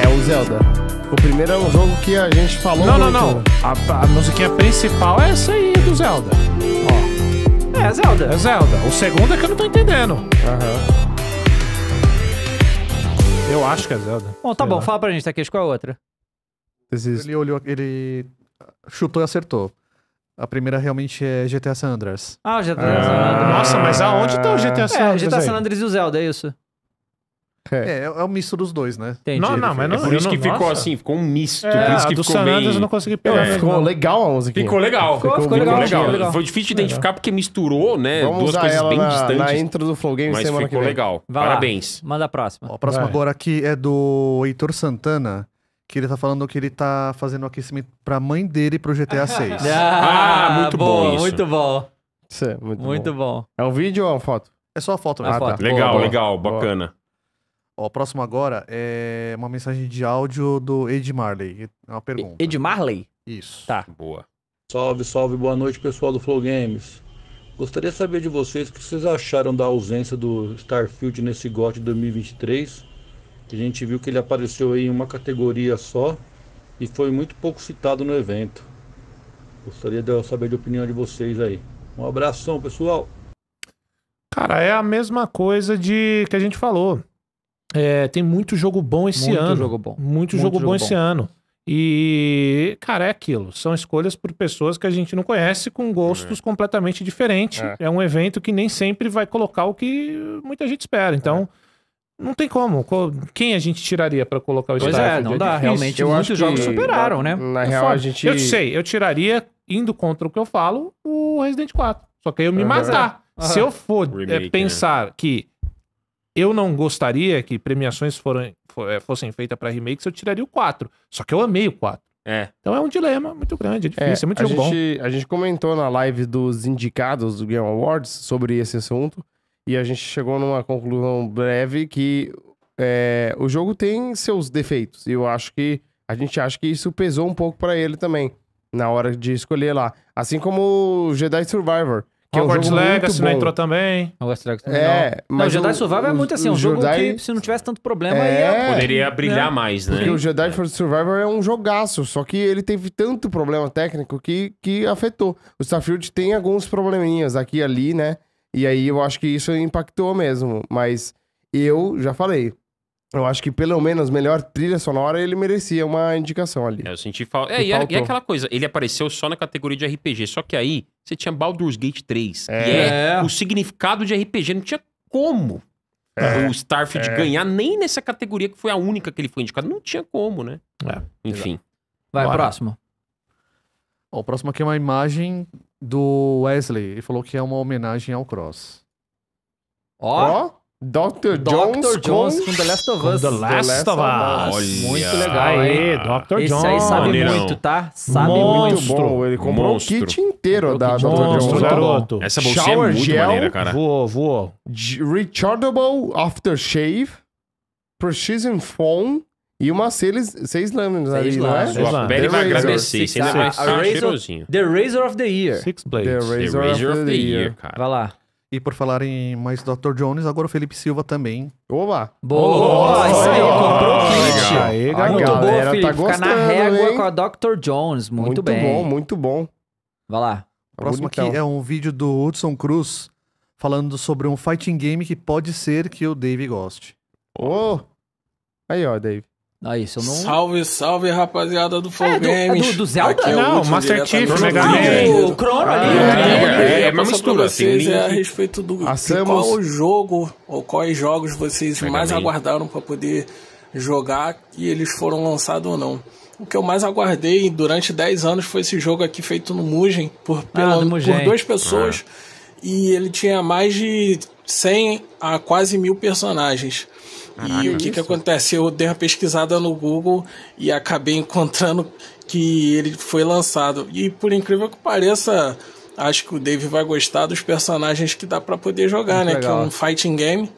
É o Zelda. O primeiro é um jogo que a gente falou. Não, muito. não, não. A, a musiquinha principal é essa aí do Zelda. Ó. É, Zelda. É Zelda. O segundo é que eu não tô entendendo. Aham. Eu acho que é Zelda. Bom, tá Sei bom, lá. fala pra gente, Takeshi, qual é a outra? Ele olhou, ele chutou e acertou. A primeira realmente é GTA San Andreas. Ah, o GTA ah. San Andreas. Nossa, mas aonde tá o GTA é, San Andreas? É, GTA San Andreas e o Zelda, é isso. É, é, é um misto dos dois, né? Entendi. Não, não, mas é não. É por isso não, que ficou nossa. assim, ficou um misto. É, por isso que do ficou San Andreas bem... eu não consegui pegar. É. Ficou legal a aqui. Ficou legal. Ficou, ficou, ficou legal, legal. Foi difícil de identificar porque misturou, né? Vamos duas coisas bem na, distantes. Na intro do Flow Game mas semana ficou que vem. legal. Vai Parabéns. Lá. Manda a próxima. Ó, a próxima Vai. agora aqui é do Heitor Santana que ele tá falando que ele tá fazendo um aquecimento pra mãe dele pro GTA 6. Ah, ah, muito bom, bom isso. muito bom. Isso é muito, Muito bom. É um vídeo ou é uma foto? É só a foto, né? Ah, tá. Boa, Legal, boa. legal, bacana. Ó, o próximo agora é uma mensagem de áudio do Ed Marley. É uma pergunta. Ed Marley? Isso. Tá. Boa. Salve, salve, boa noite pessoal do Flow Games. Gostaria de saber de vocês o que vocês acharam da ausência do Starfield nesse GOT 2023 que a gente viu que ele apareceu em uma categoria só e foi muito pouco citado no evento. Gostaria de saber a opinião de vocês aí. Um abração, pessoal. Cara, é a mesma coisa de que a gente falou. É, tem muito jogo bom esse muito ano. Jogo bom. Muito, muito jogo, jogo bom esse ano. E, cara, é aquilo. São escolhas por pessoas que a gente não conhece, com gostos é. completamente diferentes. É. é. um evento que nem sempre vai colocar o que muita gente espera. Então, é. Não tem como. Quem a gente tiraria para colocar o pois Starfield? Pois é, não dá. Realmente, eu muitos jogos superaram, né? Na é real, foda. a gente... Eu sei, eu tiraria, indo contra o que eu falo, o Resident 4. Só que aí eu me uhum. matar. Uhum. Se eu for Remake, é, pensar né? que eu não gostaria que premiações foram, é, fossem feitas para remakes, eu tiraria o 4. Só que eu amei o 4. É. Então é um dilema muito grande, é, é difícil, é, é muito a gente, bom. A gente comentou na live dos indicados do Game Awards sobre esse assunto e a gente chegou numa conclusão breve que é, o jogo tem seus defeitos. E eu acho que a gente acha que isso pesou um pouco para ele também na hora de escolher lá. Assim como o Jedi Survivor. Que o é um Legacy não entrou também. Hogwarts Legacy também. É, não. mas não, o Jedi Survivor é muito assim, um jogo Jedi... que se não tivesse tanto problema é... ia... Poderia brilhar é. mais, né? Porque o Jedi é. Survivor é um jogaço, só que ele teve tanto problema técnico que, que afetou. O Starfield tem alguns probleminhas aqui e ali, né? E aí eu acho que isso impactou mesmo. Mas eu já falei. Eu acho que pelo menos melhor trilha sonora ele merecia uma indicação ali. É, eu senti falta. É, é, e, é, e, aquela coisa, ele apareceu só na categoria de RPG, só que aí você tinha Baldur's Gate 3, é. que é, é o significado de RPG, não tinha como é. o Starfield ganhar nem nessa categoria que foi a única que ele foi indicado, não tinha como, né? Enfim. Vai, Bora. próximo. Ó, o próximo aqui é uma imagem do Wesley. Ele falou que é uma homenagem ao Cross. Ó! Oh. Dr. Jones, Dr. Jones com... com, The Last of Us. The Last, The Last of Us. Us. Muito legal, Aê, hein? Dr. Esse Jones. aí tá? sabe Maneirão. muito, tá? Sabe Monstro. muito. bom. Ele comprou Monstro. o kit inteiro da Dr. Jones. Garoto. Essa bolsinha é Shower é muito gel, maneira, cara. Voou, voou. Rechargeable aftershave. Precision foam e umas seis, seis lâminas ali, lâminas. não é? Lâminas. Very agradeci. Você ainda vai estar cheirosinho. The Razor of the Year. Six Blades. The Razor, the razor of, the, the year. year, cara. Vai lá. E por falar em mais Dr. Jones, agora o Felipe Silva também. Oba! Boa! isso aí, comprou o kit. Aí, Muito bom, tá Felipe. Tá gostando, Ficar na régua hein? com a Dr. Jones. Muito, muito bem. Muito bom, muito bom. Vai lá. O tá próximo aqui é um vídeo do Hudson Cruz falando sobre um fighting game que pode ser que o Dave goste. Ô! Oh. Aí, ó, Dave eu não... Salve, salve, rapaziada do Flow é, Games. É do, do, Zelda? Aqui é né? não, é Master Chief, Mega Man. Ah, o Chrono ah, ali. É, né? é, é uma mistura, assim. Né? É a respeito do Acemos... qual jogo ou quais jogos vocês Mega mais Man. aguardaram para poder jogar e eles foram lançados ou não. O que eu mais aguardei durante 10 anos foi esse jogo aqui feito no Mugen por, pela, ah, Mugen. por duas pessoas. Ah. E ele tinha mais de 100 a quase mil personagens. Caraca, e o que, que acontece? Eu dei uma pesquisada no Google e acabei encontrando que ele foi lançado. E por incrível que pareça, acho que o Dave vai gostar dos personagens que dá para poder jogar, Muito né? Legal. Que é um fighting game.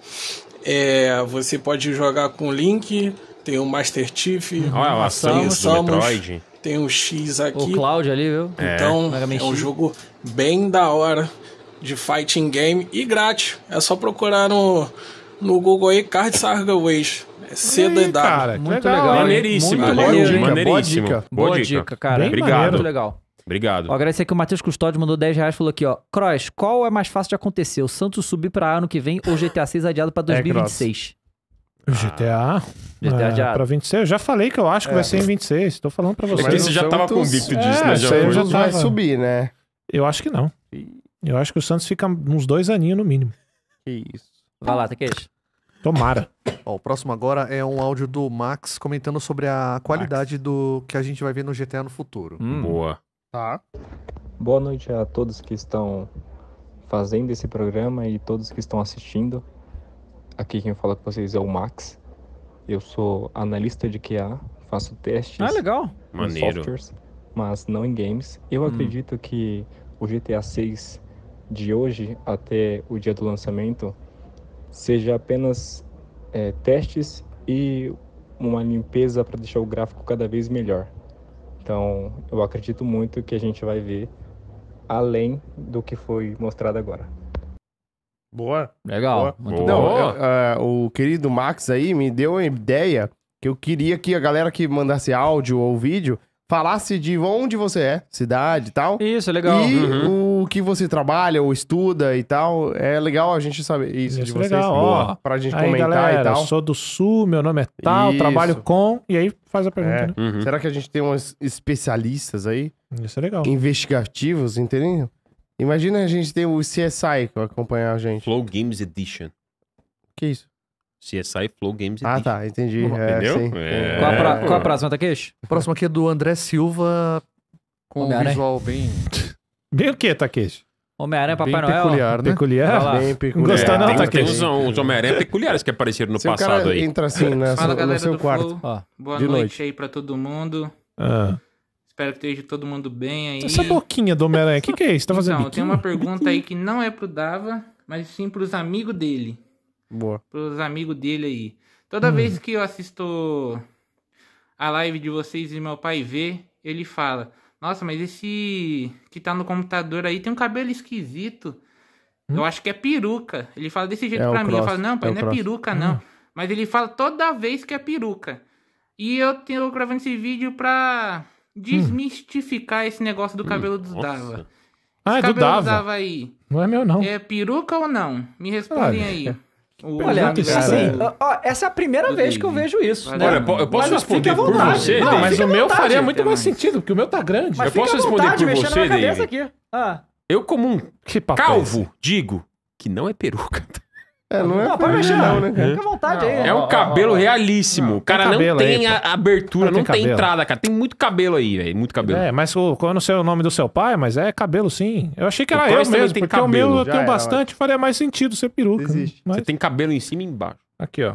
É, você pode jogar com Link, tem o Master Chief, Olha, o Samus, Samus Metroid. tem o X aqui. O Cloud ali, viu? É. Então, é, é um jogo bem da hora de fighting game e grátis. É só procurar no no Google aí, Card Sarga Ways. É cedo e cara, muito legal. legal. Maneiríssimo, muito boa dica, maneiríssimo. Boa dica. Boa dica, cara. Bem Obrigado. Maneiro. Muito legal. Obrigado. Ó, agradecer aqui o Matheus Custódio mandou 10 reais e falou aqui, ó. Cross, qual é mais fácil de acontecer? O Santos subir pra ano que vem ou GTA 6 adiado pra 2026? É, GTA. Ah, GTA é, já. Pra 26. Eu já falei que eu acho que é. vai ser em 26. Tô falando pra é vocês. É você né? já Santos... tava convicto disso, é, né? Já, foi. já tava... vai subir, né? Eu acho que não. Eu acho que o Santos fica uns dois aninhos no mínimo. Que isso. Vai lá, Takeshi. Tomara. Ó, o próximo agora é um áudio do Max comentando sobre a qualidade do que a gente vai ver no GTA no futuro. Hum. Boa. Tá. Boa noite a todos que estão fazendo esse programa e todos que estão assistindo. Aqui quem fala com vocês é o Max. Eu sou analista de QA, faço testes Ah, legal. Maneiro. softwares, mas não em games. Eu hum. acredito que o GTA 6 de hoje até o dia do lançamento seja apenas é, testes e uma limpeza para deixar o gráfico cada vez melhor. Então, eu acredito muito que a gente vai ver além do que foi mostrado agora. Boa. Legal. Boa. Muito Boa. Não, eu, uh, o querido Max aí me deu uma ideia que eu queria que a galera que mandasse áudio ou vídeo falasse de onde você é, cidade e tal. Isso, é legal. E uhum. o que você trabalha ou estuda e tal. É legal a gente saber isso, isso de é vocês. Legal, ó. pra gente aí, comentar galera, e tal. Sou do sul, meu nome é tal, isso. trabalho com. E aí faz a pergunta, é. né? Uhum. Será que a gente tem uns especialistas aí? Isso é legal. Investigativos, entendeu? Imagina a gente ter o CSI acompanhar a gente. Flow Games Edition. Que isso? CSI Flow Games Ah, tá, entendi. Uhum. É, Entendeu? sim. É. é. Qual, a pra- qual a uhum. próxima, Takeshi? O próximo aqui é do André Silva, com um visual bem, Bem o que, Takeshi? Homem-Aranha, Papai Noel. peculiar, né? Peculiar? Bem peculiar. Gostar é, não, É, tem, tem uns, uns Homem-Aranha peculiares que apareceram no Se o passado cara aí. entra assim na né? Fala, sua- no seu do quarto. Flow. Ó, ah, Boa de noite, noite. aí pra todo mundo. Ah. Espero que esteja todo mundo bem aí. Essa boquinha do Homem-Aranha, o que, que é isso? Tá fazendo então, biquinho? uma pergunta aí que não é pro Dava, mas sim pros amigos dele. Boa. Pros amigos dele aí. Toda hum. vez que eu assisto a live de vocês e meu pai vê, ele fala: Nossa, mas esse que tá no computador aí tem um cabelo esquisito. Hum? Eu acho que é peruca. Ele fala desse jeito é pra mim. Cross. Eu falo: Não, pai, é não é peruca, ah. não. Hum. Mas ele fala toda vez que é peruca. E eu tenho gravando esse vídeo pra hum. desmistificar hum. esse negócio do hum, cabelo dos Dava. Ah, é cabelo do Dava. Dava aí. Não é meu, não. É peruca ou não? Me respondem ah, aí. É. Olha, assim, ó, essa é a primeira vez que eu vejo isso. Né? Olha, eu posso mas responder por você? Não, mas o meu faria muito mais, sentido, porque o meu tá grande. Mas eu posso responder vontade, por você, David? Ah. Eu, como um calvo, digo que não é peruca. Tá? É, não é. Ah, pode mexer, não, né? né Fica à vontade aí. É um cabelo realíssimo. Não, cara, tem não tem aí, a, abertura, não tem, tem entrada, cara. Tem muito cabelo aí, velho. Muito cabelo. É, mas o, eu não sei o nome do seu pai, mas é cabelo sim. Eu achei que era eu mesmo, porque cabelo. o meu eu tenho bastante, mas... faria mais sentido ser peruca. Né? Existe. Mas... Você tem cabelo em cima e embaixo. Aqui, ó.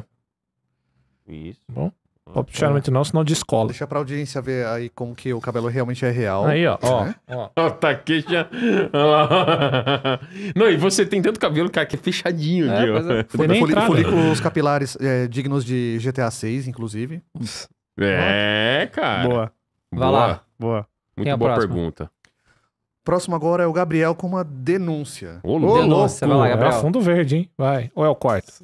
Isso. Bom. Oficialmente é. não, senão escola Deixa pra audiência ver aí como que o cabelo realmente é real. Aí, ó. ó, né? ó. tá aqui já. não, e você tem tanto cabelo, cara, que é fechadinho, é, é... Foi nem Foli... Folículos né? capilares é, dignos de GTA 6, inclusive. É, cara. Boa. Vai boa. lá. Boa. Muito é boa pergunta. Próximo agora é o Gabriel com uma denúncia. Ô, denúncia, louco. Vai lá, é Gabriel. É fundo verde, hein? Vai. Ou é o quarto?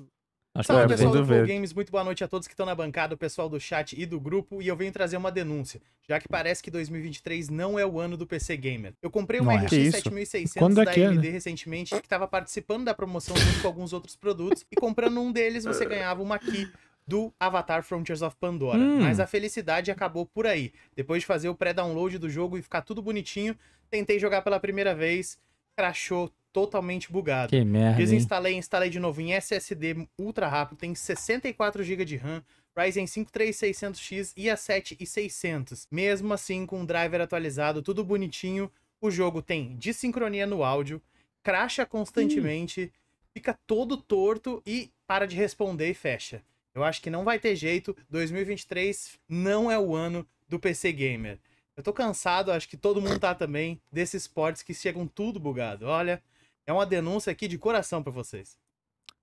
Acho Salve, pessoal do Games, muito boa noite a todos que estão na bancada, o pessoal do chat e do grupo, e eu venho trazer uma denúncia, já que parece que 2023 não é o ano do PC Gamer. Eu comprei uma RX é 7600 é da é AMD né? recentemente, que estava participando da promoção junto com alguns outros produtos, e comprando um deles você é. ganhava uma key do Avatar Frontiers of Pandora. Hum. Mas a felicidade acabou por aí. Depois de fazer o pré-download do jogo e ficar tudo bonitinho, tentei jogar pela primeira vez, crashou totalmente bugado. Que merda. Desinstalei, hein? instalei de novo em é SSD ultra rápido, tem 64 GB de RAM, Ryzen 5 3600X e a 7 e 600. Mesmo assim, com o driver atualizado, tudo bonitinho, o jogo tem desincronia no áudio, cracha constantemente, hum. fica todo torto e para de responder e fecha. Eu acho que não vai ter jeito, 2023 não é o ano do PC gamer. Eu tô cansado, acho que todo mundo tá também, desses ports que chegam tudo bugado. Olha, é uma denúncia aqui de coração para vocês.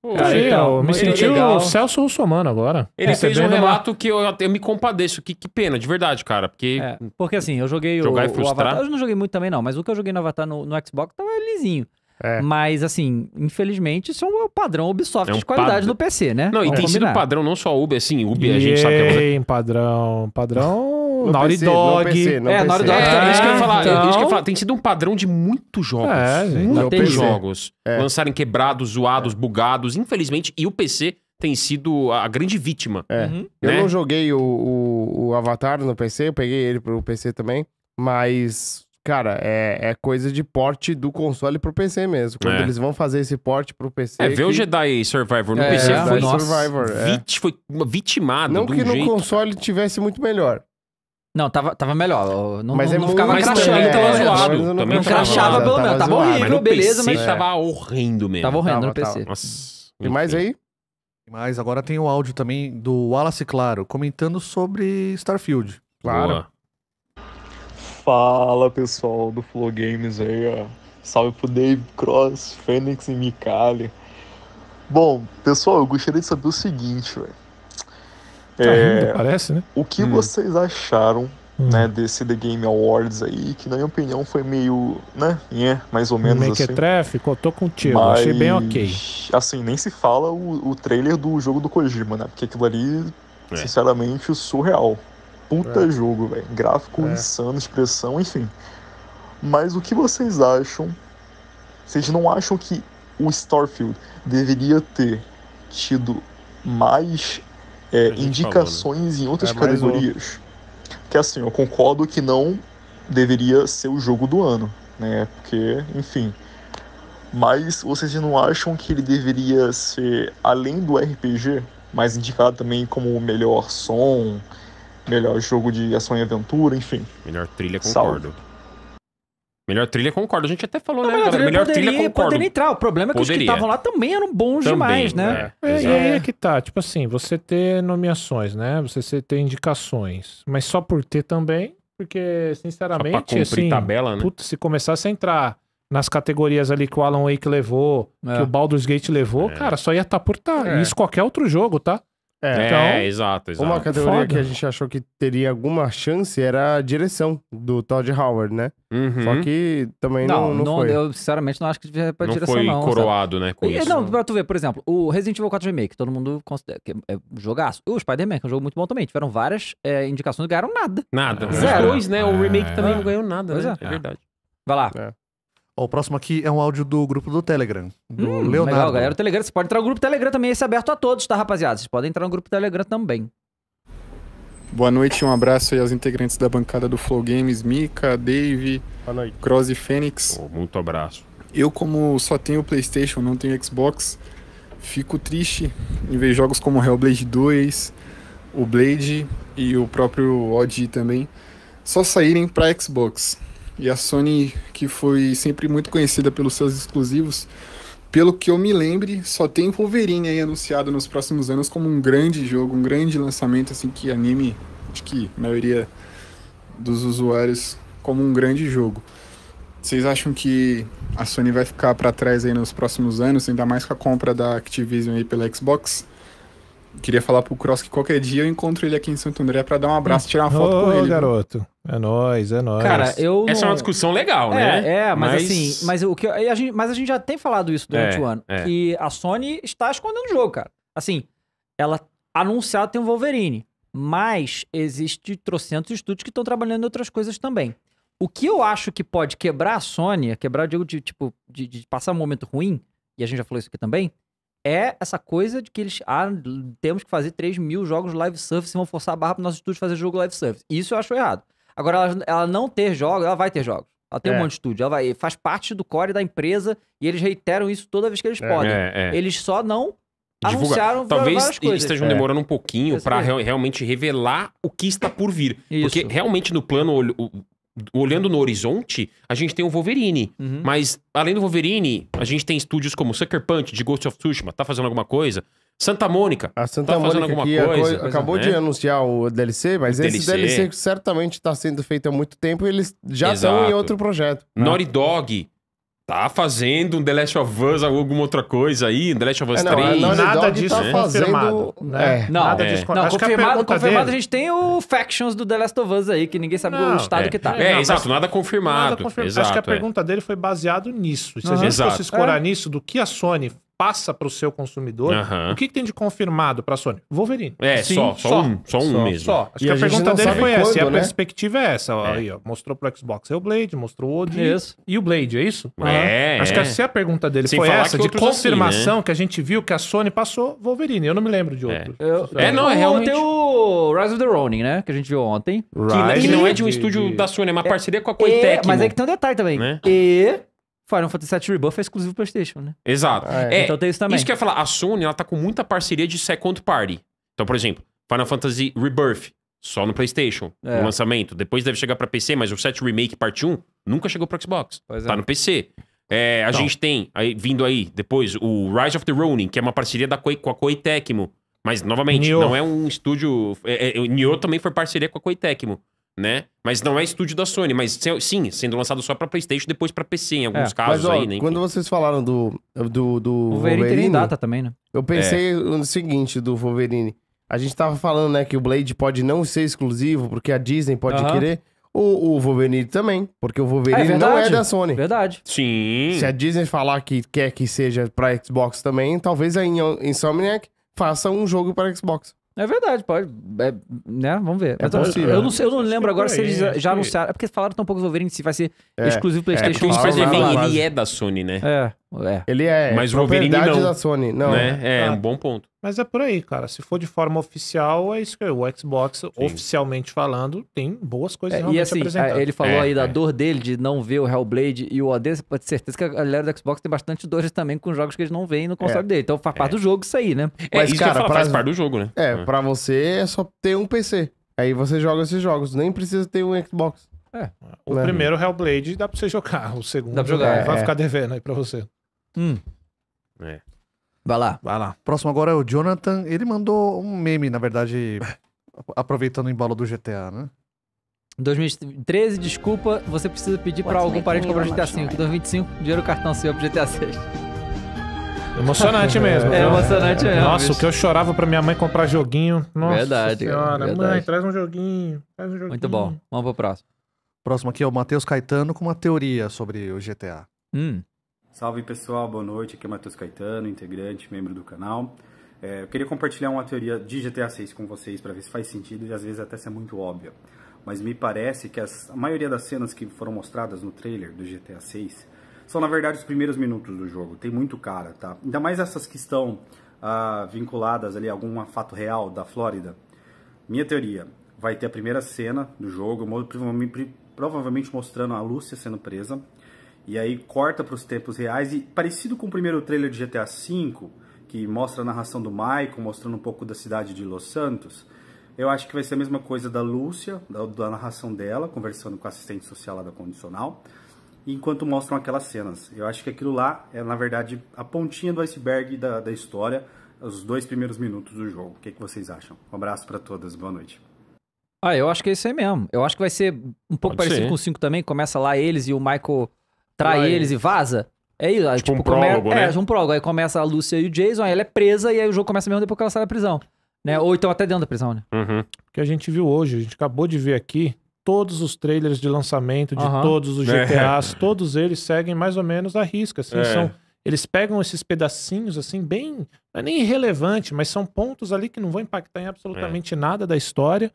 Pô, Cara, então, me senti o Celso Russomano agora. Ele fez um relato uma... que eu, eu me compadeço. Que, que pena, de verdade, cara. Porque, é, porque assim, eu joguei o, o, é Avatar. Eu não joguei muito também, não. Mas o que eu joguei no Avatar no, no Xbox tava lisinho. É. Mas, assim, infelizmente, isso é o um padrão Ubisoft é um de qualidade no PC, né? Não, Vamos e é tem combinar. sido padrão, não só Ubi, assim, Ubi a gente sabe que é. Tem padrão, padrão no Naughty PC, Dog. PC, é, PC. Naughty Dog. É, isso que eu ia falar. Então... Isso que eu então. falar. Tem sido um padrão de muitos jogos. É, muitos jogos. É. Lançarem quebrados, zoados, bugados, infelizmente. E o PC tem sido a grande vítima. É. Uhum. Eu não joguei o, o, o, Avatar no PC, eu peguei ele pro PC também, mas. Cara, é, é coisa de porte do console pro PC mesmo. Quando é. eles vão fazer esse porte pro PC. É, que... ver o Jedi Survivor no é, PC foi. Nossa, Survivor, é. Vit, foi vitimado. Não que um no jeito, console tivesse muito melhor. Não, tava, tava melhor. Não, mas não, é não ficava crachando, é, tava zoado. Não, crachava pelo menos. Tava horrível, mas no beleza, PC mas. É. Tava horrendo mesmo. Tava horrendo tava, no PC. Tava. Nossa. E mais aí? Mas agora tem o áudio também do Wallace Claro comentando sobre Starfield. Claro. Boa. Fala pessoal do Flow Games aí, ó. Salve pro Dave Cross, Fênix e Micali. Bom, pessoal, eu gostaria de saber o seguinte, velho Tá é, rindo, parece, né? O que hum. vocês acharam Hum. né, desse The Game Awards aí, que na minha opinião foi meio, né, yeah, mais ou menos Make é assim. eu contou contigo, Mas, achei bem ok. Assim, nem se fala o, o trailer do jogo do Kojima, né, porque aquilo ali, é. sinceramente, surreal. Puta é. jogo, velho. Gráfico é. insano, expressão, enfim. Mas o que vocês acham? Vocês não acham que o Starfield deveria ter tido mais é, indicações falou, né? em outras é categorias. Um... Que assim, eu concordo que não deveria ser o jogo do ano, né? Porque, enfim. Mas vocês não acham que ele deveria ser, além do RPG, mas indicado também como melhor som, melhor jogo de ação e aventura, enfim. Melhor trilha, concordo. Salve. Melhor trilha, concordo. A gente até falou, não, né? Melhor trilha, melhor poderia, trilha concordo. Poderia entrar. O problema é que poderia. os que estavam lá também eram bons também, demais, né? É, é, e aí é que tá. Tipo assim, você ter nomeações, né? Você ter indicações. Mas só por ter também, porque, sinceramente, assim... tabela, né? Puta, se começasse a entrar nas categorias ali que o Alan Wake levou, é. que o Baldur's Gate levou, é. cara, só ia estar tá por estar. Tá. É. Isso qualquer outro jogo, tá? É, né? então, é, exato, exato. Uma categoria Foda. que a gente achou que teria alguma chance era a direção do Todd Howard, né? Uhum. Só que também não, não, não, não Eu, sinceramente, não acho que devia pra não direção, foi não. foi coroado, sabe? né, com e, isso. Não, pra tu ver, por exemplo, o Resident Evil 4 Remake, todo mundo considera que é um jogaço. O Spider-Man, que é um jogo muito bom também. Tiveram várias é, indicações e ganharam nada. Nada. Zero. né? O Remake é. também não é. ganhou nada, né? É. é. verdade. Vai lá. É. Ó, o próximo aqui é um áudio do grupo do Telegram, do hum, Leonardo. Legal, galera. O Telegram, você pode entrar no grupo Telegram também, esse é aberto a todos, tá, rapaziada? Vocês podem entrar no grupo Telegram também. Boa noite, um abraço aí aos integrantes da bancada do Flow Games, Mika, Dave, Cross e Fênix. Oh, muito abraço. Eu, como só tenho PlayStation, não tenho Xbox, fico triste em ver jogos como Hellblade 2, o Blade e o próprio Odd também só saírem para Xbox. E a Sony, que foi sempre muito conhecida pelos seus exclusivos, pelo que eu me lembre, só tem Wolverine aí anunciado nos próximos anos como um grande jogo, um grande lançamento assim que anime, acho que a maioria dos usuários como um grande jogo. Vocês acham que a Sony vai ficar para trás aí nos próximos anos, ainda mais com a compra da Activision aí pela Xbox? queria falar pro Cross que qualquer dia eu encontro ele aqui em Santo André pra dar um abraço, e tirar uma foto oh, com ele. garoto. É nóis, é nóis. Cara, eu. Essa não... é uma discussão legal, é, né? É, mas, mas, assim, mas o que a gente, mas a gente já tem falado isso durante é, o ano. É. Que a Sony está escondendo o jogo, cara. Assim, ela anunciada tem um Wolverine. Mas existe trocentos estúdios que estão trabalhando em outras coisas também. O que eu acho que pode quebrar a Sony, é quebrar, o de, tipo, de, de passar um momento ruim, e a gente já falou isso aqui também, é essa coisa de que eles. Ah, temos que fazer 3 mil jogos live service e vão forçar a barra pro nosso estúdio fazer jogo live service. Isso eu acho errado. Agora, ela, ela não ter jogos, ela vai ter jogos. Ela tem é. um monte de estúdio. Ela vai, faz parte do core da empresa e eles reiteram isso toda vez que eles é, podem. É, é. eles só não Divulga. anunciaram Talvez estejam é. demorando um pouquinho para re realmente revelar o que está por vir. Isso. Porque realmente no plano olhando no horizonte, a gente tem o Wolverine. Uhum. Mas, além do Wolverine, a gente tem estúdios como Sucker Punch, de Ghost of Tsushima, tá fazendo alguma coisa. Santa Mônica. A Santa tá Mônica fazendo alguma coisa, coisa, acabou né? de anunciar o DLC, mas esse DLC. certamente está sendo feito há muito tempo e eles já Exato. estão em outro projeto. Naughty Dog Tá fazendo um The Last of Us ou alguma outra coisa aí, The Last of Us é, não, 3. É nada disso tá é confirmado. Né? É. Não, nada é. disso. Não, Acho confirmado, a, confirmado dele... a gente tem o Factions do The Last of Us aí, que ninguém sabe não, o estado é. que tá. É, exato, nada confirmado. Nada confirmado. Exato, Acho que a pergunta dele foi baseado nisso. Se uhum. a gente exato. fosse escorar nisso, do que a Sony passa para o seu consumidor, uhum. o que, que, tem de confirmado para a Sony? Wolverine. É, Sim, só, só, só, um, só um só, mesmo. Só. Acho e que a, a pergunta dele foi essa, e a né? perspectiva é essa. É. Aí, ó, mostrou Xbox é o Blade, mostrou o Odin yes. e o Blade, é isso? É, Acho que é. se a pergunta dele Sem foi essa, de assim, confirmação assim, né? que a gente viu que a Sony passou Wolverine, eu não me lembro de outro. É, eu, é, é não, é realmente... Tem o Rise of the Ronin, né, que a gente viu ontem. Rise que, não é de um estúdio de... da Sony, é uma é, parceria com a Coitec. Mas é que tem um detalhe também. Né? E Final Fantasy VII Rebuff é exclusivo PlayStation, né? Exato. Ah, é. É, então tem isso também. Isso que eu ia falar, a Sony ela tá com muita parceria de second party. Então, por exemplo, Final Fantasy Rebirth, só no PlayStation, é. no lançamento. Depois deve chegar para PC, mas o 7 Remake Parte 1 nunca chegou pro Xbox. Pois Tá é. no PC. É, a então. gente tem, aí, vindo aí depois, o Rise of the Ronin, que é uma parceria da Koei, com a Koei Tecmo. Mas, novamente, Nioh. não é um estúdio... É, é Nioh também foi parceria com a Koei Tecmo né? Mas não é uhum. estúdio da Sony, mas sim, sendo lançado só para PlayStation, depois para PC em é, alguns é, casos mas, ó, aí, né? Quando vocês falaram do do, do o Wolverine, Wolverine data também, né? Eu pensei é. no seguinte do Wolverine. A gente tava falando, né, que o Blade pode não ser exclusivo porque a Disney pode uhum. querer. O, o Wolverine também, porque o Wolverine é, não é da Sony. Verdade. Sim. Se a Disney falar que quer que seja para Xbox também, talvez a Insomniac faça um jogo para Xbox. É verdade, pode. É, né? Vamos ver. É possível, eu, né? não sei, eu não lembro é agora se eles já, que... anunciaram. É porque falaram tão pouco Wolverine se vai ser é. exclusivo é, PlayStation 4. É, o Wolverine ele é da Sony, né? É. é. Ele é. Mas o Wolverine não. da Sony, não. Né? É, é ah. um bom ponto. Mas é por aí, cara. Se for de forma oficial, é isso que é. O Xbox, Sim. oficialmente falando, tem boas coisas é, realmente e assim, é, apresentando. Ele falou é, aí é. da dor dele de não ver o Hellblade e o Odessa. Pode certeza que a galera do Xbox tem bastante dores também com jogos que eles não veem no console é. dele. Então faz parte é. do jogo isso aí, né? Mas, isso cara, que eu falo, pra... faz parte do jogo, né? É, pra você é só ter um PC. Aí você joga esses jogos. Nem precisa ter um Xbox. É. O né? primeiro Hellblade dá pra você jogar. O segundo dá pra jogar, vai ficar devendo aí pra você. Hum. É. Vai lá. Vai lá. Próximo agora é o Jonathan. Ele mandou um meme, na verdade, aproveitando o embalo do GTA, né? 2013, desculpa, você precisa pedir para algum parente comprar o GTA V. 2025, dinheiro cartão seu pro GTA 6. Emocionante mesmo. É, é emocionante mesmo. Nossa, bicho. o que eu chorava pra minha mãe comprar joguinho. Nossa verdade, senhora. Verdade. Mãe, traz um joguinho. Traz um joguinho. Muito bom. Vamos pro próximo. Próximo aqui é o Matheus Caetano com uma teoria sobre o GTA. Hum. Salve pessoal, boa noite. Aqui é Matheus Caetano, integrante, membro do canal. É, eu queria compartilhar uma teoria de GTA 6 com vocês para ver se faz sentido e às vezes até se é muito óbvia. Mas me parece que as, a maioria das cenas que foram mostradas no trailer do GTA 6 são na verdade os primeiros minutos do jogo. Tem muito cara, tá? Ainda mais essas que estão ah, vinculadas ali a algum fato real da Flórida. Minha teoria, vai ter a primeira cena do jogo, provavelmente mostrando a Lúcia sendo presa. E aí corta para os tempos reais e parecido com o primeiro trailer de GTA V, que mostra a narração do Michael, mostrando um pouco da cidade de Los Santos, eu acho que vai ser a mesma coisa da Lúcia, da, da narração dela, conversando com a assistente social lá da Condicional, enquanto mostram aquelas cenas. Eu acho que aquilo lá é, na verdade, a pontinha do iceberg da, da história, os dois primeiros minutos do jogo. O que, é que vocês acham? Um abraço para todas, boa noite. Ah, eu acho que é isso aí mesmo. Eu acho que vai ser um pouco Pode parecido ser. com o 5 também. Começa lá eles e o Michael trai Vai. eles e vaza. É isso. Aí, tipo, tipo um come... prólogo, é, né? É, um prólogo. Aí começa a Lúcia e o Jason, aí ela é presa e aí o jogo começa mesmo depois que ela sai da prisão. Né? Ou então até dentro da prisão, né? Uhum. Que a gente viu hoje, a gente acabou de ver aqui todos os trailers de lançamento de uhum. todos os GTAs, é. todos eles seguem mais ou menos a risca, assim, é. são eles pegam esses pedacinhos assim bem, não é nem irrelevante, mas são pontos ali que não vão impactar em absolutamente é. nada da história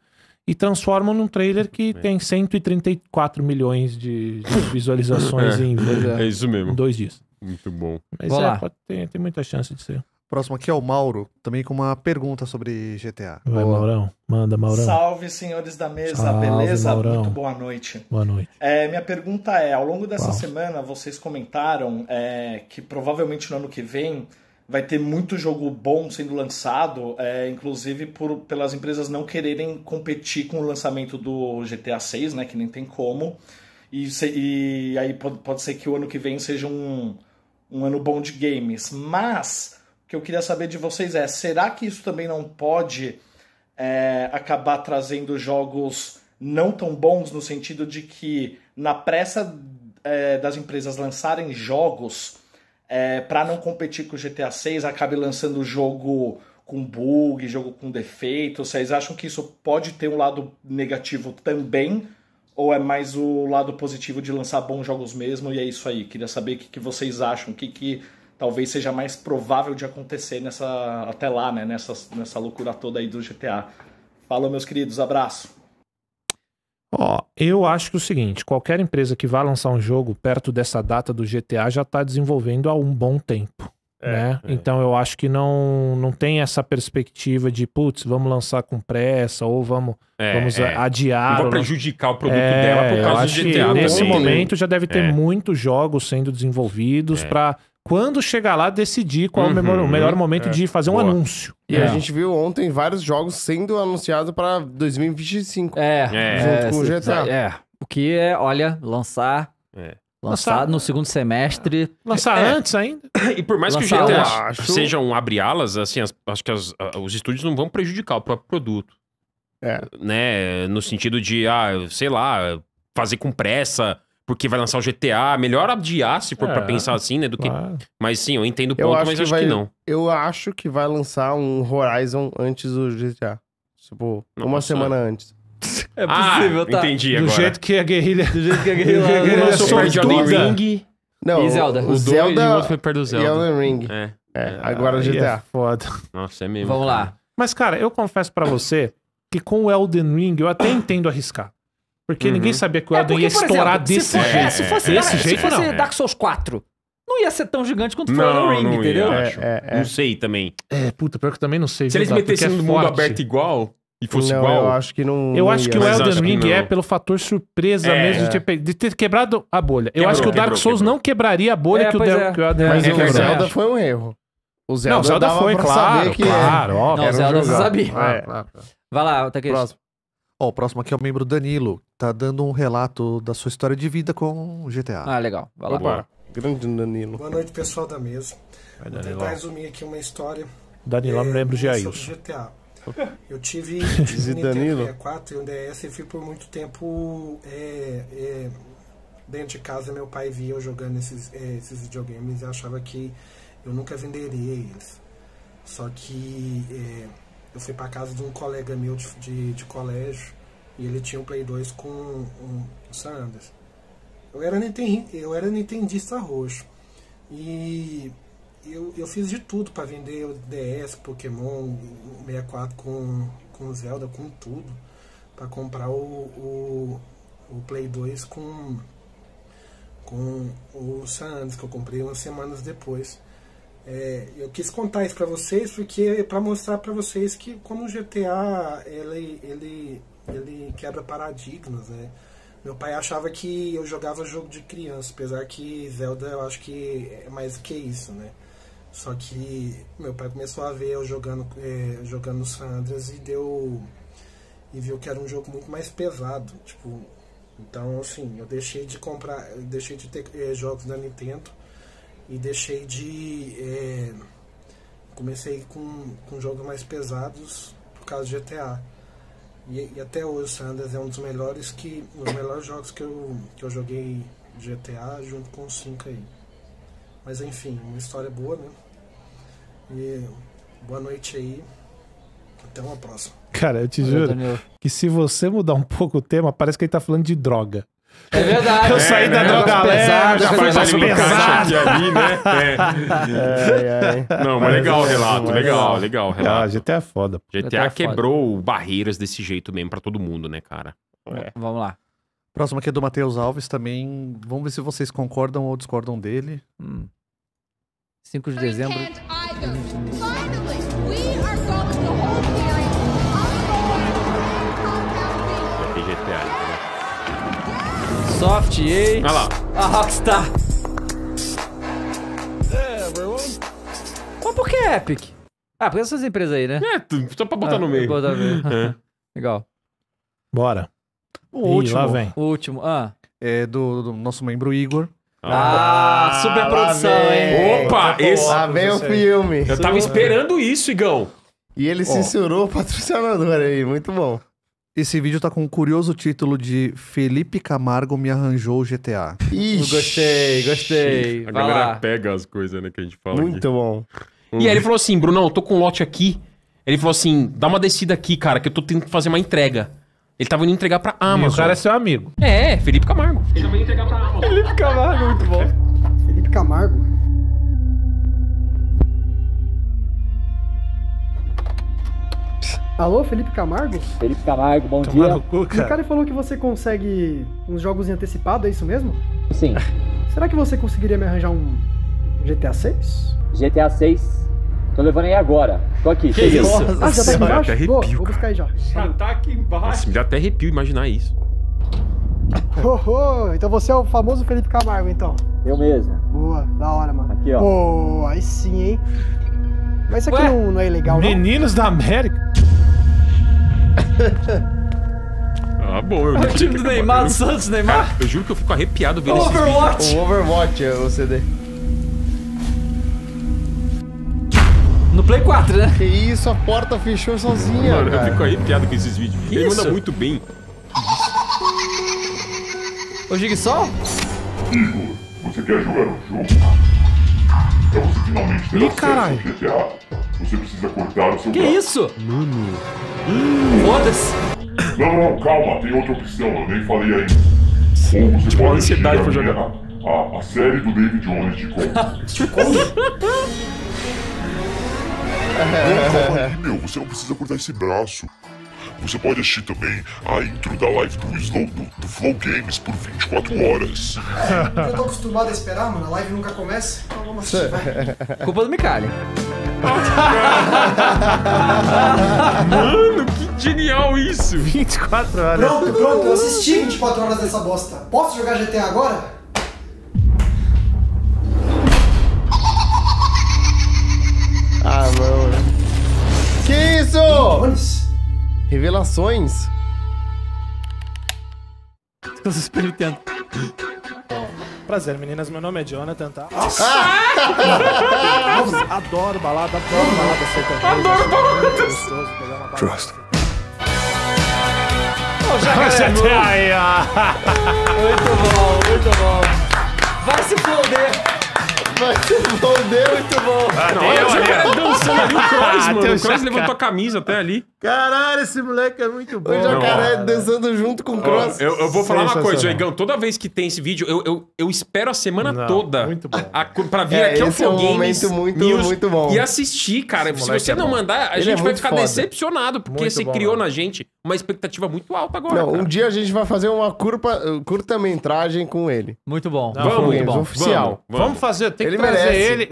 e transformam num trailer que é. tem 134 milhões de, de visualizações é. em, é isso mesmo. dois dias. Muito bom. Mas Vou é, lá. Pode, tem, tem muita chance de ser. Próximo aqui é o Mauro, também com uma pergunta sobre GTA. Vai, boa. Maurão. Manda, Maurão. Salve, senhores da mesa. Salve, Beleza? Maurão. Muito boa noite. Boa noite. É, minha pergunta é, ao longo dessa Uau. semana, vocês comentaram é, que provavelmente no ano que vem vai ter muito jogo bom sendo lançado, é, inclusive por, pelas empresas não quererem competir com o lançamento do GTA 6, né, que nem tem como. E, se, e aí pode, pode ser que o ano que vem seja um, um ano bom de games. Mas o que eu queria saber de vocês é: será que isso também não pode é, acabar trazendo jogos não tão bons, no sentido de que na pressa é, das empresas lançarem jogos é, para não competir com o GTA 6, acabe lançando o jogo com bug, jogo com defeito? Vocês acham que isso pode ter um lado negativo também? Ou é mais o lado positivo de lançar bons jogos mesmo? E é isso aí. Queria saber o que, que vocês acham, o que, que talvez seja mais provável de acontecer nessa até lá, né? Nessa, nessa loucura toda aí do GTA. Falou, meus queridos, abraço. Ó, eu acho que é o seguinte, qualquer empresa que vá lançar um jogo perto dessa data do GTA já está desenvolvendo há um bom tempo. É, né? É. Então eu acho que não, não tem essa perspectiva de putz, vamos lançar com pressa ou vamos, é, vamos é. adiar. Não prejudicar o produto é, dela por causa do GTA. Nesse momento já deve ter é. muitos jogos sendo desenvolvidos para quando chegar lá, decidir qual uhum, é o, melhor, uhum, uhum. momento é. de fazer um Boa. anúncio. E é. a gente viu ontem vários jogos sendo anunciados para 2025. É. é. Junto com o GTA. É. O que é, olha, lançar. É. Lançar, lançar no segundo semestre. Lançar é. antes ainda. E por mais lançar que o GTA acho... sejam um abrir alas, assim, as, acho que as, os estúdios não vão prejudicar o próprio produto. É. Né? No sentido de, ah, sei lá, fazer com pressa porque vai lançar o GTA, melhor adiar-se for é, pra pensar assim, né? Do claro. que... Mas sim, eu entendo o ponto, acho mas que acho vai, que não. Eu acho que vai lançar um Horizon antes do GTA. Tipo, não uma passou. semana antes. É ah, possível, ah, tá? Entendi do agora. Jeito que a guerrilha, do jeito que a guerrilha. que a guerrilha lançou Ring. Não, e Zelda. O, o Zelda. E o outro foi perto do Zelda. Elden Ring. É. é, é agora o GTA. É foda. Nossa, é mesmo. Vamos cara. lá. Mas, cara, eu confesso para você que com o Elden Ring eu até entendo arriscar. Porque uhum. ninguém sabia que o Elden é porque, ia estourar exemplo, desse se for, jeito. É, se fosse, desse jeito, se fosse não. Dark Souls 4, não ia ser tão gigante quanto foi o Ring, não entendeu? Ia, é, é, não é. sei também. É, puta, pior que eu também não sei. Se eles metessem no é mundo aberto igual, e fosse não, igual. Eu acho que não. Eu não acho que o Elden Ring é pelo fator surpresa é, mesmo de ter, de ter, quebrado a bolha. Quebrou, eu acho que o Dark quebrou, Souls quebrou. não quebraria a bolha é, que, o é. que o Elden Ring Mas o Zelda foi um erro. O Zelda, não, o Zelda foi, claro. Claro, não, o Zelda você sabia. Ah, Vai lá, Takeshi. Próximo. Ó, o próximo aqui é o membro Danilo. Tá dando um relato da sua história de vida com GTA. Ah, legal. Vai lá. Opa, grande Danilo. Boa noite, pessoal da mesa. Vai, Vou tentar resumir aqui uma história. Danilo, é, me lembro de Ailson. GTA. Eu tive, tive Danilo Nintendo e um DS e fui por muito tempo é, é, dentro de casa. Meu pai via eu jogando esses, é, esses videogames e achava que eu nunca venderia eles. Só que é, eu fui para casa de um colega meu de, de, de colégio e ele tinha um Play 2 com um, Sanders. Eu era, eu era nintendista roxo. E eu, eu fiz de tudo para vender o DS, Pokémon, 64 com, com Zelda, com tudo. para comprar o, o, o Play 2 com com o sanders que eu comprei umas semanas depois. É, eu quis contar isso para vocês porque é para mostrar para vocês que como o GTA ele, ele, ele quebra paradigmas, né? Meu pai achava que eu jogava jogo de criança, apesar que Zelda eu acho que é mais do que isso, né? Só que meu pai começou a ver eu jogando, é, jogando San e deu e viu que era um jogo muito mais pesado, tipo, então assim, eu deixei de comprar, deixei de ter é, jogos da Nintendo e deixei de. É, comecei com, com jogos mais pesados por causa de GTA. E, e até hoje o Sanders é um dos melhores que. Um dos melhores jogos que eu, que eu joguei GTA junto com o 5 aí. Mas enfim, uma história boa, né? E boa noite aí. Até uma próxima. Cara, eu te juro Daniel. que se você mudar um pouco o tema, parece que ele tá falando de droga. É verdade. Eu é, saí né? da drogalera, já faz mais pesado. Ali, né? É. É, Não, mas legal o é relato, legal, legal o ah, relato. Ah, GTA é foda. GTA, GTA é quebrou foda. barreiras desse jeito mesmo pra todo mundo, né, cara? É. Vamos lá. Próximo aqui é do Matheus Alves também. Vamos ver se vocês concordam ou discordam dele. Hum. 5 de dezembro. Finally. Microsoft, EA, Olha lá. a Rockstar. É, Mas por que é Epic? Ah, por essas empresas aí, né? É, só pra botar Ah, no meio. botar no meio. É. Legal. Bora. O Ih, último lá vem. O último. Ah, é do, do nosso membro Igor. ah, Ah, super produção, hein? Opa, tá esse- tá Lá vem o filme. Eu tava esperando isso, Igão. E ele censurou o patrocinador aí, muito bom. Esse vídeo tá com o um curioso título de Felipe Camargo me arranjou o GTA. Ixi, gostei, gostei. A Vai galera lá. pega as coisas, né, que a gente fala. Muito aqui. bom. Hum. E aí ele falou assim, Brunão, eu tô com um lote aqui. Ele falou assim, dá uma descida aqui, cara, que eu tô tendo que fazer uma entrega. Ele tava indo entregar pra Amazon. E o cara é seu amigo. É, Felipe Camargo. Ele tava indo entregar pra Amazon. Felipe Camargo, muito bom. Felipe Camargo. Alô, Felipe Camargo? Felipe Camargo, bom dia. No o cara falou que você consegue uns jogos em antecipado, é isso mesmo? Sim. Será que você conseguiria me arranjar um GTA 6? GTA 6? Tô levando aí agora. Tô aqui. Que isso? Nossa, ah, já tá aqui embaixo? Arrepio, vou, vou buscar aí já. Já tá aqui embaixo. Nossa, me dá até arrepio imaginar isso. Oh, oh, então você é o famoso Felipe Camargo, então. Eu mesmo. Boa, da hora, mano. Aqui, ó. Boa, aí sim, hein? Mas isso aqui não, não, é ilegal, Meninos não? Meninos da América. Ah, bom, eu O time do Neymar, do Santos, Neymar. Cara, eu juro que eu fico arrepiado vendo esse Overwatch! O Overwatch é o CD. No Play 4, né? Que isso, a porta fechou sozinha, Mano, eu fico arrepiado com esses vídeos. Ele Isso. manda muito bem. Ô, Jigsaw? Igor, você quer jogar um jogo? Pra você finalmente ter Ih, acesso caralho. ao GTA, você precisa cortar o seu Que braço. isso? Mano. Hum, Foda-se. Não, não, calma, tem outra opção, eu nem falei ainda. Ou você Tipo, pode assistir a, ansiedade pra minha- jogar. a, a série do David Jones de como. Não, calma aí, meu, você não precisa cortar esse braço. Você pode assistir também a intro da live do, Slow, do, do Flow Games por 24 horas. Eu tô acostumado a esperar, mano. A live nunca começa. Então vamos assistir, vai. Culpa do Micali. mano, que genial isso! 24 horas. Pronto, pronto, eu assisti 24 horas dessa bosta. Posso jogar GTA agora? Ah, mano. Né? Que isso? Demônios? Revelações. Tô suspeito Prazer, meninas. Meu nome é Jonathan, tá? Ah! adoro balada, adoro balada sertaneja. Adoro baladas. Trust. Oh, já Muito bom, muito bom. Vai se foder. Muito bom, deu muito bom. Olha o cara dançando ali, o ah, Cross, mano. O Cross levantou a camisa até ali. Caralho, esse moleque é muito bom. É o jacaré dançando junto com o Cross. Eu, eu vou falar uma coisa, Egão. Toda vez que tem esse vídeo, eu, eu, eu espero a semana Não, toda muito bom. A, pra vir é, aqui ao Flow é um momento muito, muito bom. e assistir, cara. Esse Se você é não bom. mandar, a Ele gente é vai ficar foda. decepcionado, porque muito você bom, criou mano. na gente uma expectativa muito alta agora. Não, cara. um dia a gente vai fazer uma curta-metragem com ele. Muito bom. Não, vamos, muito bom. oficial. Vamos, vamos. vamos fazer, tem ele que trazer merece. ele.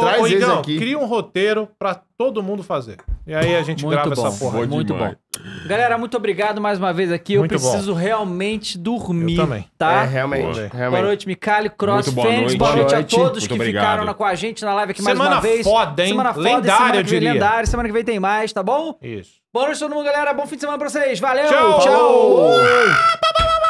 Traz o Igão, aqui. cria um roteiro pra todo mundo fazer. E aí a gente muito grava bom, essa porra. Foi muito demais. bom. Galera, muito obrigado mais uma vez aqui. Muito eu preciso bom. realmente dormir. Eu também. Tá? É, realmente. Boa, realmente. boa noite, Micali, Cross, boa Noite. Boa noite a todos muito que obrigado. ficaram com a gente na live aqui semana mais uma vez. Foda, hein? Semana foda, Lendária, semana eu diria. semana que vem tem mais, tá bom? Isso. Boa noite todo mundo, galera. Bom fim de semana pra vocês. Valeu! Tchau! Tchau!